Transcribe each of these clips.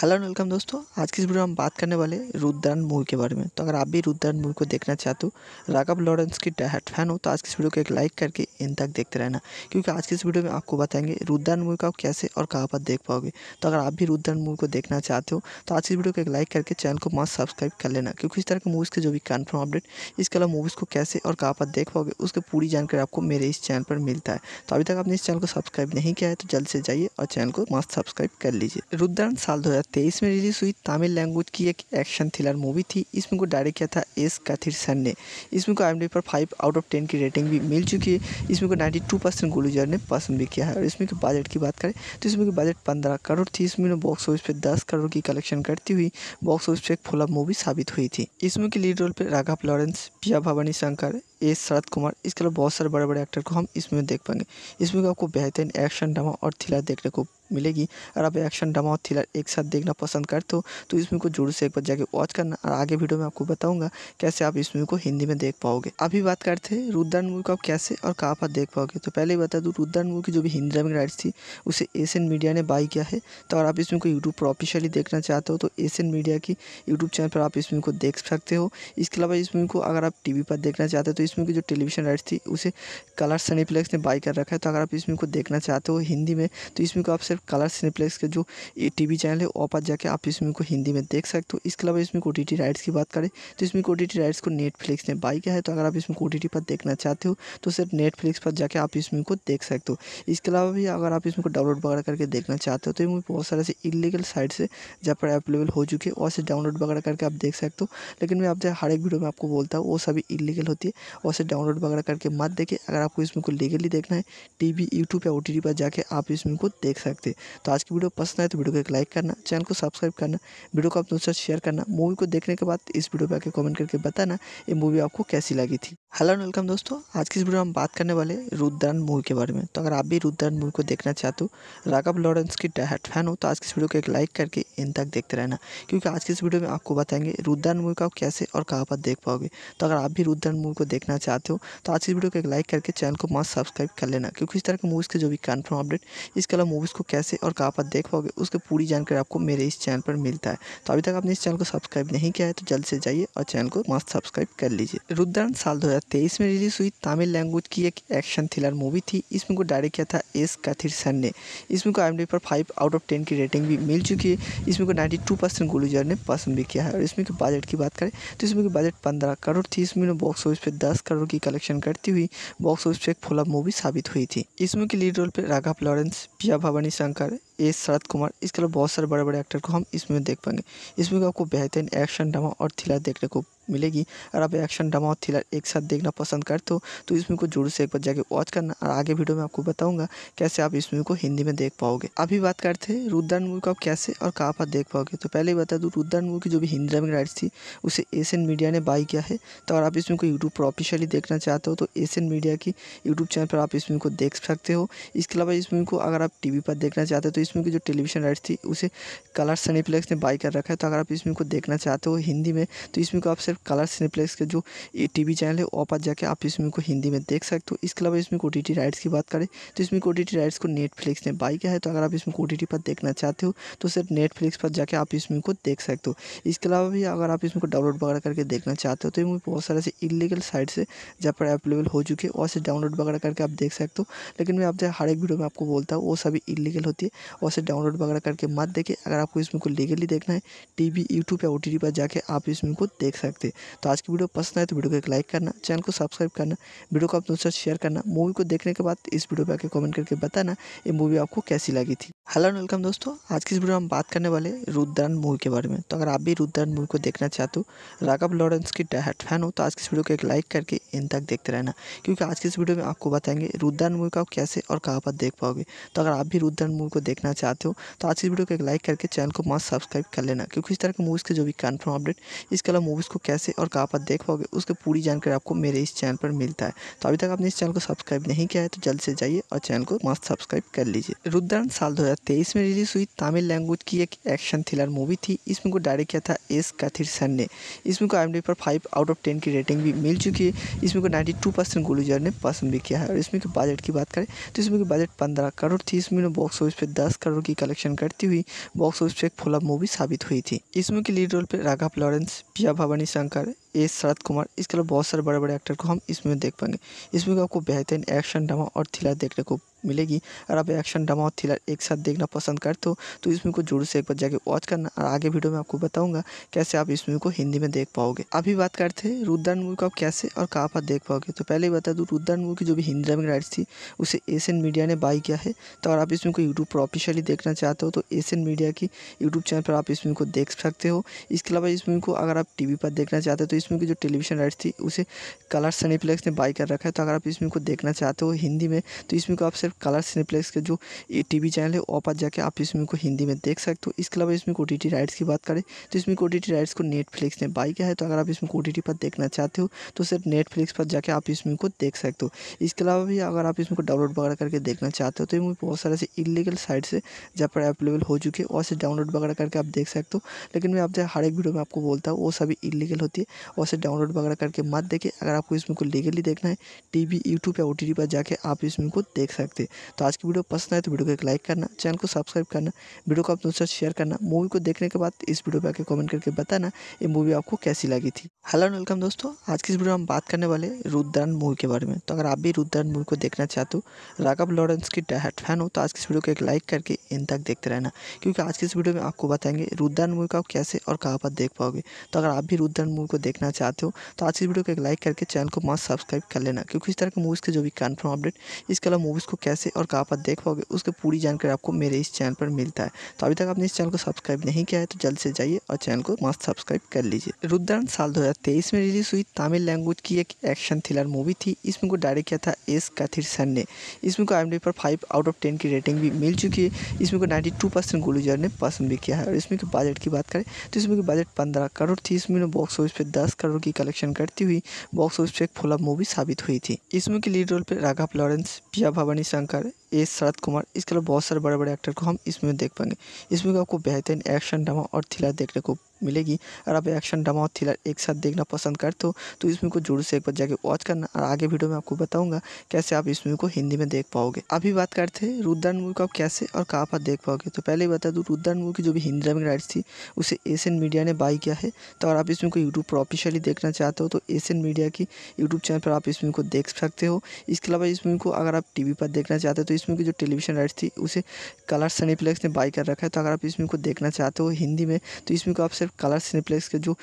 hello and welcome दोस्तों आज की इस वीडियो में हम बात करने वाले रुद्रन मूवी के बारे में तो अगर आप भी रुद्रन मूवी को देखना चाहते हो राघव लॉरेंस की डायट फैन हो तो आज की इस वीडियो को एक लाइक करके इन तक देखते रहना क्योंकि आज की इस वीडियो में आपको बताएंगे रुद्रन मूवी का कैसे और कहाँ पर देख पाओगे तो अगर आप भी रुद्रन मूवी को देखना चाहते हो तो आज की वीडियो को एक लाइक करके चैनल को मस्त सब्सक्राइब कर लेना क्योंकि इस तरह की मूवीज़ के जो भी कन्फर्म अपडेट इसके अलावा मूवीज़ को कैसे और कहाँ पर देख पाओगे उसकी पूरी जानकारी आपको मेरे इस चैनल पर मिलता है तो अभी तक आपने इस चैनल को सब्सक्राइब नहीं किया है तो जल्द से जाइए और चैनल को मस्त सब्सक्राइब कर लीजिए रुद्रन साल दो 2023 में रिलीज़ हुई तमिल लैंग्वेज की एक एक्शन थ्रिलर मूवी थी इसमें को डायरेक्ट किया था एस सन ने इसमें को आई पर फाइव आउट ऑफ टेन की रेटिंग भी मिल चुकी है इसमें को नाइन्टी टू परसेंट गुलूजर ने पसंद भी किया है और इसमें के बजट की बात करें तो इसमें की बजट पंद्रह करोड़ थी इसमें बॉक्स ऑफिस पर दस करोड़ की कलेक्शन करती हुई बॉक्स ऑफिस पर एक फुलअप मूवी साबित हुई थी इसमें की के लीड रोल पर राघव लॉरेंस पिया भवानी शंकर एस शरद कुमार इसके अलावा बहुत सारे बड़े बड़े एक्टर को हम इसमें देख पाएंगे इसमें आपको बेहतरीन एक्शन ड्रामा और थ्रिलर देखने को मिलेगी और आप एक्शन ड्रामा और थ्रिलर एक साथ देखना पसंद करते हो तो इस मूवी को जरूर से एक बार जाके वॉच करना और आगे वीडियो में आपको बताऊँगा कैसे आप इस मूवी को हिंदी में देख पाओगे अभी बात करते हैं रुद्रन मूवी को आप कैसे और कहाँ पर देख पाओगे तो पहले ही बता दूँ रुद्रन मूवी की जो भी हिंदी में राइट्स थी उसे एशियन मीडिया ने बाई किया है तो अगर आप इस मूवी को यूट्यूब पर ऑफिशियली देखना चाहते हो तो एशियन मीडिया की यूट्यूब चैनल पर आप इस मूवी को देख सकते हो इसके अलावा इस मूवी को अगर आप टीवी पर देखना चाहते हो तो इस मूवी की जो टेलीविजन राइट्स थी उसे कलर सनीप्लेक्स ने बाई कर रखा है तो अगर आप इस मूवी को देखना चाहते हो हिंदी में तो इस मूवी को आप सिर्फ कलर सिनेप्लेक्स के जो टी वी चैनल है वहाँ पर जाके आप इस मूवी को हिंदी में देख सकते हो इसके अलावा इसमें ओ टी टी राइट्स की बात करें तो इसमें ओ टी टी राइट्स को नेटफ्लिक्स ने बाई किया है तो अगर आप इसमें ओ टी टी पर देखना चाहते हो तो सिर्फ नेटफ्लिक्स पर जाके आप इस मूवी को देख सकते हो इसके अलावा भी अगर आप इसमें को डाउनलोड वगैरह करके देखना चाहते हो तो ये मूवी बहुत सारे ऐसे इलीगल साइट से जहाँ पर अवेलेबल हो चुकी है और से डाउनलोड वगैरह करके आप देख सकते हो लेकिन मैं आपसे हर एक वीडियो में आपको बोलता हूँ वो सभी इलीगल होती है और से डाउनलोड वगैरह करके मत देखें अगर आपको इसमें को लीगली देखना है टी यूट्यूब या ओ पर जाके आप इसमें को देख सकते हो सकते तो आज की वीडियो पसंद आए तो वीडियो को एक लाइक करना चैनल को सब्सक्राइब करना वीडियो को आप दोस्तों शेयर करना मूवी को देखने के बाद इस वीडियो पर आकर कॉमेंट करके बताना ये मूवी आपको कैसी लगी थी हेलो वेलकम दोस्तों आज की इस वीडियो में हम बात करने वाले रुद्रन मूवी के बारे में तो अगर आप भी रुद्रन मूवी को देखना चाहते हो राघव लॉरेंस की डायट फैन हो तो आज की इस वीडियो को एक लाइक करके इन तक देखते रहना क्योंकि आज की इस वीडियो में आपको बताएंगे रुद्रन मूवी का आप कैसे और कहाँ पर देख पाओगे तो अगर आप भी रुद्रन मूवी को देखना चाहते हो तो आज की इस वीडियो को एक लाइक करके चैनल को मास्क सब्सक्राइब कर लेना क्योंकि इस तरह के मूवीज़ के जो भी कन्फर्म अपडेट इसके अलावा मूवीज़ को कैसे और कहाँ पर देख पाओगे उसकी पूरी जानकारी आपको मेरे इस चैनल पर मिलता है तो अभी तक आपने इस चैनल को सब्सक्राइब नहीं किया है तो जल्द से जाइए और चैनल को मस्त सब्सक्राइब कर लीजिए रुद्रन साल दो में रिलीज़ हुई तमिल लैंग्वेज की एक एक्शन थ्रिलर मूवी थी इसमें को डायरेक्ट किया था एस कथिर कैथिरसन ने इसमें को आई पर फाइव आउट ऑफ टेन की रेटिंग भी मिल चुकी है इसमें को नाइन्टी टू परसेंट गुलूजर ने पसंद भी किया है और इसमें बजट की बात करें तो इसमें बजट पंद्रह करोड़ थी इसमें बॉक्स ऑफिस पर दस करोड़ की कलेक्शन करती हुई बॉक्स ऑफिस पर एक फुल मूवी साबित हुई थी इसमें की लीड रोल पर राघव लॉरेंस पिया भवानी शंकर एस शरद कुमार इसके अलावा बहुत सारे बड़े बड़े एक्टर को हम इसमें देख पाएंगे इसमें आपको बेहतरीन एक्शन ड्रामा और थ्रिलर देखने को मिलेगी और आप एक्शन ड्रामा और थ्रिलर एक साथ देखना पसंद करते हो तो इस मूवी को जोर से एक बार जाके वॉच करना और आगे वीडियो में आपको बताऊँगा कैसे आप इस मूवी को हिंदी में देख पाओगे अभी बात करते हैं रुद्रन मूवी को आप कैसे और कहाँ पर देख पाओगे तो पहले ही बता दूँ रुद्रन मूवी की जो भी हिंदी ड्रामिंग राइट्स थी उसे एशियन मीडिया ने बाई किया है तो अगर आप इस मूवी को यूट्यूब पर ऑफिशियली देखना चाहते हो तो एशियन मीडिया की यूट्यूब चैनल पर आप इस मूवी को देख सकते हो इसके अलावा इस मूवी को अगर आप वी पर देखना चाहते हो तो इस मूवी की जो टेलीविजन राइट्स थी उसे कलर सनीप्लेक्स ने बाई कर रखा है तो अगर आप इस मूवी को देखना चाहते हो हिंदी में तो इस मूवी को आप सिर्फ कलर सिनेप्लेक्स के जो टी वी चैनल है वहाँ पर जाके आप इस मूवी को हिंदी में देख सकते हो इसके अलावा इसमें ओ टी टी राइट्स की बात करें तो इसमें ओ टी टी राइट्स को नेटफ्लिक्स ने बाई किया है तो अगर आप इसमें ओ टी टी पर देखना चाहते हो तो सिर्फ नेटफ्लिक्स पर जाकर आप इस मूवी को देख सकते हो इसके अलावा भी अगर आप इसमें को डाउनलोड वगैरह करके देखना चाहते हो तो ये मूवी बहुत सारे ऐसे इलीगल साइट से जहाँ पर अवेलेबल हो चुकी है वहाँ से डाउनलोड वगैरह करके आप देख सकते हो लेकिन मैं आपसे हर एक वीडियो में आपको बोलता हूँ वो सभी इलीगल होती है वहाँ से डाउनलोड वगैरह करके मत देखें अगर आपको इसमें को लीगली देखना है टी वी यूट्यूब या ओ टी टी पर जाके आप इसमें को देख सकते हो सकते तो आज की वीडियो पसंद आए तो वीडियो को एक लाइक करना चैनल को सब्सक्राइब करना वीडियो को आप दोस्तों से शेयर करना मूवी को देखने के बाद इस वीडियो पर आकर कॉमेंट करके बताना ये मूवी आपको कैसी लगी थी हेलो एंड वेलकम दोस्तों आज की इस वीडियो में हम बात करने वाले रुद्रन मूवी के बारे में तो अगर आप भी रुद्रन मूवी को देखना चाहते हो राघव लॉरेंस की डायट फैन हो तो आज की इस वीडियो को एक लाइक करके इन तक देखते रहना क्योंकि आज की इस वीडियो में आपको बताएंगे रुद्रन मूवी को कैसे और कहाँ पर देख पाओगे तो अगर आप भी रुद्रन मूवी को देखना चाहते हो तो आज की इस वीडियो को एक लाइक करके चैनल को मस्त सब्सक्राइब कर लेना क्योंकि इस तरह की मूवीज़ के जो भी कन्फर्म अपडेट इसके अलावा मूवीज़ को कैसे और कहाँ पर देख पाओगे उसकी पूरी जानकारी आपको मेरे इस चैनल पर मिलता है तो अभी तक आपने इस चैनल को सब्सक्राइब नहीं किया है तो जल्द से जाइए और चैनल को मस्त सब्सक्राइब कर लीजिए रुद्रन साल दो में रिलीज हुई तमिल लैंग्वेज की एक एक्शन थ्रिलर मूवी थी इसमें को डायरेक्ट किया था एस सन ने इसमें को आई पर फाइव आउट ऑफ टेन की रेटिंग भी मिल चुकी है इसमें को नाइन्टी टू परसेंट गुलूजर ने पसंद भी किया है और इसमें के बजट की बात करें तो इसमें की बजट पंद्रह करोड़ थी इसमें बॉक्स ऑफिस पे दस करोड़ की कलेक्शन करती हुई बॉक्स ऑफिस पे एक फुल मूवी साबित हुई थी इसमें के लीड रोल पर राघव लॉरेंस पिया भवानी एंकर एस शरद कुमार इसके अलावा बहुत सारे बड़े बड़े एक्टर को हम इसमें देख पाएंगे इसमें आपको बेहतरीन एक्शन ड्रामा और थ्रिलर देखने को मिलेगी अगर आप एक्शन ड्रामा और थ्रिलर एक साथ देखना पसंद करते हो तो इस मूवी को जरूर से एक बार जाके वॉच करना और आगे वीडियो में आपको बताऊंगा कैसे आप इस मूवी को हिंदी में देख पाओगे अभी बात करते हैं रुद्रन मूवी को आप कैसे और कहाँ पर देख पाओगे तो पहले ही बता दूँ रुद्रन मूवी की जो भी हिंदी डबिंग राइट्स थी उसे एशियन मीडिया ने बाई किया है तो अगर आप इस मूवी को यूट्यूब पर ऑफिशियली देखना चाहते हो तो एशियन मीडिया की यूट्यूब चैनल पर आप इस मूवी को देख सकते हो इसके अलावा इस मूवी को अगर आप टी पर देखना चाहते हो तो इस मूवी की जो टेलीविजन राइट्स थी उसे कलर सनीप्लेक्स ने बाई कर रखा है तो अगर आप इस मूवी को देखना चाहते हो हिंदी में तो इस मूवी को आप सिर्फ कलर सिनेप्लेक्स के जो टी वी चैनल है वहाँ पर जाके आप इस मूवी को हिंदी में देख सकते हो इसके अलावा इसमें ओ राइट्स की बात करें तो इसमें ओ राइट्स को नेटफ्लिक्स ने बाई किया है तो अगर आप इसमें ओ पर देखना चाहते हो तो सिर्फ नेटफ्लिक्स पर जाके आप इस मूवी को देख सकते हो इसके अलावा भी अगर आप इसमें को डाउनलोड वगैरह करके देखना चाहते हो तो ये मूवी बहुत सारे ऐसे इलीगल साइट से जहाँ पर अवेलेबल हो चुके हैं और से डाउनलोड वगैरह करके आप देख सकते हो लेकिन मैं आप जो हर एक वीडियो में आपको बोलता हूँ वो सभी इलीगल होती है और से डाउनलोड वगैरह करके मत देखें अगर आपको इसमें को लीगली देखना है टी वी यूट्यूब या ओ पर जाके आप इसमें को देख सकते हैं थे तो आज की वीडियो पसंद आए तो वीडियो को एक लाइक करना चैनल को सब्सक्राइब करना वीडियो को आप दोस्तों शेयर करना मूवी को देखने के बाद इस वीडियो पर आकर कॉमेंट करके बताना ये मूवी आपको कैसी लगी थी हेलो एंड वेलकम दोस्तों आज की इस वीडियो में हम बात करने वाले रुद्रन मूवी के बारे में तो अगर आप भी रुद्रन मूवी को देखना चाहते हो राघव लॉरेंस की डायट फैन हो तो आज की इस वीडियो को एक लाइक करके इन तक देखते रहना क्योंकि आज की इस वीडियो में आपको बताएंगे रुद्रन मूवी को आप कैसे और कहाँ पर देख पाओगे तो अगर आप भी रुद्रन मूवी को देखना चाहते हो तो आज की वीडियो को एक लाइक करके चैनल को मस्त सब्सक्राइब कर लेना क्योंकि इस तरह के मूवीज़ के जो भी कन्फर्म अपडेट इसके अलावा मूवीज़ को कैसे कैसे और कहाँ पर देख पाओगे उसकी पूरी जानकारी आपको मेरे इस चैनल पर मिलता है तो अभी तक आपने इस चैनल को सब्सक्राइब नहीं किया है तो जल्द से जाइए और चैनल को मस्त सब्सक्राइब कर लीजिए रुद्रन साल दो में रिलीज हुई तमिल लैंग्वेज की एक एक्शन थ्रिलर मूवी थी इसमें को डायरेक्ट किया था एस कथिरसन ने इसमें को आई पर फाइव आउट ऑफ टेन की रेटिंग भी मिल चुकी है इसमें को नाइन्टी टू परसेंट गुलूजर ने पसंद भी किया है और इसमें के बजट की बात करें तो इसमें की बजट पंद्रह करोड़ थी इसमें बॉक्स ऑफिस पे दस करोड़ की कलेक्शन करती हुई बॉक्स ऑफिस पे एक फुलअप मूवी साबित हुई थी इसमें के लीड रोल पे राघव लॉरेंस पिया भवानी शंकर एस शरद कुमार इसके अलावा बहुत सारे बड़े बड़े एक्टर को हम इसमें देख पाएंगे इसमें आपको बेहतरीन एक्शन ड्रामा और थ्रिलर देखने को मिलेगी और आप एक्शन ड्रामा और थ्रिलर एक साथ देखना पसंद करते हो तो इस मूवी को जरूर से एक बार जाके वॉच करना और आगे वीडियो में आपको बताऊंगा कैसे आप इस मूवी को हिंदी में देख पाओगे अभी बात करते हैं रुद्रन मूवी को आप कैसे और कहाँ पर देख पाओगे तो पहले ही बता दूँ रुद्रन मूवी की जो भी हिंदी में राइट्स थी उसे एशियन मीडिया ने बाई किया है तो अगर आप इस मूवी को यूट्यूब पर ऑफिशियली देखना चाहते हो तो एशियन मीडिया की यूट्यूब चैनल पर आप इस मूवी को देख सकते हो इसके अलावा इस मूवी को अगर आप टी पर देखना चाहते हो तो इस इसमें की जो टेलीविज़न राइट्स थी उसे कलर सनीप्लेक्स ने बाई कर रखा है तो अगर आप इसमें को देखना चाहते हो हिंदी में तो इसमें को आप सिर्फ कलर सनीप्लेक्स के जो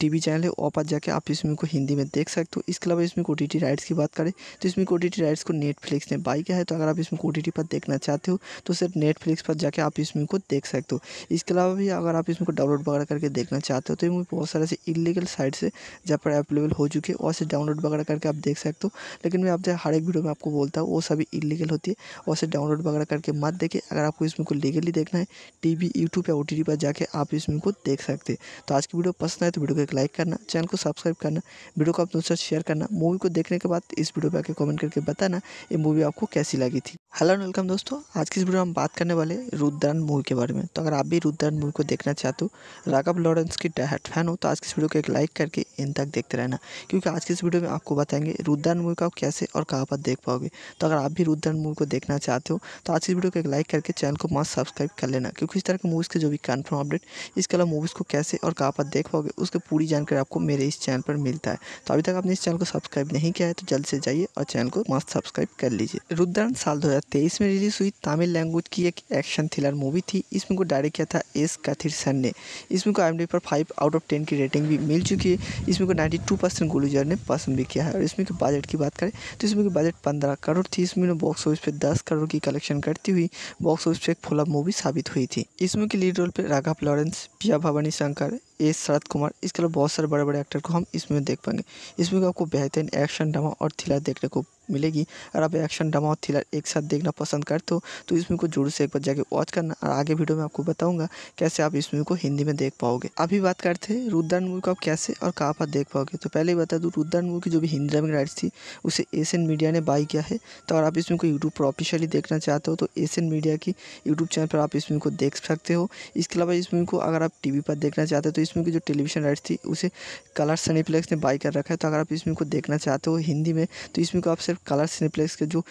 टी वी चैनल है वहाँ पर जाके आप इसमें को हिंदी में देख सकते हो इसके अलावा इसमें ओ टी टी राइट्स की बात करें तो इसमें ओ टी टी राइट्स को नेटफ्लिक्स ने बाई किया है तो अगर आप इसमें ओ टी टी पर देखना चाहते हो तो सिर्फ नेटफ्लिक्स पर जाकर आप इसमें को देख सकते हो इसके अलावा भी अगर आप इसमें को डाउनलोड वगैरह करके देखना चाहते हो तो इसमें बहुत सारे ऐसे इलीगल साइट्स है जहाँ पर अवेलेबल हो चुके हैं और से डाउनलोड वगैरह करके आप देख सकते हो लेकिन मैं आपसे हर एक वीडियो में आपको बोलता हूँ वो सभी इलीगल होती है और उसे डाउनलोड वगैरह करके मत देखें अगर आपको इस मूवी को लीगली देखना है टी वी यूट्यूब या ओ टी टी पर जाकर आप इस को देख सकते हैं तो आज की वीडियो पसंद आए तो वीडियो को एक लाइक करना चैनल को सब्सक्राइब करना वीडियो को आप दोस्तों शेयर करना मूवी को देखने के बाद इस वीडियो पर आकर कॉमेंट करके बताना ये मूवी आपको कैसी लगी थी हेलो एंड वेलकम दोस्तों आज की इस वीडियो में हम बात करने वाले रुद्रन मूवी के बारे में तो अगर आप भी रुद्रन मूवी को देखना चाहते हो राघव लॉरेंस की डायट फैन हो तो आज की इस वीडियो को एक लाइक करके इन तक देखते रहना क्योंकि आज की इस वीडियो में आपको बताएंगे रुद्रन मूवी को कैसे और कहाँ पर देख पाओगे तो अगर आप भी रुद्रन मूवी को देखना देखना चाहते हो तो आज की वीडियो को एक लाइक करके चैनल को मास्क सब्सक्राइब कर लेना क्योंकि इस तरह के मूवीज़ के जो भी कन्फर्म अपडेट इसके अलावा मूवीज़ को कैसे और कहाँ पर देख पाओगे उसकी पूरी जानकारी आपको मेरे इस चैनल पर मिलता है तो अभी तक आपने इस चैनल को सब्सक्राइब नहीं किया है तो जल्द से जाइए और चैनल को मस्त सब्सक्राइब कर लीजिए रुद्रन साल दो में रिलीज़ हुई तमिल लैंग्वेज की एक एक्शन थ्रिलर मूवी थी इसमें को डायरेक्ट किया था एस कथिरसन ने इसमें को आई पर फाइव आउट ऑफ टेन की रेटिंग भी मिल चुकी है इसमें को नाइन्टी टू परसेंट गुलजर ने पसंद भी किया है और इसमें के बजट की बात करें तो इसमें बजट पंद्रह करोड़ थी इसमें बॉक्स ऑफिस पर दस दस करोड़ की कलेक्शन करती हुई बॉक्स ऑफिस पर एक फ्लॉप मूवी साबित हुई थी इस मूवी के लीड रोल पर राघव लॉरेंस पिया भवानी शंकर एस शरद कुमार इसके अलावा बहुत सारे बड़े बड़े एक्टर को हम इसमें देख पाएंगे इसमें आपको बेहतरीन एक्शन ड्रामा और थ्रिलर देखने को मिलेगी अगर आप एक्शन ड्रामा और थ्रिलर एक साथ देखना पसंद करते हो तो, तो इस मूवी को जरूर से एक बार जाके वॉच करना और आगे वीडियो में आपको बताऊंगा कैसे आप इस मूवी को हिंदी में देख पाओगे अभी बात करते हैं रुद्रन मूवी को आप कैसे और कहाँ पर देख पाओगे तो पहले ही बता दूँ रुद्रन मूवी की जो भी हिंदी ड्रामिंग राइट्स थी उसे एशियन मीडिया ने बाई किया है तो अगर आप इस मूवी को यूट्यूब पर ऑफिशियली देखना चाहते हो तो एशियन मीडिया की यूट्यूब चैनल पर आप इस मूवी को देख सकते हो इसके अलावा इस मूवी को अगर आप टी पर देखना चाहते हो तो इसमें की जो टेलीविज़न राइट थी उसे कलर सनीप्लेक्स ने बाई कर रखा है तो अगर आप इसमें को देखना चाहते हो हिंदी में तो इसमें को आप सिर्फ कलर सनीप्लेक्स के जो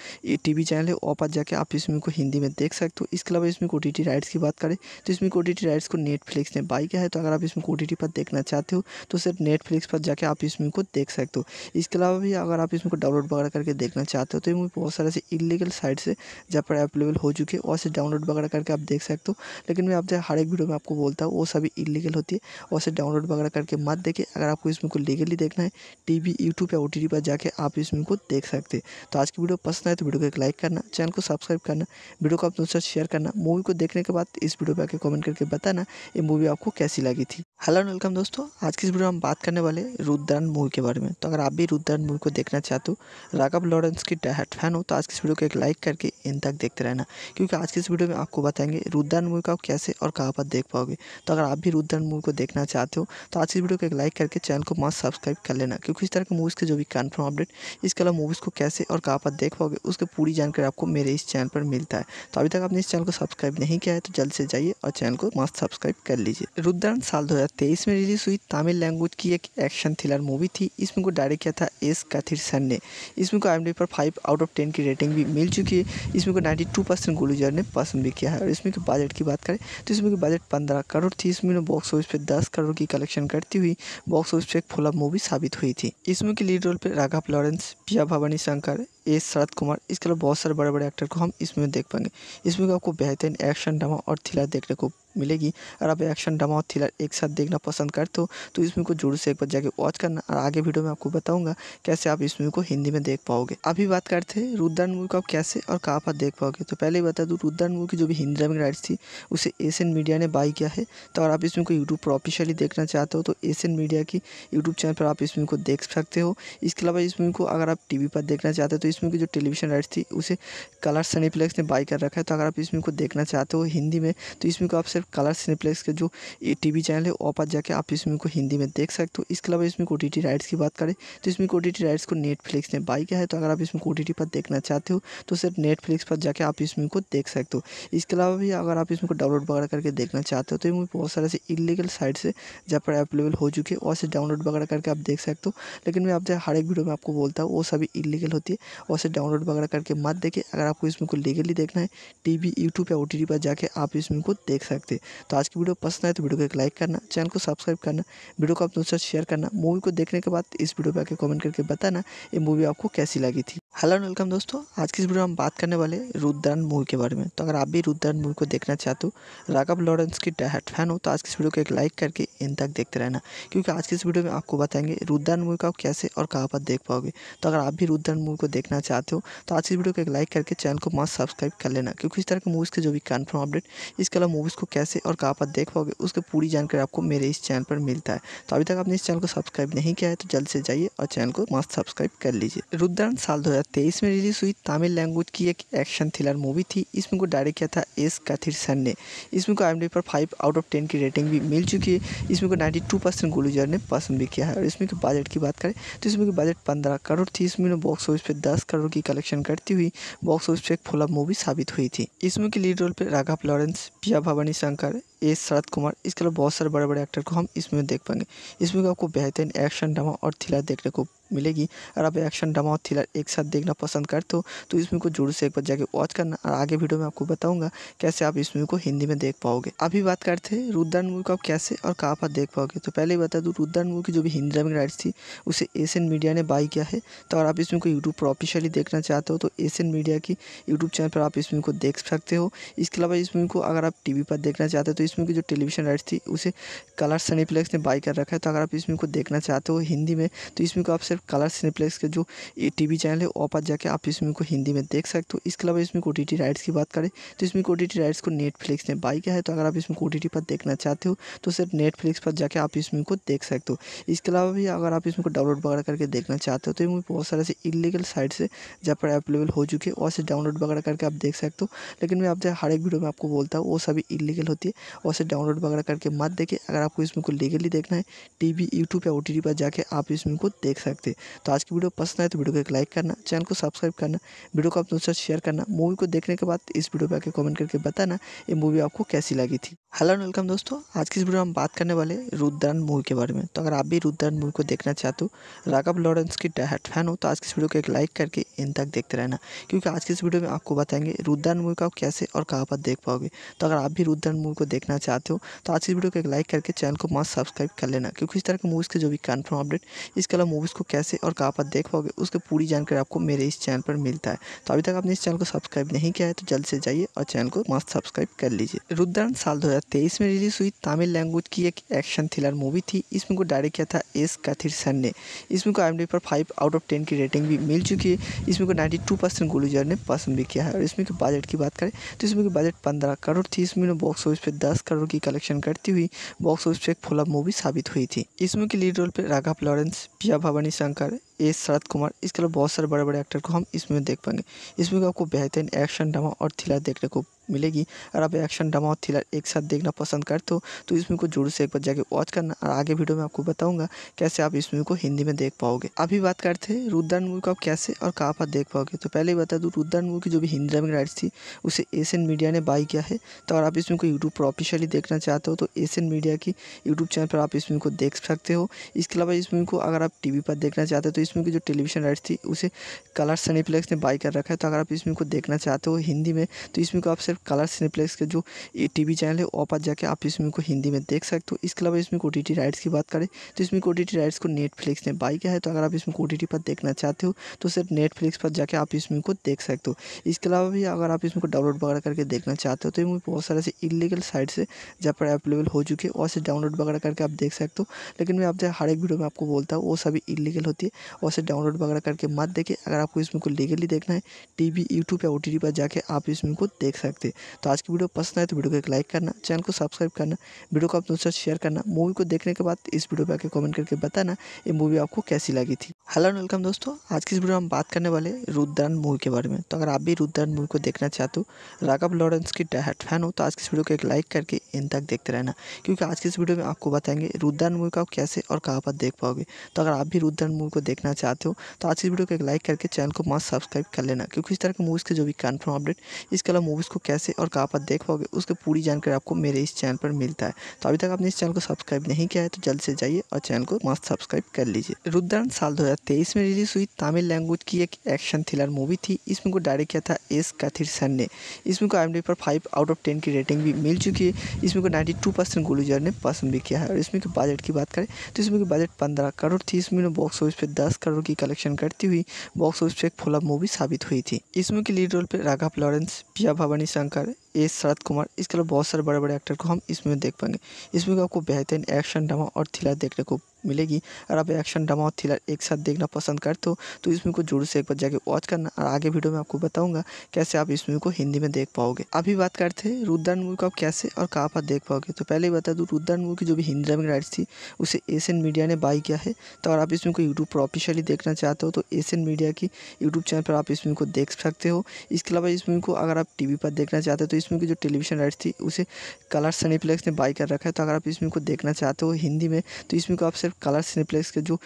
टी वी चैनल है वहाँ पर जाकर आप इसमें को हिंदी में देख सकते हो इसके अलावा इसमें ओ टी राइट्स की बात करें तो इसमें ओ टी राइट्स को नेटफ्लिक्स ने बाई किया है तो अगर आप इसमें ओ टी पर देखना चाहते हो तो सिर्फ नेटफ्लिक्स पर जाकर आप इसमें को देख सकते हो इसके अलावा भी अगर आप इसमें को डाउनलोड वगैरह करके देखना चाहते हो तो ये मूवी बहुत सारे ऐसे इलीगल साइट से जहाँ पर अवेलेबल हो चुके हैं वहाँ से डाउनलोड वगैरह करके आप देख सकते हो लेकिन मैं आपसे हर एक वीडियो में आपको बोलता हूँ वो सभी इलीगल होती है और उसे डाउनलोड वगैरह करके मत देखें अगर आपको इस को लीगली देखना है टी वी यूट्यूब या ओ टी टी पर जाके आप इस को देख सकते हैं तो आज की वीडियो पसंद आए तो वीडियो को एक लाइक करना चैनल को सब्सक्राइब करना वीडियो को आप दोस्तों शेयर करना मूवी को देखने के बाद इस वीडियो पर आकर कॉमेंट करके बताना ये मूवी आपको कैसी लगी थी हेलो एंड वेलकम दोस्तों आज की इस वीडियो में हम बात करने वाले रुद्रन मूवी के बारे में तो अगर आप भी रुद्रन मूवी को देखना चाहते हो राघव लॉरेंस की डायट फैन हो तो आज की इस वीडियो को एक लाइक करके इन तक देखते रहना क्योंकि आज की इस वीडियो में आपको बताएंगे रुद्रन मूवी को आप कैसे और कहाँ पर देख पाओगे तो अगर आप भी रुद्रन मूवी को देखना నా చాతు తో ఆచ్ఛి వీడియో కే లైక్ కర్కే ఛానల్ కో మాస్ట్ సబ్స్క్రైబ్ కర్లేనా క్యుకిస్ తారహ్ కే మూవీస్ కే జో వి కన్ఫర్మ్ అప్డేట్ ఇస్ కేలా మూవీస్ కో కైసే ఔర్ కహా ప దేఖ పాహోగే ఉస్ కే పూరీ జానకర్ ఆప్కో మేరే ఇస్ ఛానల్ పర్ మిల్తా హై తో అబీ తక్ అప్నే ఇస్ ఛానల్ కో సబ్స్క్రైబ్ నహీ కియా హై తో జల్ సే జాయియే ఔర్ ఛానల్ కో మాస్ట్ సబ్స్క్రైబ్ కర్ లీజియే రుద్దన్ సాల్ 2023 మే రిలీజ్ hui తమిళ లాంగ్వేజ్ కి ఏక్ యాక్షన్ థ్రిల్లర్ మూవీ థీ ఇస్మే కో డైరెక్ట్ కియా థా ఏస్ కతిర్సన్ నే ఇస్మే కో అప్లిక్ పే 5 అవుట్ ఆఫ్ 10 కి రేటింగ్ బి మిల్ చుకీ ఇస్మే కో 92% గూ లిజర్ నే పసంద్ కియా హై ఔర్ ఇస్ दस करोड़ की कलेक्शन करती हुई बॉक्स ऑफिस पर एक फ्लॉप मूवी साबित हुई थी इसमें की लीड रोल पर राघव लॉरेंस पिया भवानी शंकर ए शरद कुमार इसके अलावा बहुत सारे बड़े बड़े एक्टर को हम इसमें देख पाएंगे इसमें आपको बेहतरीन एक्शन ड्रामा और थ्रिलर देखने को मिलेगी अगर आप एक्शन ड्रामा और थ्रिलर एक साथ देखना पसंद करते हो तो, तो इस मूवी को जरूर से एक बार जाके वॉच करना और आगे वीडियो में आपको बताऊंगा कैसे आप इस मूवी को हिंदी में देख पाओगे अभी बात करते हैं रुद्रन मूवी को आप कैसे और कहाँ पर देख पाओगे तो पहले ही बता दूँ रुद्रन मूवी की जो भी हिंदी ड्रामिंग राइट्स थी उसे एशियन मीडिया ने बाई किया है तो अगर आप इस मूवी को यूट्यूब पर ऑफिशियली देखना चाहते हो तो एशियन मीडिया की यूट्यूब चैनल पर आप इस मूवी को देख सकते हो इसके अलावा इस मूवी को अगर आप टी पर देखना चाहते हो तो इसमें की जो टेलीविज़न राइट थी उसे कलर सनीप्लेक्स ने बाई कर रखा है तो अगर आप इसमें को देखना चाहते हो हिंदी में तो इसमें को आप सिर्फ कलर सनीप्लेक्स के जो टी वी चैनल है वो पर जाके आप इसमें को हिंदी में देख सकते हो इसके अलावा इसमें ओ टी राइट्स की बात करें तो इसमें ओ टी राइट्स को नेटफ्लिक्स ने बाई किया है तो अगर आप इसमें ओ टी पर देखना चाहते हो तो सिर्फ नेटफ्लिक्स पर जाके आप इसमें को देख सकते हो इसके अलावा भी अगर आप इसमें को डाउनलोड वगैरह करके देखना चाहते हो तो ये बहुत सारे ऐसे इलीगल साइट से जहाँ पर अवेलेबल हो चुकी है वहाँ से डाउनलोड वगैरह करके आप देख सकते हो लेकिन मैं जो हर एक वीडियो में आपको बोलता हूँ वो सभी इलीगल होती है और उसे डाउनलोड वगैरह करके मत देखें अगर आपको इस फिल्म को लीगली देखना है टी वी यूट्यूब या ओ टी टी पर जाकर आप इस फिल्म को देख सकते हैं तो आज की वीडियो पसंद आए तो वीडियो को एक लाइक करना चैनल को सब्सक्राइब करना वीडियो को आप दोस्तों शेयर करना मूवी को देखने के बाद इस वीडियो पर आकर कमेंट करके बताना ये मूवी आपको कैसी लगी थी हेलो एंड वेलकम दोस्तों आज की इस वीडियो में हम बात करने वाले रुद्रन मूवी के बारे में तो अगर आप भी रुद्रन मूवी को देखना चाहते हो राघव लॉरेंस की डायट फैन हो तो आज की इस वीडियो को एक लाइक करके इन तक देखते रहना क्योंकि आज की इस वीडियो में आपको बताएंगे रुद्रन मूवी का कैसे और कहाँ पर देख पाओगे तो अगर आप भी रुद्रन मूवी को देखना चाहते हो तो आज की इस वीडियो को एक लाइक करके चैनल को मस्त सब्सक्राइब कर लेना क्योंकि इस तरह के मूवीज़ के जो भी कन्फर्म अपडेट इसके अलावा मूवीज़ को कैसे और कहाँ पर देख पाओगे उसकी पूरी जानकारी आपको मेरे इस चैनल पर मिलता है तो अभी तक आपने इस चैनल को सब्सक्राइब नहीं किया है तो जल्द से जाइए और चैनल को मस्त सब्सक्राइब कर लीजिए रुद्रन साल दो 2023 में रिलीज़ हुई तमिल लैंग्वेज की एक एक्शन थ्रिलर मूवी थी इसमें को डायरेक्ट किया था एस सन ने इसमें को आई पर फाइव आउट ऑफ टेन की रेटिंग भी मिल चुकी है इसमें को नाइन्टी टू परसेंट गुलूजर ने पसंद भी किया है और इसमें बजट की बात करें तो इसमें बजट पंद्रह करोड़ थी इसमें बॉक्स ऑफिस पर दस करोड़ की कलेक्शन करती हुई बॉक्स ऑफिस पर एक फुलअप मूवी साबित हुई थी इसमें के लीड रोल पर राघव लॉरेंस पिया भवानी शंकर एस शरद कुमार इसके अलावा बहुत सारे बड़े बड़े एक्टर को हम इसमें देख पाएंगे इसमें आपको बेहतरीन एक्शन ड्रामा और थ्रिलर देखने को मिलेगी और आप एक्शन ड्रामा और थ्रिलर एक साथ देखना पसंद करते हो तो इस मूवी को जरूर से एक बार जाके वॉच करना और आगे वीडियो में आपको बताऊंगा कैसे आप इस मूवी को हिंदी में देख पाओगे अभी बात करते हैं रुद्रन मूवी को आप कैसे और कहाँ पर देख पाओगे तो पहले ही बता दूँ रुद्रन मूवी की जो भी हिंदी में राइट्स थी उसे एशियन मीडिया ने बाई किया है तो अगर आप इस मूवी को यूट्यूब पर ऑफिशियली देखना चाहते हो तो एशियन मीडिया की यूट्यूब चैनल पर आप इस मूवी को देख सकते हो इसके अलावा इस मूवी को अगर आप टी पर देखना चाहते हो तो इस मूवी की जो टेलीविजन राइट्स थी उसे कलर सनीप्लेक्स ने बाई कर रखा है तो अगर आप इस मूवी को देखना चाहते हो हिंदी में तो इस मूवी को आप सिर्फ कलर सिनेप्लेक्स के जो टी वी चैनल है वहाँ पर जाके आप इस मूवी को हिंदी में देख सकते हो इसके अलावा इसमें ओ टी टी राइट्स की बात करें तो इसमें ओ टी टी राइट्स को नेटफ्लिक्स ने बाई किया है तो अगर आप इसमें ओ टी टी पर देखना चाहते हो तो सिर्फ नेटफ्लिक्स पर जाके आप इस मूवी को देख सकते हो इसके अलावा भी अगर आप इसमें को डाउनलोड वगैरह करके देखना चाहते हो तो ये मूवी बहुत सारे से इलीगल साइट से जहाँ पर अवेलेबल हो चुकी है वैसे से डाउनलोड वगैरह करके आप देख सकते हो लेकिन मैं आपसे हर एक वीडियो में आपको बोलता हूँ वो सभी इलीगल होती है वैसे डाउनलोड वगैरह करके मत देखें अगर आपको इसमें को लीगली देखना है टी वी यूट्यूब या ओ टी टी पर जाके आप इसमें को देख सकते हो सकते तो आज की वीडियो पसंद आए तो वीडियो को एक लाइक करना चैनल को सब्सक्राइब करना वीडियो को अपने साथ शेयर करना मूवी को देखने के बाद इस वीडियो पर आकर कॉमेंट करके बताना ये मूवी आपको कैसी लगी थी हेलो वेलकम दोस्तों आज की इस वीडियो में हम बात करने वाले रुद्रन मूवी के बारे में तो अगर आप भी रुद्रन मूवी को देखना चाहते हो राघव लॉरेंस की डायट फैन हो तो आज की इस वीडियो को एक लाइक करके इन तक देखते रहना क्योंकि आज की इस वीडियो में आपको बताएंगे रुद्रन मूवी का कैसे और कहाँ पर देख पाओगे तो अगर आप भी रुद्रन मूवी को देखना चाहते हो तो आज की इस वीडियो को एक लाइक करके चैनल को मास्क सब्सक्राइब कर लेना क्योंकि इस तरह की मूवीज़ के जो भी कन्फर्म अपडेट इसके अलावा मूवीज़ को कैसे और कहाँ पर देख पाओगे उसकी पूरी जानकारी आपको मेरे इस चैनल पर मिलता है तो अभी तक आपने इस चैनल को सब्सक्राइब नहीं किया है तो जल्द से जाइए और चैनल को मस्त सब्सक्राइब कर लीजिए रुद्रन साल दो में रिलीज़ हुई तमिल लैंग्वेज की एक एक्शन थ्रिलर मूवी थी इसमें को डायरेक्ट किया था एस कथिर कैथिरसन ने इसमें को आई पर फाइव आउट ऑफ टेन की रेटिंग भी मिल चुकी है इसमें को नाइन्टी टू परसेंट गुलूजर ने पसंद भी किया है और इसमें बजट की बात करें तो इसमें बजट पंद्रह करोड़ थी इसमें बॉक्स ऑफिस पर दस करोड़ की कलेक्शन करती हुई बॉक्स ऑफिस पर एक फुलअप मूवी साबित हुई थी इसमें की लीड रोल पर राघव लॉरेंस पिया भवानी शंकर एस शरद कुमार इसके अलावा बहुत सारे बड़े बड़े एक्टर को हम इसमें देख पाएंगे इसमें आपको बेहतरीन एक्शन ड्रामा और थ्रिलर देखने को मिलेगी और आप एक्शन ड्रामा और थ्रिलर एक साथ देखना पसंद करते हो तो इस मूवी को ज़रूर से एक बार जाके वॉच करना और आगे वीडियो में आपको बताऊँगा कैसे आप इस मूवी को हिंदी में देख पाओगे अभी बात करते हैं रुद्रन मूवी को आप कैसे और कहाँ पर देख पाओगे तो पहले ही बता दूँ रुद्रन मूवी की जो भी हिंदी ड्रामिंग राइट्स थी उसे एशियन मीडिया ने बाई किया है तो अगर आप इस मूवी को यूट्यूब पर ऑफिशियली देखना चाहते हो तो एशियन मीडिया की यूट्यूब चैनल पर आप इस मूवी को देख सकते हो इसके अलावा इस मूवी को अगर आप टी पर देखना चाहते हो तो इस मूवी की जो टेलीविजन राइट्स थी उसे कलर सनीप्लेक्स ने बाई कर रखा है तो अगर आप इस मूवी को देखना चाहते हो हिंदी में तो इस मूवी को आप मतलब कलर सिनेप्लेक्स के जो टी वी चैनल है वहाँ पर जाके आप इसमें को हिंदी में देख सकते हो इसके अलावा इसमें ओ टी टी राइट्स की बात करें तो इसमें ओ टी टी राइट्स को नेटफ्लिक्स ने बाई किया है तो अगर आप इसमें ओ टी टी पर देखना चाहते हो तो सिर्फ नेटफ्लिक्स पर जाके आप इसमें को देख सकते हो इसके अलावा भी अगर आप इसमें को डाउनलोड वगैरह करके देखना चाहते हो तो ये मूवी बहुत सारे ऐसे इलीगल साइट से जहाँ पर अवेलेबल हो चुकी है वहाँ से डाउनलोड वगैरह करके आप देख सकते हो लेकिन मैं आपसे हर एक वीडियो में आपको बोलता हूँ वो सभी इलीगल होती है वहाँ से डाउनलोड वगैरह करके मत देखे अगर आपको इसमें को लीगली देखना है टी वी यूट्यूब या ओ टी टी पर जाके आप इसमें को देख सकते हो सकते तो आज की वीडियो पसंद आए तो वीडियो को एक लाइक करना चैनल को सब्सक्राइब करना वीडियो को आप दोस्तों शेयर करना मूवी को देखने के बाद इस वीडियो पर आकर कॉमेंट करके बताना ये मूवी आपको कैसी लगी थी हेलो वेलकम दोस्तों आज की इस वीडियो में हम बात करने वाले रुद्रन मूवी के बारे में तो अगर आप भी रुद्रन मूवी को देखना चाहते हो राघव लॉरेंस की डायट फैन हो तो आज की इस वीडियो को एक लाइक करके इन तक देखते रहना क्योंकि आज की इस वीडियो में आपको बताएंगे रुद्रन मूवी को आप कैसे और कहाँ पर देख पाओगे तो अगर आप भी रुद्रन मूवी को देखना चाहते हो तो आज की वीडियो को एक लाइक करके चैनल को मस्त सब्सक्राइब कर लेना क्योंकि इस तरह के मूवीज़ के जो भी कन्फर्म अपडेट इसके अलावा मूवीज़ को कैसे कैसे और कहाँ पर देख पाओगे उसकी पूरी जानकारी आपको मेरे इस चैनल पर मिलता है तो अभी तक आपने इस चैनल को सब्सक्राइब नहीं किया है तो जल्द से जाइए और चैनल को मस्त सब्सक्राइब कर लीजिए रुद्रन साल दो में रिलीज हुई तमिल लैंग्वेज की एक एक्शन थ्रिलर मूवी थी इसमें को डायरेक्ट किया था एस कथिरसन ने इसमें को एम पर फाइव आउट ऑफ टेन की रेटिंग भी मिल चुकी है इसमें को नाइन्टी टू परसेंट गुलूजर ने पसंद भी किया है और इसमें के बजट की बात करें तो इसमें की बजट पंद्रह करोड़ थी इसमें बॉक्स ऑफिस पर दस करोड़ की कलेक्शन करती हुई बॉक्स ऑफिस पर एक फुल मूवी साबित हुई थी इसमें की लीड रोल पर राघव लॉरेंस पिया भवानी அங்கிள் ए शरद कुमार इसके अलावा बहुत सारे बड़े बड़े एक्टर को हम इसमें देख पाएंगे इसमें आपको बेहतरीन एक्शन ड्रामा और थ्रिलर देखने को मिलेगी और आप एक्शन ड्रामा और थ्रिलर एक साथ देखना पसंद करते हो तो, तो इस मूवी को जोर से एक बार जाके वॉच करना और आगे वीडियो में आपको बताऊंगा कैसे आप इस मूवी को हिंदी में देख पाओगे अभी बात करते हैं रुद्रन मूवी को आप कैसे और कहाँ पर देख पाओगे तो पहले ही बता दूँ रुद्रन मूवी की जो भी हिंदी ड्रामिंग राइट्स थी उसे एशियन मीडिया ने बाई किया है तो अगर आप इस मूवी को यूट्यूब पर ऑफिशियली देखना चाहते हो तो एशियन मीडिया की यूट्यूब चैनल पर आप इस मूवी को देख सकते हो इसके अलावा इस मूवी को अगर आप टी पर देखना चाहते हो तो इस इसमें की जो टेलीविज़न राइट्स थी उसे कलर सनीप्लेक्स ने बाई कर रखा है तो अगर आप इसमें को देखना चाहते हो हिंदी में तो इसमें को आप सिर्फ कलर सनीप्लेक्स के जो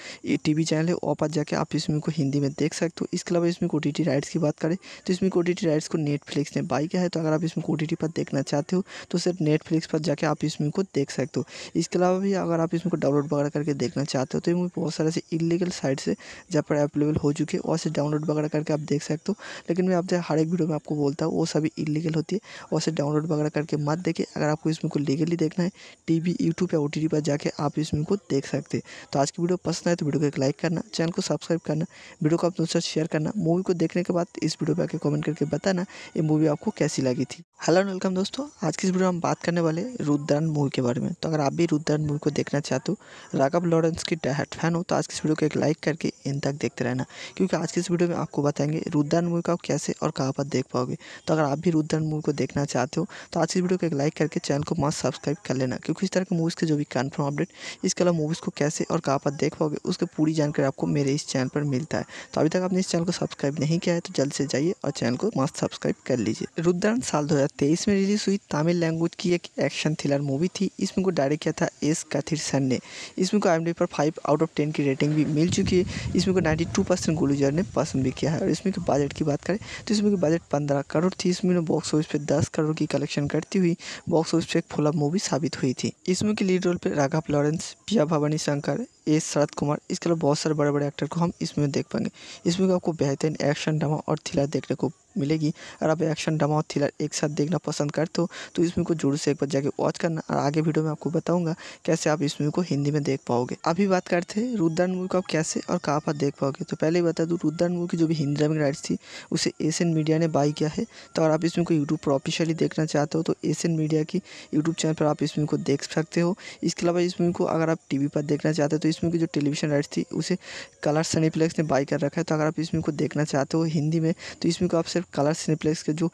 टी वी चैनल है वहाँ पर जाके आप इसमें को हिंदी में देख सकते हो इसके अलावा इसमें ओ राइट्स की बात करें तो इसमें ओ राइट्स को नेटफ्लिक्स ने बाई किया है तो अगर आप इसमें ओ पर देखना चाहते हो तो सिर्फ नेटफ्लिक्स पर जाके आप इसमें को देख सकते हो इसके अलावा भी अगर आप इसमें को डाउनलोड वगैरह करके देखना चाहते हो तो इसमें बहुत सारे ऐसे इलीगल साइट्स है जहाँ पर अवेलेबल हो चुके हैं और से डाउनलोड वगैरह करके आप देख सकते हो लेकिन मैं आप हर एक वीडियो में आपको बोलता हूँ वो सभी इलीगल होती है और उसे डाउनलोड वगैरह करके मत देखें अगर आपको इस मूवी को लीगली देखना है टी वी यूट्यूब या ओ टी टी पर जाकर आप इस मूवी को देख सकते हैं तो आज की वीडियो पसंद आए तो वीडियो को एक लाइक करना चैनल को सब्सक्राइब करना वीडियो को आप दोस्तों शेयर करना मूवी को देखने के बाद इस वीडियो पर आकर कॉमेंट करके बताना ये मूवी आपको कैसी लगी थी हेलो एंड वेलकम दोस्तों आज की इस वीडियो में हम बात करने वाले रुद्रन मूवी के बारे में तो अगर आप भी रुद्रन मूवी को देखना चाहते हो राघव लॉरेंस की डायहट फैन हो तो आज की इस वीडियो को एक लाइक करके इन तक देखते रहना क्योंकि आज की इस वीडियो में आपको बताएंगे रुद्रन मूवी को आप कैसे और कहाँ पर देख पाओगे तो अगर आप भी रुद्रन मूवी को देखना देखना चाहते हो तो आज की वीडियो को एक लाइक करके चैनल को मस्त सब्सक्राइब कर लेना क्योंकि इस तरह के मूवीज़ के जो भी कन्फर्म अपडेट इसके अलावा मूवीज़ को कैसे और कहाँ पर देख पाओगे उसकी पूरी जानकारी आपको मेरे इस चैनल पर मिलता है तो अभी तक आपने इस चैनल को सब्सक्राइब नहीं किया है तो जल्द से जाइए और चैनल को मस्त सब्सक्राइब कर लीजिए रुद्रन साल दो में रिलीज़ हुई तमिल लैंग्वेज की एक एक्शन थ्रिलर मूवी थी इसमें को डायरेक्ट किया था एस कथिर सन ने इसमें को आई पर फाइव आउट ऑफ टेन की रेटिंग भी मिल चुकी है इसमें को नाइन्टी टू परसेंट गुलूजर ने पसंद भी किया है और इसमें के बजट की बात करें तो इसमें की बजट पंद्रह करोड़ थी इसमें बॉक्स ऑफिस पे दस ऑस्करों की कलेक्शन करती हुई बॉक्स ऑफिस पर एक फ्लॉप मूवी साबित हुई थी इस मूवी के लीड रोल पर राघव लॉरेंस पिया भवानी शंकर एस शरद कुमार इसके अलावा बहुत सारे बड़े बड़े एक्टर को हम इसमें देख पाएंगे इसमें आपको बेहतरीन एक्शन ड्रामा और थ्रिलर देखने को मिलेगी और आप एक्शन ड्रामा और थ्रिलर एक साथ देखना पसंद करते हो तो इस मूवी को जरूर से एक बार जाके वॉच करना और आगे वीडियो में आपको बताऊंगा कैसे आप इस मूवी को हिंदी में देख पाओगे अभी बात करते हैं रुद्रन मूवी को आप कैसे और कहाँ पर देख पाओगे तो पहले ही बता दूँ रुद्रन मूवी की जो भी हिंदी में राइट्स थी उसे एशियन मीडिया ने बाई किया है तो अगर आप इस मूवी को यूट्यूब पर ऑफिशियली देखना चाहते हो तो एशियन मीडिया की यूट्यूब चैनल पर आप इस मूवी को देख सकते हो इसके अलावा इस मूवी को अगर आप टी पर देखना चाहते हो तो इस इसमें की जो टेलीविज़न राइट्स थी उसे कलर सनीप्लेक्स ने बाई कर रखा है तो अगर आप इसमें को देखना चाहते हो हिंदी में तो इसमें को आप सिर्फ कलर सनीप्लेक्स के जो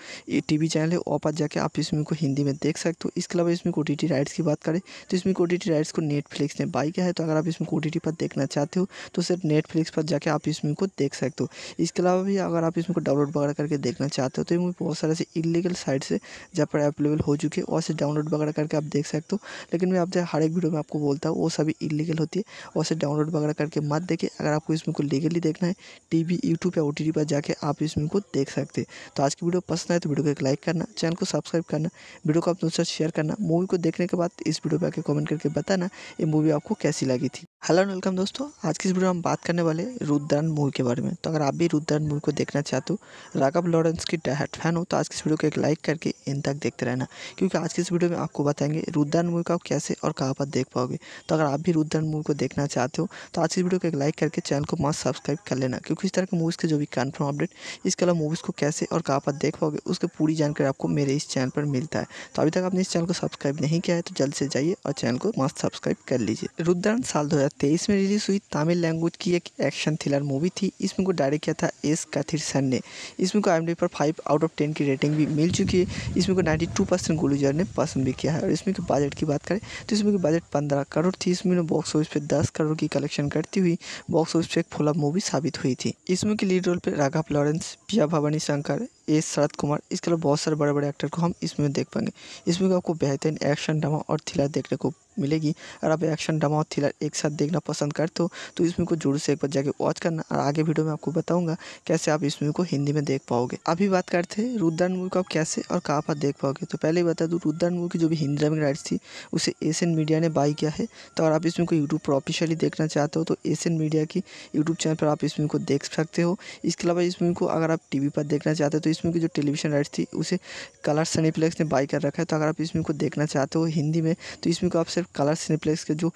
टी वी चैनल है वहाँ पर जाकर आप इसमें को हिंदी में देख सकते हो इसके अलावा इसमें ओ टी टी राइट्स की बात करें तो इसमें ओ टी टी राइट्स को नेटफ्लिक्स ने बाई किया है तो अगर आप इसमें ओ टी टी पर देखना चाहते हो तो सिर्फ नेटफ्लिक्स पर जाकर आप इसमें को देख सकते हो इसके अलावा भी अगर आप इसमें को डाउनलोड वगैरह करके देखना चाहते हो तो मूवी बहुत सारे ऐसे इलीगल साइट से जहाँ पर अवेलेबल हो चुके हैं और से डाउनलोड वगैरह करके आप देख सकते हो लेकिन मैं आपसे हर एक वीडियो में आपको बोलता हूँ वो सभी इलीगल होती है और डाउनलोड वगैरह करके मत देखें अगर आपको इस मूवी को लीगली देखना है टी वी यूट्यूब या ओ टी टी पर जाकर आप इस मूवी को देख सकते हैं तो आज की वीडियो पसंद आए तो वीडियो को एक लाइक करना चैनल को सब्सक्राइब करना वीडियो को आप दोस्तों शेयर करना मूवी को देखने के बाद इस वीडियो पर आकर कॉमेंट करके बताना ये मूवी आपको कैसी लगी थी हेलो एंड वेलकम दोस्तों आज की इस वीडियो में हम बात करने वाले रुद्रन मूवी के बारे में तो अगर आप भी रुद्रन मूवी को देखना चाहते हो राघव लॉरेंस की डायट फैन हो तो आज की इस वीडियो को एक लाइक करके इन तक देखते रहना क्योंकि आज की इस वीडियो में आपको बताएंगे रुद्रन मूवी को आप कैसे और कहाँ पर देख पाओगे तो अगर आप भी रुद्रन मूवी को देख देखना चाहते हो तो आज इस वीडियो को एक लाइक करके चैनल को मस्त सब्सक्राइब कर लेना क्योंकि इस तरह के मूवीज़ के जो भी कन्फर्म अपडेट इसके अलावा मूवीज़ को कैसे और कहाँ पर देख पाओगे उसकी पूरी जानकारी आपको मेरे इस चैनल पर मिलता है तो अभी तक आपने इस चैनल को सब्सक्राइब नहीं किया है तो जल्द से जाइए और चैनल को मस्त सब्सक्राइब कर लीजिए रुद्रन साल दो में रिलीज़ हुई तमिल लैंग्वेज की एक एक्शन थ्रिलर मूवी थी इसमें को डायरेक्ट किया था एस कथिरसन ने इसमें को आई पर फाइव आउट ऑफ टेन की रेटिंग भी मिल चुकी है इसमें को नाइन्टी टू परसेंट गुलूजर ने पसंद भी किया है और इसमें के बजट की बात करें तो इसमें बजट पंद्रह करोड़ थी इसमें बॉक्स ऑफिस पर दस दस करोड़ की कलेक्शन करती हुई बॉक्स ऑफिस पर एक फ्लॉप मूवी साबित हुई थी इसमें की लीड रोल पर राघव लॉरेंस पिया भवानी शंकर एस शरद कुमार इसके अलावा बहुत सारे बड़े बड़े एक्टर को हम इसमें देख पाएंगे इसमें आपको बेहतरीन एक्शन ड्रामा और थ्रिलर देखने को मिलेगी अगर आप एक्शन ड्रामा और थ्रिलर एक साथ देखना पसंद करते हो तो इस मूवी को जरूर से एक बार जाके वॉच करना और आगे वीडियो में आपको बताऊंगा कैसे आप इस मूवी को हिंदी में देख पाओगे अभी बात करते हैं रुद्रन मूवी को आप कैसे और कहाँ पर देख पाओगे तो पहले ही बता दूँ रुद्रन मूवी की जो भी हिंदी ड्रामिंग राइट्स थी उसे एशियन मीडिया ने बाई किया है तो अगर आप इस मूवी को यूट्यूब पर ऑफिशियली देखना चाहते हो तो एशियन मीडिया की यूट्यूब चैनल पर आप इस मूवी को देख सकते हो इसके अलावा इस मूवी को अगर आप टी पर देखना चाहते हो तो इसमें की जो टेलीविज़न राइट थी उसे कलर सनीप्लेक्स ने बाई कर रखा है तो अगर आप इस को देखना चाहते हो हिंदी में तो इस को आप सिर्फ कलर सनीप्लेक्स के जो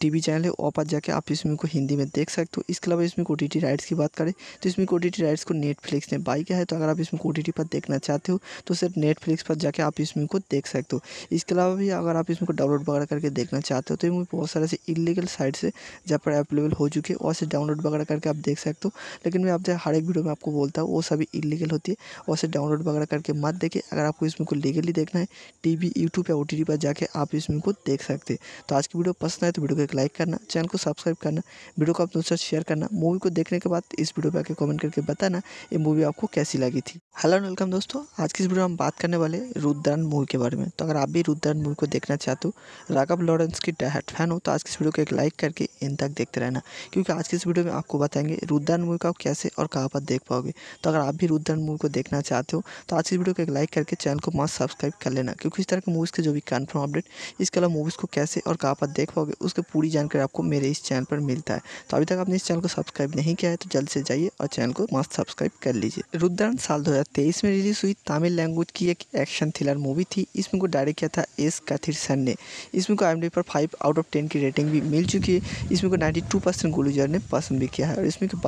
टी वी चैनल है वहाँ पर जाके आप इस को हिंदी में देख सकते हो इसके अलावा इसमें ओ टी राइट्स की बात करें तो इसमें ओ टी राइट्स को नेटफ्लिक्स ने बाई किया है तो अगर आप इसमें ओ टी पर देखना चाहते हो तो सिर्फ नेटफ्लिक्स पर जाके आप इस को देख सकते हो इसके अलावा भी अगर आप इसमें को डाउनलोड वगैरह करके देखना चाहते हो तो ये मूवी बहुत सारे ऐसे इलीगल साइट से जहाँ पर अवेलेबल हो चुकी है वहाँ से डाउनलोड वगैरह करके आप देख सकते हो लेकिन मैं आपसे हर एक वीडियो में आपको बोलता हूँ वो सभी इलीगल होती है और उसे डाउनलोड वगैरह करके मत देखे अगर आपको इस फिल्म को लीगली देखना है टी वी यूट्यूब या ओ टी टी पर जाके आप इस फिल्म को देख सकते हैं तो आज की वीडियो पसंद आए तो वीडियो को एक लाइक करना चैनल को सब्सक्राइब करना वीडियो को आप दोस्तों शेयर करना मूवी को देखने के बाद इस वीडियो पर आकर कमेंट करके बताना ये मूवी आपको कैसी लगी थी हेलो एंड वेलकम दोस्तों आज की इस वीडियो में हम बात करने वाले रुद्रन मूवी के बारे में तो अगर आप भी रुद्रन मूवी को देखना चाहते हो राघव लॉरेंस की डायट फैन हो तो आज की इस वीडियो को एक लाइक करके इन तक देखते रहना क्योंकि आज की इस वीडियो में आपको बताएंगे रुद्रन मूवी को आप कैसे और कहाँ पर देख पाओगे तो अगर आप भी रुद्रन मूवी को देखना నా చాతు తో ఆచ్ స్ వీడియో కే లైక్ కర్కే ఛానల్ కో మస్ట్ సబ్స్క్రైబ్ కర్లేనా క్యుకిస్ తారక మూవీస్ కే జోవి కన్ఫర్మ్ అప్డేట్ ఇస్ కేలా మూవీస్ కో కైసే ఔర్ కహా ప దేఖ హోగె ఉస్ కే పూరీ జానకరీ ఆప్కో మేరే ఇస్ ఛానల్ పర్ మిల్తా హై తో అబి తక్ అప్నే ఇస్ ఛానల్ కో సబ్స్క్రైబ్ నహీ కియా హై తో జల్ది సే జాయియే ఔర్ ఛానల్ కో మస్ట్ సబ్స్క్రైబ్ కర్ లీజియే రుద్దన్ సాల్ 2023 మే రిలీజ్ hui తమిళ లాంగ్వేజ్ కి ఏక్ యాక్షన్ థ్రిల్లర్ మూవీ థీ ఇస్మే కో డైరెక్ట్ కియా థా ఏస్ కతిర్సన్ నే ఇస్మే కో IMDb ప 5 అవుట్ ఆఫ్ 10 కి రేటింగ్ బి మిల్ చుకీ ఇస్మే కో 92% గూజ్జర్ నే పసంద్ కియా హై ఔర్ ఇస్మే కి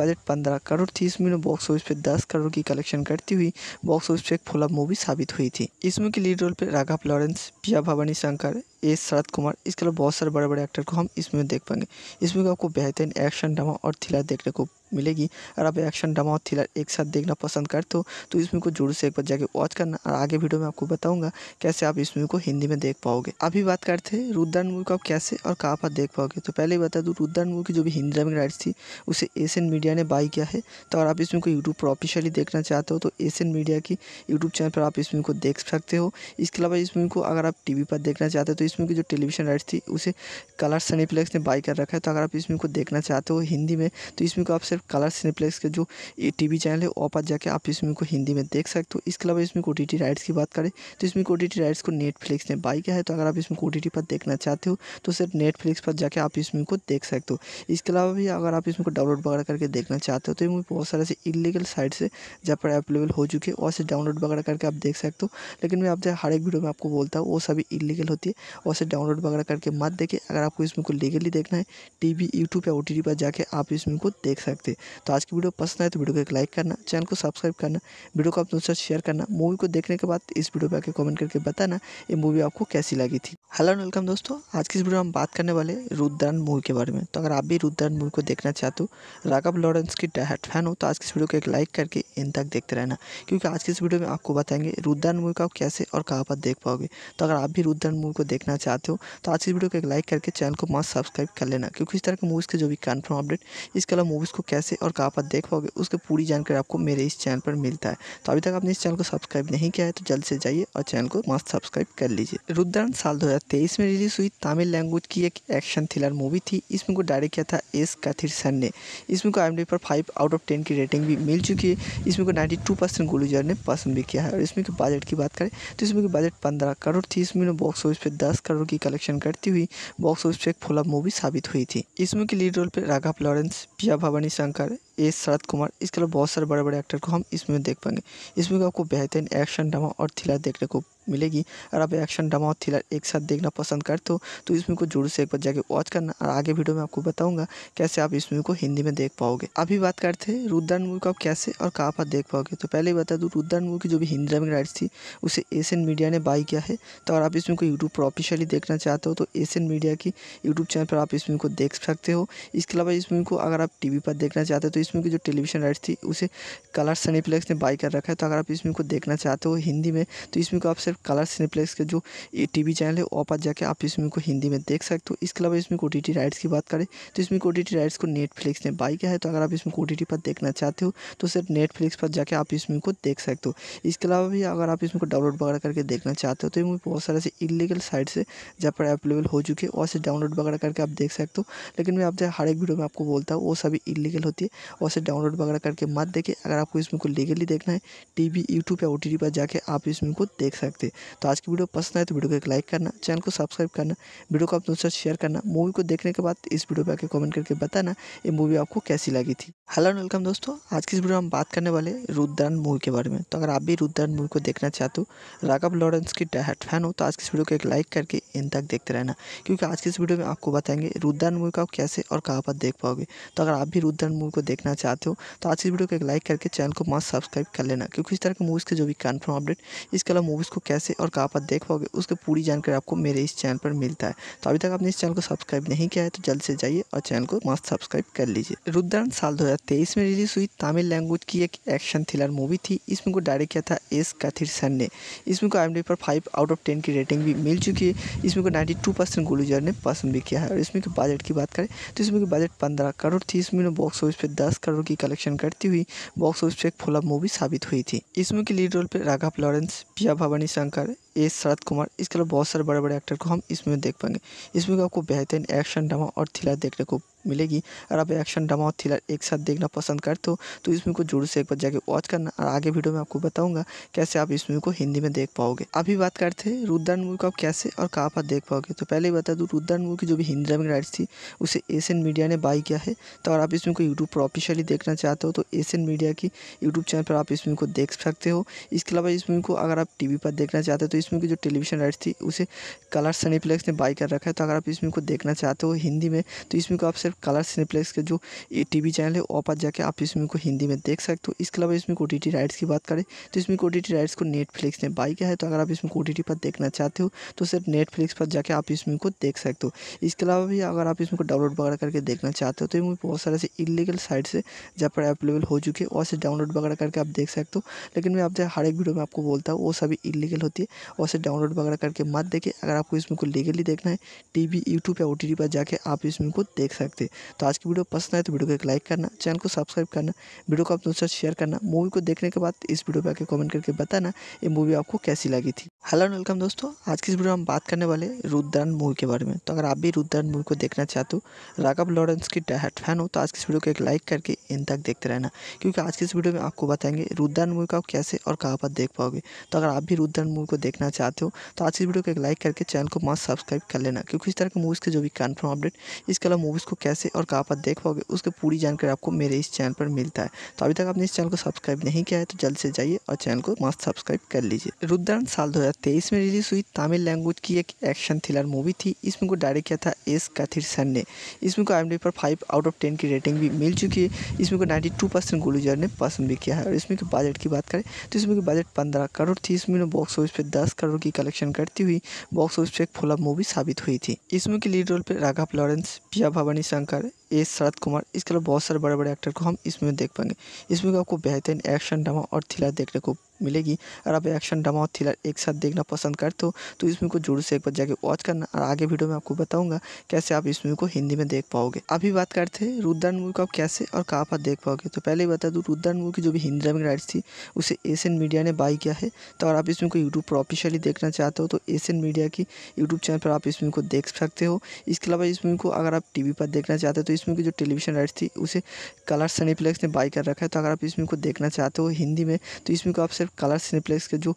బడ్జెట్ दस करोड़ की कलेक्शन करती हुई बॉक्स ऑफिस पर एक फ्लॉप मूवी साबित हुई थी इस मूवी के लीड रोल पर राघव लॉरेंस पिया भवानी शंकर ए शरद कुमार इसके अलावा बहुत सारे बड़े बड़े एक्टर को हम इसमें देख पाएंगे इसमें आपको बेहतरीन एक्शन ड्रामा और थ्रिलर देखने को मिलेगी अगर आप एक्शन ड्रामा और थ्रिलर एक साथ देखना पसंद करते हो तो, तो इस मूवी को जरूर से एक बार जाके वॉच करना और आगे वीडियो में आपको बताऊंगा कैसे आप इस मूवी को हिंदी में देख पाओगे अभी बात करते हैं रुद्रन मूवी को आप कैसे और कहाँ पर देख पाओगे तो पहले ही बता दूँ रुद्रन मूवी की जो भी हिंदी डबिंग राइट्स थी उसे एशियन मीडिया ने बाई किया है तो अगर आप इस मूवी को यूट्यूब पर ऑफिशियली देखना चाहते हो तो एशियन मीडिया की यूट्यूब चैनल पर आप इस मूवी को देख सकते हो इसके अलावा इस मूवी को अगर आप टी पर देखना चाहते हो तो इसमें की जो टेलीविज़न राइट्स थी उसे कलर सनीप्लेक्स ने बाई कर रखा है तो अगर आप इसमें को देखना चाहते हो हिंदी में तो इसमें को आप सिर्फ कलर सनीप्लेक्स के जो टी वी चैनल है वो पर जाके आप इसमें को हिंदी में देख सकते हो इसके अलावा इसमें ओ टी राइट्स की बात करें तो इसमें ओ टी राइट्स को नेटफ्लिक्स ने बाई किया है तो अगर आप इसमें ओ टी पर देखना चाहते हो तो सिर्फ नेटफ्लिक्स पर जाके आप इसमें को देख सकते हो इसके अलावा भी अगर आप इसमें को डाउनलोड वगैरह करके देखना चाहते हो तो इसमें बहुत सारे ऐसे इलीगल साइट्स है जहाँ पर अवेलेबल हो चुके हैं और से डाउनलोड वगैरह करके आप देख सकते हो लेकिन मैं जो हर एक वीडियो में आपको बोलता हूँ वो सभी इलीगल होती है उसे डाउनलोड वगैरह करके मत देखें अगर आपको इस मूवी को लीगली देखना है टी वी यूट्यूब या ओ टी टी पर जाकर आप इस मूवी को देख सकते हैं तो आज की वीडियो पसंद आए तो वीडियो को एक लाइक करना चैनल को सब्सक्राइब करना वीडियो को आप दोस्तों शेयर करना मूवी को देखने के बाद इस वीडियो पर आकर कॉमेंट करके बताना ये मूवी आपको कैसी लगी थी हेलो एंड वेलकम दोस्तों आज की इस वीडियो में हम बात करने वाले रुद्रन मूवी के बारे में तो अगर आप भी रुद्रन मूवी को देखना चाहते हो राघव लॉरेंस की डायट फैन हो तो आज की इस वीडियो को एक लाइक करके इन तक देखते रहना क्योंकि आज की इस वीडियो में आपको बताएंगे रुद्रन मूवी का कैसे और कहाँ पर देख पाओगे तो अगर आप भी रुद्रन मूवी को देखना चाहते हो तो आज की इस वीडियो को एक लाइक करके चैनल को मस्त सब्सक्राइब कर लेना क्योंकि इस तरह के मूवीज़ के जो भी कन्फर्म अपडेट इसके अलावा मूवीज़ को कैसे और कहाँ पर देख पाओगे उसकी पूरी जानकारी आपको मेरे इस चैनल पर मिलता है तो अभी तक आपने इस चैनल को सब्सक्राइब नहीं किया है तो जल्द से जाइए और चैनल को मस्त सब्सक्राइब कर लीजिए रुद्रन साल दो 2023 में रिलीज़ हुई तमिल लैंग्वेज की एक एक्शन थ्रिलर मूवी थी इसमें को डायरेक्ट किया था एस सन ने इसमें को आई पर फाइव आउट ऑफ टेन की रेटिंग भी मिल चुकी है इसमें को नाइन्टी टू परसेंट गुलूजर ने पसंद भी किया है और इसमें बजट की बात करें तो इसमें बजट पंद्रह करोड़ थी इसमें बॉक्स ऑफिस पर दस करोड़ की कलेक्शन करती हुई बॉक्स ऑफिस पर एक फुलअप मूवी साबित हुई थी इसमें के लीड रोल पर राघव लॉरेंस पिया भवानी शंकर एस शरद कुमार इसके अलावा बहुत सारे बड़े बड़े एक्टर को हम इसमें देख पाएंगे इसमें आपको बेहतरीन एक्शन ड्रामा और थ्रिलर देखने को मिलेगी और आप एक्शन ड्रामा और थ्रिलर एक साथ देखना पसंद करते हो तो इस मूवी को जरूर से एक बार जाके वॉच करना और आगे वीडियो में आपको बताऊंगा कैसे आप इस मूवी को हिंदी में देख पाओगे अभी बात करते हैं रुद्रन मूवी को आप कैसे और कहाँ पर देख पाओगे तो पहले ही बता दूँ रुद्रन मूवी की जो भी हिंदी ड्रामिंग राइट्स थी उसे एशियन मीडिया ने बाई किया है तो अगर आप इस मूवी को यूट्यूब पर ऑफिशियली देखना चाहते हो तो एशियन मीडिया की यूट्यूब चैनल पर आप इस मूवी को देख सकते हो इसके अलावा इस मूवी को अगर आप टी पर देखना चाहते हो तो इस मूवी की जो टेलीविजन राइट्स थी उसे कलर सनीप्लेक्स ने बाई कर रखा है तो अगर आप इस मूवी को देखना चाहते हो हिंदी में तो इस मूवी को आप सिर्फ कलर सिनेप्लेक्स के जो टी वी चैनल है वहाँ पर जाके आप इसमें को हिंदी में देख सकते हो इसके अलावा इसमें ओ टी टी राइट्स की बात करें तो इसमें ओ टी टी राइट्स को नेटफ्लिक्स ने बाई किया है तो अगर आप इसमें ओ टी टी पर देखना चाहते हो तो सिर्फ नेटफ्लिक्स पर जाके आप इसमें को देख सकते हो इसके अलावा भी अगर आप इसमें को डाउनलोड वगैरह करके देखना चाहते हो तो ये मूवी बहुत सारे से इलीगल साइट से जहाँ पर अवेलेबल हो चुकी है और से डाउनलोड वगैरह करके आप देख सकते हो लेकिन मैं आपसे हर एक वीडियो में आपको बोलता हूँ वो सभी इलीगल होती है और से डाउनलोड वगैरह करके मत देखें अगर आपको इसमें को लीगली देखना है टी वी यूट्यूब या ओ टी टी पर जाके आप इसमें को देख सकते हो सकते तो आज की वीडियो पसंद आए तो वीडियो को एक लाइक करना चैनल को सब्सक्राइब करना वीडियो को आप दोस्तों साथ शेयर करना मूवी को देखने के बाद इस वीडियो पर आकर कॉमेंट करके बताना ये मूवी आपको कैसी लगी थी हेलो एंड वेलकम दोस्तों आज की इस वीडियो में हम बात करने वाले रुद्रन मूवी के बारे में तो अगर आप भी रुद्रन मूवी को देखना चाहते हो राघव लॉरेंस की डायट फैन हो तो आज की इस वीडियो को एक लाइक करके इन तक देखते रहना क्योंकि आज की इस वीडियो में आपको बताएंगे रुद्रन मूवी का कैसे और कहाँ पर देख पाओगे तो अगर आप भी रुद्रन मूवी को देखना चाहते हो तो आज की वीडियो को एक लाइक करके चैनल को मस्त सब्सक्राइब कर लेना क्योंकि इस तरह की मूवीज़ के जो भी कन्फर्म अपडेट इसके अलावा मूवीज़ को कैसे और कहाँ पर देख पाओगे उसकी पूरी जानकारी आपको मेरे इस चैनल पर मिलता है तो अभी तक आपने इस चैनल को सब्सक्राइब नहीं किया है तो जल्द से जाइए और चैनल को मस्त सब्सक्राइब कर लीजिए रुद्रन साल दो में रिलीज हुई तमिल लैंग्वेज की एक एक्शन थ्रिलर मूवी थी इसमें को डायरेक्ट किया था एस कथिर कथिरसन ने इसमें को आई पर फाइव आउट ऑफ टेन की रेटिंग भी मिल चुकी है इसमें को नाइन्टी टू परसेंट गुलूजर ने पसंद भी किया है और इसमें बजट की बात करें तो इसमें की बजट पंद्रह करोड़ थी इसमें बॉक्स ऑफिस पे दस करोड़ की कलेक्शन करती हुई बॉक्स ऑफिस पे एक फुल मूवी साबित हुई थी इसमें की लीड रोल पर राघव लॉरेंस पिया भवानी शंकर एस शरद कुमार इसके अलावा बहुत सारे बड़े बड़े एक्टर को हम इसमें देख पाएंगे इसमें आपको बेहतरीन एक्शन ड्रामा और थ्रिलर देखने को मिलेगी और आप एक्शन ड्रामा और थ्रिलर एक साथ देखना पसंद करते हो तो इस मूवी को जरूर से एक बार जाके वॉच करना और आगे वीडियो में आपको बताऊँगा कैसे आप इस मूवी को हिंदी में देख पाओगे अभी बात करते हैं रुद्रन मूवी को आप कैसे और कहाँ पर देख पाओगे तो पहले ही बता दूँ रुद्रन मूवी की जो भी हिंदी ड्रामिंग राइट्स थी उसे एशियन मीडिया ने बाई किया है तो अगर आप इस मूवी को यूट्यूब पर ऑफिशियली देखना चाहते हो तो एशियन मीडिया की यूट्यूब चैनल पर आप इस मूवी को देख सकते हो इसके अलावा इस मूवी को अगर आप टी पर देखना चाहते हो तो इस मूवी की जो टेलीविजन राइट्स थी उसे कलर सनीप्लेक्स ने बाई कर रखा है तो अगर आप इस मूवी को देखना चाहते हो हिंदी में तो इस मूवी को आप कलर सिनेप्लेक्स के जो टी वी चैनल है वहाँ पर जाके आप इसमें को हिंदी में देख सकते हो इसके अलावा इसमें ओ टी टी राइट्स की बात करें तो इसमें ओ टी टी राइट्स को नेटफ्लिक्स ने बाई किया है तो अगर आप इसमें ओ टी टी पर देखना चाहते हो तो सिर्फ नेटफ्लिक्स पर जाके आप इसमें को देख सकते हो इसके अलावा भी अगर आप इसमें को डाउनलोड वगैरह करके देखना चाहते हो तो ये मूवी बहुत सारे से इलीगल साइट से जहाँ पर अवेलेबल हो चुकी है वहाँ से डाउनलोड वगैरह करके आप देख सकते हो लेकिन मैं आपसे हर एक वीडियो में आपको बोलता हूँ वो सभी इलीगल होती है वहाँ से डाउनलोड वगैरह करके मत देखे अगर आपको इसमें को लीगली देखना है टी वी यूट्यूब या ओ टी टी पर जाके आप इसमें को देख सकते हो सकते तो आज की वीडियो पसंद आए तो वीडियो को एक लाइक करना चैनल को सब्सक्राइब करना वीडियो को आप दोस्तों शेयर करना मूवी को देखने के बाद इस वीडियो पर आकर कमेंट करके बताना ये मूवी आपको कैसी लगी थी हेलो वेलकम दोस्तों आज की इस वीडियो में हम बात करने वाले रुद्रन मूवी के बारे में तो अगर आप भी रुद्रन मूवी को देखना चाहते हो राघव लॉरेंस की डायहट फैन हो तो आज की इस वीडियो को एक लाइक करके इन तक देखते रहना क्योंकि आज की इस वीडियो में आपको बताएंगे रुद्रन मूवी को आप कैसे और कहाँ पर देख पाओगे तो अगर आप भी रुद्रन मूवी को देखना चाहते हो तो आज की वीडियो को एक लाइक करके चैनल को मस्त सब्सक्राइब कर लेना क्योंकि इस तरह के मूवीज़ के जो भी कन्फर्म अपडेट इसके अलावा मूवीज़ को कैसे कैसे और कहाँ पर देख पाओगे उसकी पूरी जानकारी आपको मेरे इस चैनल पर मिलता है तो अभी तक आपने इस चैनल को सब्सक्राइब नहीं किया है तो जल्द से जाइए और चैनल को मस्त सब्सक्राइब कर लीजिए रुद्रन साल दो में रिलीज हुई तमिल लैंग्वेज की एक एक्शन थ्रिलर मूवी थी इसमें को डायरेक्ट किया था एस कैथिरसन ने इसमें को एम पर फाइव आउट ऑफ टेन की रेटिंग भी मिल चुकी है इसमें को नाइन्टी टू परसेंट गुलूजर ने पसंद भी किया है और इसमें के बजट की बात करें तो इसमें की बजट पंद्रह करोड़ थी इसमें बॉक्स ऑफिस पे दस करोड़ की कलेक्शन करती हुई बॉक्स ऑफिस पे एक फुलअप मूवी साबित हुई थी इसमें की लीड रोल पर राघव लॉरेंस पिया भवानी அலங்கார ए शरद कुमार इसके अलावा बहुत सारे बड़े बड़े एक्टर को हम इसमें देख पाएंगे इसमें आपको बेहतरीन एक्शन ड्रामा और थ्रिलर देखने को मिलेगी अगर आप एक्शन ड्रामा और थ्रिलर एक साथ देखना पसंद करते हो तो इस मूवी को जोर से एक बार जाके वॉच करना और आगे वीडियो में आपको बताऊंगा कैसे आप इस मूवी को हिंदी में देख पाओगे अभी बात करते हैं रुद्रन मूवी को आप कैसे और कहाँ पर देख पाओगे तो पहले ही बता दूँ रुद्रन मूवी की जो भी हिंदी डबिंग राइट्स थी उसे एशियन मीडिया ने बाई किया है तो अगर आप इस मूवी को यूट्यूब पर ऑफिशियली देखना चाहते हो तो एशियन मीडिया की यूट्यूब चैनल पर आप इस मूवी को देख सकते हो इसके अलावा इस मूवी को अगर आप टी पर देखना चाहते हो तो इस इसमें की जो टेलीविज़न राइट्स थी उसे कलर सनीप्लेक्स ने बाई कर रखा है तो अगर आप इसमें को देखना चाहते हो हिंदी में तो इसमें को आप सिर्फ कलर सनीप्लेक्स के जो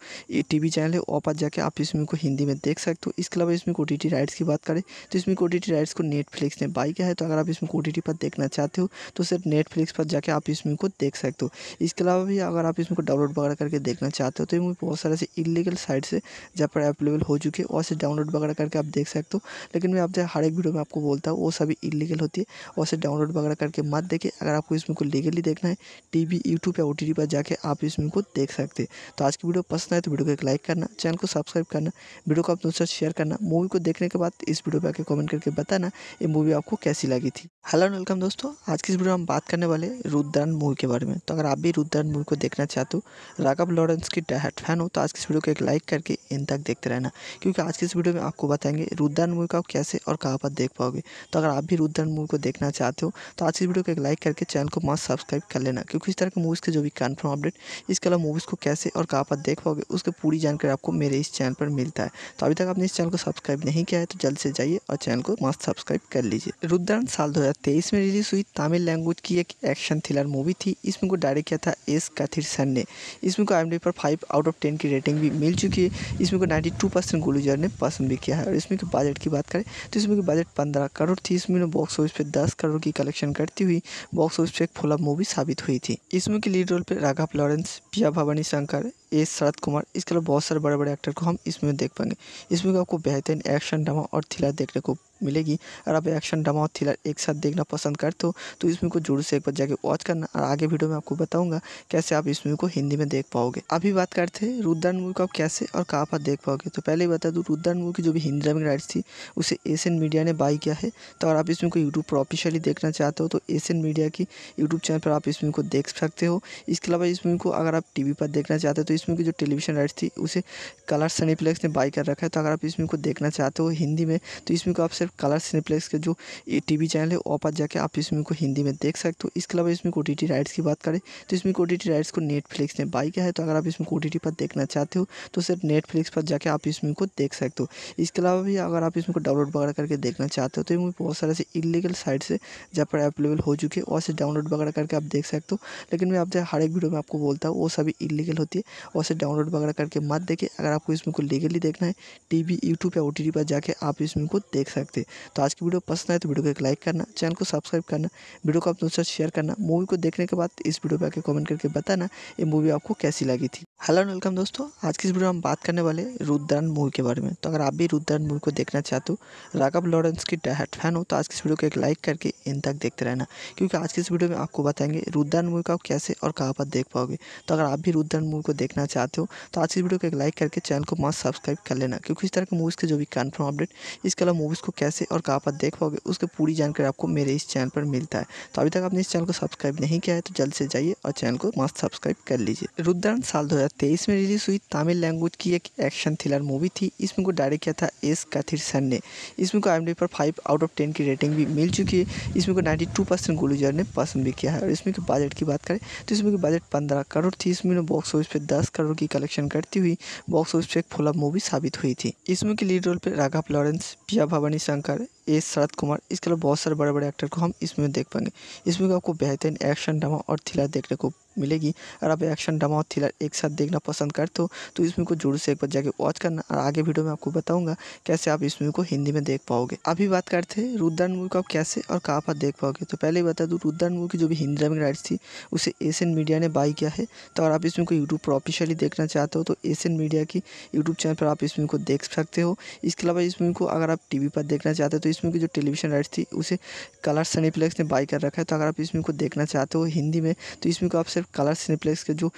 टी वी चैनल है वहाँ पर जाके आप इसमें को हिंदी में देख सकते हो इसके अलावा इसमें को टी राइट्स की बात करें तो इसमें को टी राइट्स को नेटफ्लिक्स ने बाई किया है तो अगर आप इसमें को टी पर देखना चाहते हो तो सिर्फ नेटफ्लिक्स पर जाकर आप इसमें को देख सकते हो इसके अलावा भी अगर आप इसमें को डाउनलोड वगैरह करके देखना चाहते हो तो इसमें बहुत सारे ऐसे इलीगल साइट्स है जहाँ पर अवेलेबल हो चुके हैं और से डाउनलोड वगैरह करके आप देख सकते हो लेकिन मैं आप जो हर एक वीडियो में आपको बोलता हूँ वो सभी इलीगल होती है और उसे डाउनलोड वगैरह करके मत देखें अगर आपको इस मूवी को लीगली देखना है टी वी यूट्यूब या ओ टी टी पर जाकर आप इस को देख सकते हैं तो आज की वीडियो पसंद आए तो वीडियो को एक लाइक करना चैनल को सब्सक्राइब करना वीडियो को आप दोस्तों शेयर करना मूवी को देखने के बाद इस वीडियो पर आकर कमेंट करके बताना ये मूवी आपको कैसी लगी थी हेलो एंड वेलकम दोस्तों आज की इस वीडियो में हम बात करने वाले रुद्रन मूवी के बारे में तो अगर आप भी रुद्रन मूवी को देखना चाहते हो राघव लॉरेंस की डायट फैन हो तो आज की इस वीडियो को एक लाइक करके इन तक देखते रहना क्योंकि आज की इस वीडियो में आपको बताएंगे रुद्रन मूवी को आप कैसे और कहाँ पर देख पाओगे तो अगर आप भी रुद्रन मूवी को देखना देखना चाहते हो तो आज की वीडियो को एक लाइक करके चैनल को मस्त सब्सक्राइब कर लेना क्योंकि इस तरह के मूवीज़ के जो भी कन्फर्म अपडेट इसके अलावा मूवीज़ को कैसे और कहाँ पर देख पाओगे उसकी पूरी जानकारी आपको मेरे इस चैनल पर मिलता है तो अभी तक आपने इस चैनल को सब्सक्राइब नहीं किया है तो जल्द से जाइए और चैनल को मस्त सब्सक्राइब कर लीजिए रुद्रन साल दो में रिलीज़ हुई तमिल लैंग्वेज की एक एक्शन थ्रिलर मूवी थी इसमें को डायरेक्ट किया था एस कथिर सन ने इसमें को आई पर फाइव आउट ऑफ टेन की रेटिंग भी मिल चुकी है इसमें को नाइन्टी टू परसेंट गुलूजर ने पसंद भी किया है और इसमें के बजट की बात करें तो इसमें की बजट पंद्रह करोड़ थी इसमें बॉक्स ऑफिस पे दस दस करोड़ की कलेक्शन करती हुई बॉक्स ऑफिस पर एक फ्लॉप मूवी साबित हुई थी इस मूवी के लीड रोल पर राघव लॉरेंस पिया भवानी शंकर एस शरद कुमार इसके अलावा बहुत सारे बड़े बड़े एक्टर को हम इसमें देख पाएंगे इसमें आपको बेहतरीन एक्शन ड्रामा और थ्रिलर देखने को मिलेगी और आप एक्शन ड्रामा और थ्रिलर एक साथ देखना पसंद करते हो तो इस मूवी को जरूर से एक बार जाके वॉच करना और आगे वीडियो में आपको बताऊंगा कैसे आप इस मूवी को हिंदी में देख पाओगे अभी बात करते हैं रुद्रन मूवी को आप कैसे और कहाँ पर देख पाओगे तो पहले ही बता दूँ रुद्रन मूवी की जो भी हिंदी में राइट्स थी उसे एशियन मीडिया ने बाई किया है तो अगर आप इस मूवी को यूट्यूब पर ऑफिशियली देखना चाहते हो तो एशियन मीडिया की यूट्यूब चैनल पर आप इस मूवी को देख सकते हो इसके अलावा इस मूवी को अगर आप टी पर देखना चाहते हो तो इस इसमें की जो टेलीविज़न राइट्स थी उसे कलर सनीप्लेक्स ने बाई कर रखा है तो अगर आप इसमें को देखना चाहते हो हिंदी में तो इसमें को आप सिर्फ कलर सनीप्लेक्स के जो टी वी चैनल है वहाँ पर जाकर आप इसमें को हिंदी में देख सकते हो इसके अलावा इसमें ओ टी टी राइट्स की बात करें तो इसमें ओ टी टी राइट्स को नेटफ्लिक्स ने बाई किया है तो अगर आप इसमें ओ टी टी पर देखना चाहते हो तो सिर्फ नेटफ्लिक्स पर जाकर आप इसमें को देख सकते हो इसके अलावा भी अगर आप इसमें को डाउनलोड वगैरह करके देखना चाहते हो तो इसमें मूवी बहुत सारे ऐसे इलीगल साइट्स है जहाँ पर अवेलेबल हो चुके हैं और से डाउनलोड वगैरह करके आप देख सकते हो लेकिन मैं आपसे हर एक वीडियो में आपको बोलता हूँ वो सभी इलीगल होती है और उसे डाउनलोड वगैरह करके मत देखें अगर आपको इस मूवी को लीगली देखना है टी वी यूट्यूब या ओ टी पर जाकर आप इस मूवी को देख सकते हैं तो आज की वीडियो पसंद आए तो वीडियो को एक लाइक करना चैनल को सब्सक्राइब करना वीडियो को आप दोस्तों शेयर करना मूवी को देखने के बाद इस वीडियो पर आकर कॉमेंट करके बताना ये मूवी आपको कैसी लगी थी हेलो वेलकम दोस्तों आज की इस वीडियो में हम बात करने वाले रुद्रन मूवी के बारे में तो अगर आप भी रुद्रन मूवी को देखना चाहते हो राघव लॉरेंस की डायट फैन हो तो आज की इस वीडियो को एक लाइक करके इन तक देखते रहना क्योंकि आज की इस वीडियो में आपको बताएंगे रुद्रन मूवी को कैसे और कहाँ पर देख पाओगे तो अगर आप भी रुद्रन मूवी को देख देखना चाहते हो तो आज की वीडियो को एक लाइक करके चैनल को मस्त सब्सक्राइब कर लेना क्योंकि इस तरह के मूवीज़ के जो भी कन्फर्म अपडेट इसके अलावा मूवीज़ को कैसे और कहाँ पर देख पाओगे उसकी पूरी जानकारी आपको मेरे इस चैनल पर मिलता है तो अभी तक आपने इस चैनल को सब्सक्राइब नहीं किया है तो जल्द से जाइए और चैनल को मस्त सब्सक्राइब कर लीजिए रुद्रन साल दो में रिलीज़ हुई तमिल लैंग्वेज की एक एक्शन थ्रिलर मूवी थी इसमें को डायरेक्ट किया था एस कथिरसन ने इसमें को आई पर फाइव आउट ऑफ टेन की रेटिंग भी मिल चुकी है इसमें को नाइन्टी टू परसेंट गुलूजर ने पसंद भी किया है और इसमें के बजट की बात करें तो इसमें बजट पंद्रह करोड़ थी इसमें बॉक्स ऑफिस पे दस ऑस्कर की कलेक्शन करती हुई बॉक्स ऑफिस पर एक फ्लॉप मूवी साबित हुई थी इस की लीड रोल पर राघव लॉरेंस पिया भवानी शंकर एस शरद कुमार इसके अलावा बहुत सारे बड़े बड़े एक्टर को हम इसमें देख पाएंगे इसमें आपको बेहतरीन एक्शन ड्रामा और थ्रिलर देखने को मिलेगी अगर आप एक्शन ड्रामा और थ्रिलर एक साथ देखना पसंद करते हो तो इस मूवी को जरूर से एक बार जाके वॉच करना और आगे वीडियो में आपको बताऊंगा कैसे आप इस मूवी को हिंदी में देख पाओगे अभी बात करते हैं रुद्रन मूवी को आप कैसे और कहाँ पर देख पाओगे तो पहले ही बता दूँ रुद्रन मूवी की जो भी हिंदी ड्रामिंग राइट्स थी उसे एशियन मीडिया ने बाई किया है तो अगर आप इस मूवी को यूट्यूब पर ऑफिशियली देखना चाहते हो तो एशियन मीडिया की यूट्यूब चैनल पर आप इस मूवी को देख सकते हो इसके अलावा इस मूवी को अगर आप टी पर देखना चाहते हो तो इसमें की जो टेलीविज़न राइट्स थी उसे कलर सनीप्लेक्स ने बाई कर रखा है तो अगर आप इसमें को देखना चाहते हो हिंदी में तो इसमें को आप सिर्फ कलर सनीप्लेक्स के जो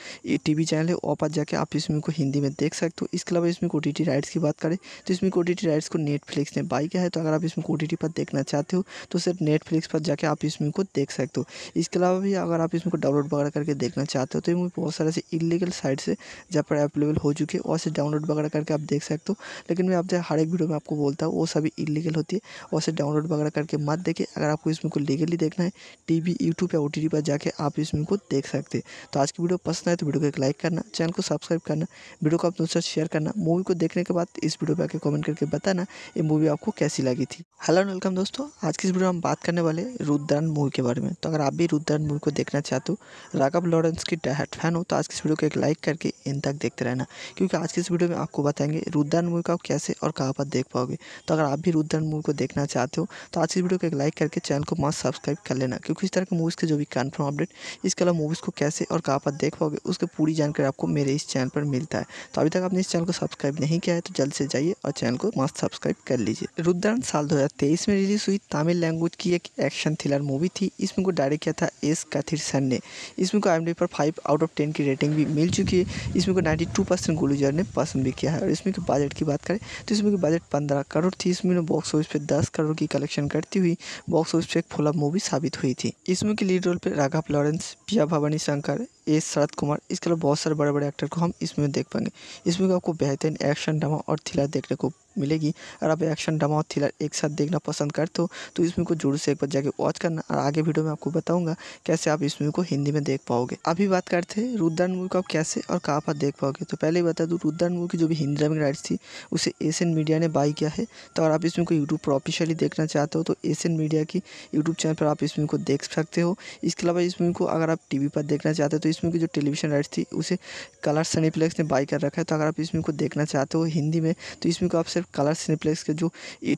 टी वी चैनल है वहाँ पर जाकर आप इसमें को हिंदी में देख सकते हो इसके अलावा इसमें को टी राइट्स की बात करें तो इसमें ओ टी राइट्स को नेटफ्लिक्स ने बाई किया है तो अगर आप इसमें ओ टी पर देखना चाहते हो तो सिर्फ नेटफ्लिक्स पर जाकर आप इसमें को देख सकते हो इसके अलावा भी अगर आप इसमें को डाउनलोड वगैरह करके देखना चाहते हो तो ये मूवी बहुत सारे से इलीगल साइट से जहाँ पर अवेलेबल हो चुकी है वहाँ से डाउनलोड वगैरह करके आप देख सकते हो लेकिन मैं आपसे हर एक वीडियो में आपको बोलता हूँ वो सभी इलीगल होती है और उसे डाउनलोड वगैरह करके मत देखें अगर आपको इस को लीगली देखना है टी वी यूट्यूब या ओ टी टी पर जाके आप इस फिल्म को देख सकते हैं तो आज की वीडियो पसंद आए तो वीडियो को एक लाइक करना चैनल को सब्सक्राइब करना वीडियो को आप दोस्तों शेयर करना मूवी को देखने के बाद इस वीडियो पर आके कमेंट करके बताना ये मूवी आपको कैसी लगी थी हेलो एंड वेलकम दोस्तों आज की इस वीडियो में हम बात करने वाले रुद्रन मूवी के बारे में तो अगर आप भी रुद्रन मूवी को देखना चाहते हो राघव लॉरेंस की डायट फैन हो तो आज की इस वीडियो को एक लाइक करके इन तक देखते रहना क्योंकि आज की इस वीडियो में आपको बताएंगे रुद्रन मूवी को आप कैसे और कहाँ पर देख पाओगे तो अगर आप भी रुद्रन मूवी को देखना देखना चाहते हो तो आज की वीडियो को एक लाइक करके चैनल को मस्त सब्सक्राइब कर लेना क्योंकि इस तरह के मूवीज़ के जो भी कन्फर्म अपडेट इसके अलावा मूवीज़ को कैसे और कहाँ पर देख पाओगे उसकी पूरी जानकारी आपको मेरे इस चैनल पर मिलता है तो अभी तक आपने इस चैनल को सब्सक्राइब नहीं किया है तो जल्द से जाइए और चैनल को मस्त सब्सक्राइब कर लीजिए रुद्रन साल तेईस में रिलीज़ हुई तमिल लैंग्वेज की एक एक्शन थ्रिलर मूवी थी इसमें को डायरेक्ट किया था एस सन ने इसमें को आई पर फाइव आउट ऑफ टेन की रेटिंग भी मिल चुकी है इसमें को नाइन्टी टू परसेंट गुलूजर ने पसंद भी किया है और इसमें के बजट की बात करें तो इसमें बजट पंद्रह करोड़ थी इसमें बॉक्स ऑफिस पर दस दस करोड़ की कलेक्शन करती हुई बॉक्स ऑफिस पर एक फ्लॉप मूवी साबित हुई थी इस मूवी के लीड रोल पर राघव लॉरेंस पिया भवानी शंकर ए शरद कुमार इसके अलावा बहुत सारे बड़े बड़े एक्टर को हम इसमें देख पाएंगे इसमें आपको बेहतरीन एक्शन ड्रामा और थ्रिलर देखने को मिलेगी और आप एक्शन ड्रामा और थ्रिलर एक साथ देखना पसंद करते हो तो, तो इस मूवी को जोर से एक बार जाके वॉच करना और आगे वीडियो में आपको बताऊंगा कैसे आप इस मूवी को हिंदी में देख पाओगे अभी बात करते हैं रुद्रन मूवी को आप कैसे और कहाँ पर देख पाओगे तो पहले ही बता दूँ रुद्रन मूवी की जो भी हिंदी डबिंग राइट्स थी उसे एशियन मीडिया ने बाई किया है तो अगर आप इस मूवी को यूट्यूब पर ऑफिशियली देखना चाहते हो तो एशियन मीडिया की यूट्यूब चैनल पर आप इस मूवी को देख सकते हो इसके अलावा इस मूवी को अगर आप टी पर देखना चाहते हो तो इस इसमें की जो टेलीविजन राइट्स थी उसे कलर सनीप्लेक्स ने बाई कर रखा है तो अगर आप इसमें को देखना चाहते हो हिंदी में तो इसमें को आप सिर्फ कलर सनीप्लेक्स के जो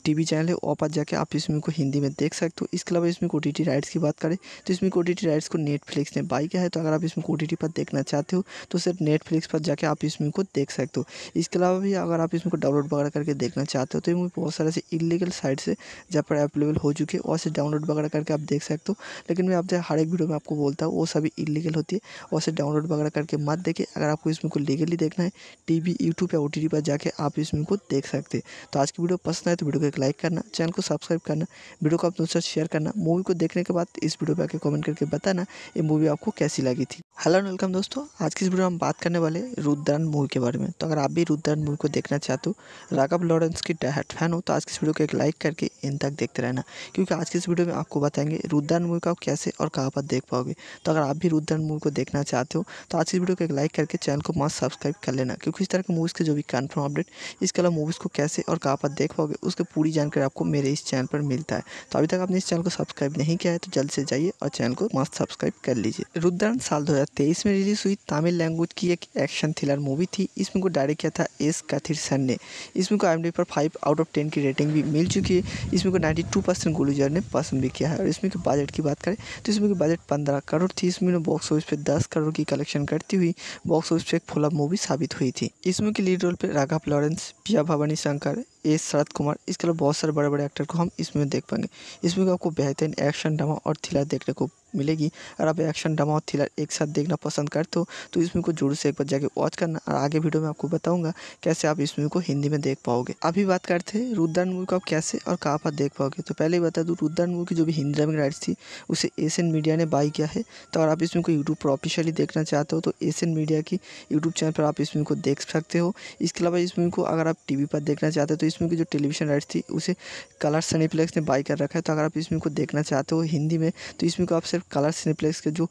टी वी चैनल है वहाँ पर जाके आप इसमें को हिंदी में देख सकते हो इसके अलावा इसमें को टी राइट्स की बात करें तो इसमें ओ टी राइट्स को नेटफ्लिक्स ने बाई किया है तो अगर आप इसमें ओ टी पर देखना चाहते हो तो सिर्फ नेटफ्लिक्स पर जाके आप इसमें को देख सकते हो इसके अलावा भी अगर आप इसमें को डाउनलोड वगैरह करके देखना चाहते हो तो ये मूवी बहुत सारे ऐसे इलीगल साइट से जहाँ पर अवेलेबल हो चुके हैं और से डाउनलोड वगैरह करके आप देख सकते हो लेकिन मैं जो हर एक वीडियो में आपको बोलता हूँ वो सभी इलीगल होती है और उसे डाउनलोड वगैरह करके मत देखें अगर आपको इस मूवी को लीगली देखना है टी वी यूट्यूब या ओ टी टी पर जाकर आप इस मूवी को देख सकते हैं तो आज की वीडियो पसंद आए तो वीडियो को एक लाइक करना चैनल को सब्सक्राइब करना वीडियो को आप दोस्तों शेयर करना मूवी को देखने के बाद इस वीडियो पर आकर कॉमेंट करके बताना ये मूवी आपको कैसी लगी थी हेलो वेलकम दोस्तों आज की इस वीडियो में हम बात करने वाले रुद्रन मूवी के बारे में तो अगर आप भी रुद्रन मूवी को देखना चाहते हो राघव लॉरेंस की डायट फैन हो तो आज की इस वीडियो को एक लाइक करके इन तक देखते रहना क्योंकि आज की इस वीडियो में आपको बताएंगे रुद्रन मूवी का कैसे और कहाँ पर देख पाओगे तो अगर आप भी रुद्रन मूवी को देखना चाहते हो तो आज की इस वीडियो को एक लाइक करके चैनल को मस्त सब्सक्राइब कर लेना क्योंकि इस तरह की मूवीज़ के जो भी कन्फर्म अपडेट इसके अलावा मूवीज़ को कैसे और कहाँ पर देख पाओगे उसकी पूरी जानकारी आपको मेरे इस चैनल पर मिलता है तो अभी तक आपने इस चैनल को सब्सक्राइब नहीं किया है तो जल्द से जाइए और चैनल को मस्त सब्सक्राइब कर लीजिए रुद्रन साल दो 2023 में रिलीज़ हुई तमिल लैंग्वेज की एक एक्शन थ्रिलर मूवी थी इसमें को डायरेक्ट किया था एस सन ने इसमें को आई पर फाइव आउट ऑफ टेन की रेटिंग भी मिल चुकी है इसमें को को 92 परसेंट गुलूजर ने पसंद भी किया है और इसमें के बजट की बात करें तो इसमें की बजट पंद्रह करोड़ थी इसमें बॉक्स ऑफिस पर दस करोड़ की कलेक्शन करती हुई बॉक्स ऑफिस पर एक फुलअप मूवी साबित हुई थी इसमें की लीड रोल पर राघव लॉरेंस पिया भवानी शंकर एस शरद कुमार इसके अलावा बहुत सारे बड़े बड़े एक्टर को हम इसमें देख पाएंगे इसमें आपको बेहतरीन एक्शन ड्रामा और थ्रिलर देखने को मिलेगी और आप एक्शन ड्रामा और थ्रिलर एक साथ देखना पसंद करते हो तो इस मूवी को जोर से एक बार जाके वॉच करना और आगे वीडियो में आपको बताऊँगा कैसे आप इस मूवी को हिंदी में देख पाओगे अभी बात करते हैं रुद्रन मूवी को आप कैसे और कहाँ पर देख पाओगे तो पहले ही बता दूँ रुद्रन मूवी की जो भी हिंदी ड्रामिंग राइट्स थी उसे एशियन मीडिया ने बाई किया है तो अगर आप इस मूवी को यूट्यूब पर ऑफिशियली देखना चाहते हो तो एशियन मीडिया की यूट्यूब चैनल पर आप इस मूवी को देख सकते हो इसके अलावा इस मूवी को अगर आप टी पर देखना चाहते हो तो इस मूवी की जो टेलीविजन राइट्स थी उसे कलर सनीप्लेक्स ने बाई कर रखा है तो अगर आप इस मूवी को देखना चाहते हो हिंदी में तो इस मूवी को आप सिर्फ कलर सिनेप्लेक्स के जो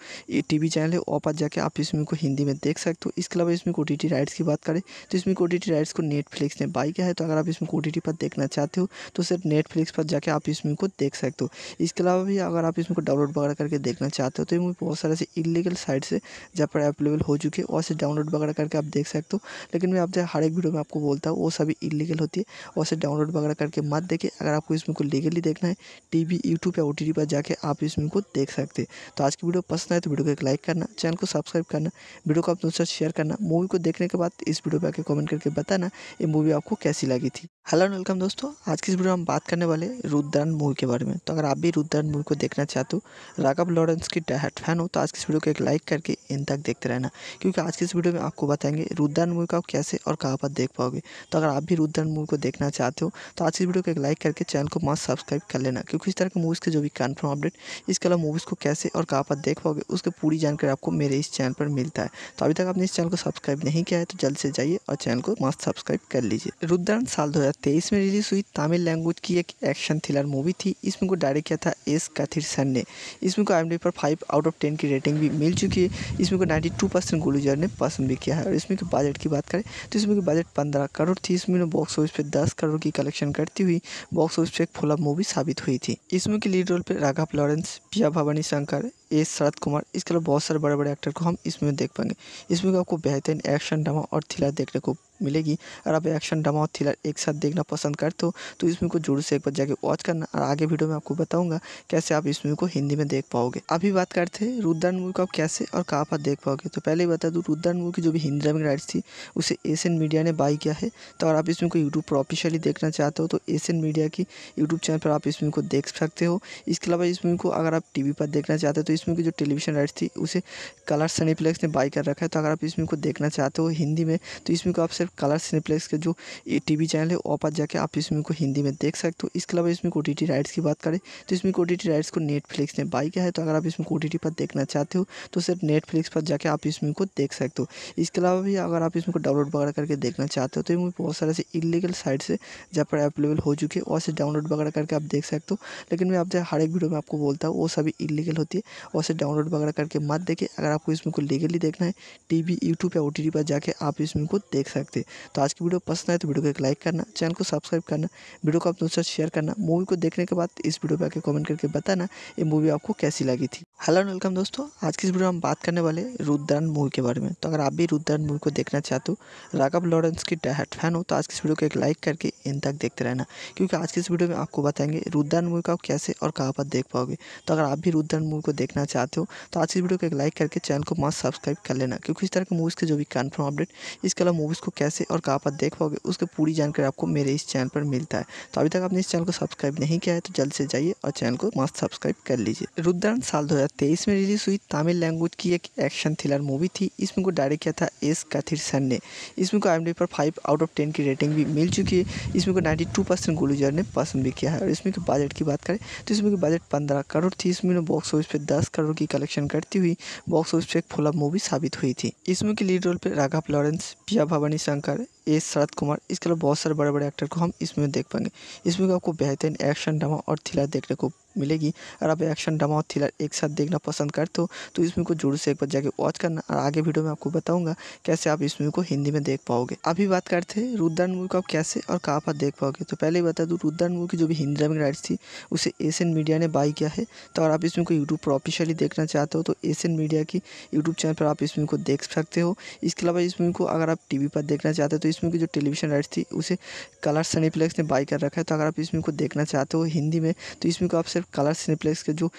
टी वी चैनल है वहाँ पर जाके आप इस मूवी को हिंदी में देख सकते हो इसके अलावा इसमें ओ टी टी राइट्स की बात करें तो इसमें ओ टी टी राइट्स को नेटफ्लिक्स ने बाई किया है तो अगर आप इसमें ओ टी टी पर देखना चाहते हो तो सिर्फ नेटफ्लिक्स पर जाके आप इस मूवी को देख सकते हो इसके अलावा भी अगर आप इसमें को डाउनलोड वगैरह करके देखना चाहते हो तो ये मूवी बहुत सारे ऐसे इलीगल साइट से जहाँ पर अवेलेबल हो चुकी है वहाँ से डाउनलोड वगैरह करके आप देख सकते हो लेकिन मैं आपसे हर एक वीडियो में आपको बोलता हूँ वो सभी इलीगल होती है वहाँ से डाउनलोड वगैरह करके मत देखें अगर आपको इसमें को लीगली देखना है टी वी यूट्यूब या ओ टी टी पर जाके आप इसमें को देख सकते हो सकते तो आज की वीडियो पसंद आए तो वीडियो को एक लाइक करना चैनल को सब्सक्राइब करना वीडियो को आप दोस्तों शेयर करना मूवी को देखने के बाद इस वीडियो पर आके कॉमेंट करके बताना ये मूवी आपको कैसी लगी थी हेलो एंड वेलकम दोस्तों आज की इस वीडियो में हम बात करने वाले रुद्रन मूवी के बारे में तो अगर आप भी रुद्रन मूवी को देखना चाहते हो राघव लॉरेंस की डायट फैन हो तो आज की इस वीडियो को एक लाइक करके इन तक देखते रहना क्योंकि आज की इस वीडियो में आपको बताएंगे रुद्रन मूवी का कैसे और कहाँ पर देख पाओगे तो अगर आप भी रुद्रन मूवी को देखना चाहते हो तो आज की वीडियो को एक लाइक करके चैनल को मस्त सब्सक्राइब कर लेना क्योंकि इस तरह के मूवीज़ के जो भी कन्फर्म अपडेट इसके अलावा मूवीज़ को कैसे और कहाँ पर देख पाओगे उसकी पूरी जानकारी आपको मेरे इस चैनल पर मिलता है तो अभी तक आपने इस चैनल को सब्सक्राइब नहीं किया है तो जल्द से जाइए और चैनल को मस्त सब्सक्राइब कर लीजिए रुद्रन साल दो 2023 में रिलीज़ हुई तमिल लैंग्वेज की एक एक्शन थ्रिलर मूवी थी इसमें को डायरेक्ट किया था एस सन ने इसमें को आई पर फाइव आउट ऑफ टेन की रेटिंग भी मिल चुकी है इसमें को नाइन्टी टू परसेंट गुलूजर ने पसंद भी किया है और इसमें बजट की बात करें तो इसमें की बजट पंद्रह करोड़ थी इसमें बॉक्स ऑफिस पर दस करोड़ की कलेक्शन करती हुई बॉक्स ऑफिस पर एक फुलअप मूवी साबित हुई थी इसमें की लीड रोल पर राघव लॉरेंस पिया भवानी शंकर एस शरद कुमार इसके अलावा बहुत सारे बड़े बड़े एक्टर को हम इसमें देख पाएंगे इसमें आपको बेहतरीन एक्शन ड्रामा और थ्रिलर देखने को मिलेगी और आप एक्शन ड्रामा और थ्रिलर एक साथ देखना पसंद करते हो तो इस मूवी को जरूर से एक बार जाके वॉच करना और आगे वीडियो में आपको बताऊंगा कैसे आप इस मूवी को हिंदी में देख पाओगे अभी बात करते हैं रुद्रन मूवी को आप कैसे और कहाँ पर देख पाओगे तो पहले ही बता दूँ रुद्रन मूवी की जो भी हिंदी ड्रामिंग राइट्स थी उसे एशियन मीडिया ने बाई किया है तो अगर आप इस मूवी को यूट्यूब पर ऑफिशियली देखना चाहते हो तो एशियन मीडिया की यूट्यूब चैनल पर आप इस मूवी को देख सकते हो इसके अलावा इस मूवी को अगर आप टी पर देखना चाहते हो तो इस मूवी की जो टेलीविजन राइट्स थी उसे कलर सनीप्लेक्स ने बाई कर रखा है तो अगर आप इस मूवी को देखना चाहते हो हिंदी में तो इस मूवी को आप कलर सिनेप्लेक्स के जो टी वी चैनल है वहाँ पर जाकर आप इसमें को हिंदी में देख सकते हो इसके अलावा इसमें ओ टी राइट्स की बात करें तो इसमें ओ टी राइट्स को नेटफ्लिक्स ने बाई किया है तो अगर आप इसमें ओ टी पर देखना चाहते हो तो सिर्फ नेटफ्लिक्स पर जाकर आप इसमें को देख सकते हो इसके अलावा भी अगर आप इसमें को डाउनलोड वगैरह करके देखना चाहते हो तो ये मूवी बहुत सारे से इलीगल साइट से जहाँ पर अवेलेबल हो चुकी है वहाँ से डाउनलोड वगैरह करके आप देख सकते हो लेकिन मैं जो हर एक वीडियो में आपको बोलता हूँ वो सभी इलीगल होती है वहाँ से डाउनलोड वगैरह करके मत देखे अगर आपको इसमें को लीगली देखना है टी वी यूट्यूब या ओ पर जाके आप इसमें को देख सकते सकते तो आज की वीडियो पसंद आए तो वीडियो को एक लाइक करना चैनल को सब्सक्राइब करना वीडियो को आप दोस्तों से शेयर करना मूवी को देखने के बाद इस वीडियो पर आकर कॉमेंट करके बताना ये मूवी आपको कैसी लगी थी हेलो वेलकम दोस्तों आज की इस वीडियो में हम बात करने वाले रुद्रन मूवी के बारे में तो अगर आप भी रुद्रन मूवी को देखना चाहते हो राघव लॉरेंस की डायहट फैन हो तो आज की इस वीडियो को एक लाइक करके इन तक देखते रहना क्योंकि आज की इस वीडियो में आपको बताएंगे रुद्रन मूवी को आप कैसे और कहाँ पर देख पाओगे तो अगर आप भी रुद्रन मूवी को देखना चाहते हो तो आज की वीडियो को एक लाइक करके चैनल को मस्त सब्सक्राइब कर लेना क्योंकि इस तरह के मूवीज़ के जो भी कन्फर्म अपडेट इसके अलावा मूवीज़ को कैसे कैसे और कहाँ पर देख पाओगे उसकी पूरी जानकारी आपको मेरे इस चैनल पर मिलता है तो अभी तक आपने इस चैनल को सब्सक्राइब नहीं किया है तो जल्द से जाइए और चैनल को मस्त सब्सक्राइब कर लीजिए रुद्रन साल दो में रिलीज हुई तमिल लैंग्वेज की एक एक्शन थ्रिलर मूवी थी इसमें को डायरेक्ट किया था एस सन ने इसमें को आई पर फाइव आउट ऑफ टेन की रेटिंग भी मिल चुकी है इसमें को नाइन्टी टू परसेंट गुलूजर ने पसंद भी किया है और इसमें के बजट की बात करें तो इसमें की बजट पंद्रह करोड़ थी इसमें बॉक्स ऑफिस पे दस करोड़ की कलेक्शन करती हुई बॉक्स ऑफिस पे एक फुलअप मूवी साबित हुई थी इसमें की लीड रोल पर राघव लॉरेंस पिया भवानी அலங்காரு ए शरद कुमार इसके अलावा बहुत सारे बड़े बड़े एक्टर को हम इसमें देख पाएंगे इसमें आपको बेहतरीन एक्शन ड्रामा और थ्रिलर देखने को मिलेगी अगर आप एक्शन ड्रामा और थ्रिलर एक साथ देखना पसंद करते हो तो इस मूवी को जरूर से एक बार जाके वॉच करना और आगे वीडियो में आपको बताऊंगा कैसे आप इस मूवी को हिंदी में देख पाओगे अभी बात करते हैं रुद्रन मूवी को आप कैसे और कहाँ पर देख पाओगे तो पहले ही बता दूँ रुद्रन मूवी की जो भी हिंदी में राइट्स थी उसे एशियन मीडिया ने बाई किया है तो अगर आप इस मूवी को यूट्यूब पर ऑफिशियली देखना चाहते हो तो एशियन मीडिया की यूट्यूब चैनल पर आप इस मूवी को देख सकते हो इसके अलावा इस मूवी को अगर आप टी पर देखना चाहते हो तो इस इसमें की जो टेलीविज़न राइट्स थी उसे कलर सनीप्लेक्स ने बाई कर रखा है तो अगर आप इसमें को देखना चाहते हो हिंदी में तो इसमें को आप सिर्फ कलर सनीप्लेक्स के जो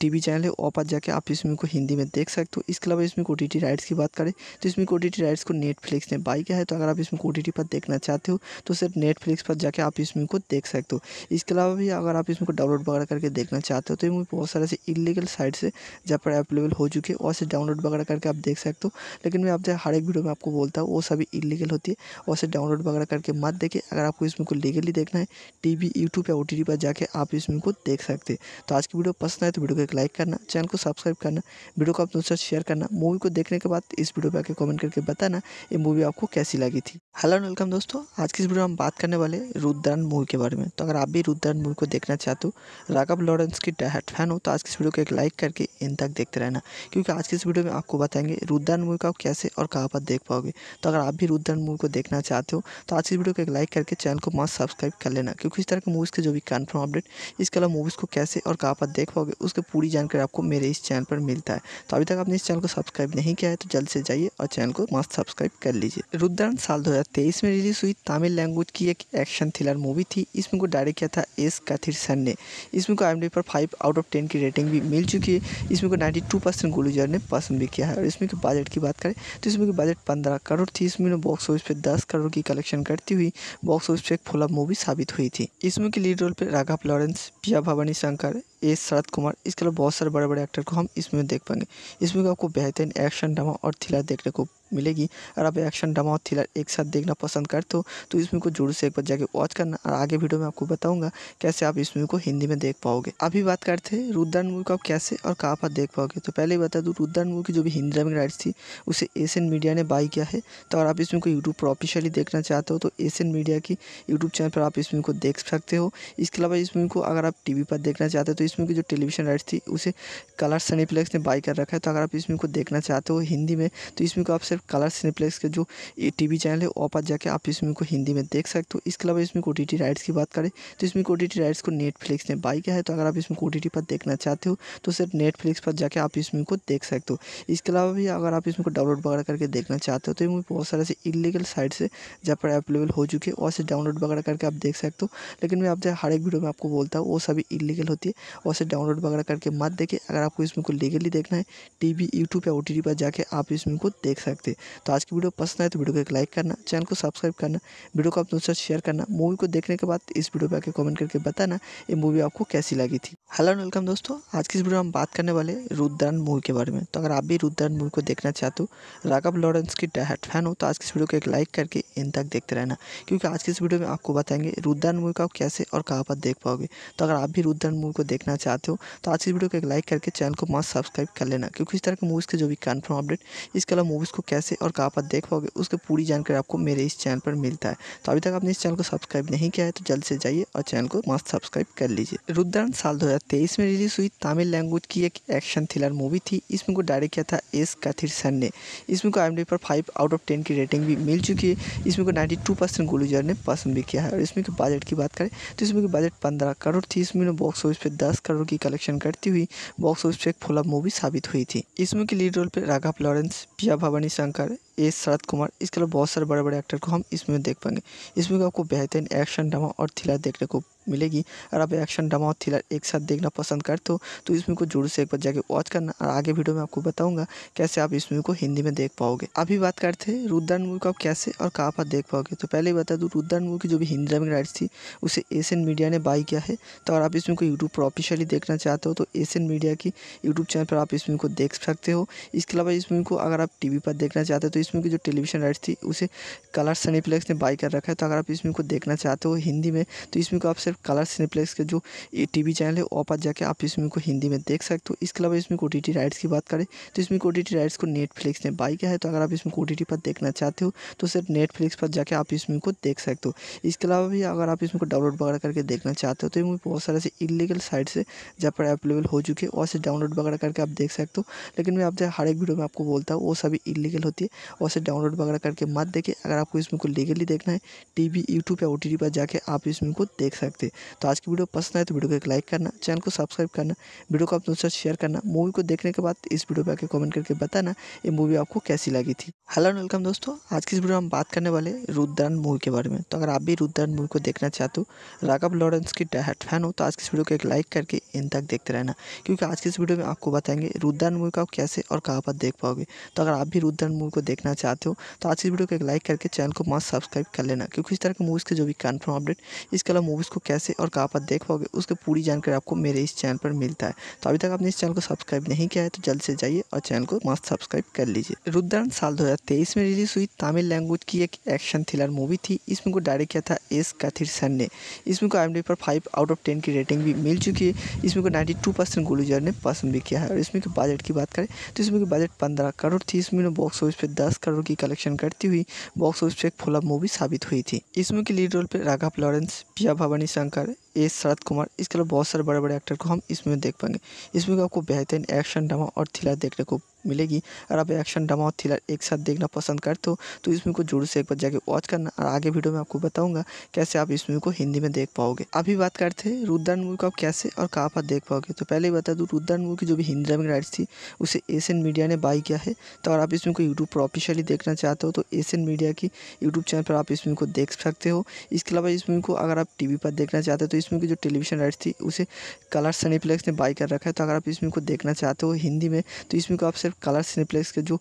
टी वी चैनल है वहाँ पर जाके आप इसमें को हिंदी में देख सकते हो इसके अलावा इसमें ओ टी टी राइट्स की बात करें तो इसमें ओ टी टी राइट्स को नेटफ्लिक्स ने बाई किया है तो अगर आप इसमें ओ टी टी पर देखना चाहते हो तो सिर्फ नेटफ्लिक्स पर जाकर आप इसमें को देख सकते हो इसके अलावा भी अगर आप इसमें को डाउनलोड वगैरह करके देखना चाहते हो तो इसमें बहुत सारे ऐसे इलीगल साइट्स है जहाँ पर अवेलेबल हो चुके हैं और से डाउनलोड वगैरह करके आप देख सकते हो लेकिन मैं आप हर एक वीडियो में आपको बोलता हूँ वो सभी इलीगल होती है और उसे डाउनलोड वगैरह करके मत देखें अगर आपको इसमें को लीगली देखना है टी वी यूट्यूब या ओ टी पर जाकर आप इसमें को देख सकते हैं तो आज की वीडियो पसंद आए तो वीडियो को एक लाइक करना चैनल को सब्सक्राइब करना वीडियो को आप दोस्तों शेयर करना मूवी को देखने के बाद इस वीडियो पर आके कॉमेंट करके बताना ये मूवी आपको कैसी लगी थी हेलो वेलकम दोस्तों आज की इस वीडियो में हम बात करने वाले रुद्रन मूवी के बारे में तो अगर आप भी रुद्रन मूवी को देखना चाहते हो राघव लॉरेंस की डायट फैन हो तो आज की इस वीडियो को एक लाइक करके इन तक देखते रहना क्योंकि आज की इस वीडियो में आपको बताएंगे रुद्रन मूवी को आप कैसे और कहाँ पर देख पाओगे तो अगर आप भी रुद्रन मूवी को देखना देखना चाहते हो तो आज की वीडियो को एक लाइक करके चैनल को मस्त सब्सक्राइब कर लेना क्योंकि इस तरह के मूवीज़ के जो भी कन्फर्म अपडेट इसके अलावा मूवीज़ को कैसे और कहाँ पर देख पाओगे उसकी पूरी जानकारी आपको मेरे इस चैनल पर मिलता है तो अभी तक आपने इस चैनल को सब्सक्राइब नहीं किया है तो जल्द से जाइए और चैनल को मस्त सब्सक्राइब कर लीजिए रुद्रन साल दो में रिलीज़ हुई तमिल लैंग्वेज की एक एक्शन थ्रिलर मूवी थी इसमें को डायरेक्ट किया था एस कथिर सन ने इसमें को आई पर फाइव आउट ऑफ टेन की रेटिंग भी मिल चुकी है इसमें को नाइन्टी टू परसेंट गुलजर ने पसंद भी किया है और इसमें के बजट की बात करें तो इसमें की बजट पंद्रह करोड़ थी इसमें बॉक्स ऑफिस पे दस दस करोड़ की कलेक्शन करती हुई बॉक्स ऑफिस पर एक फ्लॉप मूवी साबित हुई थी इस मूवी के लीड रोल पर राघव लॉरेंस पिया भवानी शंकर एस शरद कुमार इसके अलावा बहुत सारे बड़े बड़े एक्टर को हम इसमें देख पाएंगे इसमें को आपको बेहतरीन एक्शन ड्रामा और थ्रिलर देखने को मिलेगी और आप एक्शन ड्रामा और थ्रिलर एक साथ देखना पसंद करते हो तो इस मूवी को जोर से एक बार जाके वॉच करना और आगे वीडियो में आपको बताऊंगा कैसे आप इस मूवी को हिंदी में देख पाओगे अभी बात करते हैं रुद्रन मूवी को आप कैसे और कहाँ पर देख पाओगे तो पहले ही बता दूँ रुद्रन मूवी की जो भी हिंदी में राइट्स थी उसे एशियन मीडिया ने बाई किया है तो अगर आप इस मूवी को यूट्यूब पर ऑफिशियली देखना चाहते हो तो एशियन मीडिया की यूट्यूब चैनल पर आप इस मूवी को देख सकते हो इसके अलावा इस मूवी को अगर आप टी पर देखना चाहते हो तो इस इसमें की जो टेलीविज़न राइट्स थी उसे कलर सनीप्लेक्स ने बाई कर रखा है तो अगर आप इस फिल्म को देखना चाहते हो हिंदी में तो इसमें को आप सिर्फ कलर सनीप्लेक्स के जो टी वी चैनल है वहाँ पर जाकर आप इसमें को हिंदी में देख सकते हो इसके अलावा इसमें को टी टी राइट्स की बात करें तो इसमें ओ टी टी राइट्स को नेटफ्लिक्स ने बाई किया है तो अगर आप इसमें ओ टी टी पर देखना चाहते हो तो सिर्फ नेटफ्लिक्स पर जाकर आप इसमें को देख सकते हो इसके अलावा भी अगर आप इसमें को डाउनलोड वगैरह करके देखना चाहते हो तो ये मूवी बहुत सारे ऐसे इलीगल साइट से जहाँ पर अवेलेबल हो चुके हैं वहाँ से डाउनलोड वगैरह करके आप देख सकते हो लेकिन मैं आपसे हर एक वीडियो में आपको बोलता हूँ वो सभी इलीगल होती है और उसे डाउनलोड वगैरह करके मत देखें अगर आपको इस मूवी को लीगली देखना है टी वी यूट्यूब या ओ टी पर जाके आप इस मूवी को देख सकते हैं तो आज की वीडियो पसंद आए तो वीडियो को एक लाइक करना चैनल को सब्सक्राइब करना वीडियो को आप दोस्तों शेयर करना मूवी को देखने के बाद इस वीडियो पर आके कॉमेंट करके बताना ये मूवी आपको कैसी लगी थी हेलो एंड वेलकम दोस्तों आज की इस वीडियो में हम बात करने वाले रुद्रन मूवी के बारे में तो अगर आप भी रुद्रन मूवी को देखना चाहते हो राघव लॉरेंस की डायट फैन हो तो आज की इस वीडियो को एक लाइक करके इन तक देखते रहना क्योंकि आज की इस वीडियो में आपको बताएंगे रुद्रन मूवी को कैसे और कहाँ पर देख पाओगे तो अगर आप भी रुद्रन मूवी को देख देखना चाहते हो तो आज की वीडियो को एक लाइक करके चैनल को मस्त सब्सक्राइब कर लेना क्योंकि इस तरह के मूवीज़ के जो भी कन्फर्म अपडेट इसके अलावा मूवीज़ को कैसे और कहाँ पर देख पाओगे उसकी पूरी जानकारी आपको मेरे इस चैनल पर मिलता है तो अभी तक आपने इस चैनल को सब्सक्राइब नहीं किया है तो जल्द से जाइए और चैनल को मस्त सब्सक्राइब कर लीजिए रुद्रन साल दो में रिलीज़ हुई तमिल लैंग्वेज की एक एक्शन थ्रिलर मूवी थी इसमें को डायरेक्ट किया था एस सन ने इसमें को आई पर फाइव आउट ऑफ टेन की रेटिंग भी मिल चुकी है इसमें को नाइन्टी टू परसेंट गुलूजर ने पसंद भी किया है और इसमें के बजट की बात करें तो इसमें बजट पंद्रह करोड़ थी इसमें बॉक्स ऑफिस पे दस पाँच करोड़ की कलेक्शन करती हुई बॉक्स ऑफिस पर एक फ्लॉप मूवी साबित हुई थी इस की लीड रोल पर राघव लॉरेंस पिया भवानी शंकर ए शरद कुमार इसके अलावा बहुत सारे बड़े बड़े एक्टर को हम इसमें देख पाएंगे इसमें आपको बेहतरीन एक्शन ड्रामा और थ्रिलर देखने को मिलेगी अगर आप एक्शन ड्रामा और थ्रिलर एक साथ देखना पसंद करते हो तो इस मूवी को जरूर से एक बार जाके वॉच करना और आगे वीडियो में आपको बताऊंगा कैसे आप इस मूवी को हिंदी में देख पाओगे अभी बात करते हैं रुद्रन मूवी को आप कैसे और कहाँ पर देख पाओगे तो पहले ही बता दूँ रुद्रन मूवी की जो भी हिंदी ड्रामिंग राइट्स थी उसे एशियन मीडिया ने बाई किया है तो अगर आप इस मूवी को यूट्यूब पर ऑफिशियली देखना चाहते हो तो एशियन मीडिया की यूट्यूब चैनल पर आप इस मूवी को देख सकते हो इसके अलावा इस मूवी को अगर आप टी पर देखना चाहते हो तो इसमें की जो टेलीविज़न राइट थी उसे कलर सिनेप्लेक्स ने बाई कर रखा है तो अगर आप इसमें को देखना चाहते हो हिंदी में तो इसमें को आप सिर्फ कलर सिनेप्लेक्स के जो टी वी चैनल है वहाँ पर जाकर आप इसमें को हिंदी में देख सकते हो इसके अलावा इसमें ओ टी राइट्स की बात करें तो इसमें ओ टी राइट्स को नेटफ्लिक्स ने बाई किया है तो अगर आप इसमें ओ टी पर देखना चाहते हो तो सिर्फ नेटफ्लिक्स पर जाकर आप इसमें को देख सकते हो इसके अलावा भी अगर आप इसमें को डाउनलोड वगैरह करके देखना चाहते हो तो ये मूवी बहुत सारे ऐसे इलीगल साइट से जहाँ पर अवेलेबल हो चुके हैं वहाँ से डाउनलोड वगैरह करके आप देख सकते हो लेकिन मैं आपसे हर एक वीडियो में आपको बोलता हूँ वो सभी इलीगल होती है और उसे डाउनलोड वगैरह करके मत देखें अगर आपको इस फिल्म को लीगली देखना है टी वी यूट्यूब या ओ टी टी पर जाकर आप इस फिल्म को देख सकते हैं तो आज की वीडियो पसंद आए तो वीडियो को एक लाइक करना चैनल को सब्सक्राइब करना वीडियो को आप दोस्तों शेयर करना मूवी को देखने के बाद इस वीडियो पर आकर कमेंट करके बताना ये मूवी आपको कैसी लगी थी हेलो एंड वेलकम दोस्तों आज की इस वीडियो में हम बात करने वाले रुद्रन मूवी के बारे में तो अगर आप भी रुद्रन मूवी को देखना चाहते हो राघव लॉरेंस की डायहट फैन हो तो आज की इस वीडियो को एक लाइक करके इन तक देखते रहना क्योंकि आज की इस वीडियो में आपको बताएंगे रुद्रन मूवी को आप कैसे और कहाँ पर देख पाओगे तो अगर आप भी रुद्रन मूवी को देखना देखना चाहते हो तो आज की वीडियो को एक लाइक करके चैनल को मस्त सब्सक्राइब कर लेना क्योंकि इस तरह के मूवीज़ के जो भी कन्फर्म अपडेट इसके अलावा मूवीज़ को कैसे और कहाँ पर देख पाओगे उसकी पूरी जानकारी आपको मेरे इस चैनल पर मिलता है तो अभी तक आपने इस चैनल को सब्सक्राइब नहीं किया है तो जल्द से जाइए और चैनल को मस्त सब्सक्राइब कर लीजिए रुद्रन साल तेईस में रिलीज हुई तमिल लैंग्वेज की एक एक्शन थ्रिलर मूवी थी इसमें को डायरेक्ट किया था एस सन ने इसमें को आई पर फाइव आउट ऑफ टेन की रेटिंग भी मिल चुकी है इसमें को नाइन्टी टू परसेंट गुलजर ने पसंद भी किया है और इसमें के बजट की बात करें तो इसमें बजट पंद्रह करोड़ थी इसमें बॉक्स ऑफिस पर दस दस करोड़ की कलेक्शन करती हुई बॉक्स ऑफिस पर एक फ्लॉप मूवी साबित हुई थी इस मूवी के लीड रोल पर राघव लॉरेंस पिया भवानी शंकर ए शरद कुमार इसके अलावा बहुत सारे बड़े बड़े एक्टर को हम इसमें देख पाएंगे इसमें आपको बेहतरीन एक्शन ड्रामा और थ्रिलर देखने को मिलेगी अगर आप एक्शन ड्रामा और थ्रिलर एक साथ देखना पसंद करते हो तो इस मूवी को जोर से एक बार जाके वॉच करना और आगे वीडियो में आपको बताऊंगा कैसे आप इस मूवी को हिंदी में देख पाओगे अभी बात करते हैं रुद्रन मूवी को आप कैसे और कहाँ पर देख पाओगे तो पहले ही बता दूँ रुद्रन मूवी की जो भी हिंदी डबिंग राइट्स थी उसे एशियन मीडिया ने बाई किया है तो अगर आप इस मूवी को यूट्यूब पर ऑफिशियली देखना चाहते हो तो एशियन मीडिया की यूट्यूब चैनल पर आप इस मूवी को देख सकते हो इसके अलावा इस मूवी को अगर आप टी पर देखना चाहते हो तो इस इसमें की जो टेलीविज़न राइट्स थी उसे कलर सनीप्लेक्स ने बाई कर रखा है तो अगर आप इसमें को देखना चाहते हो हिंदी में तो इसमें को आप सिर्फ कलर सनीप्लेक्स के जो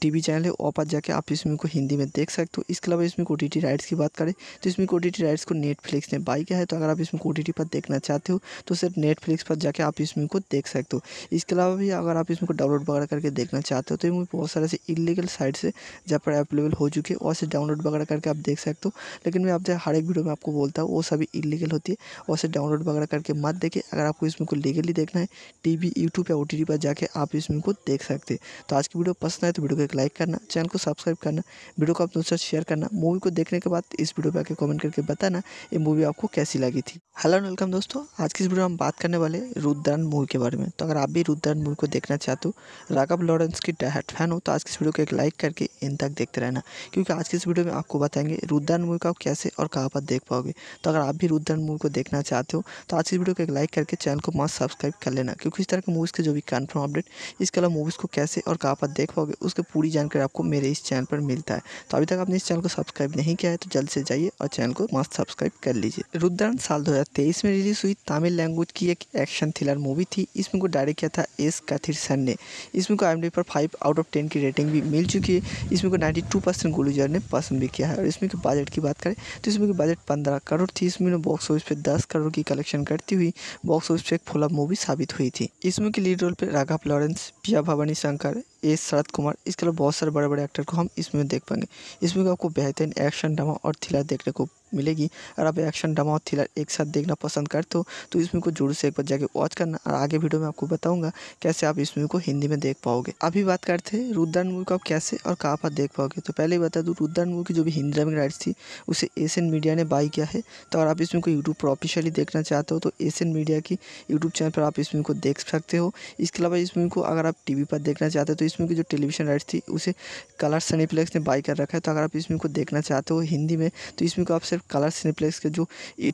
टी वी चैनल है वहाँ पर जाके आप इसमें को हिंदी में देख सकते हो इसके अलावा इसमें को टी राइट्स की बात करें तो इसमें को टी राइट्स को नेटफ्लिक्स ने बाई किया है तो अगर आप इसमें को पर देखना चाहते हो तो सिर्फ नेटफ्लिक्स पर जाके आप इसमें को देख सकते हो इसके अलावा भी अगर आप इसमें को डाउनलोड वगैरह करके देखना चाहते हो तो इसमें बहुत सारे ऐसे इलीगल साइट्स है जहाँ पर अवेलेबल हो चुके हैं और से डाउनलोड वगैरह करके आप देख सकते हो लेकिन मैं जो हर एक वीडियो में आपको बोलता हूँ वो सभी इलीगल होती है उसे डाउनलोड वगैरह करके मत देखें अगर आपको इस मूवी को लीगली देखना है टी वी यूट्यूब या ओ टी टी पर जाकर आप इस मूवी को देख सकते हैं तो आज की वीडियो पसंद आए तो वीडियो को एक लाइक करना चैनल को सब्सक्राइब करना वीडियो को आप दोस्तों शेयर करना मूवी को देखने के बाद इस वीडियो पर आकर कॉमेंट करके बताना ये मूवी आपको कैसी लगी थी हेलो वेलकम दोस्तों आज की इस वीडियो में हम बात करने वाले रुद्रन मूवी के बारे में तो अगर आप भी रुद्रन मूवी को देखना चाहते हो राघव लॉरेंस की डायट फैन हो तो आज की इस वीडियो को एक लाइक करके इन तक देखते रहना क्योंकि आज की इस वीडियो में आपको बताएंगे रुद्रन मूवी को आप कैसे और कहाँ पर देख पाओगे तो अगर आप भी रुद्रन मूवी को देख देखना चाहते हो तो आज की वीडियो को एक लाइक करके चैनल को मस्त सब्सक्राइब कर लेना क्योंकि इस तरह के मूवीज़ के जो भी कन्फर्म अपडेट इसके अलावा मूवीज़ को कैसे और कहाँ पर देख पाओगे उसकी पूरी जानकारी आपको मेरे इस चैनल पर मिलता है तो अभी तक आपने इस चैनल को सब्सक्राइब नहीं किया है तो जल्द से जाइए और चैनल को मस्त सब्सक्राइब कर लीजिए रुद्रन साल दो में रिलीज़ हुई तमिल लैंग्वेज की एक एक्शन थ्रिलर मूवी थी इसमें को डायरेक्ट किया था एस सन ने इसमें को आई पर फाइव आउट ऑफ टेन की रेटिंग भी मिल चुकी है इसमें को नाइन्टी टू परसेंट गुलूजर ने पसंद भी किया है और इसमें के बजट की बात करें तो इसमें की बजट पंद्रह करोड़ थी इसमें बॉक्स ऑफिस पर दस दस करोड़ की कलेक्शन करती हुई बॉक्स ऑफिस पर एक फ्लॉप मूवी साबित हुई थी इस मूवी के लीड रोल पर राघव लॉरेंस पिया भवानी शंकर एस शरद कुमार इसके अलावा बहुत सारे बड़े बड़े एक्टर को हम इसमें देख पाएंगे इसमें आपको बेहतरीन एक्शन ड्रामा और थ्रिलर देखने को मिलेगी और आप एक्शन ड्रामा और थ्रिलर एक साथ देखना पसंद करते हो तो इस मूवी को जरूर से एक बार जाके वॉच करना और आगे वीडियो में आपको बताऊंगा कैसे आप इस मूवी को हिंदी में देख पाओगे अभी बात करते हैं रुद्रन मूवी को आप कैसे और कहाँ पर देख पाओगे तो पहले ही बता दूँ रुद्रन मूवी की जो भी हिंदी में राइट्स थी उसे एशियन मीडिया ने बाई किया है तो अगर आप इस मूवी को यूट्यूब पर ऑफिशियली देखना चाहते हो तो एशियन मीडिया की यूट्यूब चैनल पर आप इस मूवी को देख सकते हो इसके अलावा इस मूवी को अगर आप टी पर देखना चाहते हो तो इसमें की जो टेलीविज़न राइट्स थी उसे कलर सनीप्लेक्स ने बाई कर रखा है तो अगर आप इसमें को देखना चाहते हो हिंदी में तो इसमें को आप सिर्फ कलर सनीप्लेक्स के जो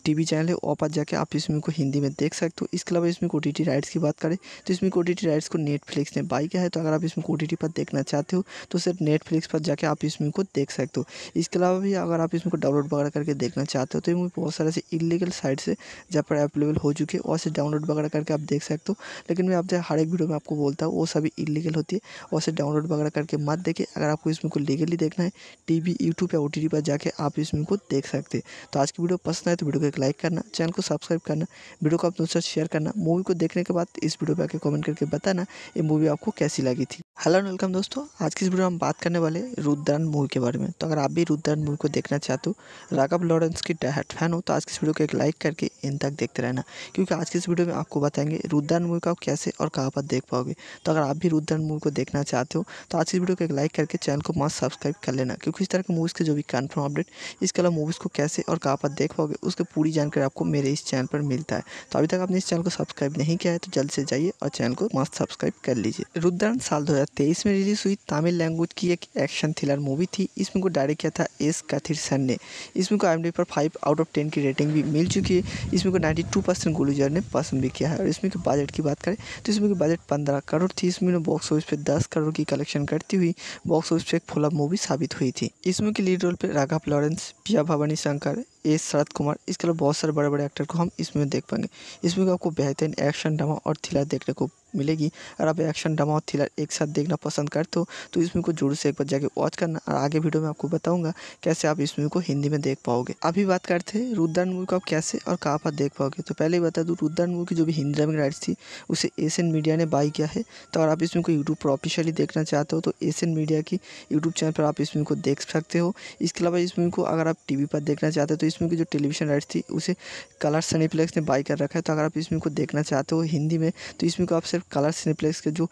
टी वी चैनल है वहाँ पर जाकर आप इसमें को हिंदी में देख सकते हो इसके अलावा इसमें ओ टी टी राइट्स की बात करें तो इसमें ओ टी टी राइट्स को नेटफ्लिक्स ने बाई किया है तो अगर आप इसमें ओ टी टी पर देखना चाहते हो तो सिर्फ नेटफ्लिक्स पर जाकर आप इसमें को देख सकते हो इसके अलावा भी अगर आप इसमें को डाउनलोड वगैरह करके देखना चाहते हो तो मूवी बहुत सारे ऐसे इलीगल साइट्स है जहाँ पर अवेलेबल हो चुके हैं और से डाउनलोड वगैरह करके आप देख सकते हो लेकिन मैं आपसे हर एक वीडियो में आपको बोलता हूँ वो सभी इलीगल होती है और उसे डाउनलोड वगैरह करके मत देखें अगर आपको इस मूवी को लीगली देखना है टी वी यूट्यूब या ओ टी पर जाकर आप इस मूवी को देख सकते हैं तो आज की वीडियो पसंद आए तो वीडियो को एक लाइक करना चैनल को सब्सक्राइब करना वीडियो को आप दोस्तों शेयर करना मूवी को देखने के बाद इस वीडियो पर आकर कॉमेंट करके बताना ये मूवी आपको कैसी लगी थी हेलो एंड वेलकम दोस्तों आज की इस वीडियो में हम बात करने वाले रुद्रन मूवी के बारे में तो अगर आप भी रुद्रन मूवी को देखना चाहते हो राघव लॉरेंस की डायट फैन हो तो आज की इस वीडियो को एक लाइक करके इन तक देखते रहना क्योंकि आज की इस वीडियो में आपको बताएंगे रुद्रन मूवी को कैसे और कहाँ पर देख पाओगे तो अगर आप भी रुद्रन मूवी को देख देखना चाहते हो तो आज की वीडियो को एक लाइक करके चैनल को मस्त सब्सक्राइब कर लेना क्योंकि इस तरह के मूवीज़ के जो भी कन्फर्म अपडेट इसके अलावा मूवीज़ को कैसे और कहाँ पर देख पाओगे उसकी पूरी जानकारी आपको मेरे इस चैनल पर मिलता है तो अभी तक आपने इस चैनल को सब्सक्राइब नहीं किया है तो जल्द से जाइए और चैनल को मास्क सब्सक्राइब कर लीजिए रुद्रन साल दो में रिलीज़ हुई तमिल लैंग्वेज की एक एक्शन थ्रिलर मूवी थी इसमें को डायरेक्ट किया था एस कथिरसन ने इसमें को आई पर फाइव आउट ऑफ टेन की रेटिंग भी मिल चुकी है इसमें को नाइन्टी टू परसेंट गुलूजर ने पसंद भी किया है और इसमें के बजट की बात करें तो इसमें बजट पंद्रह करोड़ थी इसमें बॉक्स ऑफिस पर दस पाँच करोड़ की कलेक्शन करती हुई बॉक्स ऑफिस पर एक फुलअप मूवी साबित हुई थी इसमें की लीड रोल पर राघव लॉरेंस पिया भवानी शंकर एस शरद कुमार इसके अलावा बहुत सारे बड़े बड़े एक्टर को हम इसमें देख पाएंगे इसमें आपको बेहतरीन एक्शन ड्रामा और थ्रिलर देखने को मिलेगी अगर आप एक्शन ड्रामा और थ्रिलर एक साथ देखना पसंद करते हो तो इस मूवी को जरूर से एक बार जाके वॉच करना और आगे वीडियो में आपको बताऊंगा कैसे आप इस मूवी को हिंदी में देख पाओगे अभी बात करते हैं रुद्रन मूवी को आप कैसे और कहाँ पर देख पाओगे तो पहले ही बता दूँ रुद्रन मूवी की जो भी हिंदी ड्रामिंग राइट्स थी उसे एशियन मीडिया ने बाई किया है तो अगर आप इस मूवी को यूट्यूब पर ऑफिशियली देखना चाहते हो तो एशियन मीडिया की यूट्यूब चैनल पर आप इस मूवी को देख सकते हो इसके अलावा इस मूवी को अगर आप टी पर देखना चाहते हो तो इस मूवी की जो टेलीविजन राइट्स थी उसे कलर सनीप्लेक्स ने बाई कर रखा है तो अगर आप इस मूवी को देखना चाहते हो हिंदी में तो इस मूवी को आप कलर सिनेप्लेक्स के जो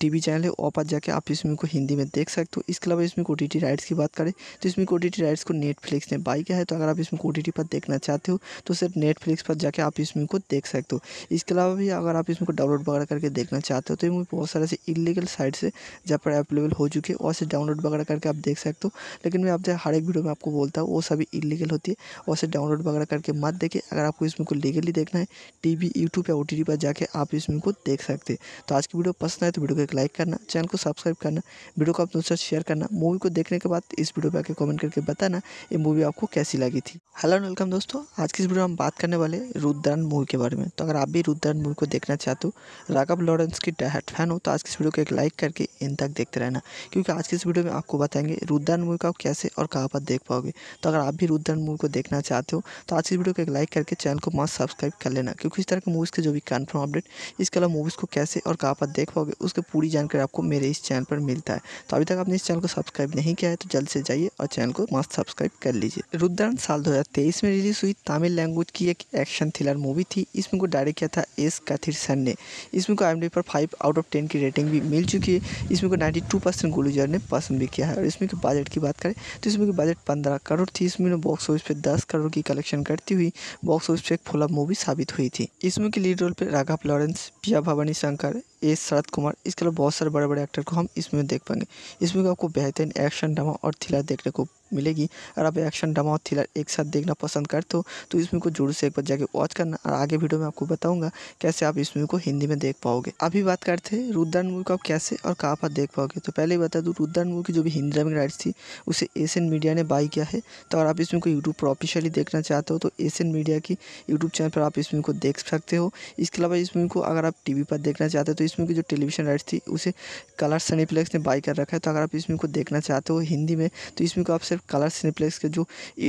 टी वी चैनल है वहाँ पर जाके आप इस मूवी को हिंदी में देख सकते हो इसके अलावा इसमें ओ टी राइट्स की बात करें तो इसमें ओ टी राइट्स को नेटफ्लिक्स ने बाई किया है तो अगर आप इसमें ओ टी पर देखना चाहते हो तो सिर्फ नेटफ्लिक्स पर जाके आप इस मूवी को देख सकते हो इसके अलावा भी अगर आप इसमें को डाउनलोड वगैरह करके देखना चाहते हो तो ये मूवी बहुत सारे ऐसे इलीगल साइट से जहाँ पर अवेलेबल हो चुकी है वहाँ से डाउनलोड वगैरह करके आप देख सकते हो लेकिन मैं आप हर एक वीडियो में आपको बोलता हूँ वो सभी इलीगल होती है वहाँ से डाउनलोड वगैरह करके मत देखे अगर आपको इसमें को लीगली देखना है टी वी यूट्यूब या ओ पर जाके आप इसमें को देख सकते थे तो आज की वीडियो पसंद आए तो वीडियो को एक लाइक करना चैनल को सब्सक्राइब करना वीडियो को आप दोस्तों शेयर करना मूवी को देखने के बाद इस वीडियो पर आकर कमेंट करके बताना ये मूवी आपको कैसी लगी थी हेलो वेलकम दोस्तों आज की इस वीडियो में हम बात करने वाले रुद्रन मूवी के बारे में तो अगर आप भी रुद्रन मूवी को देखना चाहते हो राघव लॉरेंस की डायट फैन हो तो आज की इस वीडियो को एक लाइक करके इन तक देखते रहना क्योंकि आज की इस वीडियो में आपको बताएंगे रुद्रन मूवी को कैसे और कहाँ पर देख पाओगे तो अगर आप भी रुद्रन मूवी को देखना चाहते हो तो आज की वीडियो को एक लाइक करके चैनल को मस्त सब्सक्राइब कर लेना क्योंकि इस तरह के मूवीज़ के जो भी कन्फर्म अपडेट इसके अलावा मूवीज़ को कैसे और कहाँ पर देख पाओगे उसकी पूरी जानकारी आपको मेरे इस चैनल पर मिलता है तो अभी तक आपने इस चैनल को सब्सक्राइब नहीं किया है तो जल्द से जाइए और चैनल को मस्त सब्सक्राइब कर लीजिए रुद्रन साल दो में रिलीज हुई तमिल लैंग्वेज की एक एक्शन थ्रिलर मूवी थी इसमें को डायरेक्ट किया था एस सन ने इसमें को आई पर फाइव आउट ऑफ टेन की रेटिंग भी मिल चुकी है इसमें को नाइन्टी टू परसेंट गुलजर ने पसंद भी किया है और इसमें के बजट की बात करें तो इसमें की बजट पंद्रह करोड़ थी इसमें बॉक्स ऑफिस पे दस करोड़ की कलेक्शन करती हुई बॉक्स ऑफिस पे एक फुल मूवी साबित हुई थी इसमें के लीड रोल पर राघव लॉरेंस पिया भवानी अंकर एस शरद कुमार इसके अलावा बहुत सारे बड़े बड़े एक्टर को हम इसमें देख पाएंगे इसमें आपको बेहतरीन एक्शन ड्रामा और थ्रिलर देखने को मिलेगी और आप एक्शन ड्रामा और थ्रिलर एक साथ देखना पसंद करते हो तो इस मूवी को जरूर से एक बार जाके वॉच करना और आगे वीडियो में आपको बताऊँगा कैसे आप इस मूवी को हिंदी में देख पाओगे अभी बात करते हैं रुद्रन मूवी को आप कैसे और कहाँ पर देख पाओगे तो पहले ही बता दूँ रुद्रन मूवी की जो भी हिंदी डबिंग राइट्स थी उसे एशियन मीडिया ने बाई किया है तो अगर आप इस मूवी को यूट्यूब पर ऑफिशियली देखना चाहते हो तो एशियन मीडिया की यूट्यूब चैनल पर आप इस मूवी को देख सकते हो इसके अलावा इस मूवी को अगर आप टीवी पर देखना चाहते हो तो इस मूवी की जो टेलीविजन राइट्स थी उसे कलर सनीप्लेक्स ने बाई कर रखा है तो अगर आप इस मूवी को देखना चाहते हो हिंदी में तो इस मूवी को आप सिर्फ कलर सिनेप्लेक्स के जो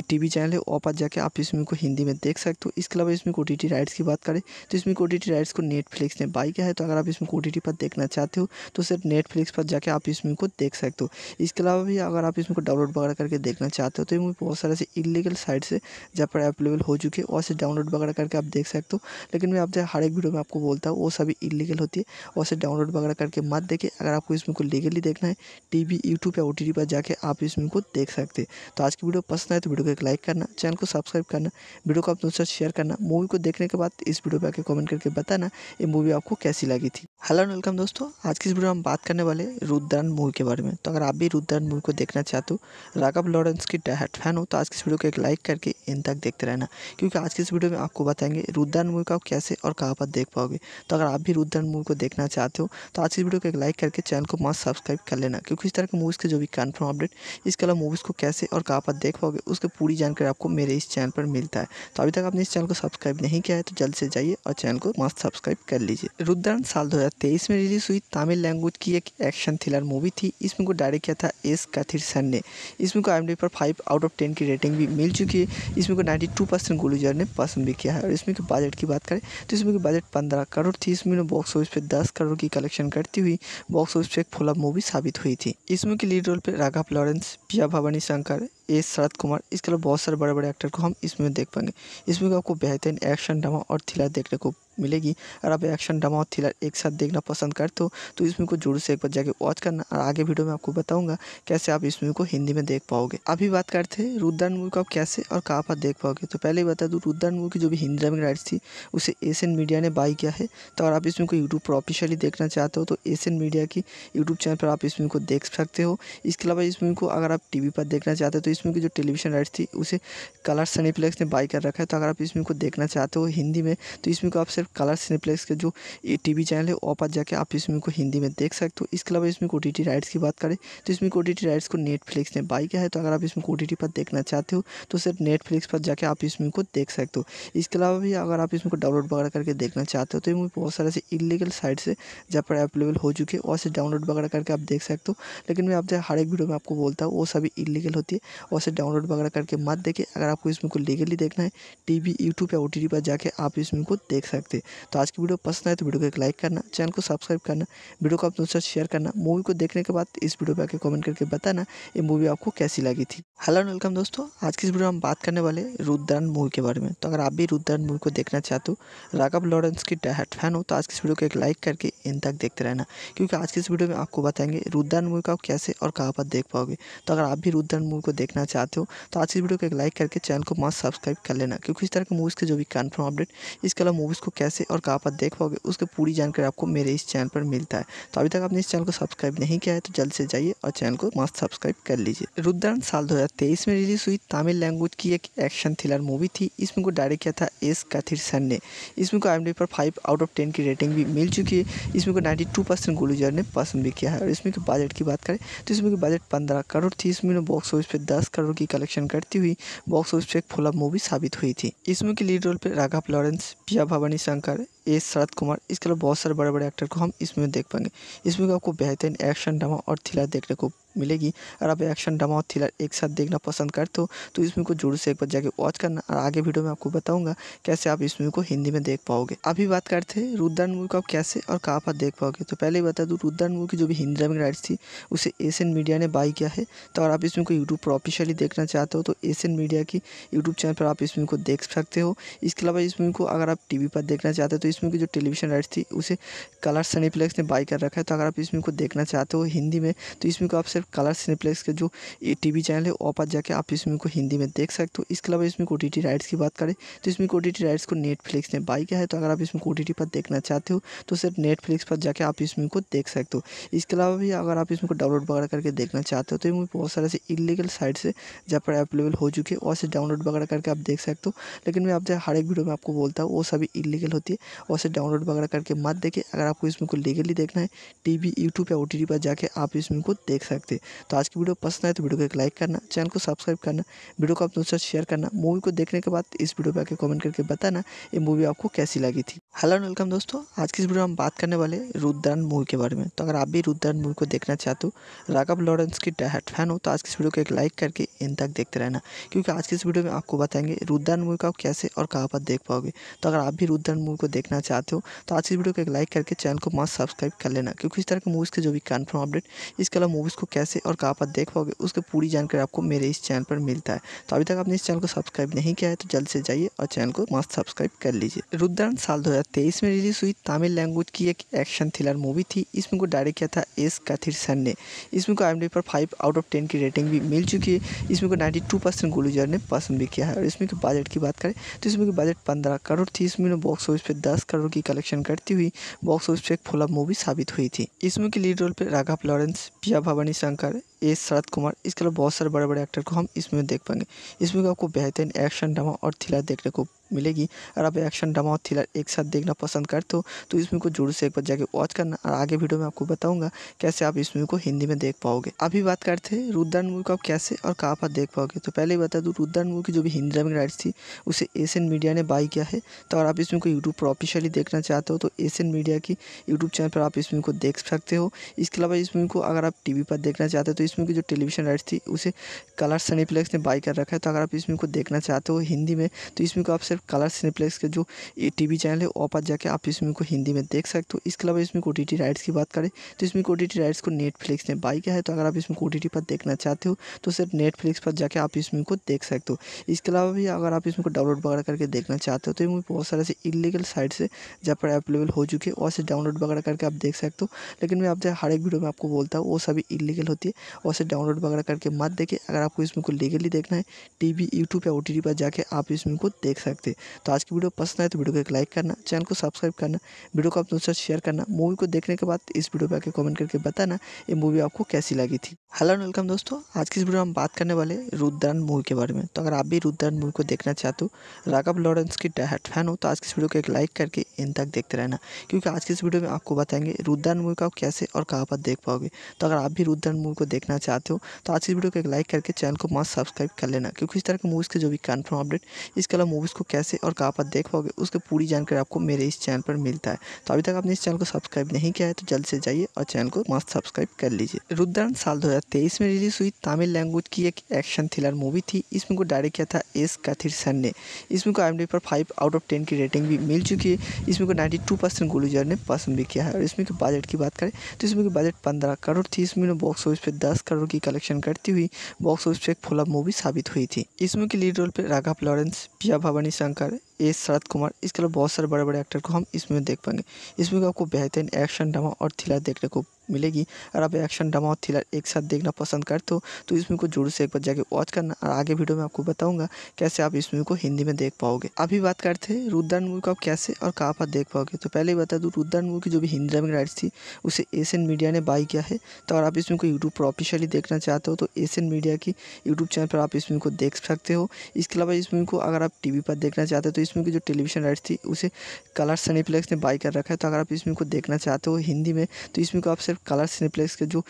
टी वी चैनल है वहाँ पर जाके आप इस मूवी को हिंदी में देख सकते हो इसके अलावा इसमें ओ राइट्स की बात करें तो इसमें ओ राइट्स को नेटफ्लिक्स ने बाई किया है तो अगर आप इसमें ओ पर देखना चाहते हो तो सिर्फ नेटफ्लिक्स पर जाके आप इस मूवी को देख सकते हो इसके अलावा भी अगर आप इसमें को डाउनलोड वगैरह करके देखना चाहते हो तो ये मूवी बहुत सारे ऐसे इलीगल साइट से जहाँ पर अवेलेबल हो चुके हैं और से डाउनलोड वगैरह करके आप देख सकते हो लेकिन मैं आपसे हर एक वीडियो में आपको बोलता हूँ वो सभी इलीगल होती है और से डाउनलोड वगैरह करके मत देखें अगर आपको इसमें को लीगली देखना है टी वी यूट्यूब या ओ पर जाके आप इसमें को देख सकते हैं थे तो आज की वीडियो पसंद आए तो वीडियो को एक लाइक करना चैनल को सब्सक्राइब करना वीडियो को आप दोस्तों शेयर करना मूवी को देखने के बाद इस वीडियो पर आकर कॉमेंट करके बताना ये मूवी आपको कैसी लगी थी हेलो एंड वेलकम दोस्तों आज की इस वीडियो में हम बात करने वाले रुद्रन मूवी के बारे में तो अगर आप भी रुद्रन मूवी को देखना चाहते हो राघव लॉरेंस की डायट फैन हो तो आज की इस वीडियो को एक लाइक करके इन तक देखते रहना क्योंकि आज की इस वीडियो में आपको बताएंगे रुद्रन मूवी का कैसे और कहाँ पर देख पाओगे तो अगर आप भी रुद्रन मूवी को देखना चाहते हो तो आज की वीडियो को एक लाइक करके चैनल को मस्त सब्सक्राइब कर लेना क्योंकि इस तरह की मूवीज़ के जो भी कन्फर्म अपडेट इसके अलावा मूवीज़ को कैसे कैसे और कहाँ पर देख पाओगे उसकी पूरी जानकारी आपको मेरे इस चैनल पर मिलता है तो अभी तक आपने इस चैनल को सब्सक्राइब नहीं किया है तो जल्द से जाइए और चैनल को मस्त सब्सक्राइब कर लीजिए रुद्रन साल दो में रिलीज हुई तमिल लैंग्वेज की एक एक्शन थ्रिलर मूवी थी इसमें को डायरेक्ट किया था एस कथिर सन ने इसमें को आई पर फाइव आउट ऑफ टेन की रेटिंग भी मिल चुकी है इसमें को नाइन्टी टू परसेंट गुलूजर ने पसंद भी किया है और इसमें बजट की बात करें तो इसमें बजट पंद्रह करोड़ थी इसमें बॉक्स ऑफिस पे दस करोड़ की कलेक्शन करती हुई बॉक्स ऑफिस पे एक फुलअप मूवी साबित हुई थी इसमें की लीड रोल पर राघव लॉरेंस पिया भवानी शंकर एस शरद कुमार इसके अलावा बहुत सारे बड़े बड़े एक्टर को हम इसमें देख पाएंगे इसमें आपको बेहतरीन एक्शन ड्रामा और थ्रिलर देखने को मिलेगी अगर आप एक्शन ड्रामा और थ्रिलर एक साथ देखना पसंद करते हो तो इस मूवी को जोर से एक बार जाके वॉच करना और आगे वीडियो में आपको बताऊंगा कैसे आप इस मूवी को हिंदी में देख पाओगे अभी बात करते हैं रुद्रन मूवी को आप कैसे और कहाँ पर देख पाओगे तो पहले ही बता दूँ रुद्रन मूवी की जो भी हिंदी ड्रामिंग राइट्स थी उसे एशियन मीडिया ने बाई किया है तो अगर आप इस मूवी को यूट्यूब पर ऑफिशियली देखना चाहते हो तो एशियन मीडिया की यूट्यूब चैनल पर आप इस मूवी को देख सकते हो इसके अलावा इस मूवी को अगर आप टी पर देखना चाहते हो तो इसमें की जो टेलीविज़न राइट्स थी उसे कलर सनीप्लेक्स ने बाई कर रखा है तो अगर आप इस को देखना चाहते हो हिंदी में तो इसमें को आप सिर्फ कलर सनीप्लेक्स के जो टी वी चैनल है वहाँ पर जाकर आप इसमें को हिंदी में देख सकते हो इसके अलावा इसमें ओ टी टी राइट्स की बात करें तो इसमें ओ टी टी राइट्स को नेटफ्लिक्स ने बाई किया है तो अगर आप इसमें ओ टी टी पर देखना चाहते हो तो सिर्फ नेटफ्लिक्स पर जाकर आप इसमें को देख सकते हो इसके अलावा भी अगर आप इसमें को डाउनलोड वगैरह करके देखना चाहते हो तो ये मूवी बहुत सारे ऐसे इलीगल साइट से जहाँ पर अवेलेबल हो चुके हैं और से डाउनलोड वगैरह करके आप देख सकते हो लेकिन मैं आपसे हर एक वीडियो में आपको बोलता हूँ वो सभी इलीगल होती है और उसे डाउनलोड वगैरह करके मत देखें अगर आपको इस मूवी को लीगली देखना है टी वी यूट्यूब या ओ टी टी पर जाके आप इस मूवी को देख सकते हैं तो आज की वीडियो पसंद आए तो वीडियो को एक लाइक करना चैनल को सब्सक्राइब करना वीडियो को आप दोस्तों शेयर करना मूवी को देखने के बाद इस वीडियो पर आके कॉमेंट करके बताना ये मूवी आपको कैसी लगी थी हेलो वेलकम दोस्तों आज की इस वीडियो में हम बात करने वाले रुद्रन मूवी के बारे में तो अगर आप भी रुद्रन मूवी को देखना चाहते हो राघव लॉरेंस की डायट फैन हो तो आज की इस वीडियो को एक लाइक करके इन तक देखते रहना क्योंकि आज की इस वीडियो में आपको बताएंगे रुद्रन मूवी को कैसे और कहाँ पर देख पाओगे तो अगर आप भी रुद्रन मूवी को देख देखना चाहते हो तो आज की वीडियो को एक लाइक करके चैनल को मस्त सब्सक्राइब कर लेना क्योंकि इस तरह के मूवीज़ के जो भी कन्फर्म अपडेट इसके अलावा मूवीज़ को कैसे और कहाँ पर देख पाओगे उसकी पूरी जानकारी आपको मेरे इस चैनल पर मिलता है तो अभी तक आपने इस चैनल को सब्सक्राइब नहीं किया है तो जल्द से जाइए और चैनल को मस्त सब्सक्राइब कर लीजिए रुद्रन साल दो में रिलीज़ हुई तमिल लैंग्वेज की एक एक्शन थ्रिलर मूवी थी इसमें को डायरेक्ट किया था एस कथिरसन ने इसमें को आई पर फाइव आउट ऑफ टेन की रेटिंग भी मिल चुकी है इसमें को नाइन्टी टू परसेंट गुलजर ने पसंद भी किया है और इसमें के बजट की बात करें तो इसमें बजट पंद्रह करोड़ थी इसमें बॉक्स ऑफिस पर दस दस करोड़ की कलेक्शन करती हुई बॉक्स ऑफिस पर एक फ्लॉप मूवी साबित हुई थी इस मूवी के लीड रोल पर राघव लॉरेंस पिया भवानी शंकर एस शरद कुमार इसके अलावा बहुत सारे बड़े बड़े एक्टर को हम इसमें देख पाएंगे इसमें आपको बेहतरीन एक्शन ड्रामा और थ्रिलर देखने को मिलेगी अगर आप एक्शन ड्रामा और थ्रिलर एक साथ देखना पसंद करते हो तो, तो इस मूवी को जरूर से एक बार जाके वॉच करना और आगे वीडियो में आपको बताऊंगा कैसे आप इस मूवी को हिंदी में देख पाओगे अभी बात करते हैं रुद्रन मूवी को आप कैसे और कहाँ पर देख पाओगे तो पहले ही बता दूँ रुद्रन मूवी की जो भी हिंदी ड्रामिंग राइट्स थी उसे एशियन मीडिया ने बाई किया है तो अगर आप इस मूवी को यूट्यूब पर ऑफिशियली देखना चाहते हो तो एशियन मीडिया की यूट्यूब चैनल पर आप इस मूवी को देख सकते हो इसके अलावा इस मूवी को अगर आप टी पर देखना चाहते हो तो इसमें की जो टेलीविज़न राइट थी उसे कलर सनीप्लेक्स ने बाई कर रखा है तो अगर आप इसमें को देखना चाहते हो हिंदी में तो इसमें को आप सिर्फ कलर सनीप्लेक्स के जो टी वी चैनल है वहाँ पर जाके आप इसमें को हिंदी में देख सकते हो इसके अलावा इसमें ओ टी राइट्स की बात करें तो इसमें ओ टी राइट्स को नेटफ्लिक्स ने बाई किया है तो अगर आप इसमें ओ टी पर देखना चाहते हो तो सिर्फ नेटफ्लिक्स पर जाके आप इसमें को देख सकते हो इसके अलावा भी अगर आप इसमें को डाउनलोड वगैरह करके देखना चाहते हो तो ये मूवी बहुत सारे ऐसे इलीगल साइट से जहाँ पर अवेलेबल हो चुकी है वहाँ से डाउनलोड वगैरह करके आप देख सकते हो लेकिन मैं आपसे हर एक वीडियो में आपको बोलता हूँ वो सभी इलीगल होती है और उसे डाउनलोड वगैरह करके मत देखे अगर आपको इस को लीगली देखना है टी वी यूट्यूब या ओ टी टी पर जाके आप इस को देख सकते हैं तो आज की वीडियो पसंद आए तो वीडियो को एक लाइक करना चैनल को सब्सक्राइब करना वीडियो को आप दोस्तों शेयर करना मूवी को देखने के बाद इस वीडियो पर आकर कॉमेंट करके बताना ये मूवी आपको कैसी लगी थी हेलो एंड वेलकम दोस्तों आज की इस वीडियो में हम बात करने वाले रुद्रन मूवी के बारे में तो अगर आप भी रुद्रन मूवी को देखना चाहते हो राघव लॉरेंस की डायट फैन हो तो आज की इस वीडियो को एक लाइक करके इन तक देखते रहना क्योंकि आज की इस वीडियो में आपको बताएंगे रुद्रन मूवी का आप कैसे और कहाँ पर देख पाओगे तो अगर आप भी रुद्रन मूवी को देखना चाहते हो तो आज की वीडियो को एक लाइक करके चैनल को मस्त सब्सक्राइब कर लेना क्योंकि इस तरह की मूवीज़ के जो भी कन्फर्म अपडेट इसके अलावा मूवीज़ को कैसे और कहाँ पर देख पाओगे उसकी पूरी जानकारी आपको मेरे इस चैनल पर मिलता है तो अभी तक आपने इस चैनल को सब्सक्राइब नहीं किया है तो जल्द से जाइए और चैनल को मस्त सब्सक्राइब कर लीजिए रुद्रन साल दो 2023 में रिलीज़ हुई तमिल लैंग्वेज की एक एक्शन थ्रिलर मूवी थी इसमें को डायरेक्ट किया था एस कथिरसन ने इसमें को आई पर फाइव आउट ऑफ टेन की रेटिंग भी मिल चुकी है इसमें को नाइन्टी टू परसेंट गुलूजर ने पसंद भी किया है और इसमें बजट की बात करें तो इसमें की बजट पंद्रह करोड़ थी इसमें बॉक्स ऑफिस पर दस करोड़ की कलेक्शन करती हुई बॉक्स ऑफिस पर एक फुलअप मूवी साबित हुई थी इसमें की लीड रोल पर राघव लॉरेंस पिया भवानी शंकर ए शरद कुमार इसके अलावा बहुत सारे बड़े बड़े एक्टर को हम इसमें देख पाएंगे इसमें आपको बेहतरीन एक्शन ड्रामा और थ्रिलर देखने को मिलेगी अगर आप एक्शन ड्रामा और थ्रिलर एक साथ देखना पसंद करते हो तो इस मूवी को जोर से एक बार जाके वॉच करना और आगे वीडियो में आपको बताऊंगा कैसे आप इस मूवी को हिंदी में देख पाओगे अभी बात करते हैं रुद्रन मूवी को आप कैसे और कहाँ पर देख पाओगे तो पहले ही बता दूँ रुद्रन मूवी की जो भी हिंदी डबिंग राइट्स थी उसे एशियन मीडिया ने बाई किया है तो अगर आप इस मूवी को यूट्यूब पर ऑफिशियली देखना चाहते हो तो एशियन मीडिया की यूट्यूब चैनल पर आप इस मूवी को देख सकते हो इसके अलावा इस मूवी को अगर आप टी पर देखना चाहते हो तो इस इसमें की जो टेलीविज़न राइट्स थी उसे कलर सनीप्लेक्स ने बाई कर रखा है तो अगर आप इसमें को देखना चाहते हो हिंदी में तो इसमें को आप सिर्फ कलर सनीप्लेक्स के जो टी वी चैनल है वहाँ पर जाके आप इसमें को हिंदी में देख सकते हो इसके अलावा इसमें ओ टी टी राइट्स की बात करें तो इसमें ओ टी टी राइट्स को नेटफ्लिक्स ने बाई किया है तो अगर आप इसमें ओ टी टी पर देखना चाहते हो तो सिर्फ नेटफ्लिक्स पर जाकर आप इसमें को देख सकते हो इसके अलावा भी अगर आप इसमें को डाउनलोड वगैरह करके देखना चाहते हो तो इसमें बहुत सारे ऐसे इलीगल साइट्स है जहाँ पर अवेलेबल हो चुके हैं और से डाउनलोड वगैरह करके आप देख सकते हो लेकिन मैं आप हर एक वीडियो में आपको बोलता हूँ वो सभी इलीगल होती है उसे डाउनलोड वगैरह करके मत देखें अगर आपको इस मूवी को लीगली देखना है टी वी यूट्यूब या ओ टी पर जाके आप इस मूवी को देख सकते हैं तो आज की वीडियो पसंद आए तो वीडियो को एक लाइक करना चैनल को सब्सक्राइब करना वीडियो को आप दोस्तों शेयर करना मूवी को देखने के बाद इस वीडियो पर आके कॉमेंट करके बताना ये मूवी आपको कैसी लगी थी हेलो एंड वेलकम दोस्तों आज की इस वीडियो में हम बात करने वाले रुद्रन मूवी के बारे में तो अगर आप भी रुद्रन मूवी को देखना चाहते हो राघव लॉरेंस की डायट फैन हो तो आज की इस वीडियो को एक लाइक करके इन तक देखते रहना क्योंकि आज की इस वीडियो में आपको बताएंगे रुद्रन मूवी आप कैसे और कहाँ पर देख पाओगे तो अगर आप भी रुद्रन मूवी को देख देखना चाहते हो तो आज की वीडियो को एक लाइक करके चैनल को मस्त सब्सक्राइब कर लेना क्योंकि इस तरह के मूवीज़ के जो भी कन्फर्म अपडेट इसके अलावा मूवीज़ को कैसे और कहाँ पर देख पाओगे उसकी पूरी जानकारी आपको मेरे इस चैनल पर मिलता है तो अभी तक आपने इस चैनल को सब्सक्राइब नहीं किया है तो जल्द से जाइए और चैनल को मस्त सब्सक्राइब कर लीजिए रुद्रन साल दो में रिलीज़ हुई तमिल लैंग्वेज की एक एक्शन थ्रिलर मूवी थी इसमें को डायरेक्ट किया था एस कथिर सन ने इसमें को आई पर फाइव आउट ऑफ टेन की रेटिंग भी मिल चुकी है इसमें को नाइन्टी टू परसेंट गुलजर ने पसंद भी किया है और इसमें के बजट की बात करें तो इसमें बजट पंद्रह करोड़ थी इसमें बॉक्स ऑफिस पर दस दस करोड़ की कलेक्शन करती हुई बॉक्स ऑफिस पर एक फ्लॉप मूवी साबित हुई थी इस मूवी के लीड रोल पर राघव लॉरेंस पिया भवानी शंकर एस शरद कुमार इसके अलावा बहुत सारे बड़े बड़े एक्टर को हम इसमें देख पाएंगे इसमें आपको बेहतरीन एक्शन ड्रामा और थ्रिलर देखने को मिलेगी अगर आप एक्शन ड्रामा और थ्रिलर एक साथ देखना पसंद करते हो तो इस मूवी को जोर से एक बार जाके वॉच करना और आगे वीडियो में आपको बताऊंगा कैसे आप इस मूवी को हिंदी में देख पाओगे अभी बात करते हैं रुद्रन मूवी को आप कैसे और कहाँ पर देख पाओगे तो पहले ही बता दूँ रुद्रन मूवी की जो भी हिंदी में राइट्स थी उसे एशियन मीडिया ने बाई किया है तो अगर आप इस मूवी को यूट्यूब पर ऑफिशियली देखना चाहते हो तो एशियन मीडिया की यूट्यूब चैनल पर आप इस मूवी को देख सकते हो इसके अलावा इस मूवी को अगर आप टी पर देखना चाहते हो तो इसमें की जो टेलीविज़न राइट्स थी उसे कलर सनीप्लेक्स ने बाई कर रखा है तो अगर आप इस को देखना चाहते हो हिंदी में तो इसमें को आप सिर्फ कलर सनीप्लेक्स के जो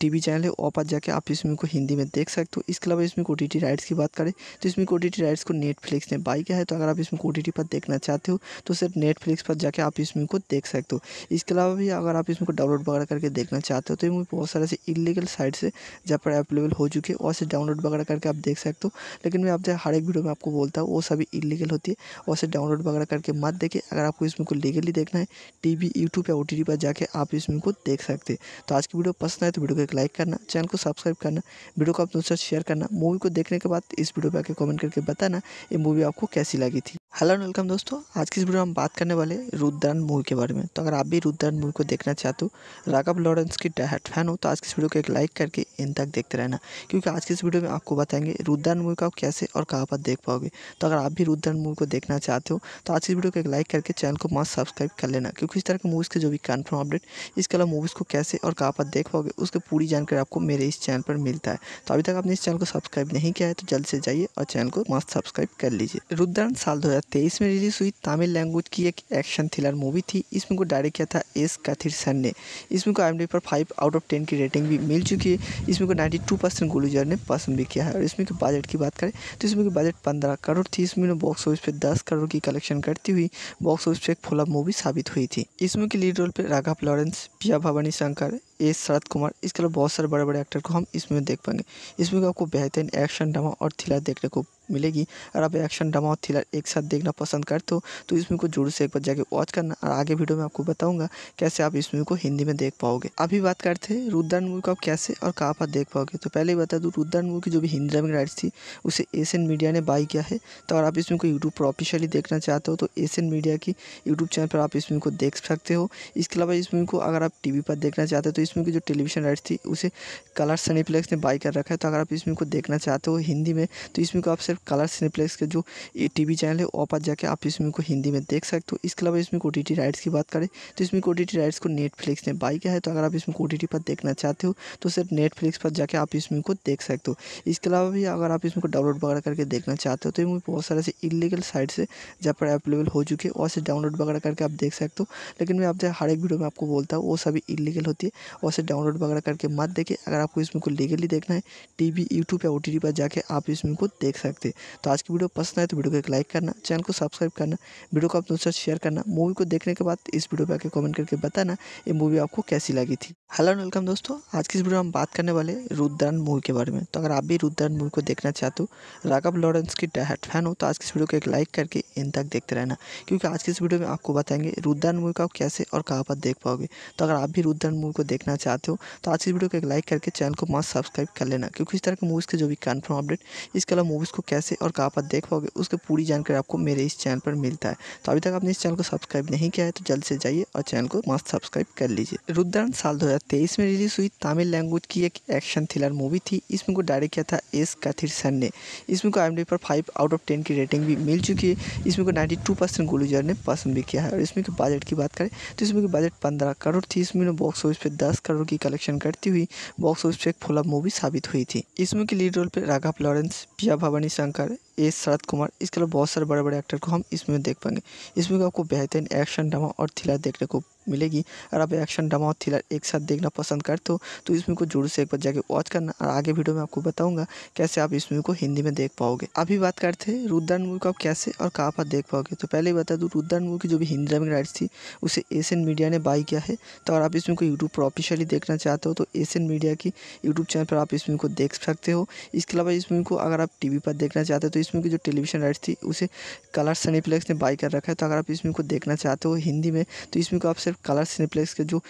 टी वी चैनल है वहाँ पर जाकर आप इसमें को हिंदी में देख सकते हो इसके अलावा इसमें ओ टी टी राइट्स की बात करें तो इसमें ओ टी टी राइट्स को नेटफ्लिक्स ने बाई किया है तो अगर आप इसमें ओ टी टी पर देखना चाहते हो तो सिर्फ नेटफ्लिक्स पर जाकर आप इसमें को देख सकते हो इसके अलावा भी अगर आप इसमें को डाउनलोड वगैरह करके देखना चाहते हो तो मूवी बहुत सारे ऐसे इलीगल साइट से जहाँ पर अवेलेबल हो चुके हैं और से डाउनलोड वगैरह करके आप देख सकते हो लेकिन मैं आपसे हर एक वीडियो में आपको बोलता हूँ वो सभी इलीगल होती है और उसे डाउनलोड वगैरह करके मत देखें अगर आपको इस मूवी को लीगली देखना है टी वी यूट्यूब या ओ टी टी पर जाकर आप इस मूवी को देख सकते हैं तो आज की वीडियो पसंद आए तो वीडियो को एक लाइक करना चैनल को सब्सक्राइब करना वीडियो को अपने साथ शेयर करना मूवी को देखने के बाद इस वीडियो पर आकर कॉमेंट करके बताना ये मूवी आपको कैसी लगी थी हेलो एंड वेलकम दोस्तों आज की इस वीडियो में हम बात करने वाले रुद्रन मूवी के बारे में तो अगर आप भी रुद्रन मूवी को देखना चाहते हो राघव लॉरेंस की डहट फैन हो तो आज की इस वीडियो को एक लाइक करके इन तक देखते रहना क्योंकि आज की इस वीडियो में आपको बताएंगे रुद्रन मूवी को आप कैसे और कहाँ पर देख पाओगे तो अगर आप भी रुद्रन मूवी को देखना देखना चाहते हो तो आज इस वीडियो को एक लाइक करके चैनल को मास्क सब्सक्राइब कर लेना क्योंकि इस तरह के मूवीज़ के जो भी कन्फर्म अपडेट इसके अलावा मूवीज़ को कैसे और कहाँ पर देख पाओगे उसकी पूरी जानकारी आपको मेरे इस चैनल पर मिलता है तो अभी तक आपने इस चैनल को सब्सक्राइब नहीं किया है तो जल्द से जाइए और चैनल को मास्क सब्सक्राइब कर लीजिए रुद्रन साल दो में रिलीज़ हुई तमिल लैंग्वेज की एक एक्शन थ्रिलर मूवी थी इसमें को डायरेक्ट किया था एस कथिरसन ने इसमें को आई पर फाइव आउट ऑफ टेन की रेटिंग भी मिल चुकी है इसमें को नाइन्टी टू परसेंट गुलूजर ने पसंद भी किया है और इसमें के बजट की बात करें तो इसमें बजट पंद्रह करोड़ थी इसमें बॉक्स ऑफिस पे दस पाँच की कलेक्शन करती हुई बॉक्स ऑफिस पर एक फ्लॉप मूवी साबित हुई थी इसमें की लीड रोल पर राघव लॉरेंस पिया भवानी शंकर एस शरद कुमार इसके अलावा बहुत सारे बड़े बड़े एक्टर को हम इसमें देख पाएंगे इसमें आपको बेहतरीन एक्शन ड्रामा और थ्रिलर देखने को मिलेगी अगर आप एक्शन ड्रामा और थ्रिलर एक साथ देखना पसंद करते हो तो, तो इस मूवी को जरूर से एक बार जाके वॉच करना और आगे वीडियो में आपको बताऊंगा कैसे आप इस मूवी को हिंदी में देख पाओगे अभी बात करते हैं रुद्रन मूवी को आप कैसे और कहाँ पर देख पाओगे तो पहले ही बता दूँ रुद्रन मूवी की जो भी हिंदी ड्रामिंग राइट्स थी उसे एशियन मीडिया ने बाई किया है तो अगर आप इस मूवी को यूट्यूब पर ऑफिशियली देखना चाहते हो तो एशियन मीडिया की यूट्यूब चैनल पर आप इस मूवी को देख सकते हो इसके अलावा इस मूवी को अगर आप टी पर देखना चाहते हो तो इस मूवी की जो टेलीविजन राइट्स थी उसे कलर सनीप्लेक्स ने बाई कर रखा है तो अगर आप इस मूवी को देखना चाहते हो हिंदी में तो इस मूवी को आप सिर्फ कलर सिनेप्लेक्स के जो टी वी चैनल है वहाँ पर जाके आप इस मूवी को हिंदी में देख सकते हो इसके अलावा इसमें ओ टी राइट्स की बात करें तो इसमें ओ टी राइट्स को नेटफ्लिक्स ने बाई किया है तो अगर आप इसमें ओ टी पर देखना चाहते हो तो सिर्फ नेटफ्लिक्स पर जाके आप इस मूवी को देख सकते हो इसके अलावा भी अगर आप इसमें को डाउनलोड वगैरह करके देखना चाहते हो तो ये मूवी बहुत सारे ऐसे इलीगल साइट से जहाँ पर अवेलेबल हो चुकी है वहाँ से डाउनलोड वगैरह करके आप देख सकते हो लेकिन मैं आपसे हर एक वीडियो में आपको बोलता हूँ वो सभी इलीगल होती है वहाँ से डाउनलोड वगैरह करके मत देखे अगर आपको इसमें को लीगली देखना है टी यूट्यूब या ओ पर जाके आप इसमें को देख सकते हैं थे तो आज की वीडियो पसंद आए तो वीडियो को एक लाइक करना चैनल को सब्सक्राइब करना वीडियो को आप दोस्तों शेयर करना मूवी को देखने के बाद इस वीडियो पर आकर कॉमेंट करके बताना ये मूवी आपको कैसी लगी थी हेलो वेलकम दोस्तों आज की इस वीडियो में हम बात करने वाले रुद्रन मूवी के बारे में तो अगर आप भी रुद्रन मूवी को देखना चाहते हो राघव लॉरेंस की डायट फैन हो तो आज की इस वीडियो को एक लाइक करके इन तक देखते रहना क्योंकि आज की इस वीडियो में आपको बताएंगे रुद्रन मूवी को आप कैसे और कहाँ पर देख पाओगे तो अगर आप भी रुद्रन मूवी को देखना चाहते हो तो आज की वीडियो को एक लाइक करके चैनल को मस्त सब्सक्राइब कर लेना क्योंकि इस तरह के मूवीज़ के जो भी कन्फर्म अपडेट इसके अलावा मूवीज़ को कैसे कैसे और कहाँ पर देख पाओगे उसकी पूरी जानकारी आपको मेरे इस चैनल पर मिलता है तो अभी तक आपने इस चैनल को सब्सक्राइब नहीं किया है तो जल्द से जाइए और चैनल को मस्त सब्सक्राइब कर लीजिए रुद्रन साल दो में रिलीज हुई तमिल लैंग्वेज की एक एक्शन थ्रिलर मूवी थी इसमें को डायरेक्ट किया था एस सन ने इसमें को एम पर फाइव आउट ऑफ टेन की रेटिंग भी मिल चुकी है इसमें को नाइन्टी टू परसेंट गुलूजर ने पसंद भी किया है और इसमें के बजट की बात करें तो इसमें की बजट पंद्रह करोड़ थी इसमें बॉक्स ऑफिस पे दस करोड़ की कलेक्शन करती हुई बॉक्स ऑफिस पे एक फुलअप मूवी साबित हुई थी इसमें की लीड रोल पर राघव लॉरेंस पिया भवानी शंकर एस शरद कुमार इसके अलावा बहुत सारे बड़े बड़े एक्टर को हम इसमें देख पाएंगे इसमें आपको बेहतरीन एक्शन ड्रामा और थ्रिलर देखने को मिलेगी और आप एक्शन ड्रामा और थ्रिलर एक साथ देखना पसंद करते हो तो इस मूवी को जोर से एक बार जाके वॉच करना और आगे वीडियो में आपको बताऊँगा कैसे आप इस मूवी को हिंदी में देख पाओगे अभी बात करते हैं रुद्रन मूवी को आप कैसे और कहाँ पर देख पाओगे तो पहले ही बता दूँ रुद्रन मूवी की जो भी हिंदी डबिंग राइट्स थी उसे एशियन मीडिया ने बाई किया है तो अगर आप इस मूवी को यूट्यूब पर ऑफिशियली देखना चाहते हो तो एशियन मीडिया की यूट्यूब चैनल पर आप इस मूवी को देख सकते हो इसके अलावा इस मूवी को अगर आप टीवी पर देखना चाहते हो तो इस मूवी की जो टेलीविजन राइट्स थी उसे कलर सनीप्लेक्स ने बाई कर रखा है तो अगर आप इस मूवी को देखना चाहते हो हिंदी में तो इस मूवी को आप सिर्फ कलर सिनेप्लेक्स के जो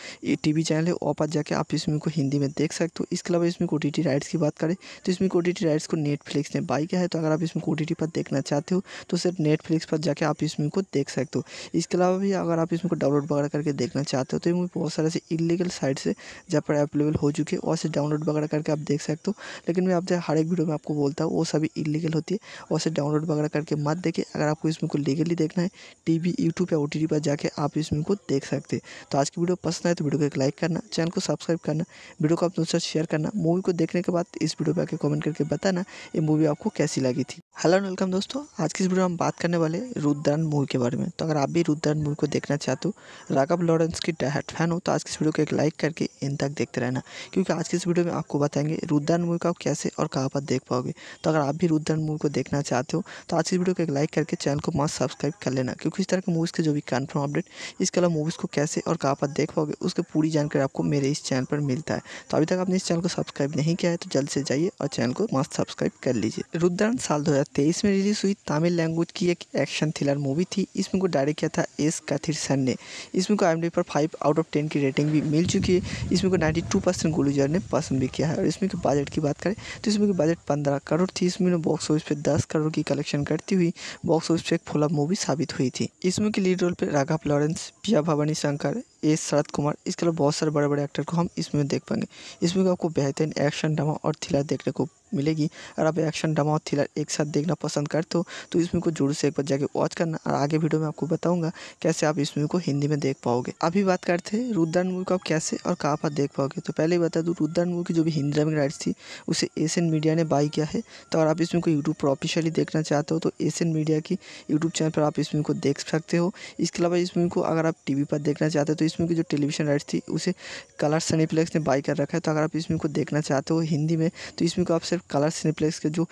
टी वी चैनल है वहाँ पर जाकर आप इस मूवी को हिंदी में देख सकते हो इसके अलावा इसमें ओ टी टी राइट्स की बात करें तो इसमें ओ टी टी राइट्स को नेटफ्लिक्स ने बाई किया है तो अगर आप इसमें ओ टी टी पर देखना चाहते हो तो सिर्फ नेटफ्लिक्स पर जाके आप इस मूवी को देख सकते हो इसके अलावा भी अगर आप इसमें डाउनलोड वगैरह करके देखना चाहते हो तो ये मूवी बहुत सारे ऐसे इलीगल साइट्स है जहाँ पर अवेलेबल हो चुके हैं और से डाउनलोड वगैरह करके आप देख सकते हो लेकिन मैं आपसे हर एक वीडियो में आपको बोलता हूँ वो सभी इलीगल होती है और से डाउनलोड वगैरह करके मत देखें अगर आपको इसमें को लीगली देखना है टी यूट्यूब या ओ पर जाके आप इसमें को देख सकते हैं थे तो आज की वीडियो पसंद आए तो वीडियो को एक लाइक करना चैनल को सब्सक्राइब करना वीडियो को आप दोस्तों शेयर करना मूवी को देखने के बाद इस वीडियो पर आकर कॉमेंट करके बताना ये मूवी आपको कैसी लगी थी हेलो वेलकम दोस्तों आज की इस वीडियो में हम बात करने वाले रुद्रन मूवी के बारे में तो अगर आप भी रुद्रन मूवी को देखना चाहते हो राघव लॉरेंस की डायट फैन हो तो आज की इस वीडियो को एक लाइक करके इन तक देखते रहना क्योंकि आज की इस वीडियो में आपको बताएंगे रुद्रन मूवी का आप कैसे और कहाँ पर देख पाओगे तो अगर आप भी रुद्रन मूवी को देखना चाहते हो तो आज की वीडियो को एक लाइक करके चैनल को मस्त सब्सक्राइब कर लेना क्योंकि इस तरह के मूवीज़ के जो भी कन्फर्म अपडेट इसके अलावा मूवीज़ को कैसे और कहाँ पर देख पाओगे उसकी पूरी जानकारी आपको मेरे इस चैनल पर मिलता है तो अभी तक आपने इस चैनल को सब्सक्राइब नहीं किया है तो जल्द से जाइए और चैनल को मस्त सब्सक्राइब कर लीजिए रुद्रन साल 2023 में रिलीज हुई तमिल लैंग्वेज की एक एक्शन थ्रिलर मूवी थी इसमें को डायरेक्ट किया था एस कथिर कैथिरसन ने इसमें को आई पर फाइव आउट ऑफ टेन की रेटिंग भी मिल चुकी है इसमें को नाइन्टी टू परसेंट गुलूजर ने पसंद भी किया है और इसमें बजट की बात करें तो इसमें बजट पंद्रह करोड़ थी इसमें बॉक्स ऑफिस पर दस करोड़ की कलेक्शन करती हुई बॉक्स ऑफिस पर एक फुल मूवी साबित हुई थी इसमें की लीड रोल पर राघव लॉरेंस पिया भवानी शंकर एस शरद कुमार इसके अलावा बहुत सारे बड़े बड़े एक्टर को हम इसमें देख पाएंगे इस मूवी आपको बेहतरीन एक्शन ड्रामा और थ्रिलर देखने को मिलेगी अगर आप एक्शन ड्रामा और थ्रिलर एक साथ देखना पसंद करते हो तो इस मूवी को जोर से एक बार जाके वॉच करना और आगे वीडियो में आपको बताऊंगा कैसे आप इस मूवी को हिंदी में देख पाओगे अभी बात करते हैं रुद्रन मूवी को आप कैसे और कहाँ पर देख पाओगे तो पहले ही बता दूँ रुद्रन मूवी की जो भी हिंदी ड्रामिंग राइट्स थी उसे एशियन मीडिया ने बाई किया है तो अगर आप इस मूवी को यूट्यूब पर ऑफिशियली देखना चाहते हो तो एशियन मीडिया की यूट्यूब चैनल पर आप इस मूवी को देख सकते हो इसके अलावा इस मूवी को अगर आप टी पर देखना चाहते हो तो इसमें की जो टेलीविज़न राइट्स थी उसे कलर सनीप्लेक्स ने बाई कर रखा है तो अगर आप इसमें को देखना चाहते हो हिंदी में तो इसमें को आप सिर्फ कलर सनीप्लेक्स के जो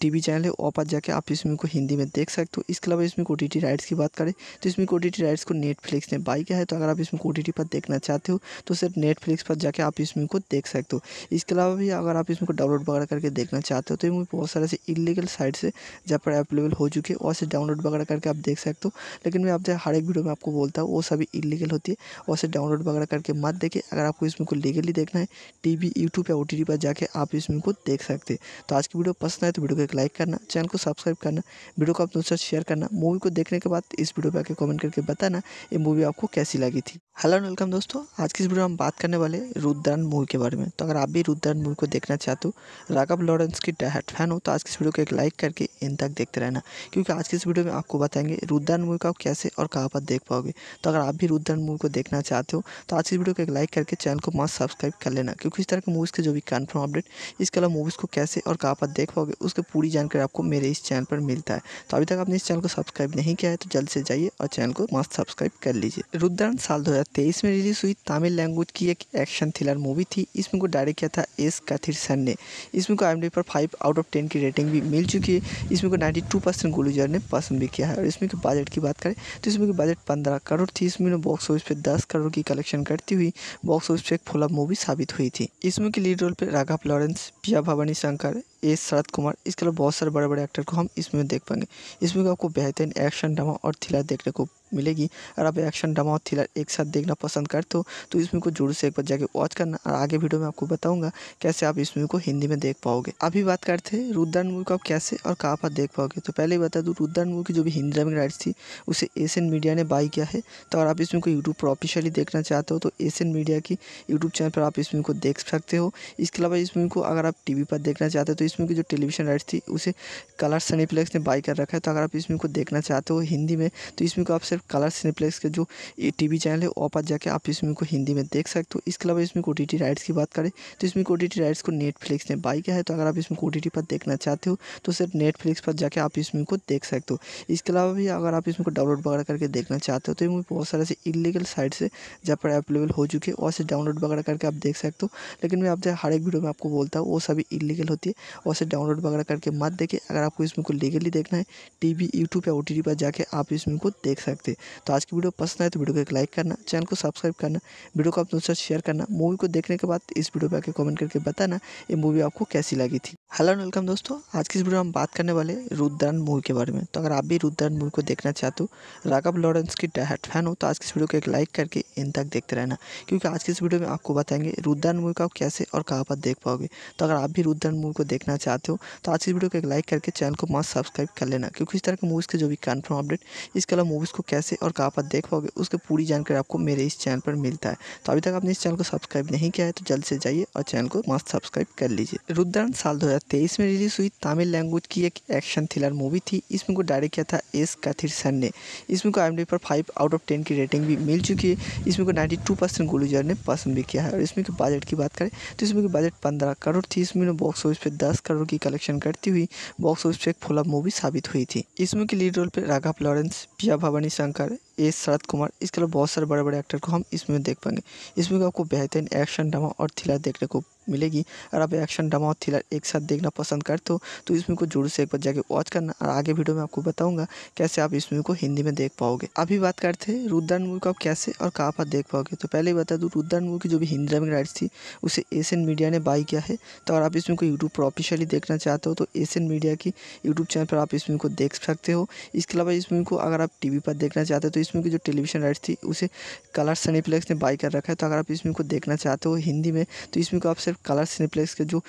टी वी चैनल है वहाँ पर जाकर आप इसमें को हिंदी में देख सकते हो इसके अलावा इसमें ओ टी टी राइट्स की बात करें तो इसमें ओ टी टी राइट्स को नेटफ्लिक्स ने बाई किया है तो अगर आप इसमें ओ टी टी पर देखना चाहते हो तो सिर्फ नेटफ्लिक्स पर जाकर आप इसमें को देख सकते हो इसके अलावा भी अगर आप इसमें को डाउनलोड वगैरह करके देखना चाहते हो तो मूवी बहुत सारे ऐसे इलीगल साइट से जहाँ पर अवेलेबल हो चुके हैं और से डाउनलोड वगैरह करके आप देख सकते हो लेकिन मैं आपसे हर एक वीडियो में आपको बोलता हूँ वो सभी इलीगल होती है और उसे डाउनलोड वगैरह करके मत देखें अगर आपको इस को लीगली देखना है टी वी यूट्यूब या ओ टी टी पर जाके आप इस को देख सकते हैं तो आज की वीडियो पसंद आए तो वीडियो को एक लाइक करना चैनल को सब्सक्राइब करना वीडियो को आप दोस्तों शेयर करना मूवी को देखने के बाद इस वीडियो पर आकर कॉमेंट करके बताना ये मूवी आपको कैसी लगी थी हेलो एंड वेलकम दोस्तों आज की इस वीडियो में हम बात करने वाले रुद्रन मूवी के बारे में तो अगर आप भी रुद्रन मूवी को देखना चाहते हो राघव लॉरेंस की डायट फैन हो तो आज की इस वीडियो को एक लाइक करके इन तक देखते रहना क्योंकि आज की इस वीडियो में आपको बताएंगे रुद्रन मूवी का कैसे और कहाँ पर देख पाओगे तो अगर आप भी रुद्रन मूवी को देखना चाहते हो तो आज की वीडियो को एक लाइक करके चैनल को मस्त सब्सक्राइब कर लेना क्योंकि इस तरह के मूवीज़ के जो भी कन्फर्म अपडेट इसके अलावा मूवीज़ को कैसे और कहाँ पर देख पाओगे उसकी पूरी जानकारी आपको मेरे इस चैनल पर मिलता है तो अभी तक आपने इस चैनल को सब्सक्राइब नहीं किया है तो जल्द से जाइए और चैनल को मस्त सब्सक्राइब कर लीजिए रुद्रन साल दो 2023 में रिलीज़ हुई तमिल लैंग्वेज की एक एक्शन थ्रिलर मूवी थी इसमें को डायरेक्ट किया था एस सर ने इसमें को आई पर फाइव आउट ऑफ टेन की रेटिंग भी मिल चुकी है इसमें को नाइन्टी टू परसेंट गुलूजर ने पसंद भी किया है और इसमें के बजट की बात करें तो इसमें की बजट पंद्रह करोड़ थी इसमें बॉक्स ऑफिस पर दस करोड़ की कलेक्शन करती हुई बॉक्स ऑफिस पर एक फुलअप मूवी साबित हुई थी इसमें के लीड रोल पर राघव लॉरेंस पिया भवानी शंकर एस शरद कुमार इसके अलावा बहुत सारे बड़े बड़े एक्टर को हम इसमें देख पाएंगे इसमें आपको बेहतरीन एक्शन ड्रामा और थ्रिलर देखने को मिलेगी अगर आप एक्शन ड्रामा और थ्रिलर एक साथ देखना पसंद करते हो तो इस मूवी को जरूर से एक बार जाके वॉच करना और आगे वीडियो में आपको बताऊंगा कैसे आप इस मूवी को हिंदी में देख पाओगे अभी बात करते हैं रुद्रन मूवी को आप कैसे और कहाँ पर देख पाओगे तो पहले ही बता दूँ रुद्रन मूवी की जो भी हिंदी ड्रामिंग राइट्स थी उसे एशियन मीडिया ने बाई किया है तो अगर आप इस मूवी को यूट्यूब पर ऑफिशियली देखना चाहते हो तो एशियन मीडिया की यूट्यूब चैनल पर आप इस मूवी को देख सकते हो इसके अलावा इस मूवी को अगर आप टी पर देखना चाहते हो तो इसमें की जो टेलीविज़न राइट्स थी उसे कलर सनीप्लेक्स ने बाई कर रखा है तो अगर आप इस फिल्म को देखना चाहते हो हिंदी में तो इसमें को आप सिर्फ कलर सनीप्लेक्स के जो टी वी चैनल है वहाँ पर जाकर आप इसमें को हिंदी में देख सकते हो इसके अलावा इसमें को टी राइट्स की बात करें तो इसमें ओ टी राइट्स को नेटफ्लिक्स ने बाई किया है तो अगर आप इसमें ओ टी पर देखना चाहते हो तो सिर्फ नेटफ्लिक्स पर जाकर आप इसमें को देख सकते हो इसके अलावा भी अगर आप इसमें को डाउनलोड वगैरह करके देखना चाहते हो तो ये मूवी बहुत सारे ऐसे इलीगल साइट से जहाँ पर अवेलेबल हो चुकी है वहाँ से डाउनलोड वगैरह करके आप देख सकते हो लेकिन मैं आपसे हर एक वीडियो में आपको बोलता हूँ वो सभी इलीगल होती है और उसे डाउनलोड वगैरह करके मत देखें अगर आपको इस को लीगली देखना है टी वी यूट्यूब या ओ टी टी पर जाके आप इस को देख सकते हैं तो आज की वीडियो पसंद आए तो वीडियो को एक लाइक करना चैनल को सब्सक्राइब करना वीडियो को आप दोस्तों शेयर करना मूवी को देखने के बाद इस वीडियो पर आकर कॉमेंट करके बताना ये मूवी आपको कैसी लगी थी हेलो एंड वेलकम दोस्तों आज की इस वीडियो में हम बात करने वाले रुद्रन मूवी के बारे में तो अगर आप भी रुद्रन मूवी को देखना चाहते हो राघव लॉरेंस की डायट फैन हो तो आज की इस वीडियो को एक लाइक करके इन तक देखते रहना क्योंकि आज की इस वीडियो में आपको बताएंगे रुद्रन मूवी का कैसे और कहाँ पर देख पाओगे तो अगर आप भी रुद्रन मूवी को देखना चाहते हो तो आज की वीडियो को एक लाइक करके चैनल को मस्त सब्सक्राइब कर लेना क्योंकि इस तरह की मूवीज़ के जो भी कन्फर्म अपडेट इसके अलावा मूवीज़ को कैसे और कहाँ पर देख पाओगे उसकी पूरी जानकारी आपको मेरे इस चैनल पर मिलता है तो अभी तक आपने इस चैनल को सब्सक्राइब नहीं किया है तो जल्द से जाइए और चैनल को मस्त सब्सक्राइब कर लीजिए रुद्रन साल दो 2023 में रिलीज़ हुई तमिल लैंग्वेज की एक एक्शन थ्रिलर मूवी थी इसमें को डायरेक्ट किया था एस सन ने इसमें को आई पर फाइव आउट ऑफ टेन की रेटिंग भी मिल चुकी है इसमें को नाइन्टी टू परसेंट गुलूजर ने पसंद भी किया है और इसमें के बजट की बात करें तो इसमें की बजट पंद्रह करोड़ थी इसमें बॉक्स ऑफिस पर दस करोड़ की कलेक्शन करती हुई बॉक्स ऑफिस पर एक फुलअप मूवी साबित हुई थी इसमें के लीड रोल पर राघव लॉरेंस पिया भवानी शंकर एस शरद कुमार इसके अलावा बहुत सारे बड़े बड़े एक्टर को हम इसमें देख पाएंगे इसमें आपको बेहतरीन एक्शन ड्रामा और थ्रिलर देखने को मिलेगी अगर आप एक्शन ड्रामा और थ्रिलर एक साथ देखना पसंद करते हो तो इस मूवी को जरूर से एक बार जाके वॉच करना और आगे वीडियो में आपको बताऊँगा कैसे आप इस मूवी को हिंदी में देख पाओगे अभी बात करते हैं रुद्रन मूवी को आप कैसे और कहाँ पर देख पाओगे तो पहले ही बता दूँ रुद्रन मूवी की जो भी हिंदी में राइट्स थी उसे एशियन मीडिया ने बाई किया है तो अगर आप इस मूवी को यूट्यूब पर ऑफिशियली देखना चाहते हो तो एशियन मीडिया की यूट्यूब चैनल पर आप इस मूवी को देख सकते हो इसके अलावा इस मूवी को अगर आप वी पर देखना चाहते हो तो इस मूवी की जो टेलीविजन राइट्स थी उसे कलर सनीप्लेक्स ने बाई कर रखा है तो अगर आप इस मूवी को देखना चाहते हो हिंदी में तो इस मूवी को आप सिर्फ कलर सिनेप्लेक्स के जो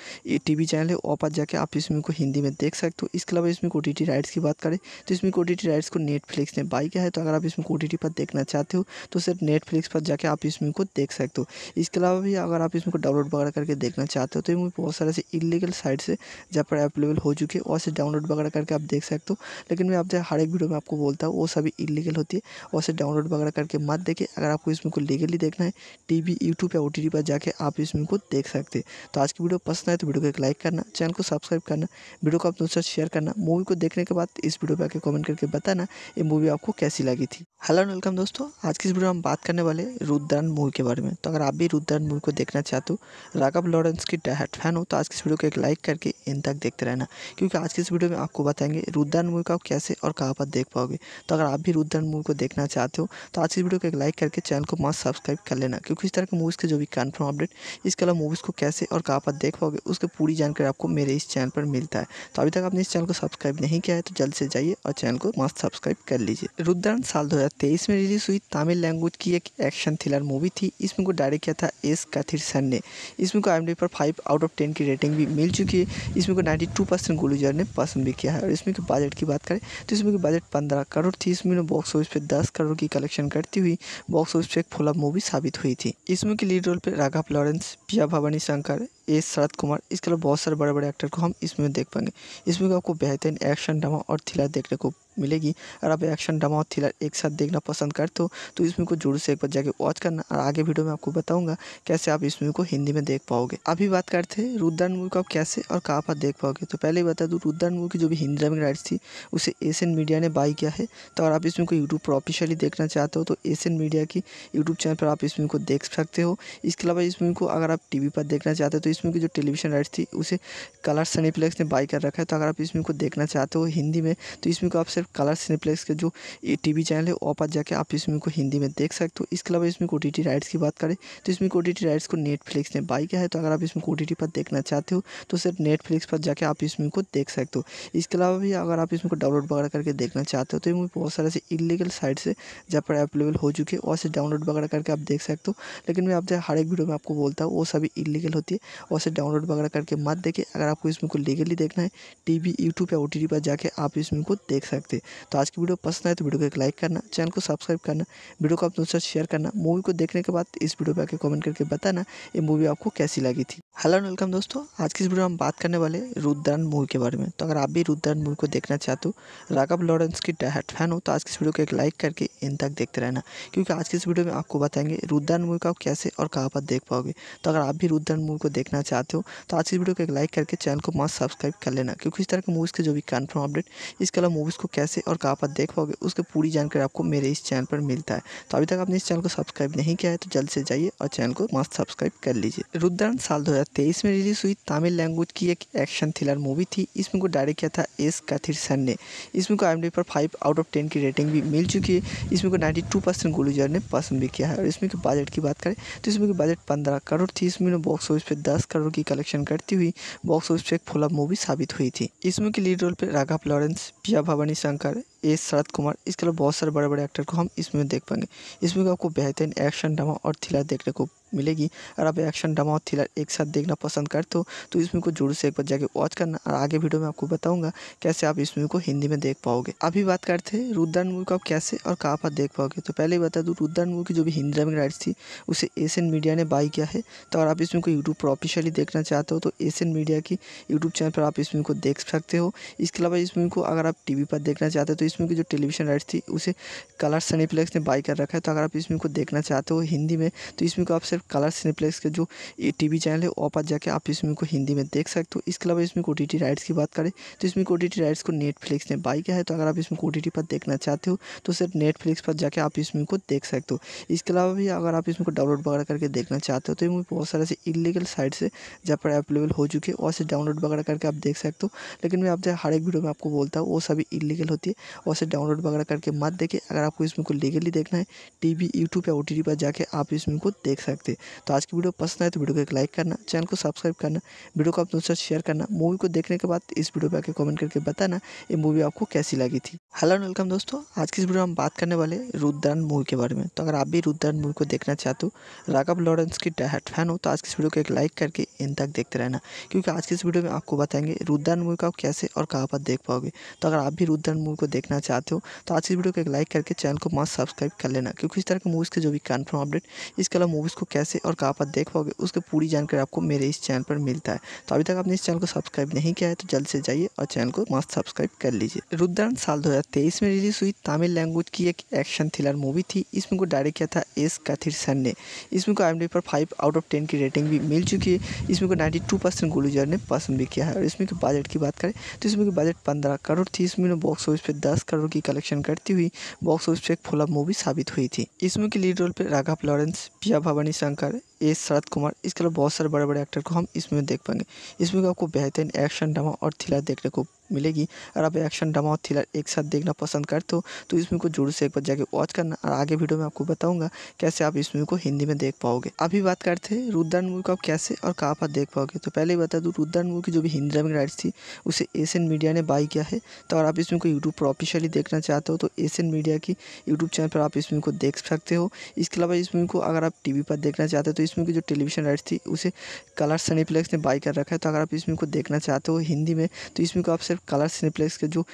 टी वी चैनल है वहाँ पर जाके आप इसमें को हिंदी में देख सकते हो इसके अलावा इसमें ओ टी टी राइट्स की बात करें तो इसमें ओ टी टी राइट्स को नेटफ्लिक्स ने बाई किया है तो अगर आप इसमें ओ टी टी पर देखना चाहते हो तो सिर्फ नेटफ्लिक्स पर जाके आप इसमें को देख सकते हो इसके अलावा भी अगर आप इसमें को डाउनलोड वगैरह करके देखना चाहते हो तो इसमें बहुत सारे ऐसे इलीगल साइट से जहाँ पर अवेलेबल हो चुकी है वैसे डाउनलोड वगैरह करके आप देख सकते हो लेकिन मैं आपसे हर एक वीडियो में आपको बोलता हूँ वो सभी इलीगल होती है वैसे डाउनलोड वगैरह करके मत देखें अगर आपको इसमें को लीगली देखना है टी वी यूट्यूब या ओ पर जाके आप इसमें को देख सकते लिए तो आज की वीडियो पसंद आए तो वीडियो को एक लाइक करना चैनल को सब्सक्राइब करना वीडियो को आप दोस्तों शेयर करना मूवी को देखने के बाद इस वीडियो पर आकर कॉमेंट करके बताना ये मूवी आपको कैसी लगी थी हेलो वेलकम दोस्तों आज की इस वीडियो में हम बात करने वाले रुद्रन मूवी के बारे में तो अगर आप भी रुद्रन मूवी को देखना चाहते हो राघव लॉरेंस की डायट फैन हो तो आज की इस वीडियो को एक लाइक करके इन तक देखते रहना क्योंकि आज की इस वीडियो में आपको बताएंगे रुद्रन मूवी का कैसे और कहाँ पर देख पाओगे तो अगर आप भी रुद्रन मूवी को देखना चाहते हो तो आज की वीडियो को एक लाइक करके चैनल को मस्त सब्सक्राइब कर लेना क्योंकि इस तरह के मूवीज़ के जो भी कन्फर्म अपडेट इसके अलावा मूवीज़ को कैसे और कहाँ पर देख पाओगे उसकी पूरी जानकारी आपको मेरे इस चैनल पर मिलता है तो अभी तक आपने इस चैनल को सब्सक्राइब नहीं किया है तो जल्द से जाइए और चैनल को मस्त सब्सक्राइब कर लीजिए रुद्रान साल दो में रिलीज हुई तमिल लैंग्वेज की एक एक्शन थ्रिलर मूवी थी इसमें को डायरेक्ट किया था एस कथिर कैथिरसन ने इसमें को आई पर फाइव आउट ऑफ टेन की रेटिंग भी मिल चुकी है इसमें को नाइन्टी टू परसेंट गुलूजर ने पसंद भी किया है और इसमें बजट की बात करें तो इसमें बजट पंद्रह करोड़ थी इसमें बॉक्स ऑफिस पे दस करोड़ की कलेक्शन करती हुई बॉक्स ऑफिस पे एक फुलअप मूवी साबित हुई थी इसमें की लीड रोल पर राघव लॉरेंस पिया भवानी शंकर एस शरद कुमार इसके अलावा बहुत सारे बड़े बड़े एक्टर को हम इसमें देख पाएंगे इसमें आपको बेहतरीन एक्शन ड्रामा और थ्रिलर देखने को मिलेगी और आप एक्शन ड्रामा और थ्रिलर एक साथ देखना पसंद करते हो तो इस मूवी को जोर से एक बार जाके वॉच करना और आगे वीडियो में आपको बताऊंगा कैसे आप इस मूवी को हिंदी में देख पाओगे अभी बात करते हैं रुद्रन मूवी को आप कैसे और कहाँ पर देख पाओगे तो पहले ही बता दूँ रुद्रन मूवी की जो भी हिंदी ड्रामिंग राइट्स थी उसे एशियन मीडिया ने बाई किया है तो अगर आप इस मूवी को यूट्यूब पर ऑफिशियली देखना चाहते हो तो एशियन मीडिया की यूट्यूब चैनल पर आप इस मूवी को देख सकते हो इसके अलावा इस मूवी को अगर आप टी पर देखना चाहते हो तो इस मूवी की जो टेलीविजन राइट्स थी उसे कलर सनीप्लेक्स ने बाई कर रखा है तो अगर आप इस मूवी को देखना चाहते हो हिंदी में तो इस मूवी को आप सिर्फ कलर सिनेप्लेक्स के जो टी वी चैनल है वहाँ पर जाके आप इस मूवी को हिंदी में देख सकते हो इसके अलावा इसमें ओ टी टी राइट्स की बात करें तो इसमें ओ टी टी राइट्स को नेटफ्लिक्स ने बाई किया है तो अगर आप इसमें ओ टी टी पर देखना चाहते हो तो सिर्फ नेटफ्लिक्स पर जाके आप इस मूवी को देख सकते हो इसके अलावा भी अगर आप इसमें को डाउनलोड वगैरह करके देखना चाहते हो तो ये मूवी बहुत सारे ऐसे इलीगल साइट से जहाँ पर अवेलेबल हो चुके हैं और से डाउनलोड वगैरह करके आप देख सकते हो लेकिन मैं आपसे हर एक वीडियो में आपको बोलता हूँ वो सभी इलीगल होती है वैसे से डाउनलोड वगैरह करके मत देखें अगर आपको इसमें को लीगली देखना है टी वी यूट्यूब या ओ टी टी पर जाके आप इसमें को देख सकते हो सकते तो आज की वीडियो पसंद आए तो वीडियो को एक लाइक करना चैनल को सब्सक्राइब करना वीडियो को आप दोस्तों साथ शेयर करना मूवी को देखने के बाद इस वीडियो पर आकर कॉमेंट करके बताना ये मूवी आपको कैसी लगी थी हेलो एंड वेलकम दोस्तों आज की इस वीडियो में हम बात करने वाले रुद्रन मूवी के बारे में तो अगर आप भी रुद्रन मूवी को देखना चाहते हो राघव लॉरेंस की डायट फैन हो तो आज की इस वीडियो को एक लाइक करके इन तक देखते रहना क्योंकि आज की इस वीडियो में आपको बताएंगे रुद्रन मूवी का कैसे और कहाँ पर देख पाओगे तो अगर आप भी रुद्रन मूवी को देखना चाहते हो तो आज की इस वीडियो को एक लाइक करके चैनल को मस्त सब्सक्राइब कर लेना क्योंकि इस तरह की मूवीज़ के जो भी कन्फर्म अपडेट इसके अलावा मूवीज़ को कैसे और कहाँ पर देख पाओगे उसकी पूरी जानकारी आपको मेरे इस चैनल पर मिलता है तो अभी तक आपने इस चैनल को सब्सक्राइब नहीं किया है तो जल्द से जाइए और चैनल को मस्त सब्सक्राइब कर लीजिए रुद्रन साल दो में रिलीज हुई तमिल लैंग्वेज की एक एक्शन थ्रिलर मूवी थी इसमें को डायरेक्ट किया था एस कथिर सन ने इसमें को आई पर फाइव आउट ऑफ टेन की रेटिंग भी मिल चुकी है इसमें को नाइन्टी टू परसेंट गुलूजर ने पसंद भी किया है और इसमें के बजट की बात करें तो इसमें की बजट पंद्रह करोड़ थी इसमें बॉक्स ऑफिस पे दस करोड़ की कलेक्शन करती हुई बॉक्स ऑफिस पे एक फुलअप मूवी साबित हुई थी इसमें के लीड रोल पर राघव लॉरेंस पिया भवानी ಅಲಂಕಾರ ए शरद कुमार इसके अलावा बहुत सारे बड़े बड़े एक्टर को हम इसमें देख पाएंगे इसमें आपको बेहतरीन एक्शन ड्रामा और थ्रिलर देखने को मिलेगी अगर आप एक्शन ड्रामा और थ्रिलर एक साथ देखना पसंद करते हो तो, तो इस मूवी को जरूर से एक बार जाके वॉच करना और आगे वीडियो में आपको बताऊंगा कैसे आप इस मूवी को हिंदी में देख पाओगे अभी बात करते हैं रुद्रन मूवी को आप कैसे और कहाँ पर देख पाओगे तो पहले ही बता दूँ रुद्रन मूवी की जो भी हिंदी ड्रामिंग राइट्स थी उसे एशियन मीडिया ने बाई किया है तो अगर आप इस मूवी को यूट्यूब पर ऑफिशियली देखना चाहते हो तो एशियन मीडिया की यूट्यूब चैनल पर आप इस मूवी को देख सकते हो इसके अलावा इस मूवी को अगर आप टी पर देखना चाहते हो तो इसमें की जो टेलीविज़न राइट्स थी उसे कलर सनीप्लेक्स ने बाई कर रखा है तो अगर आप इसमें को देखना चाहते हो हिंदी में तो इसमें को आप सिर्फ कलर सनीप्लेक्स के जो टी वी चैनल है वो पर जाके आप इसमें को हिंदी में देख सकते हो इसके अलावा इसमें ओ टी राइट्स की बात करें तो इसमें ओ टी राइट्स को नेटफ्लिक्स ने बाई किया है तो अगर आप इसमें ओ टी पर देखना चाहते हो तो सिर्फ नेटफ्लिक्स पर जाके आप इसमें को देख सकते हो इसके अलावा भी अगर आप इसमें को डाउनलोड वगैरह करके देखना चाहते हो तो ये बहुत सारे ऐसे इलीगल साइट्स है जहाँ पर अवेलेबल हो चुकी है वहाँ से डाउनलोड वगैरह करके आप देख सकते हो लेकिन मैं जो हर एक वीडियो में आपको बोलता हूँ वो सभी इलीगल होती है और उसे डाउनलोड वगैरह करके मत देखें अगर आपको इस को लीगली देखना है टी वी यूट्यूब या ओ टी टी पर जाकर आप इस को देख सकते हैं तो आज की वीडियो पसंद आए तो वीडियो को एक लाइक करना चैनल को सब्सक्राइब करना वीडियो को आप दोस्तों शेयर करना मूवी को देखने के बाद इस वीडियो पर आकर कमेंट करके बताना ये मूवी आपको कैसी लगी थी हेलो एंड वेलकम दोस्तों आज की इस वीडियो में हम बात करने वाले रुद्रन मूवी के बारे में तो अगर आप भी रुद्रन मूवी को देखना चाहते हो राघव लॉरेंस की डायट फैन हो तो आज की इस वीडियो को एक लाइक करके इन तक देखते रहना क्योंकि आज की इस वीडियो में आपको बताएंगे रुद्रन मूवी को आप कैसे और कहाँ पर देख पाओगे तो अगर आप भी रुद्रन मूवी को देखना देखना चाहते हो तो आज की वीडियो को एक लाइक करके चैनल को मस्त सब्सक्राइब कर लेना क्योंकि इस तरह के मूवीज़ के जो भी कन्फर्म अपडेट इसके अलावा मूवीज़ को कैसे और कहाँ पर देख पाओगे उसकी पूरी जानकारी आपको मेरे इस चैनल पर मिलता है तो अभी तक आपने इस चैनल को सब्सक्राइब नहीं किया है तो जल्द से जाइए और चैनल को मस्त सब्सक्राइब कर लीजिए रुद्रन साल दो में रिलीज हुई तमिल लैंग्वेज की एक एक्शन थ्रिलर मूवी थी इसमें को डायरेक्ट किया था एस कथिरसन ने इसमें को एम पर फाइव आउट ऑफ टेन की रेटिंग भी मिल चुकी है इसमें को नाइन्टी टू परसेंट गुलूजर ने पसंद भी किया है और इसमें के बजट की बात करें तो इसमें की बजट पंद्रह करोड़ थी इसमें बॉक्स ऑफिस पर दस दस करोड़ की कलेक्शन करती हुई बॉक्स ऑफिस पर एक फ्लॉप मूवी साबित हुई थी इस मूवी के लीड रोल पर राघव लॉरेंस पिया भवानी शंकर ए शरद कुमार इसके अलावा बहुत सारे बड़े बड़े एक्टर को हम इसमें देख पाएंगे इसमें आपको बेहतरीन एक्शन ड्रामा और थ्रिलर देखने को मिलेगी और आप एक्शन ड्रामा और थ्रिलर एक साथ देखना पसंद करते हो तो इस मूवी को जोर से एक बार जाके वॉच करना और आगे वीडियो में आपको बताऊंगा कैसे आप इस मूवी को हिंदी में देख पाओगे अभी बात करते हैं रुद्रन मूवी को आप कैसे और कहाँ पर देख पाओगे तो पहले ही बता दूँ रुद्रन मूवी की जो भी हिंदी डबिंग राइट्स थी उसे एशियन मीडिया ने बाई किया है तो अगर आप इस मूवी को यूट्यूब पर ऑफिशियली देखना चाहते हो तो एशियन मीडिया की यूट्यूब चैनल पर आप इस मूवी को देख सकते हो इसके अलावा इस मूवी को अगर आप टी पर देखना चाहते हो तो इस इसमें की जो टेलीविज़न राइट्स थी उसे कलर सनीप्लेक्स ने बाई कर रखा है तो अगर आप इसमें को देखना चाहते हो हिंदी में तो इसमें को आप सिर्फ कलर सनीप्लेक्स के जो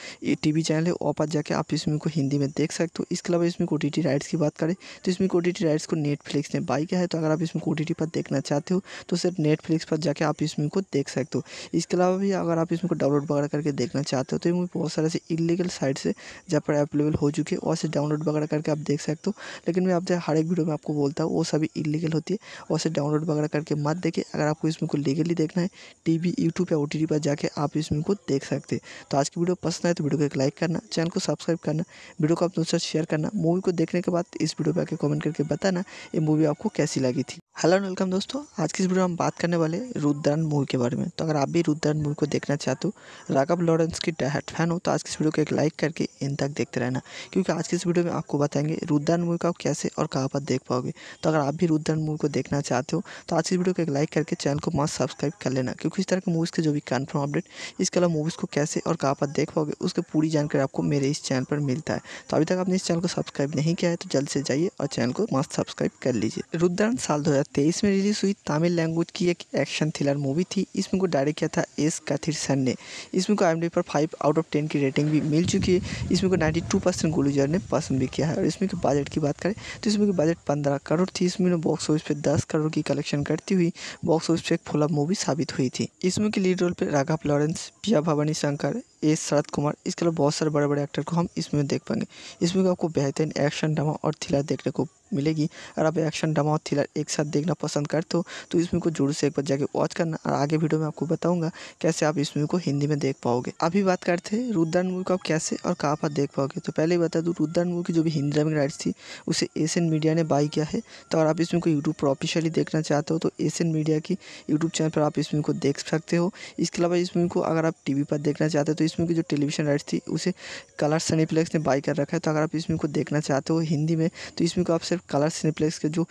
टी वी चैनल है वहाँ पर जाके आप इसमें को हिंदी में देख सकते हो इसके अलावा इसमें ओ टी टी राइट्स की बात करें तो इसमें ओ टी टी राइट्स को नेटफ्लिक्स ने बाई किया है तो अगर आप इसमें ओ टी टी पर देखना चाहते हो तो सिर्फ नेटफ्लिक्स पर जाकर आप इसमें को देख सकते हो इसके अलावा भी अगर आप इसमें को डाउनलोड वगैरह करके देखना चाहते हो तो इसमें बहुत सारे ऐसे इलीगल साइट्स है जहाँ पर अवेलेबल हो चुके हैं और से डाउनलोड वगैरह करके आप देख सकते हो लेकिन मैं आप हर एक वीडियो में आपको बोलता हूँ वो सभी इलीगल होती है और उसे डाउनलोड वगैरह करके मत देखें अगर आपको इस मूवी को लीगली देखना है टी वी यूट्यूब या ओ टी टी पर जाकर आप इस मूवी को देख सकते हैं तो आज की वीडियो पसंद आए तो वीडियो को एक लाइक करना चैनल को सब्सक्राइब करना वीडियो को आप दोस्तों शेयर करना मूवी को देखने के बाद इस वीडियो पर आकर कॉमेंट करके बताना ये मूवी आपको कैसी लगी थी हेलो एंड वेलकम दोस्तों आज की इस वीडियो में हम बात करने वाले रुद्रन मूवी के बारे में तो अगर आप भी रुद्रन मूवी को देखना चाहते हो राघव लॉरेंस की डायट फैन हो तो आज की इस वीडियो को एक लाइक करके इन तक देखते रहना क्योंकि आज की इस वीडियो में आपको बताएंगे रुद्रन मूवी को आप कैसे और कहाँ पर देख पाओगे तो अगर आप भी रुद्रन मूवी को देखना देखना चाहते हो तो आज की वीडियो को एक लाइक करके चैनल को मस्त सब्सक्राइब कर लेना क्योंकि इस तरह के मूवीज़ के जो भी कन्फर्म अपडेट इसके अलावा मूवीज़ को कैसे और कहाँ पर देख पाओगे उसकी पूरी जानकारी आपको मेरे इस चैनल पर मिलता है तो अभी तक आपने इस चैनल को सब्सक्राइब नहीं किया है तो जल्द से जाइए और चैनल को मस्त सब्सक्राइब कर लीजिए रुद्रन साल दो में रिलीज़ हुई तमिल लैंग्वेज की एक एक्शन थ्रिलर मूवी थी इसमें को डायरेक्ट किया था एस कथिर सन ने इसमें को आई पर फाइव आउट ऑफ टेन की रेटिंग भी मिल चुकी है इसमें को नाइन्टी टू परसेंट गुलूजर ने पसंद भी किया है और इसमें बजट की बात करें तो इसमें बजट पंद्रह करोड़ थी इसमें बॉक्स ऑफिस पे दस दस करोड़ की कलेक्शन करती हुई बॉक्स ऑफिस पर एक फ्लॉप मूवी साबित हुई थी इस मूवी के लीड रोल पर राघव लॉरेंस पिया भवानी शंकर एस शरद कुमार इसके अलावा बहुत सारे बड़े बड़े एक्टर को हम इसमें देख पाएंगे इसमें आपको बेहतरीन एक्शन ड्रामा और थ्रिलर देखने को मिलेगी अगर आप एक्शन ड्रामा और थ्रिलर एक साथ देखना पसंद करते हो तो, तो इस मूवी को जोर से एक बार जाके वॉच करना और आगे वीडियो में आपको बताऊंगा कैसे आप इस मूवी को हिंदी में देख पाओगे अभी बात करते हैं रुद्रन मूवी को आप कैसे और कहाँ पर देख पाओगे तो पहले ही बता दूँ रुद्रन मूवी की जो भी हिंदी ड्रामिंग राइट्स थी उसे एशियन मीडिया ने बाई किया है तो अगर आप इस मूवी को यूट्यूब पर ऑफिशियली देखना चाहते हो तो एशियन मीडिया की यूट्यूब चैनल पर आप इस मूवी को देख सकते हो इसके अलावा इस मूवी को अगर आप टी पर देखना चाहते हो तो इसमें की जो टेलीविज़न राइट थी उसे कलर सनीप्लेक्स ने बाई कर रखा है तो अगर आप इस को देखना चाहते हो हिंदी में तो इसमें को आप सिर्फ कलर सनीप्लेक्स के जो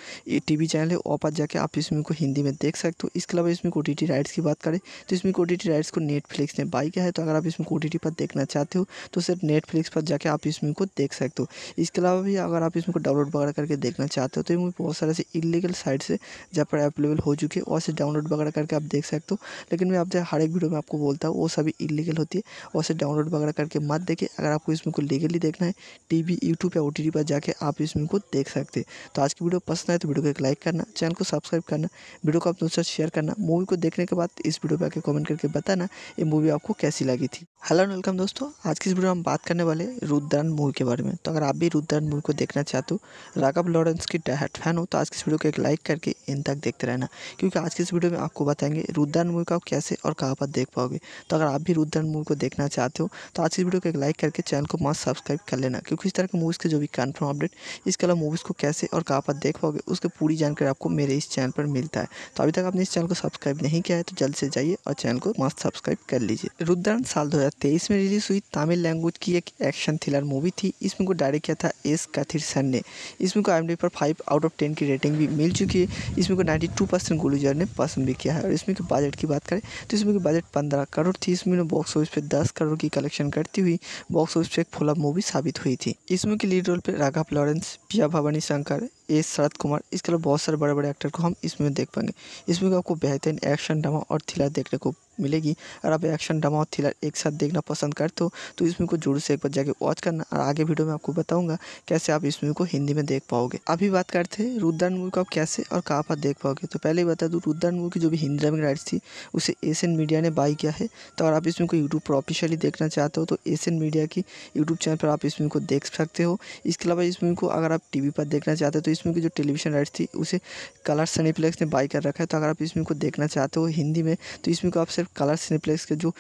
टी वी चैनल है वहाँ पर जाकर आप इस फिल्म को हिंदी में देख सकते हो इसके अलावा इसमें ओ टी राइट्स की बात करें तो इसमें ओ टी राइट्स को नेटफ्लिक्स ने बाई किया है तो अगर आप इसमें ओ टी पर देखना चाहते हो तो सिर्फ नेटफ्लिक्स पर जाकर आप इस मूवी को देख सकते हो इसके अलावा भी अगर आप इसमें को डाउनलोड वगैरह करके देखना चाहते हो तो मूवी बहुत सारे ऐसे इलीगल साइट से जहाँ पर अवेलेबल हो चुके हैं वहाँ से डाउनलोड वगैरह करके आप देख सकते हो लेकिन मैं आपसे हर एक वीडियो में आपको बोलता हूँ वो सभी इलीगल होती है और उसे डाउनलोड वगैरह करके मत देखें अगर आपको इस को लीगली देखना है टी वी यूट्यूब या ओ टी टी पर जाके आप इस को देख सकते हैं तो आज की वीडियो पसंद आए तो वीडियो को एक लाइक करना चैनल को सब्सक्राइब करना वीडियो को आप दोस्तों शेयर करना मूवी को देखने के बाद इस वीडियो पर आकर कमेंट करके बताना ये मूवी आपको कैसी लगी थी हेलो एंड वेलकम दोस्तों आज की इस वीडियो में हम बात करने वाले रुद्रन मूवी के बारे में तो अगर आप भी रुद्रन मूवी को देखना चाहते हो राघव लॉरेंस की डायट फैन हो तो आज की इस वीडियो को एक लाइक करके इन तक देखते रहना क्योंकि आज की इस वीडियो में आपको बताएंगे रुद्रन मूवी का कैसे और कहाँ पर देख पाओगे तो अगर आप भी रुद्रन मूवी को देखना चाहते हो तो आज की इस वीडियो को एक लाइक करके चैनल को मस्त सब्सक्राइब कर लेना क्योंकि इस तरह की मूवीज़ के जो भी कन्फर्म अपडेट इसके अलावा मूवीज़ को कैसे और कहाँ पर देख पाओगे उसकी पूरी जानकारी आपको मेरे इस चैनल पर मिलता है तो अभी तक आपने इस चैनल को सब्सक्राइब नहीं किया है तो जल्द से जाइए और चैनल को मस्त सब्सक्राइब कर लीजिए रुद्रन साल दो 2023 में रिलीज़ हुई तमिल लैंग्वेज की एक एक्शन थ्रिलर मूवी थी इसमें को डायरेक्ट किया था एस सन ने इसमें को आई पर फाइव आउट ऑफ टेन की रेटिंग भी मिल चुकी है इसमें को नाइन्टी टू परसेंट गुलूजर ने पसंद भी किया है और इसमें के बजट की बात करें तो इसमें की बजट पंद्रह करोड़ थी इसमें बॉक्स ऑफिस पर दस करोड़ की कलेक्शन करती हुई बॉक्स ऑफिस पर एक फुलअप मूवी साबित हुई थी इसमें के लीड रोल पर राघव लॉरेंस पिया भवानी शंकर एस शरद कुमार इसके अलावा बहुत सारे बड़े बड़े एक्टर को हम इसमें देख पाएंगे इसमें आपको बेहतरीन एक्शन ड्रामा और थ्रिलर देखने को मिलेगी अगर आप एक्शन ड्रामा और थ्रिलर एक साथ देखना पसंद करते हो तो इस मूवी को जरूर से एक बार जाके वॉच करना और आगे वीडियो में आपको बताऊंगा कैसे आप इस मूवी को हिंदी में देख पाओगे अभी बात करते हैं रुद्रन मूवी को आप कैसे और कहाँ पर देख पाओगे तो पहले ही बता दूँ रुद्रन मूवी की जो भी हिंदी ड्रामिंग राइट्स थी उसे एशियन मीडिया ने बाई किया है तो अगर आप इस मूवी को यूट्यूब पर ऑफिशियली देखना चाहते हो तो एशियन मीडिया की यूट्यूब चैनल पर आप इस मूवी को देख सकते हो इसके अलावा इस मूवी को अगर आप टी पर देखना चाहते हो तो इसमें की जो टेलीविज़न राइट्स थी उसे कलर सनीप्लेक्स ने बाई कर रखा है तो अगर आप इसमें को देखना चाहते हो हिंदी में तो इसमें को आप सिर्फ कलर सनीप्लेक्स के जो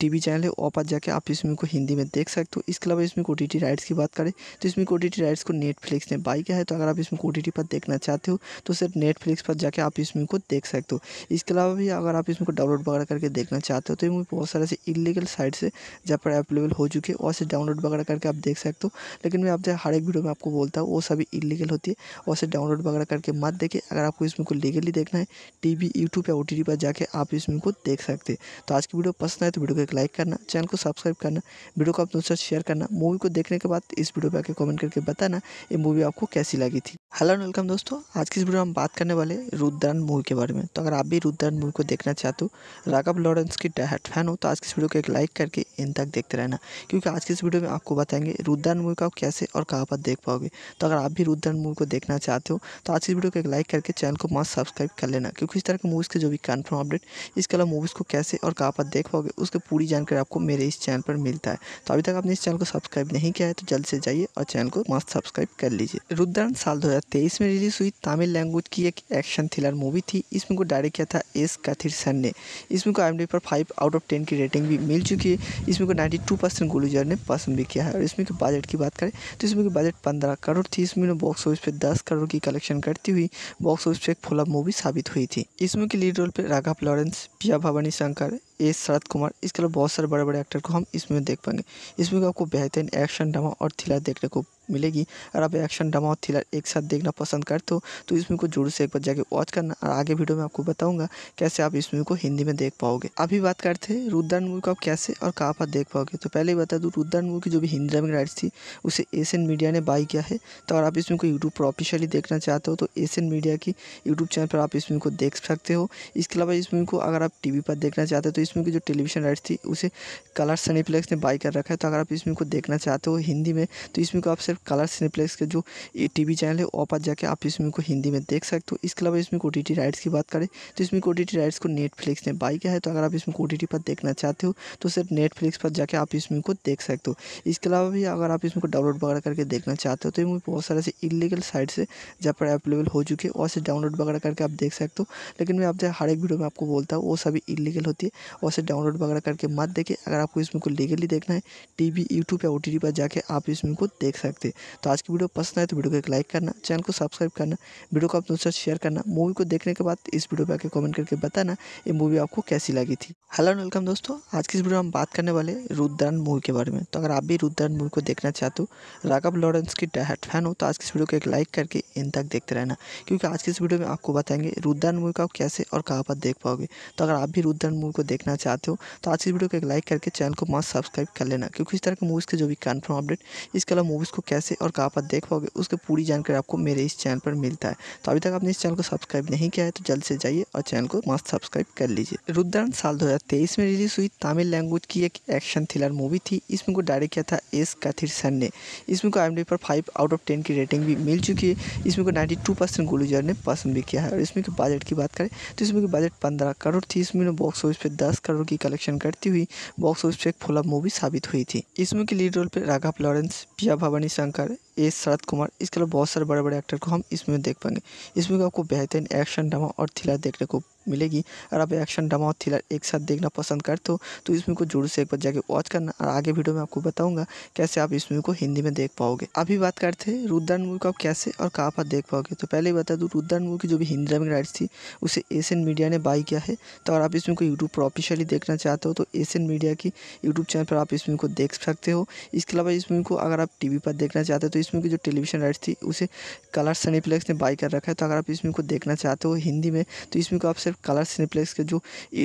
टी वी चैनल है वहाँ पर जाकर आप इसमें को हिंदी में देख सकते हो इसके अलावा इसमें ओ टी राइट्स की बात करें तो इसमें ओ टी राइट्स को नेटफ्लिक्स ने बाई किया है तो अगर आप इसमें ओ टी पर देखना चाहते हो तो सिर्फ नेटफ्लिक्स पर जाकर आप इसमें को देख सकते हो इसके अलावा भी अगर आप इसमें को डाउनलोड वगैरह करके देखना चाहते हो तो ये मूवी बहुत सारे से इलीगल साइट से जहाँ पर अवेलेबल हो चुकी है वहाँ से डाउनलोड वगैरह करके आप देख सकते हो लेकिन मैं आपसे हर एक वीडियो में आपको बोलता हूँ वो सभी इलीगल होती है और उसे डाउनलोड वगैरह करके मत देखें अगर आपको इस को लीगली देखना है टी वी यूट्यूब या ओ टी टी पर जाके आप इस फिल्म को देख सकते हैं तो आज की वीडियो पसंद आए तो वीडियो को एक लाइक करना चैनल को सब्सक्राइब करना वीडियो को आप दोस्तों शेयर करना मूवी को देखने के बाद इस वीडियो पर आकर कमेंट करके बताना ये मूवी आपको कैसी लगी थी हेलो एंड वेलकम दोस्तों आज की इस वीडियो में हम बात करने वाले रुद्रन मूवी के बारे में तो अगर आप भी रुद्रन मूवी को देखना चाहते हो राघव लॉरेंस की डायट फैन हो तो आज की इस वीडियो को एक लाइक करके इन तक देखते रहना क्योंकि आज की इस वीडियो में आपको बताएंगे रुद्रन मूवी का कैसे और कहाँ पर देख पाओगे तो अगर आप भी रुद्रन मूवी को देखना चाहते हो तो आज की वीडियो को एक लाइक करके चैनल को मस्त सब्सक्राइब कर लेना क्योंकि इस तरह की मूवीज़ के जो भी कन्फर्म अपडेट इसके अलावा मूवीज़ को कैसे और कहाँ पर देख पाओगे उसकी पूरी जानकारी आपको मेरे इस चैनल पर मिलता है तो अभी तक आपने इस चैनल को सब्सक्राइब नहीं किया है तो जल्द से जाइए और चैनल को मस्त सब्सक्राइब कर लीजिए रुद्रन साल दो 2023 में रिलीज़ हुई तमिल लैंग्वेज की एक एक्शन थ्रिलर मूवी थी इसमें को डायरेक्ट किया था एस सन ने इसमें को आई पर फाइव आउट ऑफ टेन की रेटिंग भी मिल चुकी है इसमें को टू परसेंट गुलूजर ने पसंद भी किया है और इसमें बजट की बात करें तो इसमें की बजट पंद्रह करोड़ थी इसमें बॉक्स ऑफिस पर दस करोड़ की कलेक्शन करती हुई बॉक्स ऑफिस पर एक फुलअप मूवी साबित हुई थी इसमें के लीड रोल पर राघव लॉरेंस पिया भवानी शंकर एस शरद कुमार इसके अलावा बहुत सारे बड़े बड़े एक्टर को हम इसमें देख पाएंगे इसमें आपको बेहतरीन एक्शन ड्रामा और थ्रिलर देखने को मिलेगी और आप एक्शन ड्रामा और थ्रिलर एक साथ देखना पसंद करते हो तो इस मूवी को जरूर से एक बार जाके वॉच करना और आगे वीडियो में आपको बताऊँगा कैसे आप इस मूवी को हिंदी में देख पाओगे अभी बात करते हैं रुद्रन मूवी को आप कैसे और कहाँ पर देख पाओगे तो पहले ही बता दूँ रुद्रन मूवी की जो भी हिंदी ड्रामिंग राइट्स थी उसे एशियन मीडिया ने बाई किया है तो अगर आप इस मूवी को यूट्यूब पर ऑफिशियली देखना चाहते हो तो एशियन मीडिया की यूट्यूब चैनल पर आप इस मूवी को देख सकते हो इसके अलावा इस मूवी को अगर आप टीवी पर देखना चाहते हो तो इस मूवी की जो टेलीविजन राइट्स थी उसे कलर सनीप्लेक्स ने बाई कर रखा है तो अगर आप इस मूवी को देखना चाहते हो हिंदी में तो इस मूवी को आप सिर्फ कलर सिनेप्लेक्स के जो ये टीवी चैनल है वहाँ पर जाके आप इसमें को हिंदी में देख सकते हो इसके अलावा इसमें ओ राइट्स की बात करें तो इसमें ओ राइट्स को नेटफ्लिक्स ने बाई किया है तो अगर आप इसमें ओ पर देखना चाहते हो तो सिर्फ नेटफ्लिक्स पर जाके आप इसमें को देख सकते हो इसके अलावा भी अगर आप इसमें को डाउनलोड वगैरह करके देखना चाहते हो तो ये मूवी बहुत सारे ऐसे इलीगल साइट से जहाँ पर अवेलेबल हो चुके हैं और से डाउनलोड वगैरह करके आप देख सकते हो लेकिन मैं आपसे हर एक वीडियो में आपको बोलता हूँ वो सभी इलीगल होती है और से डाउनलोड वगैरह करके मत देखें अगर आपको इसमें को लीगली देखना है टी यूट्यूब या ओ पर जाके आप इसमें को देख सकते हो सकते तो आज की वीडियो पसंद आए तो वीडियो को एक लाइक करना चैनल को सब्सक्राइब करना वीडियो को आप दोस्तों शेयर करना मूवी को देखने के बाद इस वीडियो पर आकर कॉमेंट करके बताना ये मूवी आपको कैसी लगी थी हेलो वेलकम दोस्तों आज की इस वीडियो में हम बात करने वाले रुद्रन मूवी के बारे में तो अगर आप भी रुद्रन मूवी को देखना चाहते हो राघव लॉरेंस की डायट फैन हो तो आज की इस वीडियो को एक लाइक करके इन तक देखते रहना क्योंकि आज की इस वीडियो में आपको बताएंगे रुद्रन मूवी का कैसे और कहाँ पर देख पाओगे तो अगर आप भी रुद्रन मूवी को देखना चाहते हो तो आज की वीडियो को एक लाइक करके चैनल को मास्क सब्सक्राइब कर लेना क्योंकि इस तरह के मूवीज़ के जो भी कन्फर्म अपडेट इसके अलावा मूवीज़ को कैसे और कहाँ पर देख पाओगे उसकी पूरी जानकारी आपको मेरे इस चैनल पर मिलता है तो अभी तक आपने इस चैनल को सब्सक्राइब नहीं किया है तो जल्द से जाइए और चैनल को मस्त सब्सक्राइब कर लीजिए रुद्रन साल दो में रिलीज हुई तमिल लैंग्वेज की एक एक्शन थ्रिलर मूवी थी इसमें को डायरेक्ट किया था एस कथिर कैथिरसन ने इसमें को आई पर फाइव आउट ऑफ टेन की रेटिंग भी मिल चुकी है इसमें को नाइन्टी टू परसेंट गुलूजर ने पसंद भी किया है और इसमें बजट की बात करें तो इसमें बजट पंद्रह करोड़ थी इसमें बॉक्स ऑफिस पे दस करोड़ की कलेक्शन करती हुई बॉक्स ऑफिस पे एक फुल मूवी साबित हुई थी इसमें की लीड रोल पर राघव लॉरेंस पिया भवानी शंकर एस शरद कुमार इसके अलावा बहुत सारे बड़े बड़े एक्टर को हम इसमें देख पाएंगे इसमें आपको बेहतरीन एक्शन ड्रामा और थ्रिलर देखने को मिलेगी और आप एक्शन ड्रामा और थ्रिलर एक साथ देखना पसंद करते हो तो इस मूवी को जोर से एक बार जाके वॉच करना और आगे वीडियो में आपको बताऊँगा कैसे आप इस मूवी को हिंदी में देख पाओगे अभी बात करते हैं रुद्रन मूवी को आप कैसे और कहाँ पर देख पाओगे तो पहले ही बता दूँ रुद्रन मूवी की जो भी हिंदी ड्रामिंग राइट्स थी उसे एशियन मीडिया ने बाई किया है तो अगर आप इस मूवी को यूट्यूब पर ऑफिशियली देखना चाहते हो तो एशियन मीडिया की यूट्यूब चैनल पर आप इस मूवी को देख सकते हो इसके अलावा इस मूवी को अगर आप वी पर देखना चाहते हो तो इस मूवी की जो टेलीविजन राइट्स थी उसे कलर सनीप्लेक्स ने बाई कर रखा है तो अगर आप इस मूवी को देखना चाहते हो हिंदी में तो इस मूवी को आप सिर्फ कलर सिनेप्लेक्स के जो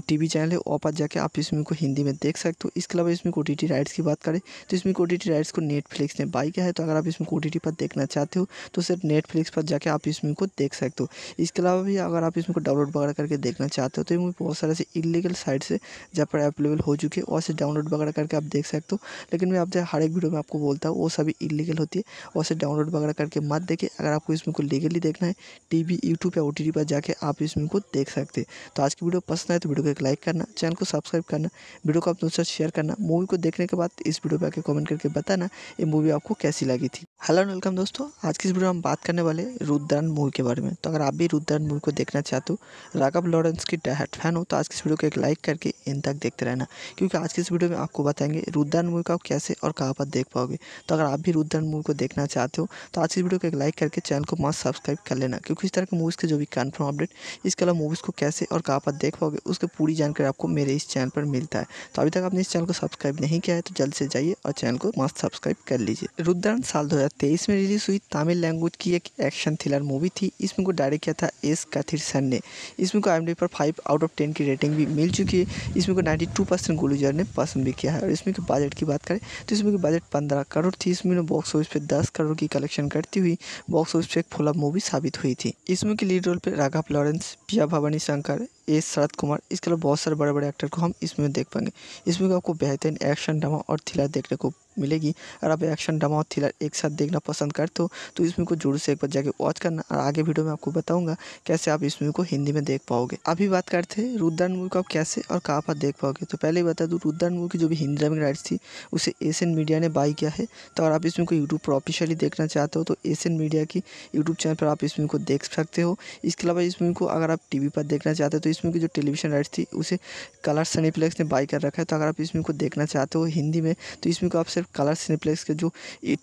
टी वी चैनल है वहाँ पर जाके आप इसमें को हिंदी में देख सकते हो इसके अलावा इसमें ओ टी टी राइट्स की बात करें तो इसमें ओ टी टी राइट्स को नेटफ्लिक्स ने बाई किया है तो अगर आप इसमें ओ टी टी पर देखना चाहते हो तो सिर्फ नेटफ्लिक्स पर जाकर आप इसमें को देख सकते हो इसके अलावा भी अगर आप इसमें को डाउनलोड वगैरह करके देखना चाहते हो तो ये मूवी बहुत सारे ऐसे इलीगल साइट से जहाँ पर अवेलेबल हो चुकी है और से डाउनलोड वगैरह करके आप देख सकते हो लेकिन मैं आपसे हर एक वीडियो में आपको बोलता हूँ वो सभी इलीगल होती है वैसे से डाउनलोड वगैरह करके मत देखें अगर आपको इसमें को लीगली देखना है टी वी यूट्यूब या ओ टी टी पर जाके आप इसमें को देख सकते हो सकते तो आज की वीडियो पसंद आए तो वीडियो को एक लाइक करना चैनल को सब्सक्राइब करना वीडियो को आप दोस्तों से शेयर करना मूवी को देखने के बाद इस वीडियो पर आके कॉमेंट करके बताना ये मूवी आपको कैसी लगी थी हेलो एंड वेलकम दोस्तों आज की इस वीडियो में हम बात करने वाले रुद्रन मूवी के बारे में तो अगर आप भी रुद्रन मूवी को देखना चाहते हो राघव लॉरेंस की डायट फैन हो तो आज की इस वीडियो को एक लाइक करके इन तक देखते रहना क्योंकि आज की इस वीडियो में आपको बताएंगे रुद्रन मूवी को कैसे और कहाँ पर देख पाओगे तो अगर आप भी रुद्रन मूवी को देखना चाहते हो तो आज की इस वीडियो को एक लाइक करके चैनल को मस्त सब्सक्राइब कर लेना क्योंकि इस तरह की मूवीज़ के जो भी कन्फर्म अपडेट इसके अलावा मूवीज़ को कैसे और कहाँ पर देख पाओगे उसकी पूरी जानकारी आपको मेरे इस चैनल पर मिलता है तो अभी तक आपने इस चैनल को सब्सक्राइब नहीं किया है तो जल्द से जाइए और चैनल को मस्त सब्सक्राइब कर लीजिए रुद्रन साल दो में रिलीज हुई तमिल लैंग्वेज की एक एक्शन थ्रिलर मूवी थी इसमें को डायरेक्ट किया था एस सन ने इसमें को आई पर फाइव आउट ऑफ टेन की रेटिंग भी मिल चुकी है इसमें को नाइन्टी टू परसेंट गुलूजर ने पसंद भी किया है और इसमें के बजट की बात करें तो इसमें की बजट पंद्रह करोड़ थी इसमें बॉक्स ऑफिस पे दस करोड़ की कलेक्शन करती हुई बॉक्स ऑफिस पे एक फुलअप मूवी साबित हुई थी इसमें के लीड रोल पर राघव लॉरेंस पिया भवानी அங்கிள் ए शरद कुमार इसके अलावा बहुत सारे बड़े बड़े एक्टर को हम इसमें देख पाएंगे इसमें आपको बेहतरीन एक्शन ड्रामा और थ्रिलर देखने को मिलेगी अगर आप एक्शन ड्रामा और थ्रिलर एक साथ देखना पसंद करते हो तो, तो इस मूवी को जरूर से एक बार जाके वॉच करना और आगे वीडियो में आपको बताऊंगा कैसे आप इस मूवी को हिंदी में देख पाओगे अभी बात करते हैं रुद्रन मूवी को आप कैसे और कहाँ पर देख पाओगे तो पहले ही बता दूँ रुद्रन मूवी की जो भी हिंदी डबिंग राइट्स थी उसे एशियन मीडिया ने बाई किया है तो अगर आप इस मूवी को यूट्यूब पर ऑफिशियली देखना चाहते हो तो एशियन मीडिया की यूट्यूब चैनल पर आप इस मूवी को देख सकते हो इसके अलावा इस मूवी को अगर आप टी पर देखना चाहते हो तो इसमें की जो टेलीविज़न राइट्स थी उसे कलर सनीप्लेक्स ने बाई कर रखा है तो अगर आप इसमें को देखना चाहते हो हिंदी में तो इसमें को आप सिर्फ कलर सनीप्लेक्स के जो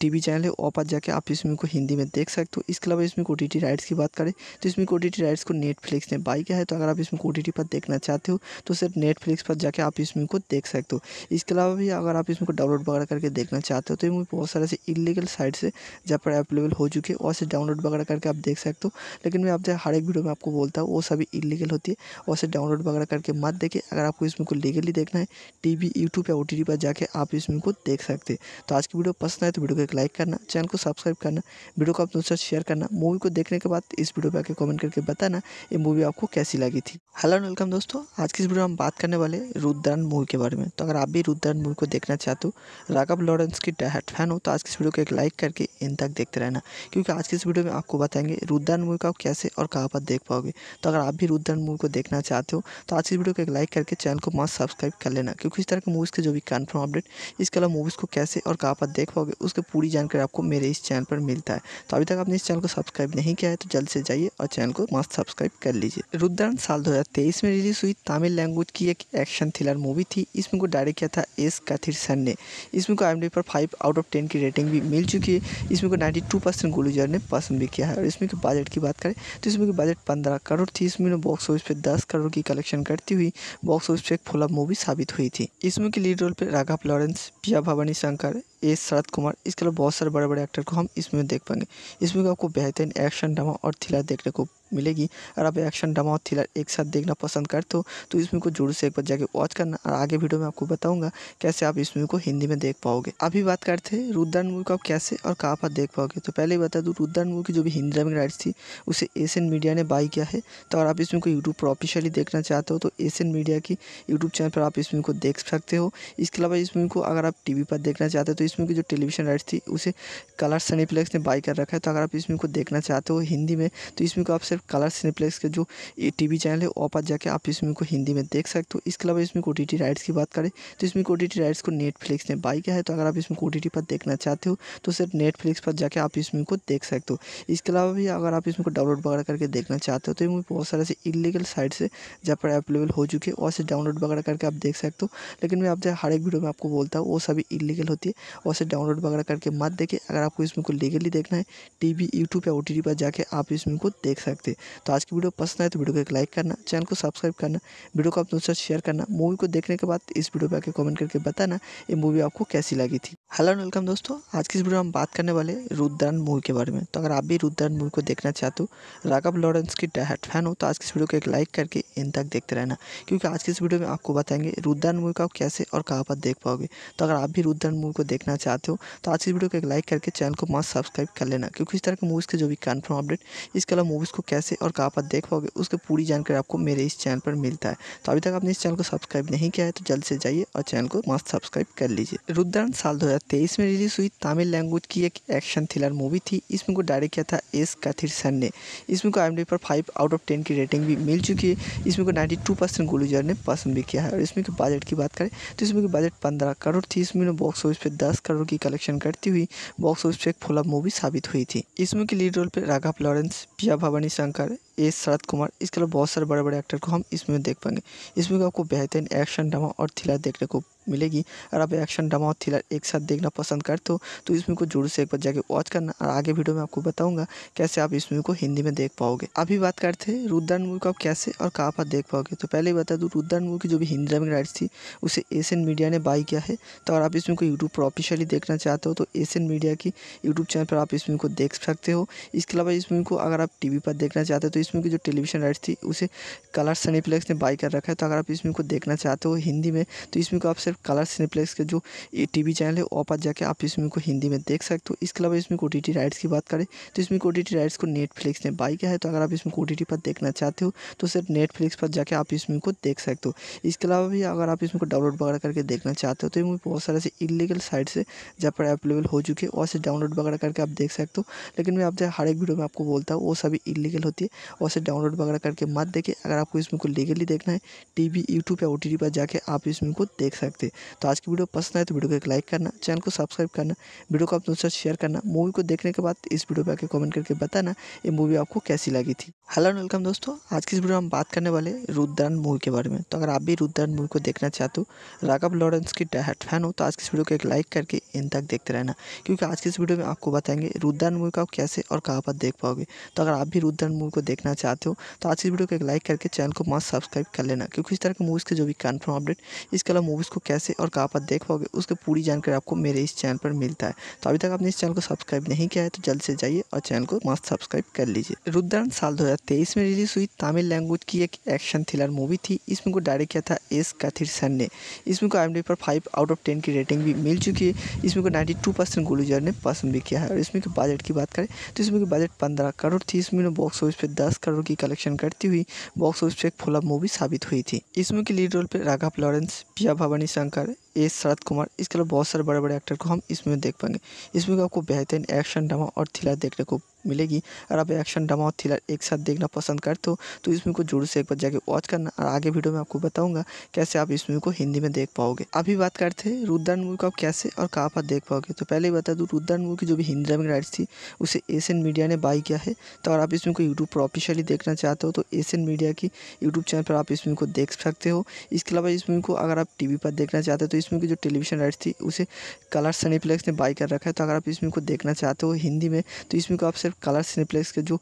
टी वी चैनल है वहाँ पर जाके आप इसमें को हिंदी में देख सकते हो इसके अलावा इसमें ओ टी राइट्स की बात करें तो इसमें ओ टी राइट्स को नेटफ्लिक्स ने बाई किया है तो अगर आप इसमें ओ टी पर देखना चाहते हो तो सिर्फ नेटफ्लिक्स पर जाके आप इसमें को देख सकते हो इसके अलावा भी अगर आप इसमें को डाउनलोड वगैरह करके देखना चाहते हो तो इसमें बहुत सारे ऐसे इलीगल साइट्स है जहाँ पर अवेलेबल हो चुके हैं वहाँ से डाउनलोड वगैरह करके आप देख सकते हो लेकिन मैं जो हर एक वीडियो में आपको बोलता हूँ वो सभी इलीगल होती है उसे डाउनलोड वगैरह करके मत देखें अगर आपको इस मूवी को लीगली देखना है टी वी यूट्यूब या ओ टी टी पर जाकर आप इस मूवी को देख सकते हैं तो आज की वीडियो पसंद आए तो वीडियो को एक लाइक करना चैनल को सब्सक्राइब करना वीडियो को आप दोस्तों शेयर करना मूवी को देखने के बाद इस वीडियो पर आकर कमेंट करके बताना ये मूवी आपको कैसी लगी थी हेलो एंड वेलकम दोस्तों आज की इस वीडियो में हम बात करने वाले रुद्रन मूवी के बारे में तो अगर आप भी रुद्रन मूवी को देखना चाहते हो राघव लॉरेंस की डायहट फैन हो तो आज की इस वीडियो को एक लाइक करके इन तक देखते रहना क्योंकि आज की इस वीडियो में आपको बताएंगे रुद्रन मूवी को आप कैसे और कहाँ पर देख पाओगे तो अगर आप भी रुद्रन मूवी को देखना देखना चाहते हो तो आज की वीडियो को एक लाइक करके चैनल को मास्क सब्सक्राइब कर लेना क्योंकि इस तरह के मूवीज़ के जो भी कन्फर्म अपडेट इसके अलावा मूवीज़ को कैसे और कहाँ पर देख पाओगे उसकी पूरी जानकारी आपको मेरे इस चैनल पर मिलता है तो अभी तक आपने इस चैनल को सब्सक्राइब नहीं किया है तो जल्द से जाइए और चैनल को मास्क सब्सक्राइब कर लीजिए रुद्रन साल दो में रिलीज़ हुई तमिल लैंग्वेज की एक एक्शन थ्रिलर मूवी थी इसमें को डायरेक्ट किया था एस कथिर सन ने इसमें को आई पर फाइव आउट ऑफ टेन की रेटिंग भी मिल चुकी है इसमें को नाइन्टी टू परसेंट गुलूजर ने पसंद भी किया है और इसमें के बजट की बात करें तो इसमें बजट पंद्रह करोड़ थी इसमें बॉक्स ऑफिस पर दस दस करोड़ की कलेक्शन करती हुई बॉक्स ऑफिस पर एक फ्लॉप मूवी साबित हुई थी इसमें के लीड रोल पर राघव लॉरेंस पिया भवानी शंकर ए शरद कुमार इसके अलावा बहुत सारे बड़े बड़े एक्टर को हम इसमें देख पाएंगे इसमें आपको बेहतरीन एक्शन ड्रामा और थ्रिलर देखने को मिलेगी और आप एक्शन ड्रामा और थ्रिलर एक साथ देखना पसंद करते हो तो इस मूवी को जरूर से एक बार जाके वॉच करना और आगे वीडियो में आपको बताऊंगा कैसे आप इस मूवी को हिंदी में देख पाओगे अभी बात करते हैं रुद्रन मूवी को आप कैसे और कहाँ पर देख पाओगे तो पहले ही बता दूँ रुद्रन मूवी की जो भी हिंदी ड्रामिंग राइट्स थी उसे एशियन मीडिया ने बाई किया है तो अगर आप इस मूवी को यूट्यूब पर ऑफिशियली देखना चाहते हो तो एशियन मीडिया की यूट्यूब चैनल पर आप इस मूवी को देख सकते हो इसके अलावा इस मूवी को अगर आप टी पर देखना चाहते हो तो इस इसमें की जो टेलीविज़न राइट्स थी उसे कलर सनीप्लेक्स ने बाई कर रखा है तो अगर आप इसमें को देखना चाहते हो हिंदी में तो इसमें को आप सिर्फ कलर सनीप्लेक्स के जो टी वी चैनल है वहाँ पर जाके आप इसमें को हिंदी में देख सकते हो इसके अलावा इसमें ओ टी टी राइट्स की बात करें तो इसमें ओ टी टी राइट्स को नेटफ्लिक्स ने बाई किया है तो अगर आप इसमें ओ टी टी पर देखना चाहते हो तो सिर्फ नेटफ्लिक्स पर जाकर आप इसमें को देख सकते हो इसके अलावा भी अगर आप इसमें को डाउनलोड वगैरह करके देखना चाहते हो तो इसमें बहुत सारे ऐसे इलीगल साइट्स है जहाँ पर अवेलेबल हो चुके हैं और से डाउनलोड वगैरह करके आप देख सकते हो लेकिन मैं आप हर एक वीडियो में आपको बोलता हूँ वो सभी इलीगल होती है उसे डाउनलोड वगैरह करके मत देखें अगर आपको इसमें को लीगली देखना है टी वी यूट्यूब या ओ टी पर जाकर आप इसमें को देख सकते हैं तो आज की वीडियो पसंद आए तो वीडियो को एक लाइक करना चैनल को सब्सक्राइब करना वीडियो को आप दोस्तों शेयर करना मूवी को देखने के बाद इस वीडियो पर आके कॉमेंट करके बताना ये मूवी आपको कैसी लगी थी हेलो एंड वेलकम दोस्तों आज की इस वीडियो में हम बात करने वाले रुद्रन मूवी के बारे में तो अगर आप भी रुद्रन मूवी को देखना चाहते हो राघव लॉरेंस की डायट फैन हो तो आज की इस वीडियो को एक लाइक करके इन तक देखते रहना क्योंकि आज की इस वीडियो में आपको बताएंगे रुद्रन मूवी को आप कैसे और कहाँ पर देख पाओगे तो अगर आप भी रुद्रन मूवी को देखना देखना चाहते हो तो आज की वीडियो को एक लाइक करके चैनल को मास्क सब्सक्राइब कर लेना क्योंकि इस तरह के मूवीज़ के जो भी कन्फर्म अपडेट इसके अलावा मूवीज़ को कैसे और कहाँ पर देख पाओगे उसकी पूरी जानकारी आपको मेरे इस चैनल पर मिलता है तो अभी तक आपने इस चैनल को सब्सक्राइब नहीं किया है तो जल्द से जाइए और चैनल को मस्त सब्सक्राइब कर लीजिए रुद्रन साल दो में रिलीज़ हुई तमिल लैंग्वेज की एक एक्शन थ्रिलर मूवी थी इसमें को डायरेक्ट किया था एस कथिरसन ने इसमें को आई पर फाइव आउट ऑफ टेन की रेटिंग भी मिल चुकी है इसमें को नाइन्टी टू परसेंट गुलूजर ने पसंद भी किया है और इसमें के बजट की बात करें तो इसमें बजट पंद्रह करोड़ थी इसमें बॉक्स ऑफिस पर दस दस करोड़ की कलेक्शन करती हुई बॉक्स ऑफिस पर एक फ्लॉप मूवी साबित हुई थी इस मूवी के लीड रोल पर राघव लॉरेंस पिया भवानी शंकर एस शरद कुमार इसके अलावा बहुत सारे बड़े बड़े एक्टर को हम इसमें देख पाएंगे इसमें आपको बेहतरीन एक्शन ड्रामा और थ्रिलर देखने को मिलेगी अगर आप एक्शन ड्रामा और थ्रिलर एक साथ देखना पसंद करते हो तो, तो इस मूवी को जोर से एक बार जाके वॉच करना और आगे वीडियो में आपको बताऊंगा कैसे आप इस मूवी को हिंदी में देख पाओगे अभी बात करते हैं रुद्रन मूवी को आप कैसे और कहाँ पर देख पाओगे तो पहले ही बता दूँ रुद्रन मूवी की जो भी हिंदी ड्रामिंग राइट्स थी उसे एशियन मीडिया ने बाई किया है तो अगर आप इस मूवी को यूट्यूब पर ऑफिशियली देखना चाहते हो तो एशियन मीडिया की यूट्यूब चैनल पर आप इस मूवी को देख सकते हो इसके अलावा इस मूवी को अगर आप टी पर देखना चाहते हो तो इसमें की जो टेलीविज़न राइट थी उसे कलर सनीप्लेक्स ने बाई कर रखा है तो अगर आप इसमें को देखना चाहते हो हिंदी में तो इसमें को आप सिर्फ कलर सनीप्लेक्स के जो टी वी चैनल है वहाँ पर जाकर आप इसमें को हिंदी में देख सकते हो इसके अलावा इसमें ओ टी राइट्स की बात करें तो इसमें ओ टी राइट्स को नेटफ्लिक्स ने बाई किया है तो अगर आप इसमें ओ टी पर देखना चाहते हो तो सिर्फ नेटफ्लिक्स पर जाकर आप इसमें को देख सकते हो इसके अलावा भी अगर आप इसमें को डाउनलोड वगैरह करके देखना चाहते हो तो ये मूवी बहुत सारे ऐसे इलीगल साइट से जहाँ पर अवेलेबल हो चुके हैं वहाँ से डाउनलोड वगैरह करके आप देख सकते हो लेकिन मैं आपसे हर एक वीडियो में आपको बोलता हूँ वो सभी इलीगल होती है और उसे डाउनलोड वगैरह करके मत देखें अगर आपको इस को लीगली देखना है टी वी यूट्यूब या ओ टी टी पर जाके आप इस को देख सकते हैं तो आज की वीडियो पसंद आए तो वीडियो को एक लाइक करना चैनल को सब्सक्राइब करना वीडियो को आप दोस्तों शेयर करना मूवी को देखने के बाद इस वीडियो पर आकर कॉमेंट करके बताना ये मूवी आपको कैसी लगी थी हेलो एंड वेलकम दोस्तों आज की इस वीडियो में हम बात करने वाले रुद्रन मूवी के बारे में तो अगर आप भी रुद्रन मूवी को देखना चाहते हो राघव लॉरेंस की डायट फैन हो तो आज की इस वीडियो को एक लाइक करके इन तक देखते रहना क्योंकि आज की इस वीडियो में आपको बताएंगे रुद्रन मूवी को कैसे और कहाँ पर देख पाओगे तो अगर आप भी रुद्रन मूवी को देखना देखना चाहते हो तो आज की वीडियो को एक लाइक करके चैनल को मस्त सब्सक्राइब कर लेना क्योंकि इस तरह के मूवीज़ के जो भी कन्फर्म अपडेट इसके अलावा मूवीज़ को कैसे और कहाँ पर देख पाओगे उसकी पूरी जानकारी आपको मेरे इस चैनल पर मिलता है तो अभी तक आपने इस चैनल को सब्सक्राइब नहीं किया है तो जल्द से जाइए और चैनल को मस्त सब्सक्राइब कर लीजिए रुद्रन साल दो में रिलीज़ हुई तमिल लैंग्वेज की एक एक्शन थ्रिलर मूवी थी इसमें को डायरेक्ट किया था एस सन ने इसमें को आई पर फाइव आउट ऑफ टेन की रेटिंग भी मिल चुकी है इसमें को नाइन्टी टू परसेंट गुलूजर ने पसंद भी किया है और इसमें के बजट की बात करें तो इसमें बजट पंद्रह करोड़ थी इसमें बॉक्स ऑफिस पे दस दस करोड़ की कलेक्शन करती हुई बॉक्स ऑफिस पर एक फ्लॉप मूवी साबित हुई थी इस की लीड रोल पर राघव लॉरेंस पिया भवानी शंकर ए शरद कुमार इसके अलावा बहुत सारे बड़े बड़े एक्टर को हम इसमें देख पाएंगे इसमें आपको बेहतरीन एक्शन ड्रामा और थ्रिलर देखने को मिलेगी अगर आप एक्शन ड्रामा और थ्रिलर एक साथ देखना पसंद करते हो तो, तो इस मूवी को जरूर से एक बार जाके वॉच करना और आगे वीडियो में आपको बताऊंगा कैसे आप इस मूवी को हिंदी में देख पाओगे अभी बात करते हैं रुद्रन मूवी को आप कैसे और कहाँ पर देख पाओगे तो पहले ही बता दूँ रुद्रन मूवी की जो भी हिंदी डबिंग राइट्स थी उसे एशियन मीडिया ने बाई किया है तो अगर आप इस मूवी को यूट्यूब पर ऑफिशियली देखना चाहते हो तो एशियन मीडिया की यूट्यूब चैनल पर आप इस मूवी को देख सकते हो इसके अलावा इस मूवी को अगर आप टी पर देखना चाहते हो तो इसमें की जो टेलीविज़न राइट्स थी उसे कलर सिनेप्लेक्स ने बाई कर रखा है तो अगर आप इसमें को देखना चाहते हो हिंदी में तो इसमें को आप सिर्फ कलर सिनेप्लेक्स के जो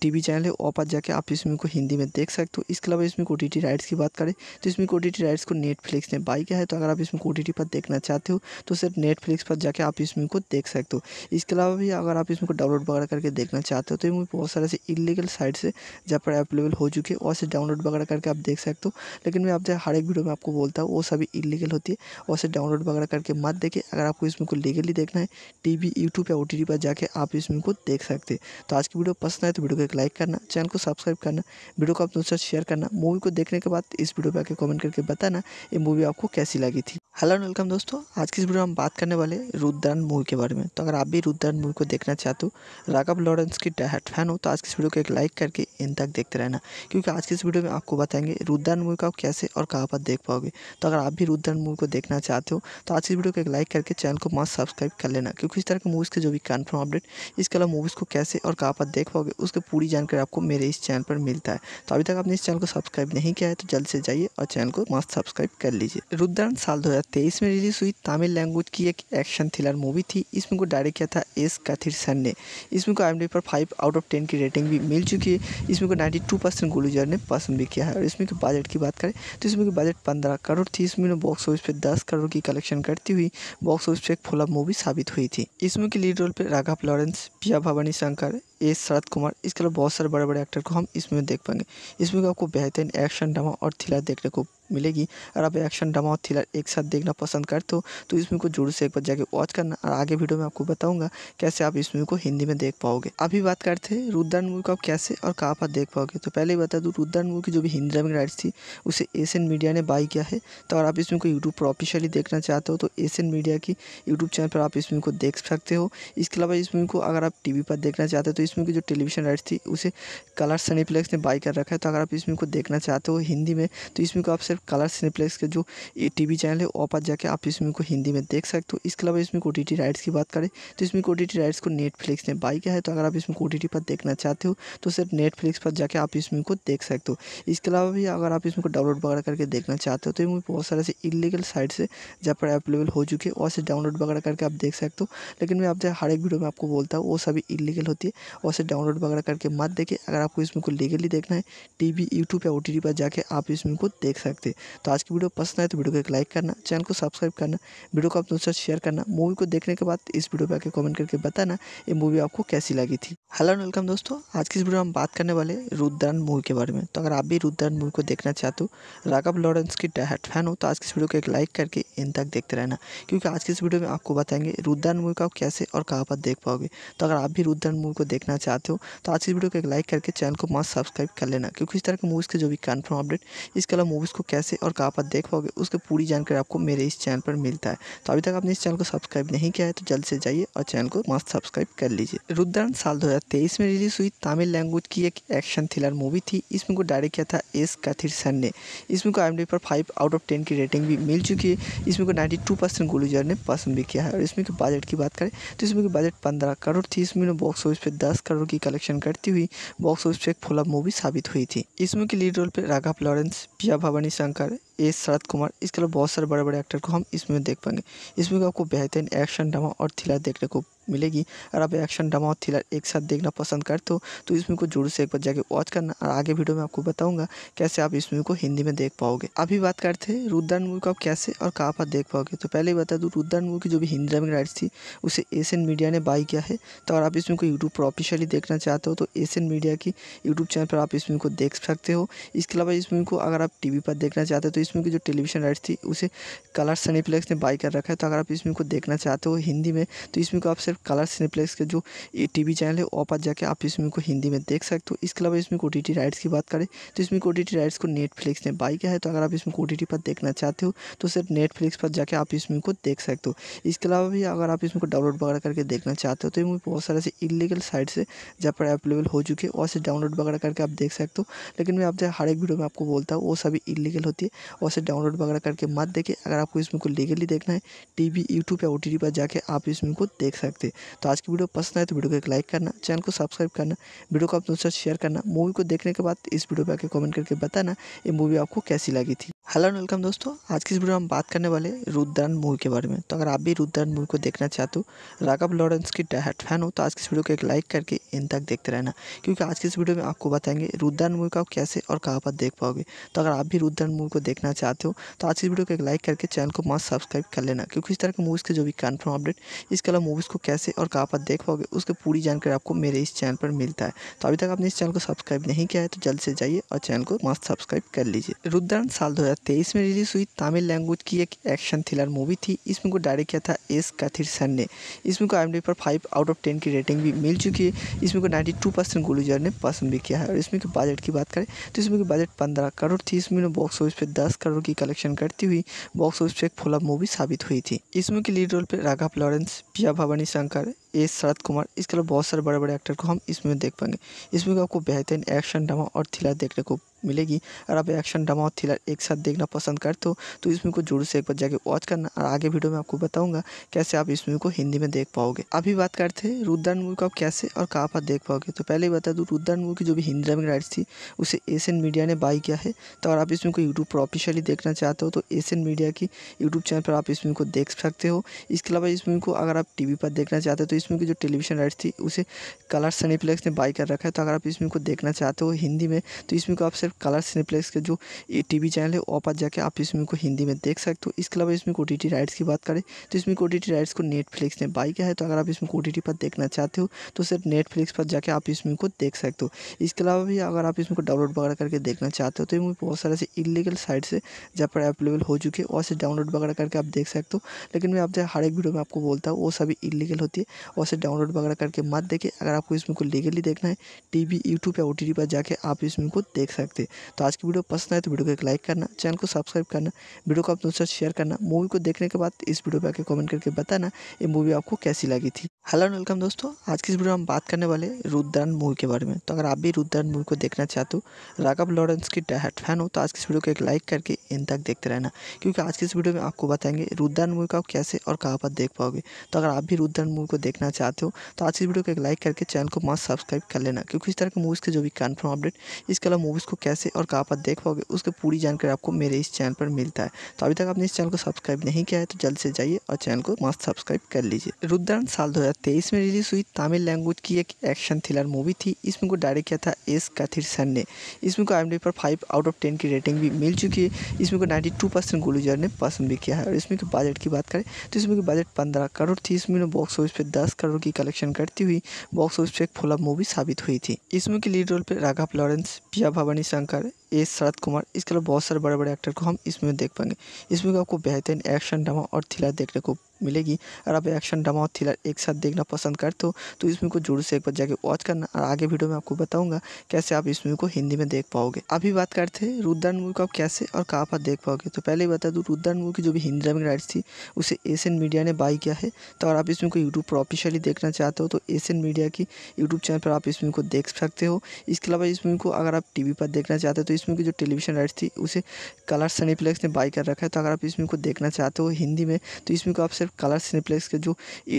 टी वी चैनल है वहाँ पर जाकर आप इसमें को हिंदी में देख सकते हो इसके अलावा इसमें ओ टी राइट्स की बात करें तो इसमें को टी राइट्स को नेटफ्लिक्स ने बाई किया है तो अगर आप इसमें ओ टी पर देखना चाहते हो तो सिर्फ नेटफ्लिक्स पर जाकर आप इसमें को देख सकते हो इसके अलावा भी अगर आप इसमें को डाउनलोड वगैरह करके देखना चाहते हो तो ये मूवी बहुत सारे ऐसे इलीगल साइट से जहाँ पर अवेलेबल हो चुके हैं वहाँ से डाउनलोड वगैरह करके आप देख सकते हो लेकिन मैं आप जो हर एक वीडियो में आपको बोलता हूँ वो सभी इलीगल होती है उसे डाउनलोड वगैरह करके मत देखें अगर आपको इस फिल्म को लीगली देखना है टी वी यूट्यूब या ओ टी टी पर जाकर आप इस फिल्म को देख सकते हैं तो आज की वीडियो पसंद आए तो वीडियो को एक लाइक करना चैनल को सब्सक्राइब करना वीडियो को आप दोस्तों शेयर करना मूवी को देखने के बाद इस वीडियो पर आकर कमेंट करके बताना ये मूवी आपको कैसी लगी थी हेलो एंड वेलकम दोस्तों आज की इस वीडियो में हम बात करने वाले रुद्रन मूवी के बारे में तो अगर आप भी रुद्रन मूवी को देखना चाहते हो राघव लॉरेंस की डायहट फैन हो तो आज की इस वीडियो को एक लाइक करके इन तक देखते रहना क्योंकि आज की इस वीडियो में आपको बताएंगे रुद्रन मूवी को आप कैसे और कहाँ पर देख पाओगे तो अगर आप भी रुद्रन मूवी को देखना देखना चाहते हो तो आज की वीडियो को एक लाइक करके चैनल को मस्त सब्सक्राइब कर लेना क्योंकि इस तरह के मूवीज़ के जो भी कन्फर्म अपडेट इसके अलावा मूवीज़ को कैसे और कहाँ पर देख पाओगे उसकी पूरी जानकारी आपको मेरे इस चैनल पर मिलता है तो अभी तक आपने इस चैनल को सब्सक्राइब नहीं किया है तो जल्द से जाइए और चैनल को मस्त सब्सक्राइब कर लीजिए रुद्रन साल दो में रिलीज़ हुई तमिल लैंग्वेज की एक एक्शन थ्रिलर मूवी थी इसमें को डायरेक्ट किया था एस कथिर सन ने इसमें को आई पर फाइव आउट ऑफ टेन की रेटिंग भी मिल चुकी है इसमें को नाइन्टी टू परसेंट गुलूजर ने पसंद भी किया है और इसमें के बजट की बात करें तो इसमें की बजट पंद्रह करोड़ थी इसमें बॉक्स ऑफिस पे दस करोड़ की कलेक्शन करती हुई बॉक्स ऑफिस पर एक फ्लॉप मूवी साबित हुई थी इस मूवी के लीड रोल पर राघव लॉरेंस पिया भवानी शंकर एस शरद कुमार इसके अलावा बहुत सारे बड़े बड़े एक्टर को हम इसमें देख पाएंगे इसमें आपको बेहतरीन एक्शन ड्रामा और थ्रिलर देखने को मिलेगी और आप एक्शन ड्रामा और थ्रिलर एक साथ देखना पसंद करते हो तो इस मूवी को जरूर से एक बार जाके वॉच करना और आगे वीडियो में आपको बताऊंगा कैसे आप इस मूवी को हिंदी में देख पाओगे अभी बात करते हैं रुद्रन मूवी को आप कैसे और कहाँ पर देख पाओगे तो पहले ही बता दूँ रुद्रन मूवी की जो भी हिंदी में राइट्स थी उसे एशियन मीडिया ने बाई किया है तो अगर आप इस मूवी को यूट्यूब पर ऑफिशियली देखना चाहते हो तो एशियन मीडिया की यूट्यूब चैनल पर आप इस मूवी को देख सकते हो इसके अलावा इस मूवी को अगर आप वी पर देखना चाहते हो तो इस मूवी की जो टेलीविजन राइट्स थी उसे कलर सनीप्लेक्स ने बाई कर रखा है तो अगर आप इस मूवी को देखना चाहते हो हिंदी में तो इस मूवी को आप सिर्फ कलर सिनेप्लेक्स के जो टी वी चैनल है वहाँ पर जाकर आप इस मूवी को हिंदी में देख सकते हो इसके अलावा इसमें ओ टी टी राइट्स की बात करें तो इसमें ओ टी टी राइट्स को नेटफ्लिक्स ने बाई किया है तो अगर आप इसमें ओ टी टी पर देखना चाहते हो तो सिर्फ नेटफ्लिक्स पर जाके आप इस मूवी को देख सकते हो इसके अलावा भी अगर आप इसमें को डाउनलोड वगैरह करके देखना चाहते हो तो मूवी बहुत सारे से इलीगल साइट्स है जहाँ पर अवेलेबल हो चुकी है वैसे डाउनलोड वगैरह करके आप देख सकते हो लेकिन मैं आपसे हर एक वीडियो में आपको बोलता हूँ वो सभी इलीगल होती है वैसे डाउनलोड वगैरह करके मत देखें अगर आपको इसमें को लीगली देखना है टी वी यूट्यूब या ओ टी टी पर जाके आप इसमें को देख सकते हो सकते तो आज की वीडियो पसंद आए तो वीडियो को एक लाइक करना चैनल को सब्सक्राइब करना वीडियो को आप दोस्तों शेयर करना मूवी को देखने के बाद इस वीडियो पर आकर कॉमेंट करके बताना ये मूवी आपको कैसी लगी थी हेलो वेलकम दोस्तों आज की इस वीडियो में हम बात करने वाले रुद्रन मूवी के बारे में तो अगर आप भी रुद्रन मूवी को देखना चाहते हो राघव लॉरेंस की डायट फैन हो तो आज की इस वीडियो को एक लाइक करके इन तक देखते रहना क्योंकि आज की इस वीडियो में आपको बताएंगे रुद्रन मूवी का कैसे और कहाँ पर देख पाओगे तो अगर आप भी रुद्रन मूवी को देखना चाहते हो तो आज की वीडियो को एक लाइक करके चैनल को मास्क सब्सक्राइब कर लेना क्योंकि इस तरह के मूवीज़ के जो भी कन्फर्म अपडेट इसके अलावा मूवीज़ को कैसे और कहाँ पर देख पाओगे उसकी पूरी जानकारी आपको मेरे इस चैनल पर मिलता है तो अभी तक आपने इस चैनल को सब्सक्राइब नहीं किया है तो जल्द से जाइए और चैनल को मस्त सब्सक्राइब कर लीजिए रुद्रन साल दो में रिलीज़ हुई तमिल लैंग्वेज की एक एक्शन थ्रिलर मूवी थी इसमें को डायरेक्ट किया था एस कथिर कैथिरसन ने इसमें को आई पर फाइव आउट ऑफ टेन की रेटिंग भी मिल चुकी है इसमें को नाइन्टी टू परसेंट गुलूजर ने पसंद भी किया है और इसमें बजट की बात करें तो इसमें बजट पंद्रह करोड़ थी इसमें बॉक्स ऑफिस पर दस करोड़ की कलेक्शन करती हुई बॉक्स ऑफिस पर एक फुलअप मूवी साबित हुई थी इसमें की लीड रोल पर राघव लॉरेंस पिया भवानी शंकर एस शरद कुमार इसके अलावा बहुत सारे बड़े बड़े एक्टर को हम इसमें देख पाएंगे इसमें आपको बेहतरीन एक्शन ड्रामा और थ्रिलर देखने को मिलेगी और आप एक्शन ड्रामा और थ्रिलर एक साथ देखना पसंद करते हो तो इस मूवी को ज़रूर से एक बार जाके वॉच करना और आगे वीडियो में आपको बताऊँगा कैसे आप इस मूवी को हिंदी में देख पाओगे अभी बात करते हैं रुद्रन मूवी को आप कैसे और कहाँ पर देख पाओगे तो पहले ही बता दूँ रुद्रन मूवी की जो भी हिंदी ड्रामिंग राइट्स थी उसे एशियन मीडिया ने बाई किया है तो अगर आप इस मूवी को यूट्यूब पर ऑफिशियली देखना चाहते हो तो एशियन मीडिया की यूट्यूब चैनल पर आप इस मूवी को देख सकते हो इसके अलावा इस मूवी को अगर आप टी पर देखना चाहते हो तो इस मूवी की जो टेलीविजन राइट्स थी उसे कलर सनीप्लेक्स ने बाई कर रखा है तो अगर आप इस मूवी को देखना चाहते हो हिंदी में तो इस मूवी को आप सिर्फ सिर्फ कलर सिनेप्लेक्स के जो टी वी चैनल है वहाँ पर जाके आप इसमें को हिंदी में देख सकते हो इसके अलावा इसमें ओ टी टी राइट्स की बात करें तो इसमें ओ टी टी राइट्स को नेटफ्लिक्स ने बाई किया है तो अगर आप इसमें ओ टी टी पर देखना चाहते हो तो सिर्फ नेटफ्लिक्स पर जाके आप इसमें को देख सकते हो इसके अलावा भी अगर आप इसमें को डाउनलोड वगैरह करके देखना चाहते हो तो ये मूवी बहुत सारे ऐसे इलीगल साइट से जहाँ पर अवेलेबल हो चुकी है वहाँ से डाउनलोड वगैरह करके आप देख सकते हो लेकिन मैं आपसे हर एक वीडियो में आपको बोलता हूँ वो सभी इलीगल होती है वहाँ से डाउनलोड वगैरह करके मत देखें अगर आपको इसमें को लीगली देखना है टी वी यूट्यूब या ओ टी टी पर जाके आप इसमें को देख सकते हो सकते तो आज की वीडियो पसंद आए तो वीडियो को एक लाइक करना चैनल को सब्सक्राइब करना वीडियो को आप दोस्तों शेयर करना मूवी को देखने के बाद इस वीडियो पर आकर कॉमेंट करके बताना ये मूवी आपको कैसी लगी थी हेलो एंड वेलकम दोस्तों आज की इस वीडियो में हम बात करने वाले रुद्रन मूवी के बारे में तो अगर आप भी रुद्रन मूवी को देखना चाहते हो राघव लॉरेंस की डायट फैन हो तो आज की इस वीडियो को एक लाइक करके इन तक देखते रहना क्योंकि आज की इस वीडियो में आपको बताएंगे रुद्रन मूवी का कैसे और कहाँ पर देख पाओगे तो अगर आप भी रुद्रन मूवी को देखना चाहते हो तो आज की वीडियो को एक लाइक करके चैनल को मस्त सब्सक्राइब कर लेना क्योंकि इस तरह के मूवीज़ के जो भी कन्फर्म अपडेट इसके अलावा मूवीज़ को कैसे और कहाँ पर देख पाओगे उसकी पूरी जानकारी आपको मेरे इस चैनल पर मिलता है तो अभी तक आपने इस चैनल को सब्सक्राइब नहीं किया है तो जल्द से जाइए और चैनल को मस्त सब्सक्राइब कर लीजिए रुद्रन साल दो 2023 में रिलीज़ हुई तमिल लैंग्वेज की एक एक्शन थ्रिलर मूवी थी इसमें को डायरेक्ट किया था एस सन ने इसमें को आई पर फाइव आउट ऑफ टेन की रेटिंग भी मिल चुकी है इसमें को नाइन्टी टू परसेंट गुलूजर ने पसंद भी किया है और इसमें बजट की बात करें तो इसमें बजट पंद्रह करोड़ थी इसमें बॉक्स ऑफिस पर दस करोड़ की कलेक्शन करती हुई बॉक्स ऑफिस पर एक फुलअप मूवी साबित हुई थी इसमें के लीड रोल पर राघव लॉरेंस पिया भवानी शंकर ए शरद कुमार इसके अलावा बहुत सारे बड़े बड़े एक्टर को हम इसमें देख पाएंगे इसमें आपको बेहतरीन एक्शन ड्रामा और थ्रिलर देखने को मिलेगी और आप एक्शन ड्रामा और थ्रिलर एक साथ देखना पसंद करते हो तो, तो इस मूवी को जोर से एक बार जाके वॉच करना और आगे वीडियो में आपको बताऊंगा कैसे आप इस मूवी को हिंदी में देख पाओगे अभी बात करते हैं रुद्रन मूवी को आप कैसे और कहाँ पर देख पाओगे तो पहले ही बता दूँ रुद्रन मूवी की जो भी हिंदी डबिंग राइट्स थी उसे एशियन मीडिया ने बाई किया है तो अगर आप इस मूवी को यूट्यूब पर ऑफिशियली देखना चाहते हो तो एशियन मीडिया की यूट्यूब चैनल पर आप इस मूवी को देख सकते हो इसके अलावा इस मूवी को अगर आप टी पर देखना चाहते हो तो इस इसमें की जो टेलीविज़न राइट्स थी उसे कलर सनीप्लेक्स ने बाई कर रखा है तो अगर आप इसमें को देखना चाहते हो हिंदी में तो इसमें को आप सिर्फ कलर सनीप्लेक्स के जो टी वी चैनल है वहाँ पर जाके आप इसमें को हिंदी में देख सकते हो इसके अलावा इसमें ओ राइट्स की बात करें तो इसमें ओ राइट्स को नेटफ्लिक्स ने बाई किया है तो अगर आप इसमें ओ पर देखना चाहते हो तो सिर्फ नेटफ्लिक्स पर जाके आप इसमें को देख सकते हो इसके अलावा भी अगर आप इसमें को डाउनलोड वगैरह करके देखना चाहते हो तो इसमें बहुत सारे ऐसे इलीगल साइट्स है जहाँ पर अवेलेबल हो चुके हैं और से डाउनलोड वगैरह करके आप देख सकते हो लेकिन मैं जो हर एक वीडियो में आपको बोलता हूँ वो सभी इलीगल होती है और उसे डाउनलोड वगैरह करके मत देखें अगर आपको इस मूवी को लीगली देखना है टी वी यूट्यूब या ओ टी टी पर जाकर आप इस मूवी को देख सकते हैं तो आज की वीडियो पसंद आए तो वीडियो को एक लाइक करना चैनल को सब्सक्राइब करना वीडियो को आप दोस्तों शेयर करना मूवी को देखने के बाद इस वीडियो पर आकर कॉमेंट करके बताना ये मूवी आपको कैसी लगी थी हेलो एंड वेलकम दोस्तों आज की इस वीडियो में हम बात करने वाले रुद्रन मूवी के बारे में तो अगर आप भी रुद्रन मूवी को देखना चाहते हो राघव लॉरेंस की डायट फैन हो तो आज की इस वीडियो को एक लाइक करके इन तक देखते रहना क्योंकि आज की इस वीडियो में आपको बताएंगे रुद्रन मूवी को आप कैसे और कहाँ पर देख पाओगे तो अगर आप भी रुद्रन मूवी को देखना देखना चाहते हो तो आज की वीडियो को एक लाइक करके चैनल को मस्त सब्सक्राइब कर लेना क्योंकि इस तरह के मूवीज़ के जो भी कन्फर्म अपडेट इसके अलावा मूवीज़ को कैसे और कहाँ पर देख पाओगे उसकी पूरी जानकारी आपको मेरे इस चैनल पर मिलता है तो अभी तक आपने इस चैनल को सब्सक्राइब नहीं किया है तो जल्द से जाइए और चैनल को मस्त सब्सक्राइब कर लीजिए रुद्रन साल दो में रिलीज़ हुई तमिल लैंग्वेज की एक एक्शन थ्रिलर मूवी थी इसमें को डायरेक्ट किया था एस सन ने इसमें को आई पर फाइव आउट ऑफ टेन की रेटिंग भी मिल चुकी है इसमें को नाइन्टी टू परसेंट गुलूजर ने पसंद भी किया है और इसमें के बजट की बात करें तो इसमें की बजट पंद्रह करोड़ थी इसमें बॉक्स ऑफिस पे दस ऑस्करों की कलेक्शन करती हुई बॉक्स ऑफिस पर एक फ्लॉप मूवी साबित हुई थी इस मूवी के लीड रोल पर राघव लॉरेंस पिया भवानी शंकर एस शरद कुमार इसके अलावा बहुत सारे बड़े बड़े एक्टर को हम इसमें देख पाएंगे इसमें आपको बेहतरीन एक्शन ड्रामा और थ्रिलर देखने को मिलेगी और आप एक्शन ड्रामा और थ्रिलर एक साथ देखना पसंद करते हो तो इस मूवी को जरूर से एक बार जाके वॉच करना और आगे वीडियो में आपको बताऊंगा कैसे आप इस मूवी को हिंदी में देख पाओगे अभी बात करते हैं रुद्रन मूवी को आप कैसे और कहाँ पर देख पाओगे तो पहले ही बता दूँ रुद्रन मूवी की जो भी हिंदी में राइट्स थी उसे एशियन मीडिया ने बाई किया है तो अगर आप इस मूवी को यूट्यूब पर ऑफिशियली देखना चाहते हो तो एशियन मीडिया की यूट्यूब चैनल पर आप इस मूवी को देख सकते हो इसके अलावा इस मूवी को अगर आप टी पर देखना चाहते हो तो इस इसमें की जो टेलीविज़न राइट्स थी उसे कलर सनीप्लेक्स ने बाई कर रखा है तो अगर आप इसमें को देखना चाहते हो हिंदी में तो इसमें को आप सिर्फ कलर सनीप्लेक्स के जो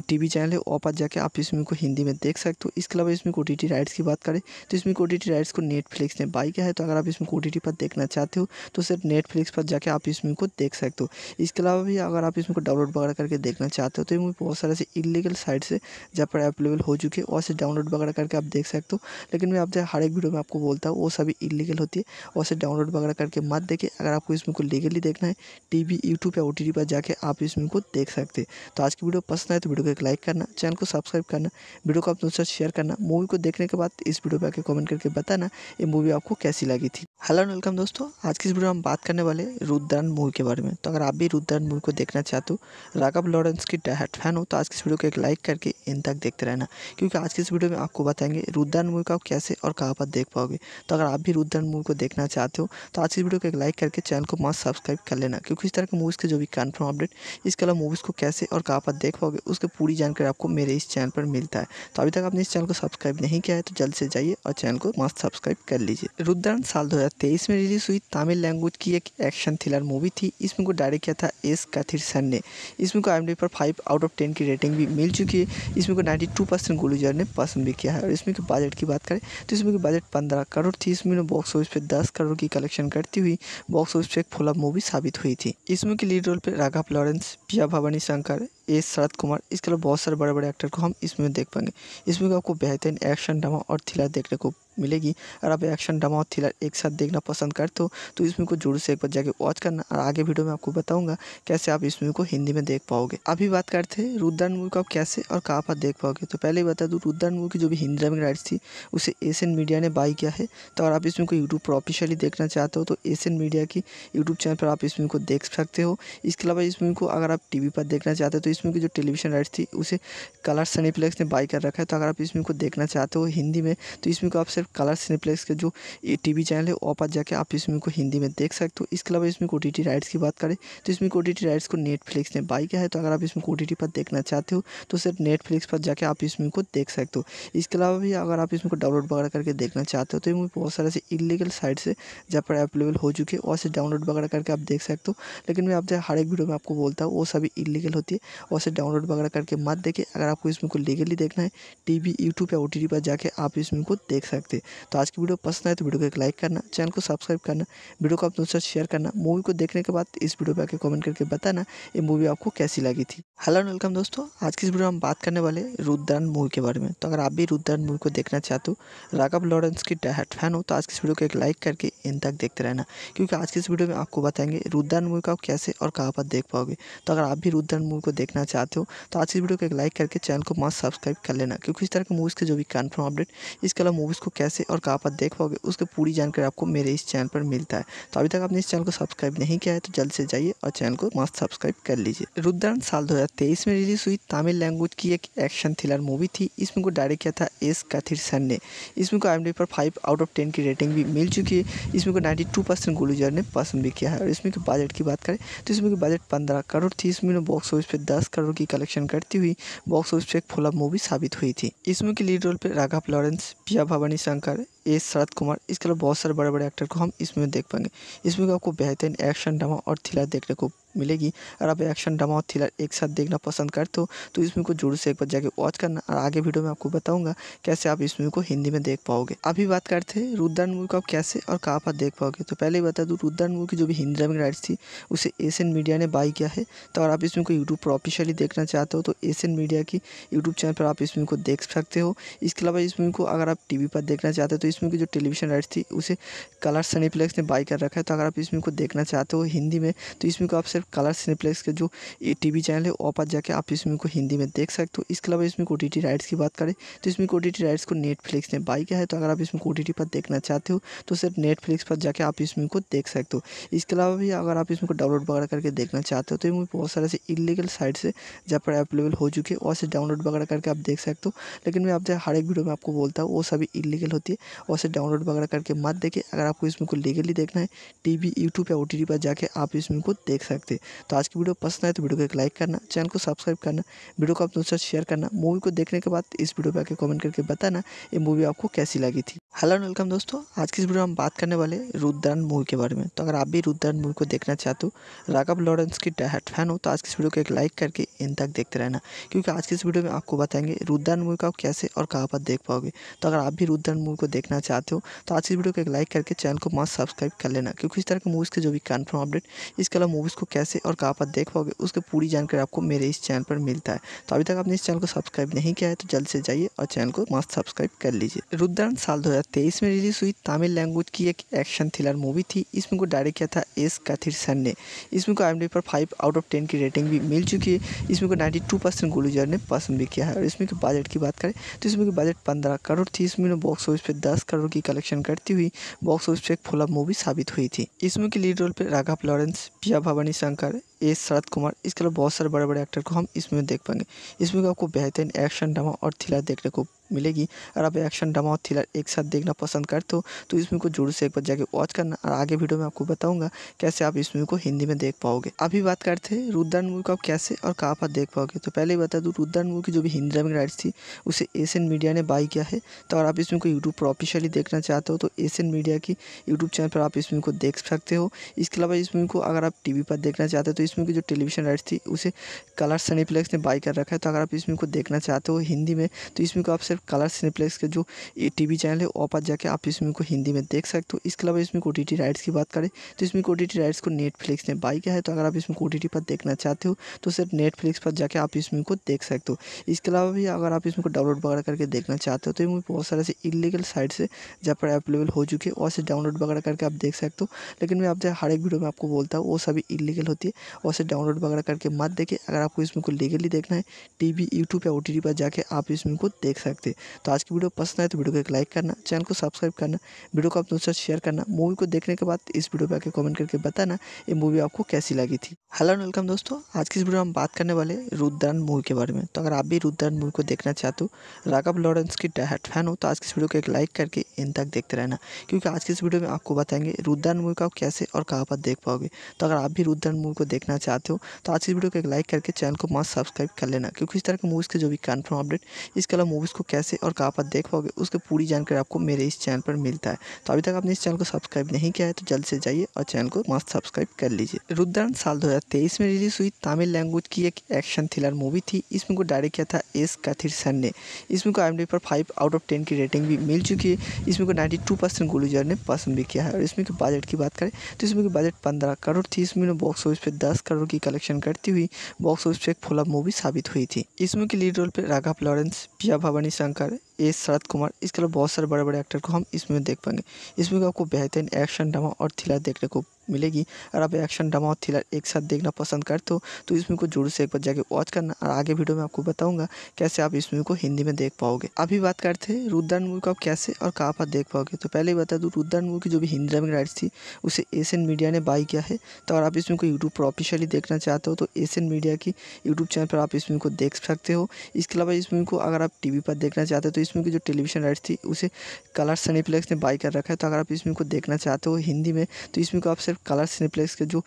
टी वी चैनल है वहाँ पर जाकर आप इसमें को हिंदी में देख सकते हो इसके अलावा इसमें ओ टी टी राइट्स की बात करें तो इसमें ओ टी टी राइट्स को नेटफ्लिक्स ने बाई किया है तो अगर आप इसमें ओ टी टी पर देखना चाहते हो तो सिर्फ नेटफ्लिक्स पर जाकर आप इसमें को देख सकते हो इसके अलावा भी अगर आप इसमें को डाउनलोड वगैरह करके देखना चाहते हो तो इसमें बहुत सारे ऐसे इलीगल साइट्स है जहाँ पर अवेलेबल हो चुके हैं और से डाउनलोड वगैरह करके आप देख सकते हो लेकिन मैं आपसे हर एक वीडियो में आपको बोलता हूँ वो सभी इलीगल होती है उसे डाउनलोड वगैरह करके मत देखें अगर आपको इस को लीगली देखना है टी वी यूट्यूब या ओ टी टी पर जाकर आप इस मूवी को देख सकते हैं तो आज की वीडियो पसंद आए तो वीडियो को एक लाइक करना चैनल को सब्सक्राइब करना वीडियो को आप दोस्तों शेयर करना मूवी को देखने के बाद इस वीडियो पर आकर कॉमेंट करके बताना ये मूवी आपको कैसी लगी थी हेलो वेलकम दोस्तों आज की इस वीडियो में हम बात करने वाले रुद्रन मूवी के बारे में तो अगर आप भी रुद्रन मूवी को देखना चाहते हो राघव लॉरेंस की डायट फैन हो तो आज की इस वीडियो को एक लाइक करके इन तक देखते रहना क्योंकि आज की इस वीडियो में आपको बताएंगे रुद्रन मूवी को आप कैसे और कहाँ पर देख पाओगे तो अगर आप भी रुद्रन मूवी को देख देखना चाहते हो तो आज इस वीडियो को एक लाइक करके चैनल को मस्त सब्सक्राइब कर लेना क्योंकि इस तरह के मूवीज़ के जो भी कन्फर्म अपडेट इसके अलावा मूवीज़ को कैसे और कहाँ पर देख पाओगे उसकी पूरी जानकारी आपको मेरे इस चैनल पर मिलता है तो अभी तक आपने इस चैनल को सब्सक्राइब नहीं किया है तो जल्द से जाइए और चैनल को मस्त सब्सक्राइब कर लीजिए रुद्रन साल दो में रिलीज़ हुई तमिल लैंग्वेज की एक एक्शन थ्रिलर मूवी थी इसमें को डायरेक्ट किया था एस कथिरसन ने इसमें को आई पर फाइव आउट ऑफ टेन की रेटिंग भी मिल चुकी है इसमें को नाइन्टी टू परसेंट गुलूजर ने पसंद भी किया है और इसमें के बजट की बात करें तो इसमें बजट पंद्रह करोड़ थी इसमें बॉक्स ऑफिस पर दस दस करोड़ की कलेक्शन करती हुई बॉक्स ऑफिस पर एक फ्लॉप मूवी साबित हुई थी इसमें की लीड रोल पर राघव लॉरेंस पिया भवानी शंकर एस शरद कुमार इसके अलावा बहुत सारे बड़े बड़े एक्टर को हम इसमें देख पाएंगे इसमें आपको बेहतरीन एक्शन ड्रामा और थ्रिलर देखने को मिलेगी अगर आप एक्शन ड्रामा और थ्रिलर एक साथ देखना पसंद करते हो तो, तो इस मूवी को जरूर से एक बार जाके वॉच करना और आगे वीडियो में आपको बताऊंगा कैसे आप इस मूवी को हिंदी में देख पाओगे अभी बात करते हैं रुद्रन मूवी को आप कैसे और कहाँ पर देख पाओगे तो पहले ही बता दूँ रुद्रन मूवी की जो भी हिंदी ड्रामिंग राइट्स थी उसे एशियन मीडिया ने बाई किया है तो अगर आप इस मूवी को यूट्यूब पर ऑफिशियली देखना चाहते हो तो एशियन मीडिया की यूट्यूब चैनल पर आप इस मूवी को देख सकते हो इसके अलावा इस मूवी को अगर आप टी पर देखना चाहते हो तो इसमें की जो टेलीविज़न राइट्स थी उसे कलर सनीप्लेक्स ने बाई कर रखा है तो अगर आप इसमें को देखना चाहते हो हिंदी में तो इसमें को आप सिर्फ कलर सनीप्लेक्स के जो टी वी चैनल है वहाँ पर जाके आप इसमें को हिंदी में देख सकते हो इसके अलावा इसमें ओ टी राइट्स की बात करें तो इसमें ओ टी राइट्स को नेटफ्लिक्स ने बाई किया है तो अगर आप इसमें ओ टी पर देखना चाहते हो तो सिर्फ नेटफ्लिक्स पर जाके आप इसमें को देख सकते हो इसके अलावा भी अगर आप इसमें को डाउनलोड वगैरह करके देखना चाहते हो तो ये मूवी बहुत सारे ऐसे इलीगल साइट से जहाँ पर अवेलेबल हो चुकी है वहाँ से डाउनलोड वगैरह करके आप देख सकते हो लेकिन मैं आपसे हर एक वीडियो में आपको बोलता हूँ वो सभी इलीगल होती है और उसे डाउनलोड वगैरह करके मत देखे अगर आपको इस को लीगली देखना है टी वी यूट्यूब या ओ टी टी पर जाके आप इस फिल्म को देख सकते हैं तो आज की वीडियो पसंद आए तो वीडियो को एक लाइक करना चैनल को सब्सक्राइब करना वीडियो को आप दोस्तों शेयर करना मूवी को देखने के बाद इस वीडियो पर आकर कॉमेंट करके बताना ये मूवी आपको कैसी लगी थी हेलो एंड वेलकम दोस्तों आज की इस वीडियो में हम बात करने वाले रुद्रन मूवी के बारे में तो अगर आप भी रुद्रन मूवी को देखना चाहते हो राघव लॉरेंस की डायट फैन हो तो आज की इस वीडियो को एक लाइक करके इन तक देखते रहना क्योंकि आज की इस वीडियो में आपको बताएंगे रुद्रन मूवी को आप कैसे और कहाँ पर देख पाओगे तो अगर आप भी रुद्रन मूवी को देखना देखना चाहते हो तो आज की वीडियो को एक लाइक करके चैनल को मास्क सब्सक्राइब कर लेना क्योंकि इस तरह के मूवीज़ के जो भी कन्फर्म अपडेट इसके अलावा मूवीज़ को कैसे और कहाँ पर देख पाओगे उसकी पूरी जानकारी आपको मेरे इस चैनल पर मिलता है तो अभी तक आपने इस चैनल को सब्सक्राइब नहीं किया है तो जल्द से जाइए और चैनल को मस्त सब्सक्राइब कर लीजिए रुद्रन साल दो में रिलीज़ हुई तमिल लैंग्वेज की एक एक्शन थ्रिलर मूवी थी इसमें को डायरेक्ट किया था एस सन ने इसमें को आई पर फाइव आउट ऑफ टेन की रेटिंग भी मिल चुकी है इसमें को नाइन्टी टू परसेंट गुलजर ने पसंद भी किया है और इसमें के बजट की बात करें तो इसमें बजट पंद्रह करोड़ थी इसमें बॉक्स ऑफिस पर दस दस करोड़ की कलेक्शन करती हुई बॉक्स ऑफिस पर एक फ्लॉप मूवी साबित हुई थी इस की के लीड रोल पर राघव लॉरेंस पिया भवानी शंकर ए शरद कुमार इसके अलावा बहुत सारे बड़े बड़े एक्टर को हम इसमें देख पाएंगे इसमें आपको बेहतरीन एक्शन ड्रामा और थ्रिलर देखने को मिलेगी अगर आप एक्शन ड्रामा और थ्रिलर एक साथ देखना पसंद करते हो तो, तो इस मूवी को जरूर से एक बार जाके वॉच करना और आगे वीडियो में आपको बताऊंगा कैसे आप इस मूवी को हिंदी में देख पाओगे अभी बात करते हैं रुद्रन मूवी को आप कैसे और कहाँ पर देख पाओगे तो पहले ही बता दूँ रुद्रन मूवी की जो भी हिंदी ड्रामिंग राइट्स थी उसे एशियन मीडिया ने बाई किया है तो अगर आप इस मूवी को यूट्यूब पर ऑफिशियली देखना चाहते हो तो एशियन मीडिया की यूट्यूब चैनल पर आप इस मूवी को देख सकते हो इसके अलावा इस मूवी को अगर आप टी पर देखना चाहते हो तो इसमें की जो टेलीविज़न राइट थी उसे कलर सनीप्लेक्स ने बाई कर रखा है तो अगर आप इसमें को देखना चाहते हो हिंदी में तो इसमें को आप सिर्फ कलर सनीप्लेक्स के जो टी वी चैनल है वो पर जाके आप इसमें को हिंदी में देख सकते हो इसके अलावा इसमें ओ टी राइट्स की बात करें तो इसमें को टी राइट्स को नेटफ्लिक्स ने बाई किया है तो अगर आप इसमें ओ टी पर देखना चाहते हो तो सिर्फ नेटफ्लिक्स पर जाके आप इसमें को देख सकते हो इसके अलावा भी अगर आप इसमें को डाउनलोड वगैरह करके देखना चाहते हो तो इसमें बहुत सारे ऐसे इलीगल साइट्स है जहाँ पर अवेलेबल हो चुके हैं और से डाउनलोड वगैरह करके आप देख सकते हो लेकिन मैं आप हर एक वीडियो में आपको बोलता हूँ वो सभी इलीगल होती है और उसे डाउनलोड वगैरह करके मत देखें अगर आपको इस मूवी को लीगली देखना है टी वी यूट्यूब या ओ टी टी पर जाकर आप इस मूवी को देख सकते हैं तो आज की वीडियो पसंद आए तो वीडियो को एक लाइक करना चैनल को सब्सक्राइब करना वीडियो को आप दोस्तों शेयर करना मूवी को देखने के बाद इस वीडियो पर आकर कॉमेंट करके बताना ये मूवी आपको कैसी लगी थी हेलो एंड वेलकम दोस्तों आज की इस वीडियो में हम बात करने वाले रुद्रन मूवी के बारे में तो अगर आप भी रुद्रन मूवी को देखना चाहते हो राघव लॉरेंस की डायट फैन हो तो आज की इस वीडियो को एक लाइक करके इन तक देखते रहना क्योंकि आज की इस वीडियो में आपको बताएंगे रुद्रन मूवी का कैसे और कहाँ पर देख पाओगे तो अगर आप भी रुद्रन मूवी को देखना चाहते हो तो आज की इस वीडियो को एक लाइक करके चैनल को मस्त सब्सक्राइब कर लेना क्योंकि इस तरह के मूवीज़ के जो भी कन्फर्म अपडेट इसके अलावा मूवीज़ को कैसे और कहाँ पर देख पाओगे उसकी पूरी जानकारी आपको मेरे इस चैनल पर मिलता है तो अभी तक आपने इस चैनल को सब्सक्राइब नहीं किया है तो जल्द से जाइए और चैनल को मस्त सब्सक्राइब कर लीजिए रुद्रन साल दो 2023 में रिलीज़ हुई तमिल लैंग्वेज की एक एक्शन थ्रिलर मूवी थी इसमें को डायरेक्ट किया था एस सन ने इसमें को आई पर फाइव आउट ऑफ टेन की रेटिंग भी मिल चुकी है इसमें को नाइन्टी टू परसेंट गुलूजर ने पसंद भी किया है और इसमें बजट की बात करें तो इसमें बजट पंद्रह करोड़ थी इसमें बॉक्स ऑफिस पर दस करोड़ की कलेक्शन करती हुई बॉक्स ऑफिस पर एक फुलअप मूवी साबित हुई थी इसमें के लीड रोल पर राघव लॉरेंस पिया भवानी शंकर एस शरद कुमार इसके अलावा बहुत सारे बड़े बड़े एक्टर को हम इसमें देख पाएंगे इसमें आपको बेहतरीन एक्शन ड्रामा और थ्रिलर देखने को मिलेगी और आप एक्शन ड्रामा और थ्रिलर एक साथ देखना पसंद करते हो तो इस मूवी को जरूर से एक बार जाके वॉच करना और आगे वीडियो में आपको बताऊंगा कैसे आप इस मूवी को हिंदी में देख पाओगे अभी बात करते हैं रुद्रन मूवी को आप कैसे और कहाँ पर देख पाओगे तो पहले ही बता दूँ रुद्रन मूवी की जो भी हिंदी में राइट्स थी उसे एशियन मीडिया ने बाई किया है तो अगर आप इस मूवी को यूट्यूब पर ऑफिशियली देखना चाहते हो तो एशियन मीडिया की यूट्यूब चैनल पर आप इस मूवी को देख सकते हो इसके अलावा इस मूवी को अगर आप टी पर देखना चाहते हो तो इस मूवी की जो टेलीविजन राइट्स थी उसे कलर सनीप्लेक्स ने बाई कर रखा है तो अगर आप इस मूवी को देखना चाहते हो हिंदी में तो इस मूवी को आप सिर्फ कलर सिनेप्लेक्स के जो टी वी चैनल है वहाँ पर जाके आप इस मूवी को हिंदी में देख सकते हो इसके अलावा इसमें ओ टी टी राइट्स की बात करें तो इसमें ओ टी टी राइट्स को नेटफ्लिक्स ने बाई किया है तो अगर आप इसमें ओ टी टी पर देखना चाहते हो तो सिर्फ नेटफ्लिक्स पर जाके आप इस मूवी को देख सकते हो इसके अलावा भी अगर आप इसमें को डाउनलोड वगैरह करके देखना चाहते हो तो ये मूवी बहुत सारे से इलीगल साइट से जहाँ पर अवेलेबल हो चुके हैं वैसे डाउनलोड वगैरह करके आप देख सकते हो लेकिन मैं आप जो हर एक वीडियो में आपको बोलता हूँ वो सभी इलीगल होती है वैसे डाउनलोड वगैरह करके मत देखें अगर आपको इसमें को लीगली देखना है टी वी यूट्यूब या ओ टी टी पर जाके आप इसमें को देख सकते हो सकते तो आज की वीडियो पसंद आए तो वीडियो को एक लाइक करना चैनल को सब्सक्राइब करना वीडियो को अपने साथ शेयर करना मूवी को देखने के बाद इस वीडियो पर आकर कॉमेंट करके बताना ये मूवी आपको कैसी लगी थी हेलो वेलकम दोस्तों आज की इस वीडियो में हम बात करने वाले रुद्रन मूवी के बारे में तो अगर आप भी रुद्रन मूवी को देखना चाहते हो राघव लॉरेंस की डायट फैन हो तो आज की इस वीडियो को एक लाइक करके इन तक देखते रहना क्योंकि आज की इस वीडियो में आपको बताएंगे रुद्रन मूवी का कैसे और कहाँ पर देख पाओगे तो अगर आप भी रुद्रन मूवी को देखना चाहते हो तो आज की वीडियो को एक लाइक करके चैनल को मस्त सब्सक्राइब कर लेना क्योंकि इस तरह की मूवीज़ के जो भी कन्फर्म अपडेट इसके अलावा मूवीज़ को कैसे और कहाँ पर देख पाओगे उसकी पूरी जानकारी आपको मेरे इस चैनल पर मिलता है तो अभी तक आपने इस चैनल को सब्सक्राइब नहीं किया है तो जल्द से जाइए और चैनल को मस्त सब्सक्राइब कर लीजिए रुद्रन साल दो में रिलीज हुई तमिल लैंग्वेज की एक एक्शन थ्रिलर मूवी थी इसमें को डायरेक्ट किया था एस कथिर कैथिरसन ने इसमें को एम पर फाइव आउट ऑफ टेन की रेटिंग भी मिल चुकी है इसमें को नाइन्टी टू परसेंट गुलूजर ने पसंद भी किया है और इसमें बजट की बात करें तो इसमें की बजट पंद्रह करोड़ थी इसमें बॉक्स ऑफिस पर दस करोड़ की कलेक्शन करती हुई बॉक्स ऑफिस पर एक फुलअप मूवी साबित हुई थी इसमें की लीड रोल पर राघव लॉरेंस पिया भवानी शंकर एस शरद कुमार इसके अलावा बहुत सारे बड़े बड़े एक्टर को हम इसमें देख पाएंगे इसमें आपको बेहतरीन एक्शन ड्रामा और थ्रिलर देखने को मिलेगी और आप एक्शन ड्रामा और थ्रिलर एक साथ देखना पसंद करते हो तो इस मूवी को जरूर से एक बार जाके वॉच करना और आगे वीडियो में आपको बताऊंगा कैसे आप इस मूवी को हिंदी में देख पाओगे अभी बात करते हैं रुद्रन मूवी को आप कैसे और कहाँ पर देख पाओगे तो पहले ही बता दूँ रुद्रन मूवी की जो भी हिंदी ड्रामिंग राइट्स थी उसे एशियन मीडिया ने बाई किया है तो अगर आप इस मूवी को यूट्यूब पर ऑफिशियली देखना चाहते हो तो एशियन मीडिया की यूट्यूब चैनल पर आप इस मूवी को देख सकते हो इसके अलावा इस मूवी को अगर आप टी पर देखना चाहते हो तो इस मूवी की जो टेलीविजन राइट्स थी उसे कलर सनीप्लेक्स ने बाई कर रखा है तो अगर आप इस मूवी को देखना चाहते हो हिंदी में तो इसमें को आप मतलब कलर सिनेप्लेक्स के जो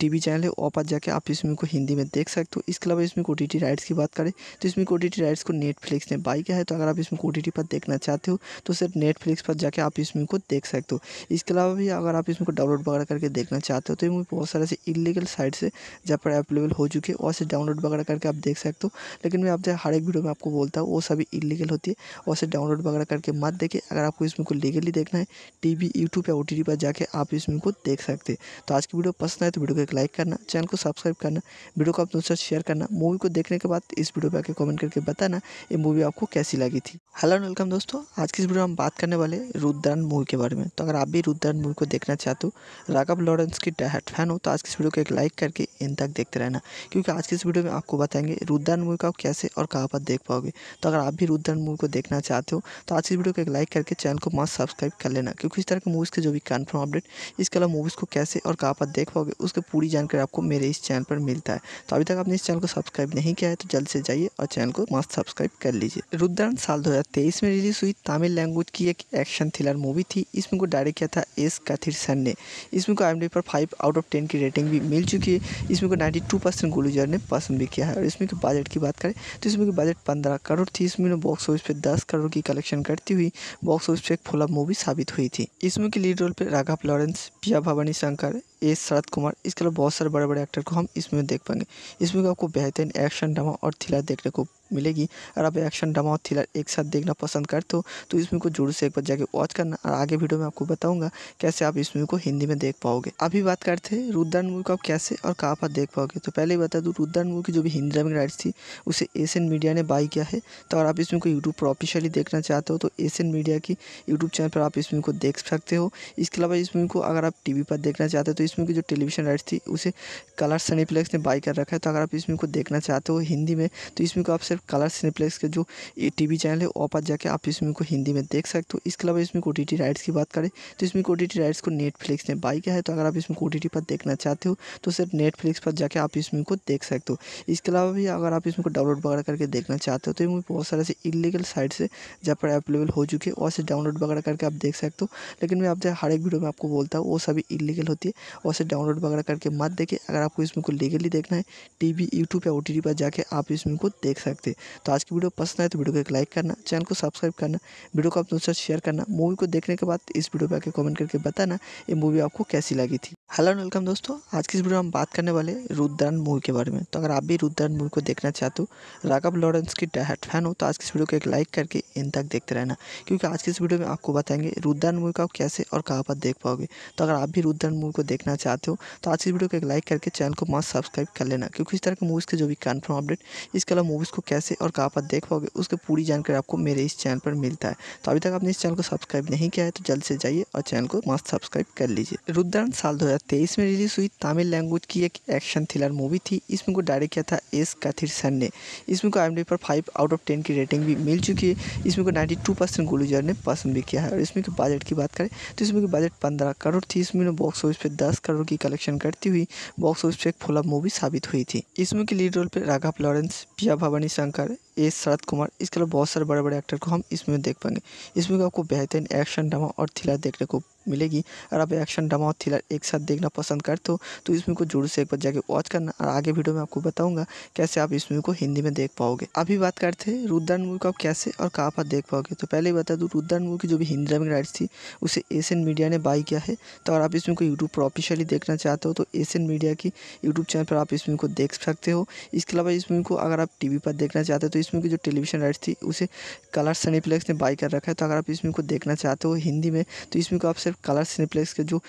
टी वी चैनल है वहाँ पर जाके आप इसमें को हिंदी में देख सकते हो इसके अलावा इसमें ओ टी टी राइट्स की बात करें तो इसमें ओ टी टी राइट्स को नेटफ्लिक्स ने बाई किया है तो अगर आप इसमें ओ टी टी पर देखना चाहते हो तो सिर्फ नेटफ्लिक्स पर जाके आप इसमें को देख सकते हो इसके अलावा भी अगर आप इसमें को डाउनलोड वगैरह करके देखना चाहते हो तो ये मूवी बहुत सारे ऐसे इलीगल साइट से जहाँ पर अवेलेबल हो चुकी है वहाँ से डाउनलोड वगैरह करके आप देख सकते हो लेकिन मैं आपसे हर एक वीडियो में आपको बोलता हूँ वो सभी इलीगल होती है वहाँ से डाउनलोड वगैरह करके मत देखे अगर आपको इसमें को लीगली देखना है टी वी यूट्यूब या ओ टी टी पर जाके आप इसमें को देख सकते हो सकते तो आज की वीडियो पसंद आए तो वीडियो को एक लाइक करना चैनल को सब्सक्राइब करना वीडियो को आप दोस्तों से शेयर करना मूवी को देखने के बाद इस वीडियो पर आकर कॉमेंट करके बताना ये मूवी आपको कैसी लगी थी हेलो एंड वेलकम दोस्तों आज की इस वीडियो में हम बात करने वाले रुद्रन मूवी के बारे में तो अगर आप भी रुद्रन मूवी को देखना चाहते हो राघव लॉरेंस की डायट फैन हो तो आज की इस वीडियो को एक लाइक करके इन तक देखते रहना क्योंकि आज की इस वीडियो में आपको बताएंगे रुद्रन मूवी का कैसे और कहाँ पर देख पाओगे तो अगर आप भी रुद्रन मूवी को देखना चाहते हो तो आज की इस वीडियो को एक लाइक करके चैनल को मस्त सब्सक्राइब कर लेना क्योंकि इस तरह की मूवीज़ के जो भी कन्फर्म अपडेट इसके अलावा मूवीज़ को कैसे और कहाँ पर देख पाओगे उसकी पूरी जानकारी आपको मेरे इस चैनल पर मिलता है तो अभी तक आपने इस चैनल को सब्सक्राइब नहीं किया है तो जल्द से जाइए और चैनल को मस्त सब्सक्राइब कर लीजिए रुद्रन साल दो में रिलीज हुई तमिल लैंग्वेज की एक एक्शन थ्रिलर मूवी थी इसमें को डायरेक्ट किया था एस कथिर कथिरसन ने इसमें को आई पर फाइव आउट ऑफ टेन की रेटिंग भी मिल चुकी है इसमें को नाइन्टी टू परसेंट गुलूजर ने पसंद भी किया है और इसमें के बजट की बात करें तो इसमें की बजट पंद्रह करोड़ थी इसमें बॉक्स ऑफिस पे दस करोड़ की कलेक्शन करती हुई बॉक्स ऑफिस पे एक फुलअप मूवी साबित हुई थी इसमें के लीड रोल पर राघव लॉरेंस पिया भवानी एंकर एस शरद कुमार इसके अलावा बहुत सारे बड़े बड़े एक्टर को हम इसमें देख पाएंगे इसमें आपको बेहतरीन एक्शन ड्रामा और थ्रिलर देखने को मिलेगी अगर आप एक्शन ड्रामा और थ्रिलर एक साथ देखना पसंद करते हो तो इस मूवी को जरूर से एक बार जाके वॉच करना और आगे वीडियो में आपको बताऊंगा कैसे आप इस मूवी को हिंदी में देख पाओगे अभी बात करते हैं रुद्रन मूवी को आप कैसे और कहाँ पर देख पाओगे तो पहले ही बता दूँ रुद्रन मूवी की जो भी हिंदी ड्रामिंग राइट्स थी उसे एशियन मीडिया ने बाई किया है तो अगर आप इस मूवी को यूट्यूब पर ऑफिशियली देखना चाहते हो तो एशियन मीडिया की यूट्यूब चैनल पर आप इस मूवी को देख सकते हो इसके अलावा इस मूवी को अगर आप टी पर देखना चाहते हो तो इस मूवी की जो टेलीविजन राइट्स थी उसे कलर सनीप्लेक्स ने बाई कर रखा है तो अगर आप इस मूवी को देखना चाहते हो हिंदी में तो इस मूवी को आप सिर्फ कलर सिनेप्लेक्स के जो ये टी चैनल है वहाँ पर जाकर आप इस मूवी को हिंदी में देख सकते हो इसके अलावा इसमें ओ टी राइट्स की बात करें तो इसमें ओ टी राइट्स को नेटफ्लिक्स ने बाई किया है तो अगर आप इसमें ओ टी पर देखना चाहते हो तो सिर्फ नेटफ्लिक्स पर जाके आप इस मूवी को देख सकते हो इसके अलावा भी अगर आप इसमें को डाउनलोड वगैरह करके देखना चाहते हो तो ये मूवी बहुत सारे ऐसे इलीगल साइट से जहाँ पर अवेलेबल हो चुकी है वहाँ से डाउनलोड वगैरह करके आप देख सकते हो लेकिन मैं आपसे हर एक वीडियो में आपको बोलता हूँ वो सभी इलीगल होती है वहाँ से डाउनलोड वगैरह करके मत देखें अगर आपको इसमें को लीगली देखना है टी वी यूट्यूब या ओ पर जाके आप इसमें को देख सकते हैं थे तो आज की वीडियो पसंद आए तो वीडियो को एक लाइक करना चैनल को सब्सक्राइब करना वीडियो को अपने साथ शेयर करना मूवी को देखने के बाद इस वीडियो पर आकर कॉमेंट करके बताना ये मूवी आपको कैसी लगी थी हेलो एंड वेलकम दोस्तों आज की इस वीडियो में हम बात करने वाले रुद्रन मूवी के बारे में तो अगर आप भी रुद्रन मूवी को देखना चाहते हो राघव लॉरेंस की डायहट फैन हो तो आज की इस वीडियो को एक लाइक करके इन तक देखते रहना क्योंकि आज की इस वीडियो में आपको बताएंगे रुद्रन मूवी को आप कैसे और कहाँ पर देख पाओगे तो अगर आप भी रुद्रन मूवी को देखना चाहते हो तो आज की इस वीडियो को एक लाइक करके चैनल को मस्त सब्सक्राइब कर लेना क्योंकि इस तरह की मूवीज़ के जो भी कन्फर्म अपडेट इसके अलावा मूवीज़ को कैसे कैसे और कहाँ पर देख पाओगे उसकी पूरी जानकारी आपको मेरे इस चैनल पर मिलता है तो अभी तक आपने इस चैनल को सब्सक्राइब नहीं किया है तो जल्द से जाइए और चैनल को मस्त सब्सक्राइब कर लीजिए रुद्रन साल दो में रिलीज हुई तमिल लैंग्वेज की एक एक्शन थ्रिलर मूवी थी इसमें को डायरेक्ट किया था एस कैथिरसन ने इसमें को एम पर फाइव आउट ऑफ टेन की रेटिंग भी मिल चुकी है इसमें को नाइन्टी टू परसेंट गुलूजर ने पसंद भी किया है और इसमें के बजट की बात करें तो इसमें की बजट पंद्रह करोड़ थी इसमें बॉक्स ऑफिस पे दस करोड़ की कलेक्शन करती हुई बॉक्स ऑफिस पे एक फुलअप मूवी साबित हुई थी इसमें की लीड रोल पे राघव लॉरेंस पिया भवानी शंकर ಅಲಂಕಾರ एस शरद कुमार इसके अलावा बहुत सारे बड़े बड़े एक्टर को हम इसमें देख पाएंगे इसमें आपको बेहतरीन एक्शन ड्रामा और थ्रिलर देखने को मिलेगी और आप एक्शन ड्रामा और थ्रिलर एक साथ देखना पसंद करते हो तो इस मूवी को जरूर से एक बार जाके वॉच करना और आगे वीडियो में आपको बताऊंगा कैसे आप इस मूवी को हिंदी में देख पाओगे अभी बात करते हैं रुद्रन मूवी को आप कैसे और कहाँ पर देख पाओगे तो पहले ही बता दूँ रुद्रन मूवी की जो भी हिंदी में राइट्स थी उसे एशियन मीडिया ने बाई किया है तो अगर आप इस मूवी को यूट्यूब पर ऑफिशियली देखना चाहते हो तो एशियन मीडिया की यूट्यूब चैनल पर आप इस मूवी को देख सकते हो इसके अलावा इस मूवी को अगर आप टी पर देखना चाहते हो तो इस इसमें की जो टेलीविज़न राइट्स थी उसे कलर सनीप्लेक्स ने बाई कर रखा है तो अगर आप इस फिल्म को देखना चाहते हो हिंदी में तो इस फिल्म को आप सिर्फ कलर सनीप्लेक्स के जो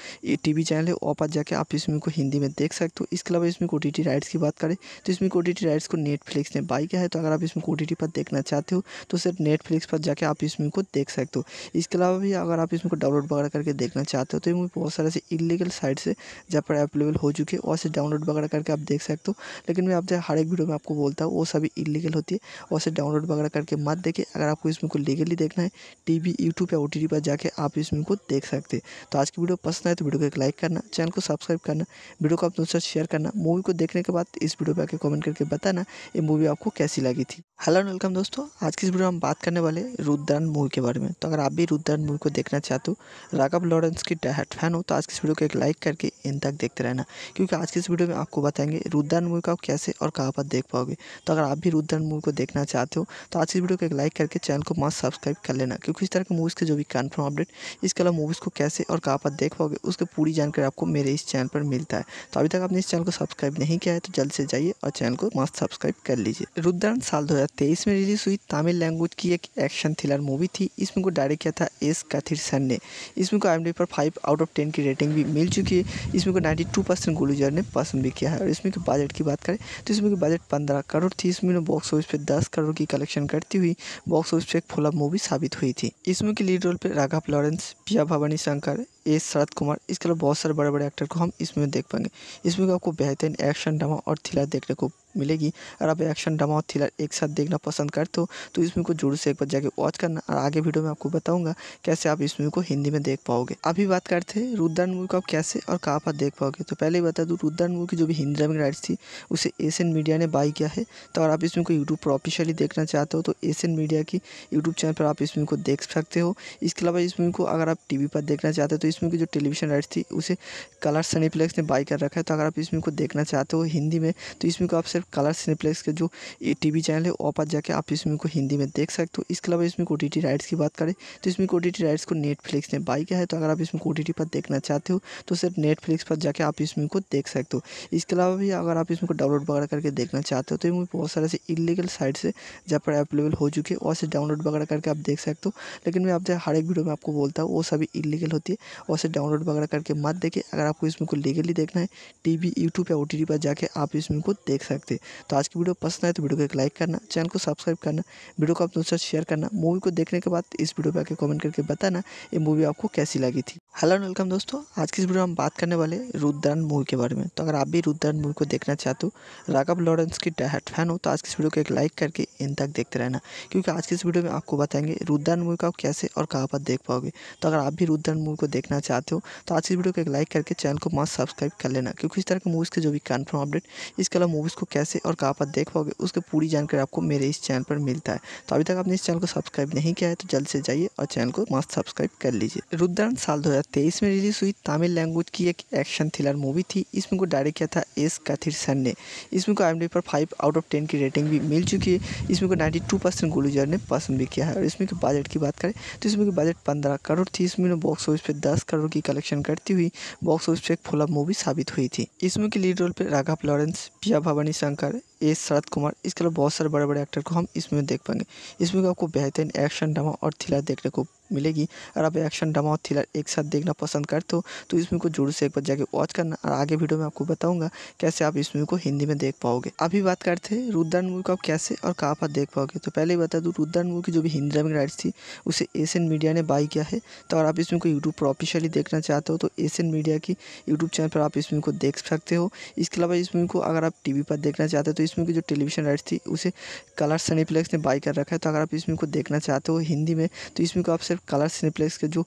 टी वी चैनल है वहाँ पर जाकर आप इस फिल्म को हिंदी में देख सकते हो इसके अलावा इसमें ओ टी टी राइट्स की बात करें तो इसमें ओ टी टी राइट्स को नेटफ्लिक्स ने बाई किया है तो अगर आप इसमें ओ टी टी पर देखना चाहते हो तो सिर्फ नेटफ्लिक्स पर जाकर आप इस को देख सकते हो इसके अलावा भी अगर आप इसमें को डाउनलोड वगैरह करके देखना चाहते हो तो ये मूवी बहुत सारे ऐसे इलीगल साइट से जहाँ पर अवेलेबल हो चुके हैं और से डाउनलोड वगैरह करके आप देख सकते हो लेकिन मैं आपसे हर एक वीडियो में आपको बोलता हूँ वो सभी इलीगल होती है और उसे डाउनलोड वगैरह करके मत देखें अगर आपको इस मूवी को लीगली देखना है टी वी यूट्यूब या ओ टी पर जाकर आप इस मूवी को देख सकते हैं तो आज की वीडियो पसंद आए तो वीडियो को एक लाइक करना चैनल को सब्सक्राइब करना वीडियो को आप दोस्तों शेयर करना मूवी को देखने के बाद इस वीडियो पर आकर कॉमेंट करके बताना ये मूवी आपको कैसी लगी थी हेलो वेलकम दोस्तों आज की इस वीडियो में हम बात करने वाले रुद्रन मूवी के बारे में तो अगर आप भी रुद्रन मूवी को देखना चाहते हो राघव लॉरेंस की डायट फैन हो तो आज की इस वीडियो को एक लाइक करके इन तक देखते रहना क्योंकि आज की इस वीडियो में आपको बताएंगे रुद्रन मूवी को आप कैसे और कहाँ पर देख पाओगे तो अगर आप भी रुद्रन मूवी को देख देखना चाहते हो तो आज की वीडियो को एक लाइक करके चैनल को मास्क सब्सक्राइब कर लेना क्योंकि इस तरह के मूवीज़ के जो भी कन्फर्म अपडेट इसके अलावा मूवीज़ को कैसे और कहाँ पर देख पाओगे उसकी पूरी जानकारी आपको मेरे इस चैनल पर मिलता है तो अभी तक आपने इस चैनल को सब्सक्राइब नहीं किया है तो जल्द से जाइए और चैनल को मास्क सब्सक्राइब कर लीजिए रुद्रन साल दो में रिलीज़ हुई तमिल लैंग्वेज की एक एक्शन थ्रिलर मूवी थी इसमें को डायरेक्ट किया था एस कथिरसन ने इसमें को आई पर फाइव आउट ऑफ टेन की रेटिंग भी मिल चुकी है इसमें को नाइन्टी टू परसेंट गुलूजर ने पसंद भी किया है और इसमें बजट की बात करें तो इसमें बजट पंद्रह करोड़ थी इसमें बॉक्स ऑफिस पे दस दस करोड़ की कलेक्शन करती हुई बॉक्स ऑफिस पर एक फ्लॉप मूवी साबित हुई थी इस मूवी के लीड रोल पर राघव लॉरेंस पिया भवानी शंकर एस शरद कुमार इसके अलावा बहुत सारे बड़े बड़े एक्टर को हम इसमें देख पाएंगे इसमें आपको बेहतरीन एक्शन ड्रामा और थ्रिलर देखने को मिलेगी अगर आप एक्शन ड्रामा और थ्रिलर एक साथ देखना पसंद करते हो तो इसमें को जरूर से एक बार जाके वॉच करना और आगे वीडियो में आपको बताऊंगा कैसे आप इस मूवी को हिंदी में देख पाओगे अभी बात करते हैं रुद्रन मूवी को आप कैसे और कहाँ पर देख पाओगे तो पहले ही बता दूँ रुद्रन मूवी की जो भी हिंदी ड्रामिंग राइट्स थी उसे एशियन मीडिया ने बाई किया है तो अगर आप इसमें को यूट्यूब पर ऑफिशियली देखना चाहते हो तो एशियन मीडिया की यूट्यूब चैनल पर आप इस मूवी को देख सकते हो इसके अलावा इस मूवी को अगर आप टी पर देखना चाहते हो तो इसमें की जो टेलीविज़न राइट थी उसे कलर सनीप्लेक्स ने बाई कर रखा है तो अगर आप इसमें को देखना चाहते हो हिंदी में तो इसमें को आप सिर्फ कलर सनीप्लेक्स के जो टी वी चैनल है वहाँ पर जाकर आप इसमें को हिंदी में देख सकते हो इसके अलावा इसमें ओ टी राइट्स की बात करें तो इसमें ओ टी राइट्स को नेटफ्लिक्स ने बाई किया है तो अगर आप इसमें ओ टी पर देखना चाहते हो तो सिर्फ नेटफ्लिक्स पर जाकर आप इसमें को देख सकते हो इसके अलावा भी अगर आप इसमें को डाउनलोड वगैरह करके देखना चाहते हो तो मूवी बहुत सारे ऐसे इलीगल साइट्स है जहाँ पर अवेलेबल हो चुके हैं और से डाउनलोड वगैरह करके आप देख सकते हो लेकिन मैं आपसे हर एक वीडियो में आपको बोलता हूँ वो सभी इलीगल होती है और उसे डाउनलोड वगैरह करके मत देखें अगर आपको इस मूवी को लीगली देखना है टी वी यूट्यूब या ओ टी टी पर जाके आप इस मूवी को देख सकते हैं तो आज की वीडियो पसंद आए तो वीडियो को एक लाइक करना चैनल को सब्सक्राइब करना वीडियो को आप दोस्तों शेयर करना मूवी को देखने के बाद इस वीडियो पर आके कमेंट करके बताना ये मूवी आपको कैसी लगी थी हेलो एंड वेलकम दोस्तों आज की इस वीडियो में हम बात करने वाले रुद्रन मूवी के बारे में तो अगर आप भी रुद्रन मूवी को देखना चाहते हो राघव लॉरेंस की डायट फैन हो तो आज की इस वीडियो को एक लाइक करके इन तक देखते रहना क्योंकि आज की इस वीडियो में आपको बताएंगे रुद्रन मूवी को कैसे और कहाँ पर देख पाओगे तो अगर आप भी रुद्रन मूवी को देखना चाहते हो तो आज की वीडियो को एक लाइक करके चैनल को मस्त सब्सक्राइब कर लेना क्योंकि इस तरह के मूवीज़ के जो भी कन्फर्म अपडेट इसके अलावा मूवीज़ को कैसे और कहाँ पर देख पाओगे उसकी पूरी जानकारी आपको मेरे इस चैनल पर मिलता है तो अभी तक आपने इस चैनल को सब्सक्राइब नहीं किया है तो जल्द से जाइए और चैनल को मस्त सब्सक्राइब कर लीजिए रुद्रन साल दो 2023 में रिलीज़ हुई तमिल लैंग्वेज की एक एक्शन थ्रिलर मूवी थी इसमें को डायरेक्ट किया था एस सन ने इसमें को आई पर फाइव आउट ऑफ टेन की रेटिंग भी मिल चुकी है इसमें को नाइन्टी टू परसेंट गुलजर ने पसंद भी किया है और इसमें के बजट की बात करें तो इसमें की बजट पंद्रह करोड़ थी इसमें बॉक्स ऑफिस पर दस करोड़ की कलेक्शन करती हुई बॉक्स ऑफिस पर एक फुलअप मूवी साबित हुई थी इसमें के लीड रोल पर राघव लॉरेंस पिया भवानी शंकर ए शरद कुमार इसके अलावा बहुत सारे बड़े बड़े एक्टर को हम इसमें देख पाएंगे इसमें आपको बेहतरीन एक्शन ड्रामा और थ्रिलर देखने को मिलेगी अगर आप एक्शन ड्रामा और थ्रिलर एक साथ देखना पसंद करते हो तो इसमें को जोर से एक बार जाके वॉच करना और आगे वीडियो में आपको बताऊंगा कैसे आप इसमें को हिंदी में देख पाओगे अभी बात करते हैं रुद्रन मूवी को आप कैसे और कहाँ पर देख पाओगे तो पहले ही बता दूँ रुद्रन मूवी की जो भी हिंदी डबिंग राइट्स थी उसे एशियन मीडिया ने बाई किया है तो अगर आप इसमें को यूट्यूब पर ऑफिशियली देखना चाहते हो तो एशियन मीडिया की यूट्यूब चैनल पर आप इसमें को देख सकते हो इसके अलावा इसमें को अगर आप टी पर देखना चाहते हो तो इस इसमें की जो टेलीविज़न राइट्स थी उसे कलर सनीप्लेक्स ने बाई कर रखा है तो अगर आप इसमें को देखना चाहते हो हिंदी में तो इसमें को आप सिर्फ कलर सनीप्लेक्स के जो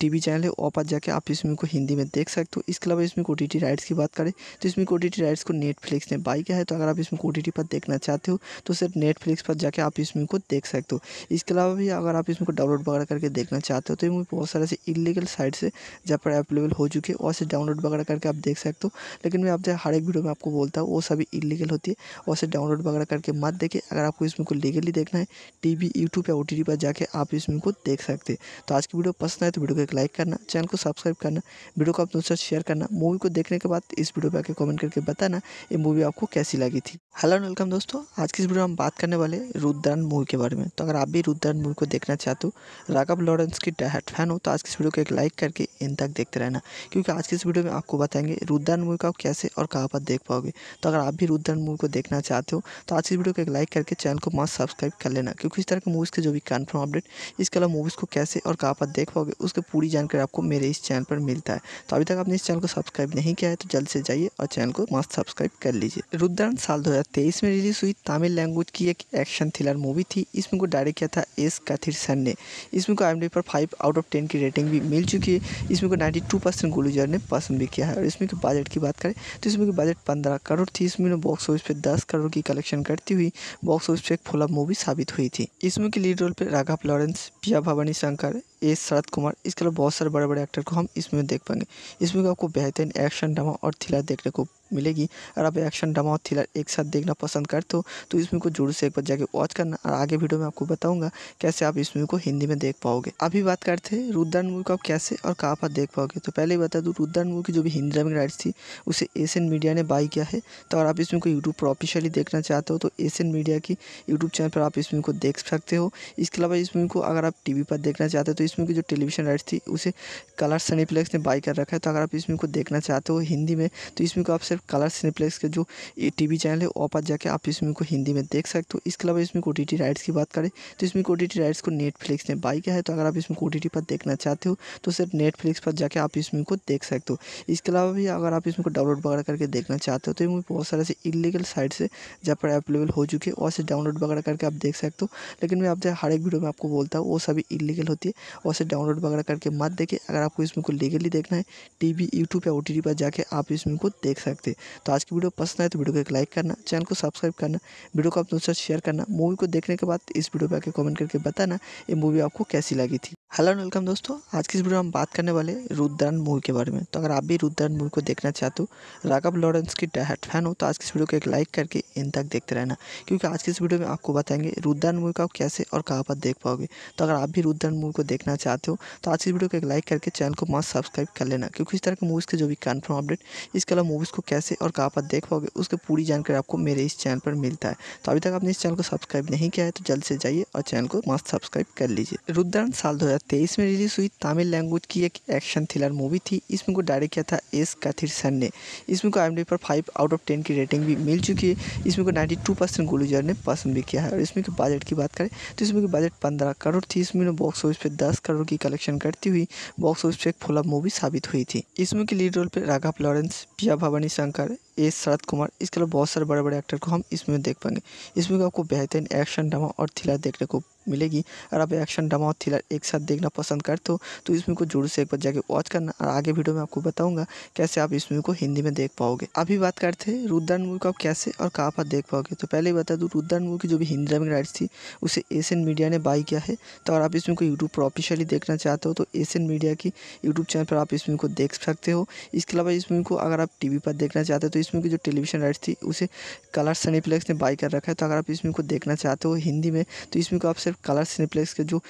टी वी चैनल है वहाँ पर जाके आप इसमें को हिंदी में देख सकते हो इसके अलावा इसमें ओ टी राइट्स की बात करें तो इसमें ओ टी राइट्स को नेटफ्लिक्स ने बाई किया है तो अगर आप इसमें ओ टी पर देखना चाहते हो तो सिर्फ नेटफ्लिक्स पर जाके आप इसमें को देख सकते हो इसके अलावा भी अगर आप इसमें को डाउनलोड वगैरह करके देखना चाहते हो तो ये बहुत सारे ऐसे इलीगल साइट्स है जहाँ पर अवेलेबल हो चुके हैं और से डाउनलोड वगैरह करके आप देख सकते हो लेकिन मैं जो हर एक वीडियो में आपको बोलता हूँ वो सभी इलीगल होती है और उसे डाउनलोड वगैरह करके मत देखें अगर आपको इस मूवी को लीगली देखना है टी वी यूट्यूब या ओ टी टी पर जाकर आप इस मूवी को देख सकते हैं तो आज की वीडियो पसंद आए तो वीडियो को एक लाइक करना चैनल को सब्सक्राइब करना वीडियो को आप दोस्तों शेयर करना मूवी को देखने के बाद इस वीडियो पर आकर कॉमेंट करके बताना ये मूवी आपको कैसी लगी थी हेलो एंड वेलकम दोस्तों आज की इस वीडियो में हम बात करने वाले रुद्रन मूवी के बारे में तो अगर आप भी रुद्रन मूवी को देखना चाहते हो राघव लॉरेंस की डायट फैन हो तो आज की इस वीडियो को एक लाइक करके इन तक देखते रहना क्योंकि आज की इस वीडियो में आपको बताएंगे रुद्रन मूवी को आप कैसे और कहाँ पर देख पाओगे तो अगर आप भी रुद्रन मूवी को देखना देखना चाहते हो तो आज की वीडियो को एक लाइक करके चैनल को मस्त सब्सक्राइब कर लेना क्योंकि इस तरह के मूवीज़ के जो भी कन्फर्म अपडेट इसके अलावा मूवीज़ को कैसे और कहाँ पर देख पाओगे उसकी पूरी जानकारी आपको मेरे इस चैनल पर मिलता है तो अभी तक आपने इस चैनल को सब्सक्राइब नहीं किया है तो जल्द से जाइए और चैनल को मस्त सब्सक्राइब कर लीजिए रुद्रन साल दो में रिलीज़ हुई तमिल लैंग्वेज की एक एक्शन थ्रिलर मूवी थी इसमें को डायरेक्ट किया था एस सन ने इसमें को आई पर फाइव आउट ऑफ टेन की रेटिंग भी मिल चुकी है इसमें को नाइन्टी टू परसेंट गुलूजर ने पसंद भी किया है और इसमें के बजट की बात करें तो इसमें बजट पंद्रह करोड़ थी इसमें बॉक्स ऑफिस पे दस दस करोड़ की कलेक्शन करती हुई बॉक्स ऑफिस पर एक फ्लॉप मूवी साबित हुई थी इस मूवी के लीड रोल पर राघव लॉरेंस पिया भवानी शंकर एस शरद कुमार इसके अलावा बहुत सारे बड़े बड़े एक्टर को हम इसमें देख पाएंगे इसमें आपको बेहतरीन एक्शन ड्रामा और थ्रिलर देखने को मिलेगी और आप एक्शन ड्रामा और थ्रिलर एक साथ देखना पसंद करते हो तो इस मूवी को जरूर से एक बार जाके वॉच करना और आगे वीडियो में आपको बताऊंगा कैसे आप इस मूवी को हिंदी में देख पाओगे अभी बात करते हैं रुद्रन मूवी को आप कैसे और कहाँ पर देख पाओगे तो पहले ही बता दूँ रुद्रन मूवी की जो भी हिंदी में राइट्स थी उसे एशियन मीडिया ने बाई किया है तो अगर आप इस मूवी को यूट्यूब पर ऑफिशियली देखना चाहते हो तो एशियन मीडिया की यूट्यूब चैनल पर आप इस मूवी को देख सकते हो इसके अलावा इस मूवी को अगर आप टी पर देखना चाहते हो तो इस इसमें की जो टेलीविज़न राइट्स थी उसे कलर सनीप्लेक्स ने बाई कर रखा है तो अगर आप इसमें को देखना चाहते हो हिंदी में तो इसमें को आप सिर्फ कलर सनीप्लेक्स के जो टी वी चैनल है वहाँ पर जाकर आप इसमें को हिंदी में देख सकते हो इसके अलावा इसमें ओ टी टी राइट्स की बात करें तो इसमें ओ टी टी राइट्स को नेटफ्लिक्स ने बाई किया है तो अगर आप इसमें ओ टी टी पर देखना चाहते हो तो सिर्फ नेटफ्लिक्स पर जाकर आप इसमें को देख सकते हो इसके अलावा भी अगर आप इसमें को डाउनलोड वगैरह करके देखना चाहते हो तो इसमें बहुत सारे ऐसे इलीगल साइट से जहाँ पर अवेलेबल हो चुके हैं और से डाउनलोड वगैरह करके आप देख सकते हो लेकिन मैं आप हर एक वीडियो में आपको बोलता हूँ वो सभी इलीगल होती है और उसे डाउनलोड वगैरह करके मत देखें अगर आपको इस को लीगली देखना है टी वी यूट्यूब या ओ टी टी पर जाकर आप इस को देख सकते हैं तो आज की वीडियो पसंद आए तो वीडियो को एक लाइक करना चैनल को सब्सक्राइब करना वीडियो को आप दोस्तों शेयर करना मूवी को देखने के बाद इस वीडियो पर आकर कॉमेंट करके बताना ये मूवी आपको कैसी लगी थी हेलो एंड वेलकम दोस्तों आज की इस वीडियो में हम बात करने वाले रुद्रन मूवी के बारे में तो अगर आप भी रुद्रन मूवी को देखना चाहते हो राघव लॉरेंस की डायट फैन हो तो आज की इस वीडियो को एक लाइक करके इन तक देखते रहना क्योंकि आज की इस वीडियो में आपको बताएंगे रुद्रन मूवी को आप कैसे और कहाँ पर देख पाओगे तो अगर आप भी रुद्रन मूवी को देख देखना चाहते हो तो आज की वीडियो को एक लाइक करके चैनल को मस्त सब्सक्राइब कर लेना क्योंकि इस तरह के मूवीज़ के जो भी कन्फर्म अपडेट इसके अलावा मूवीज़ को कैसे और कहाँ पर देख पाओगे उसकी पूरी जानकारी आपको मेरे इस चैनल पर मिलता है तो अभी तक आपने इस चैनल को सब्सक्राइब नहीं किया है तो जल्द से जाइए और चैनल को मस्त सब्सक्राइब कर लीजिए रुद्रन साल दो में रिलीज़ हुई तमिल लैंग्वेज की एक एक्शन थ्रिलर मूवी थी इसमें को डायरेक्ट किया था एस कथिरसन ने इसमें को आई पर फाइव आउट ऑफ टेन की रेटिंग भी मिल चुकी है इसमें को नाइन्टी टू परसेंट गुलजर ने पसंद भी किया है और इसमें के बजट की बात करें तो इसमें बजट पंद्रह करोड़ थी इसमें बॉक्स ऑफिस पर दस दस करोड़ की कलेक्शन करती हुई बॉक्स ऑफिस पर एक फ्लॉप मूवी साबित हुई थी इसमें के लीड रोल पर राघव लॉरेंस पिया भवानी शंकर एस शरद कुमार इसके अलावा बहुत सारे बड़े बड़े एक्टर को हम इसमें देख पाएंगे इसमें आपको बेहतरीन एक्शन ड्रामा और थ्रिलर देखने को मिलेगी और आप एक्शन ड्रामा और थ्रिलर एक साथ देखना पसंद करते हो तो इस मूवी को जरूर से एक बार जाके वॉच करना और आगे वीडियो में आपको बताऊँगा कैसे आप इस मूवी को हिंदी में देख पाओगे अभी बात करते हैं रुद्रन मूवी को आप कैसे और कहाँ पर देख पाओगे तो पहले ही बता दूँ रुद्रन मूवी की जो भी हिंदी ड्रामिंग राइट्स थी उसे एशियन मीडिया ने बाई किया है तो अगर आप इस मूवी को यूट्यूब पर ऑफिशियली देखना चाहते हो तो एशियन मीडिया की यूट्यूब चैनल पर आप इस मूवी को देख सकते हो इसके अलावा इस मूवी को अगर आप टी पर देखना चाहते हो तो इस मूवी की जो टेलीविजन राइट्स थी उसे कलर सनीप्लेक्स ने बाई कर रखा है तो अगर आप इस मूवी को देखना चाहते हो हिंदी में तो इस मूवी को आप सिर्फ कलर सिनेप्लेक्स के जो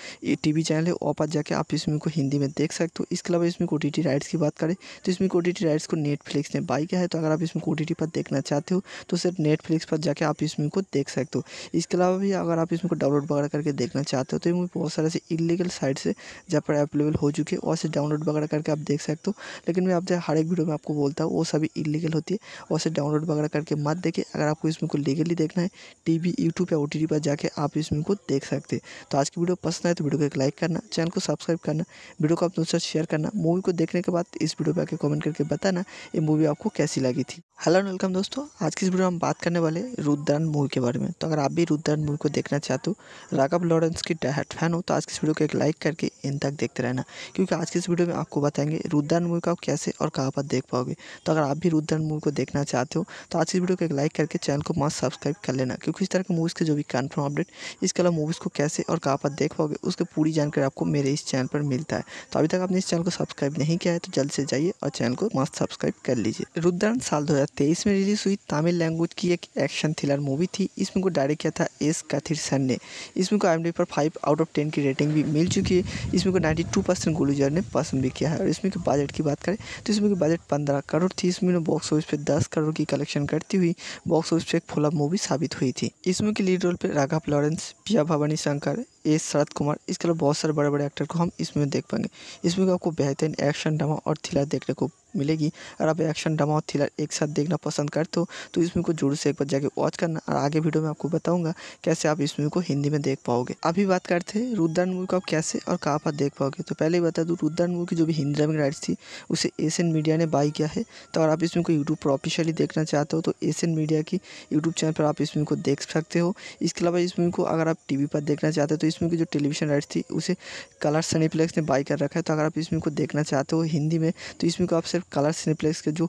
टी वी चैनल है वहाँ पर जाकर आप इसमें को हिंदी में देख सकते हो इसके अलावा इसमें ओ टी टी राइट्स की बात करें तो इसमें ओ टी टी राइट्स को नेटफ्लिक्स ने बाई किया है तो अगर आप इसमें ओ टी टी पर देखना चाहते हो तो सिर्फ नेटफ्लिक्स पर जाकर आप इसमें को देख सकते हो इसके अलावा भी अगर आप इसमें को डाउनलोड वगैरह करके देखना चाहते हो तो ये बहुत सारे ऐसे इलीगल साइट से जहाँ पर अवेलेबल हो चुकी है वैसे डाउनलोड वगैरह करके आप देख सकते हो लेकिन मैं आपसे हर एक वीडियो में आपको बोलता हूँ वो सभी इलीगल होती है वैसे डाउनलोड वगैरह करके मत देखे अगर आपको इसमें को लीगली देखना है टी वी यूट्यूब या ओ टी टी पर जाके आप इसमें को देख सकते हो सकते तो आज की वीडियो पसंद आए तो वीडियो को एक लाइक करना चैनल को सब्सक्राइब करना वीडियो को आप दोस्तों शेयर करना मूवी को देखने के बाद इस वीडियो पर आकर कमेंट करके बताना ये मूवी आपको कैसी लगी थी हेलो एंड वेलकम दोस्तों आज की इस वीडियो में हम बात करने वाले रुद्रन मूवी के बारे में तो अगर आप भी रुद्रन मूवी को देखना चाहते हो राघव लॉरेंस की डायट फैन हो तो आज की इस वीडियो को एक लाइक करके इन तक देखते रहना क्योंकि आज की इस वीडियो में आपको बताएंगे रुद्रन मूवी का कैसे और कहाँ पर देख पाओगे तो अगर आप भी रुद्रन मूवी को देखना चाहते हो तो आज की इस वीडियो को एक लाइक करके चैनल को मस्त सब्सक्राइब कर लेना क्योंकि इस तरह की मूवीज़ के जो भी कन्फर्म अपडेट इसके अलावा मूवीज़ को कैसे और कहाँ पर देख पाओगे उसकी पूरी जानकारी आपको मेरे इस चैनल पर मिलता है तो अभी तक आपने इस चैनल को सब्सक्राइब नहीं किया है तो जल्द से जाइए और चैनल को मस्त सब्सक्राइब कर लीजिए रुद्रन साल दो में रिलीज हुई तमिल लैंग्वेज की एक एक्शन थ्रिलर मूवी थी इसमें को डायरेक्ट किया था एस सन ने इसमें को आई पर फाइव आउट ऑफ टेन की रेटिंग भी मिल चुकी है इसमें को नाइन्टी टू परसेंट गुलूजर ने पसंद भी किया है और इसमें के बजट की बात करें तो इसमें की बजट पंद्रह करोड़ थी इसमें बॉक्स ऑफिस पे दस करोड़ की कलेक्शन करती हुई बॉक्स ऑफिस पे एक फुलअप मूवी साबित हुई थी इसमें के लीड रोल पर राघव लॉरेंस पिया भवानी एंकर एस शरद कुमार इसके अलावा बहुत सारे बड़े बड़े एक्टर को हम इसमें देख पाएंगे इसमें आपको बेहतरीन एक्शन ड्रामा और थ्रिलर देखने को मिलेगी अगर आप एक्शन ड्रामा और थ्रिलर एक साथ देखना पसंद करते हो तो इस मूवी को जरूर से एक बार जाके वॉच करना और आगे वीडियो में आपको बताऊंगा कैसे आप इस मूवी को हिंदी में देख पाओगे अभी बात करते हैं रुद्रन मूवी को आप कैसे और कहाँ पर देख पाओगे तो पहले ही बता दूँ रुद्रन मूवी की जो भी हिंदी ड्रामिंग राइट्स थी उसे एशियन मीडिया ने बाई किया है तो अगर आप इस मूवी को यूट्यूब पर ऑफिशियली देखना चाहते हो तो एशियन मीडिया की यूट्यूब चैनल पर आप इस मूवी को देख सकते हो इसके अलावा इस मूवी को अगर आप टी पर देखना चाहते हो तो इस मूवी की जो टेलीविजन राइट्स थी उसे कलर सनीप्लेक्स ने बाई कर रखा है तो अगर आप इस मूवी को देखना चाहते हो हिंदी में तो इसमें को आप सिर्फ कलर सिनेप्लेक्स के जो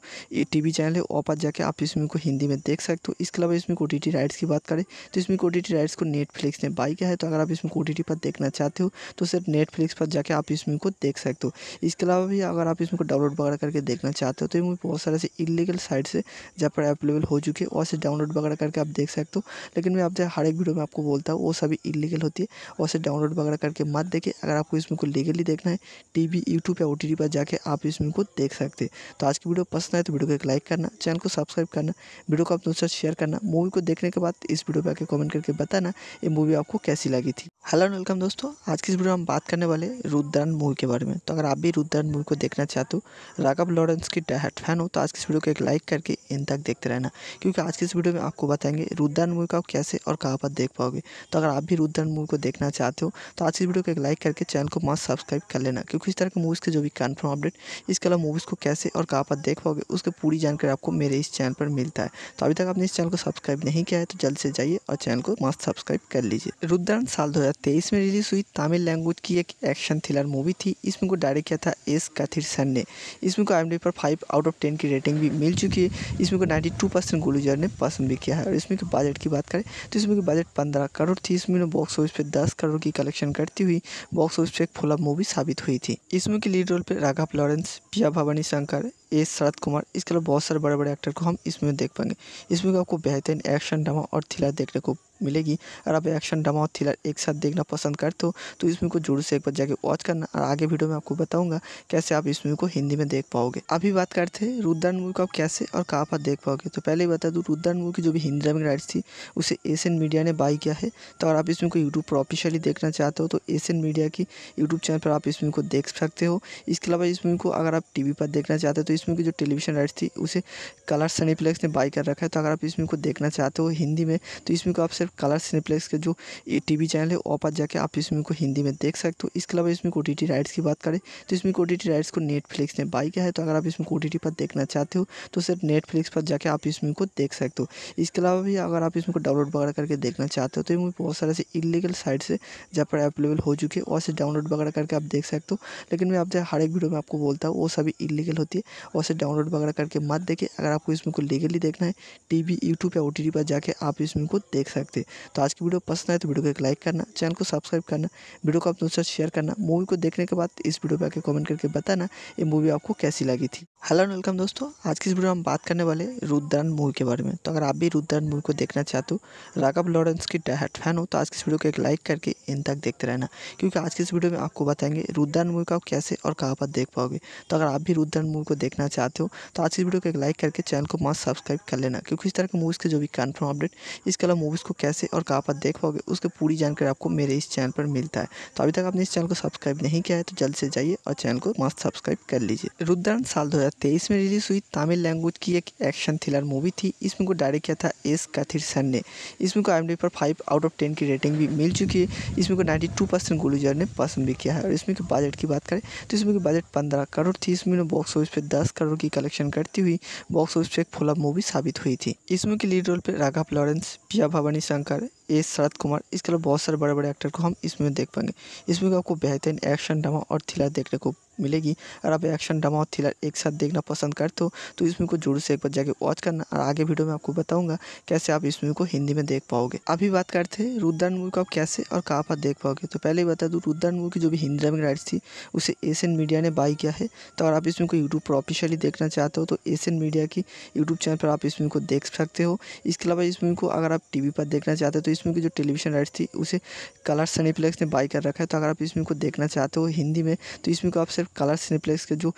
टी वी चैनल है वहाँ पर जाके आप इस मूवी को हिंदी में देख सकते हो इसके अलावा इसमें ओ टी राइट्स की बात करें तो इसमें ओ टी राइट्स को नेटफ्लिक्स ने बाई किया है तो अगर आप इसमें ओ टी पर देखना चाहते हो तो सिर्फ नेटफ्लिक्स पर जाके आप इस मूवी को देख सकते हो इसके अलावा भी अगर आप इसमें को डाउनलोड वगैरह करके देखना चाहते हो तो ये मूवी बहुत सारे ऐसे इलीगल साइट से जहाँ पर अवेलेबल हो चुकी है और से डाउनलोड वगैरह करके आप देख सकते हो लेकिन मैं आपसे हर एक वीडियो में आपको बोलता हूँ वो सभी इलीगल होती है और से डाउनलोड वगैरह करके मत देखें अगर आपको इसमें को लीगली देखना है टी यूट्यूब या ओ पर जाके आप इसमें को देख सकते से तो आज की वीडियो पसंद आए तो वीडियो को एक लाइक करना चैनल को सब्सक्राइब करना वीडियो को आप दोस्तों शेयर करना मूवी को देखने के बाद इस वीडियो पर आकर कॉमेंट करके बताना ये मूवी आपको कैसी लगी थी हेलो एंड वेलकम दोस्तों आज की इस वीडियो में हम बात करने वाले रुद्रन मूवी के बारे में तो अगर आप भी रुद्रन मूवी को देखना चाहते हो राघव लॉरेंस की डायहट फैन हो तो आज की इस वीडियो को एक लाइक करके इन तक देखते रहना क्योंकि आज की इस वीडियो में आपको बताएंगे रुद्रन मूवी का आप कैसे और कहाँ पर देख पाओगे तो अगर आप भी रुद्रन मूवी को देखना चाहते हो तो आज की इस वीडियो को एक लाइक करके चैनल को मस्त सब्सक्राइब कर लेना क्योंकि इस तरह की मूवीज़ के जो भी कन्फर्म अपडेट इसके अलावा मूवीज़ को कैसे कैसे और कहाँ पर देख पाओगे उसकी पूरी जानकारी आपको मेरे इस चैनल पर मिलता है तो अभी तक आपने इस चैनल को सब्सक्राइब नहीं किया है तो जल्द से जाइए और चैनल को मस्त सब्सक्राइब कर लीजिए रुद्रन साल दो में रिलीज हुई तमिल लैंग्वेज की एक एक्शन थ्रिलर मूवी थी इसमें को डायरेक्ट किया था एस कथिर सन ने इसमें को आई पर फाइव आउट ऑफ टेन की रेटिंग भी मिल चुकी है इसमें को नाइन्टी टू परसेंट गुलूजर ने पसंद भी किया है और इसमें के बजट की बात करें तो इसमें की बजट पंद्रह करोड़ थी इसमें बॉक्स ऑफिस पे दस करोड़ की कलेक्शन करती हुई बॉक्स ऑफिस पे एक फुलअप मूवी साबित हुई थी इसमें की लीड रोल पर राघव लॉरेंस पिया भवानी அலங்கார एस शरद कुमार इसके अलावा बहुत सारे बड़े बड़े एक्टर को हम इसमें देख पाएंगे इसमें आपको बेहतरीन एक्शन ड्रामा और थ्रिलर देखने को मिलेगी अगर आप एक्शन ड्रामा और थ्रिलर एक साथ देखना पसंद करते हो तो इस मूवी को जोर से एक बार जाके वॉच करना और आगे वीडियो में आपको बताऊंगा कैसे आप इस मूवी को हिंदी में देख पाओगे अभी बात करते हैं रुद्रन मूवी को आप कैसे और कहाँ पर देख पाओगे तो पहले ही बता दूँ रुद्रन मूवी की जो भी हिंदी में राइट्स थी उसे एशियन मीडिया ने बाई किया है तो अगर आप इस मूवी को यूट्यूब पर ऑफिशियली देखना चाहते हो तो एशियन मीडिया की यूट्यूब चैनल पर आप इस मूवी को देख सकते हो इसके अलावा इस मूवी को अगर आप टी पर देखना चाहते हो तो इस इसमें की जो टेलीविज़न राइट्स थी उसे कलर सनीप्लेक्स ने बाई कर रखा है तो अगर आप इसमें को देखना चाहते हो हिंदी में तो इसमें को आप सिर्फ कलर सनीप्लेक्स के जो टी वी चैनल है वहाँ पर जाकर आप इसमें को हिंदी में देख सकते हो इसके अलावा इसमें ओ टी टी राइट्स की बात करें तो इसमें ओ टी टी राइट्स को नेटफ्लिक्स ने बाई किया है तो अगर आप इसमें ओ टी टी पर देखना चाहते हो तो सिर्फ नेटफ्लिक्स पर जाकर आप इसमें को देख सकते हो इसके अलावा भी अगर आप इसमें को डाउनलोड वगैरह करके देखना चाहते हो तो इसमें मूवी बहुत सारे ऐसे इलीगल साइट से जहाँ पर अवेलेबल हो चुके हैं वहाँ से डाउनलोड वगैरह करके आप देख सकते हो लेकिन मैं आपसे हर एक वीडियो में आपको बोलता हूँ वो सभी इलीगल होती है और उसे डाउनलोड वगैरह करके मत देखें अगर आपको इस मूवी को लीगली देखना है टी वी यूट्यूब या ओ टी पर जाकर आप इस मूवी को देख सकते हैं तो आज की वीडियो पसंद आए तो वीडियो को एक लाइक करना चैनल को सब्सक्राइब करना वीडियो को आप दोस्तों शेयर करना मूवी को देखने के बाद इस वीडियो पर आके कॉमेंट करके बताना ये मूवी आपको कैसी लगी थी हेलो वेलकम दोस्तों आज की इस वीडियो में हम बात करने वाले रुद्रन मूवी के बारे में तो अगर आप भी रुद्रन मूवी को देखना चाहते हो राघव लॉरेंस की डायट फैन हो तो आज की इस वीडियो को एक लाइक करके इन तक देखते रहना क्योंकि आज की इस वीडियो में आपको बताएंगे रुद्रन मूवी को आप कैसे और कहाँ पर देख पाओगे तो अगर आप भी रुद्रन मूवी को देख देखना चाहते हो तो आज की वीडियो को एक लाइक करके चैनल को मास्क सब्सक्राइब कर लेना क्योंकि इस तरह के मूवीज़ के जो भी कन्फर्म अपडेट इसके अलावा मूवीज़ को कैसे और कहाँ पर देख पाओगे उसकी पूरी जानकारी आपको मेरे इस चैनल पर मिलता है तो अभी तक आपने इस चैनल को सब्सक्राइब नहीं किया है तो जल्द से जाइए और चैनल को मास्क सब्सक्राइब कर लीजिए रुद्रन साल दो में रिलीज़ हुई तमिल लैंग्वेज की एक एक्शन थ्रिलर मूवी थी इसमें को डायरेक्ट किया था एस कथिरसन ने इसमें को आई पर फाइव आउट ऑफ टेन की रेटिंग भी मिल चुकी है इसमें को नाइन्टी टू परसेंट गुलजर ने पसंद भी किया है और इसमें बजट की बात करें तो इसमें बजट पंद्रह करोड़ थी इसमें बॉक्स ऑफिस पर दस दस करोड़ की कलेक्शन करती हुई बॉक्स ऑफिस पर एक फ्लॉप मूवी साबित हुई थी इस मूवी के लीड रोल पर राघव लॉरेंस पिया भवानी शंकर एस शरद कुमार इसके अलावा बहुत सारे बड़े बड़े एक्टर को हम इसमें देख पाएंगे इसमें आपको बेहतरीन एक्शन ड्रामा और थ्रिलर देखने को मिलेगी अगर आप एक्शन ड्रामा और थ्रिलर एक साथ देखना पसंद करते हो तो, तो इस मूवी को जोर से एक बार जाके वॉच करना और आगे वीडियो में आपको बताऊंगा कैसे आप इस मूवी को हिंदी में देख पाओगे अभी बात करते हैं रुद्रन मूवी को आप कैसे और कहाँ पर देख पाओगे तो पहले ही बता दूँ रुद्रन मूवी की जो भी हिंदी ड्रामिंग राइट्स थी उसे एशियन मीडिया ने बाई किया है तो अगर आप इस मूवी को यूट्यूब पर ऑफिशियली देखना चाहते हो तो एशियन मीडिया की यूट्यूब चैनल पर आप इस मूवी को देख सकते हो इसके अलावा इस मूवी को अगर आप टी पर देखना चाहते हो तो इसमें की जो टेलीविज़न राइट थी उसे कलर सनीप्लेक्स ने बाई कर रखा है तो अगर आप इस को देखना चाहते हो हिंदी में तो इसमें को आप सिर्फ कलर सनीप्लेक्स के जो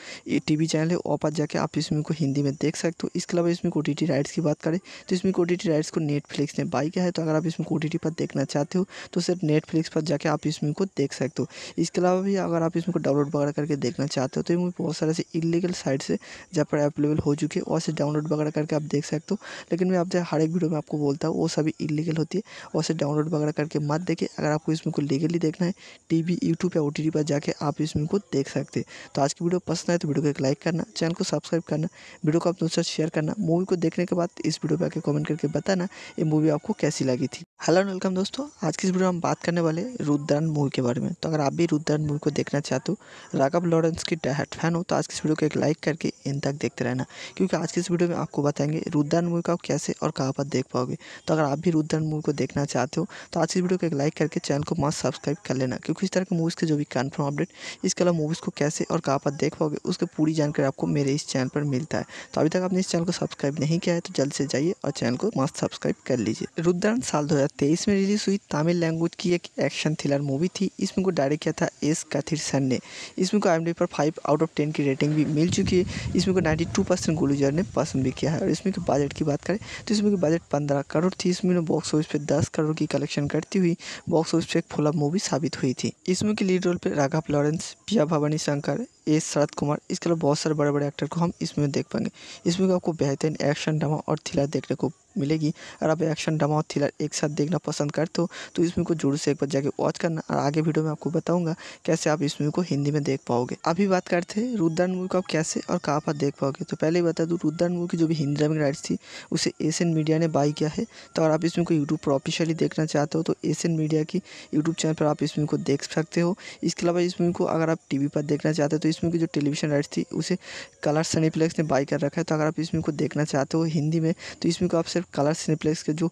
टी वी चैनल है वहाँ पर जाकर आप इसमें को हिंदी में देख सकते हो इसके अलावा इसमें ओ टी राइट्स की बात करें तो इसमें ओ टी राइट्स को नेटफ्लिक्स ने बाई किया है तो अगर आप इसमें ओ टी पर देखना चाहते हो तो सिर्फ नेटफ्लिक्स पर जाकर आप इसमें को देख सकते हो इसके अलावा भी अगर आप इसमें को डाउनलोड वगैरह करके देखना चाहते हो तो ये मूवी बहुत सारे ऐसे इलीगल साइट से जहाँ पर अवेलेबल हो चुकी है वहाँ से डाउनलोड वगैरह करके आप देख सकते हो लेकिन मैं आपसे हर एक वीडियो में आपको बोलता हूँ वो सभी इलीगल होती है और उसे डाउनलोड वगैरह करके मत देखें अगर आपको इसमें को लीगली देखना है टी वी यूट्यूब या ओ टी टी पर जाके आप इसमें को देख सकते हैं तो आज की वीडियो पसंद आए तो वीडियो को एक लाइक करना चैनल को सब्सक्राइब करना वीडियो को आप दोस्तों शेयर करना मूवी को देखने के बाद इस वीडियो पर आकर कॉमेंट करके बताना ये मूवी आपको कैसी लगी थी हेलो एंड वेलकम दोस्तों आज की इस वीडियो में हम बात करने वाले रुद्रन मूवी के बारे में तो अगर आप भी रुद्रन मूवी को देखना चाहते हो राघव लॉरेंस की डायहट फैन हो तो आज की इस वीडियो को एक लाइक करके इन तक देखते रहना क्योंकि आज की इस वीडियो में आपको बताएंगे रुद्रन मूवी को आप कैसे और कहाँ पर देख पाओगे तो अगर आप भी रुद्रन मूवी को देखना देखना चाहते हो तो आज की वीडियो को एक लाइक करके चैनल को मस्त सब्सक्राइब कर लेना क्योंकि इस तरह के मूवीज़ के जो भी कन्फर्म अपडेट इसके अलावा मूवीज़ को कैसे और कहाँ पर देख पाओगे उसकी पूरी जानकारी आपको मेरे इस चैनल पर मिलता है तो अभी तक आपने इस चैनल को सब्सक्राइब नहीं किया है तो जल्द से जाइए और चैनल को मस्त सब्सक्राइब कर लीजिए रुद्रन साल तेईस में रिलीज हुई तमिल लैंग्वेज की एक एक्शन थ्रिलर मूवी थी इसमें को डायरेक्ट किया था एस सन ने इसमें को आई पर फाइव आउट ऑफ टेन की रेटिंग भी मिल चुकी है इसमें को नाइन्टी टू परसेंट गुलजर ने पसंद भी किया है और इसमें के बजट की बात करें तो इसमें बजट पंद्रह करोड़ थी इसमें बॉक्स ऑफिस पर दस दस करोड़ की कलेक्शन करती हुई बॉक्स ऑफिस पर एक फ्लॉप मूवी साबित हुई थी इसमें की लीड रोल पर राघव लॉरेंस पिया भवानी शंकर एस शरद कुमार इसके अलावा बहुत सारे बड़े बड़े एक्टर को हम इसमें देख पाएंगे इसमें आपको बेहतरीन एक्शन ड्रामा और थ्रिलर देखने को मिलेगी और आप एक्शन ड्रामा और थ्रिलर एक साथ देखना पसंद करते हो तो इस मूवी को जोर से एक बार जाके वॉच करना और आगे वीडियो में आपको बताऊँगा कैसे आप इस मूवी को हिंदी में देख पाओगे अभी बात करते हैं रुद्रन मूवी को आप कैसे और कहाँ पर देख पाओगे तो पहले ही बता दूँ रुद्रन मूवी की जो भी हिंदी डबिंग राइट्स थी उसे एशियन मीडिया ने बाई किया है तो अगर आप इस मूवी को यूट्यूब पर ऑफिशियली देखना चाहते हो तो एशियन मीडिया की यूट्यूब चैनल पर आप इस मूवी को देख सकते हो इसके अलावा इस मूवी को अगर आप टीवी पर देखना चाहते हो तो इस मूवी की जो टेलीविजन राइट्स थी उसे कलर सनीप्लेक्स ने बाई कर रखा है तो अगर आप इस मूवी को देखना चाहते हो हिंदी में तो इस मूवी को आप सिर्फ कलर सिनेप्लेक्स के जो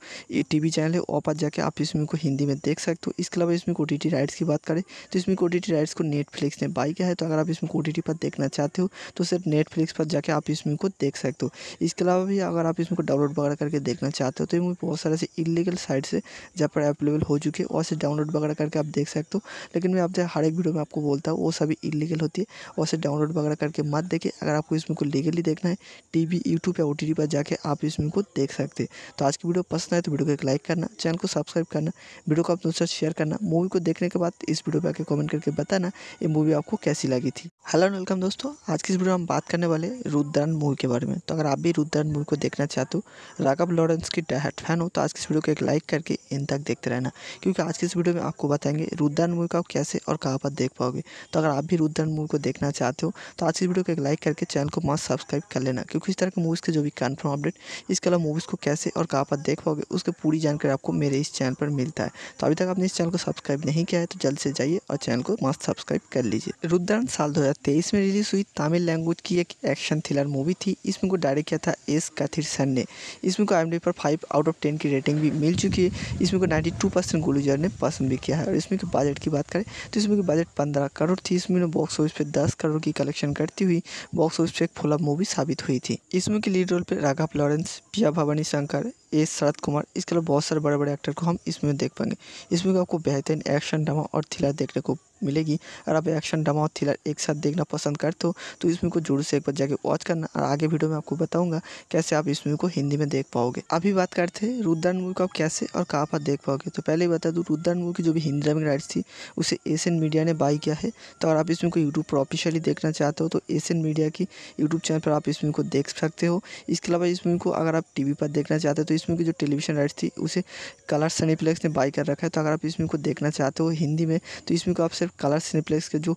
टी वी चैनल है वहाँ पर जाकर आप इस मूवी को हिंदी में देख सकते हो इसके अलावा इसमें ओ टी टी राइट्स की बात करें तो इसमें ओ टी टी राइट्स को नेटफ्लिक्स ने बाई किया है तो अगर आप इसमें ओ टी टी पर देखना चाहते हो तो सिर्फ नेटफ्लिक्स पर जाके आप इस मूवी को देख सकते हो इसके अलावा भी अगर आप इसमें डाउनलोड वगैरह करके देखना चाहते हो तो ये मूवी बहुत सारे से इलीगल साइट से जहाँ पर अवेलेबल हो चुकी है और से डाउनलोड वगैरह करके आप देख सकते हो लेकिन मैं आपसे हर एक वीडियो में आपको बोलता हूँ वो सभी इलीगल होती है और से डाउनलोड वगैरह करके मत देखें अगर आपको इसमें को लीगली देखना है टी यूट्यूब या ओ पर जाके आप इसमें को देख सकते हैं थे तो आज की वीडियो पसंद आए तो वीडियो को एक लाइक करना चैनल को सब्सक्राइब करना वीडियो को आप दोस्तों शेयर करना मूवी को देखने के बाद इस वीडियो पर आकर कॉमेंट करके बताना ये मूवी आपको कैसी लगी थी हेलो एंड वेलकम दोस्तों आज की इस वीडियो में हम बात करने वाले रुद्रन मूवी के बारे में तो अगर आप भी रुद्रन मूवी को देखना चाहते हो राघव लॉरेंस की डायहट फैन हो तो आज की इस वीडियो को एक लाइक करके इन तक देखते रहना क्योंकि आज की इस वीडियो में आपको बताएंगे रुद्रन मूवी को आप कैसे और कहाँ पर देख पाओगे तो अगर आप भी रुद्रन मूवी को देखना चाहते हो तो आज की वीडियो को एक लाइक करके चैनल को मस्त सब्सक्राइब कर लेना क्योंकि इस तरह की मूवीज़ के जो भी कन्फर्म अपडेट इसके अलावा मूवीज़ को कैसे कैसे और कहाँ पर देख पाओगे उसकी पूरी जानकारी आपको मेरे इस चैनल पर मिलता है तो अभी तक आपने इस चैनल को सब्सक्राइब नहीं किया है तो जल्द से जाइए और चैनल को मस्त सब्सक्राइब कर लीजिए रुद्रन साल दो में रिलीज हुई तमिल लैंग्वेज की एक एक्शन थ्रिलर मूवी थी इसमें को डायरेक्ट किया था एस सन ने इसमें को एम पर फाइव आउट ऑफ टेन की रेटिंग भी मिल चुकी है इसमें को नाइन्टी टू परसेंट गुलूजर ने पसंद भी किया है और इसमें के बजट की बात करें तो इसमें की बजट पंद्रह करोड़ थी इसमें बॉक्स ऑफिस पे दस करोड़ की कलेक्शन करती हुई बॉक्स ऑफिस पे एक फुलअप मूवी साबित हुई थी इसमें की लीड रोल पे राघव लॉरेंस पिया भवानी शंकर एस शरद कुमार इसके अलावा बहुत सारे बड़े बड़े एक्टर को हम इसमें देख पाएंगे इस मूवी आपको बेहतरीन एक्शन ड्रामा और थ्रिलर देखने को मिलेगी और आप एक्शन ड्रामा और थ्रिलर एक साथ देखना पसंद करते हो तो इस मूवी को जरूर से एक बार जाके वॉच करना और आगे वीडियो में आपको बताऊँगा कैसे आप इस मूवी को हिंदी में देख पाओगे अभी बात करते हैं रुद्रन मूवी को आप कैसे और कहाँ पर देख पाओगे तो पहले ही बता दूँ रुद्रन मूवी की जो भी हिंदी ड्रामिंग राइट्स थी उसे एशियन मीडिया ने बाई किया है तो अगर आप इस मूवी को यूट्यूब पर ऑफिशियली देखना चाहते हो तो एशियन मीडिया की यूट्यूब चैनल पर आप इस मूवी को देख सकते हो इसके अलावा इस मूवी को अगर आप टीवी पर देखना चाहते हो तो इस मूवी की जो टेलीविजन राइट्स थी उसे कलर सनीप्लेक्स ने बाई कर रखा है तो अगर आप इस मूवी को देखना चाहते हो हिंदी में तो इस मूवी को आप सिर्फ कलर सिनेप्लेक्स के जो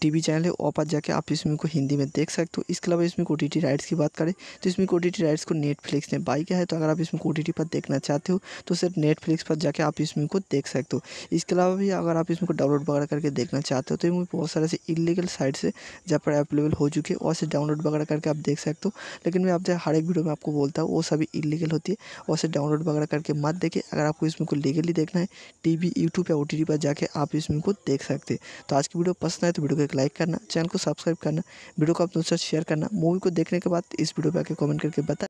टी वी चैनल है वहाँ पर जाके आप इस मूवी को हिंदी में देख सकते हो इसके अलावा इसमें ओ टी टी राइट्स की बात करें तो इसमें ओ टी टी राइट्स को नेटफ्लिक्स ने बाई किया है तो अगर आप इसमें ओ टी टी पर देखना चाहते हो तो सिर्फ नेटफ्लिक्स पर जाके आप इस मूवी को देख सकते हो इसके अलावा भी अगर आप इसमें को डाउनलोड वगैरह करके देखना चाहते हो तो ये मूवी बहुत सारे ऐसे इलीगल साइट से जहाँ पर अवेलेबल हो चुकी है और से डाउनलोड वगैरह करके आप देख सकते हो लेकिन मैं आपसे हर एक वीडियो में आपको बोलता हूँ वो सभी इलीगल होती है और से डाउनलोड वगैरह करके मत देखें अगर आपको इसमें को लीगली देखना है टी यूट्यूब या ओ पर जाके आप इसमें को देख सकते हो सकते तो आज की वीडियो पसंद आए तो वीडियो को एक लाइक करना चैनल को सब्सक्राइब करना वीडियो को आप दोस्तों शेयर करना मूवी को देखने के बाद इस वीडियो पर आकर कॉमेंट करके बता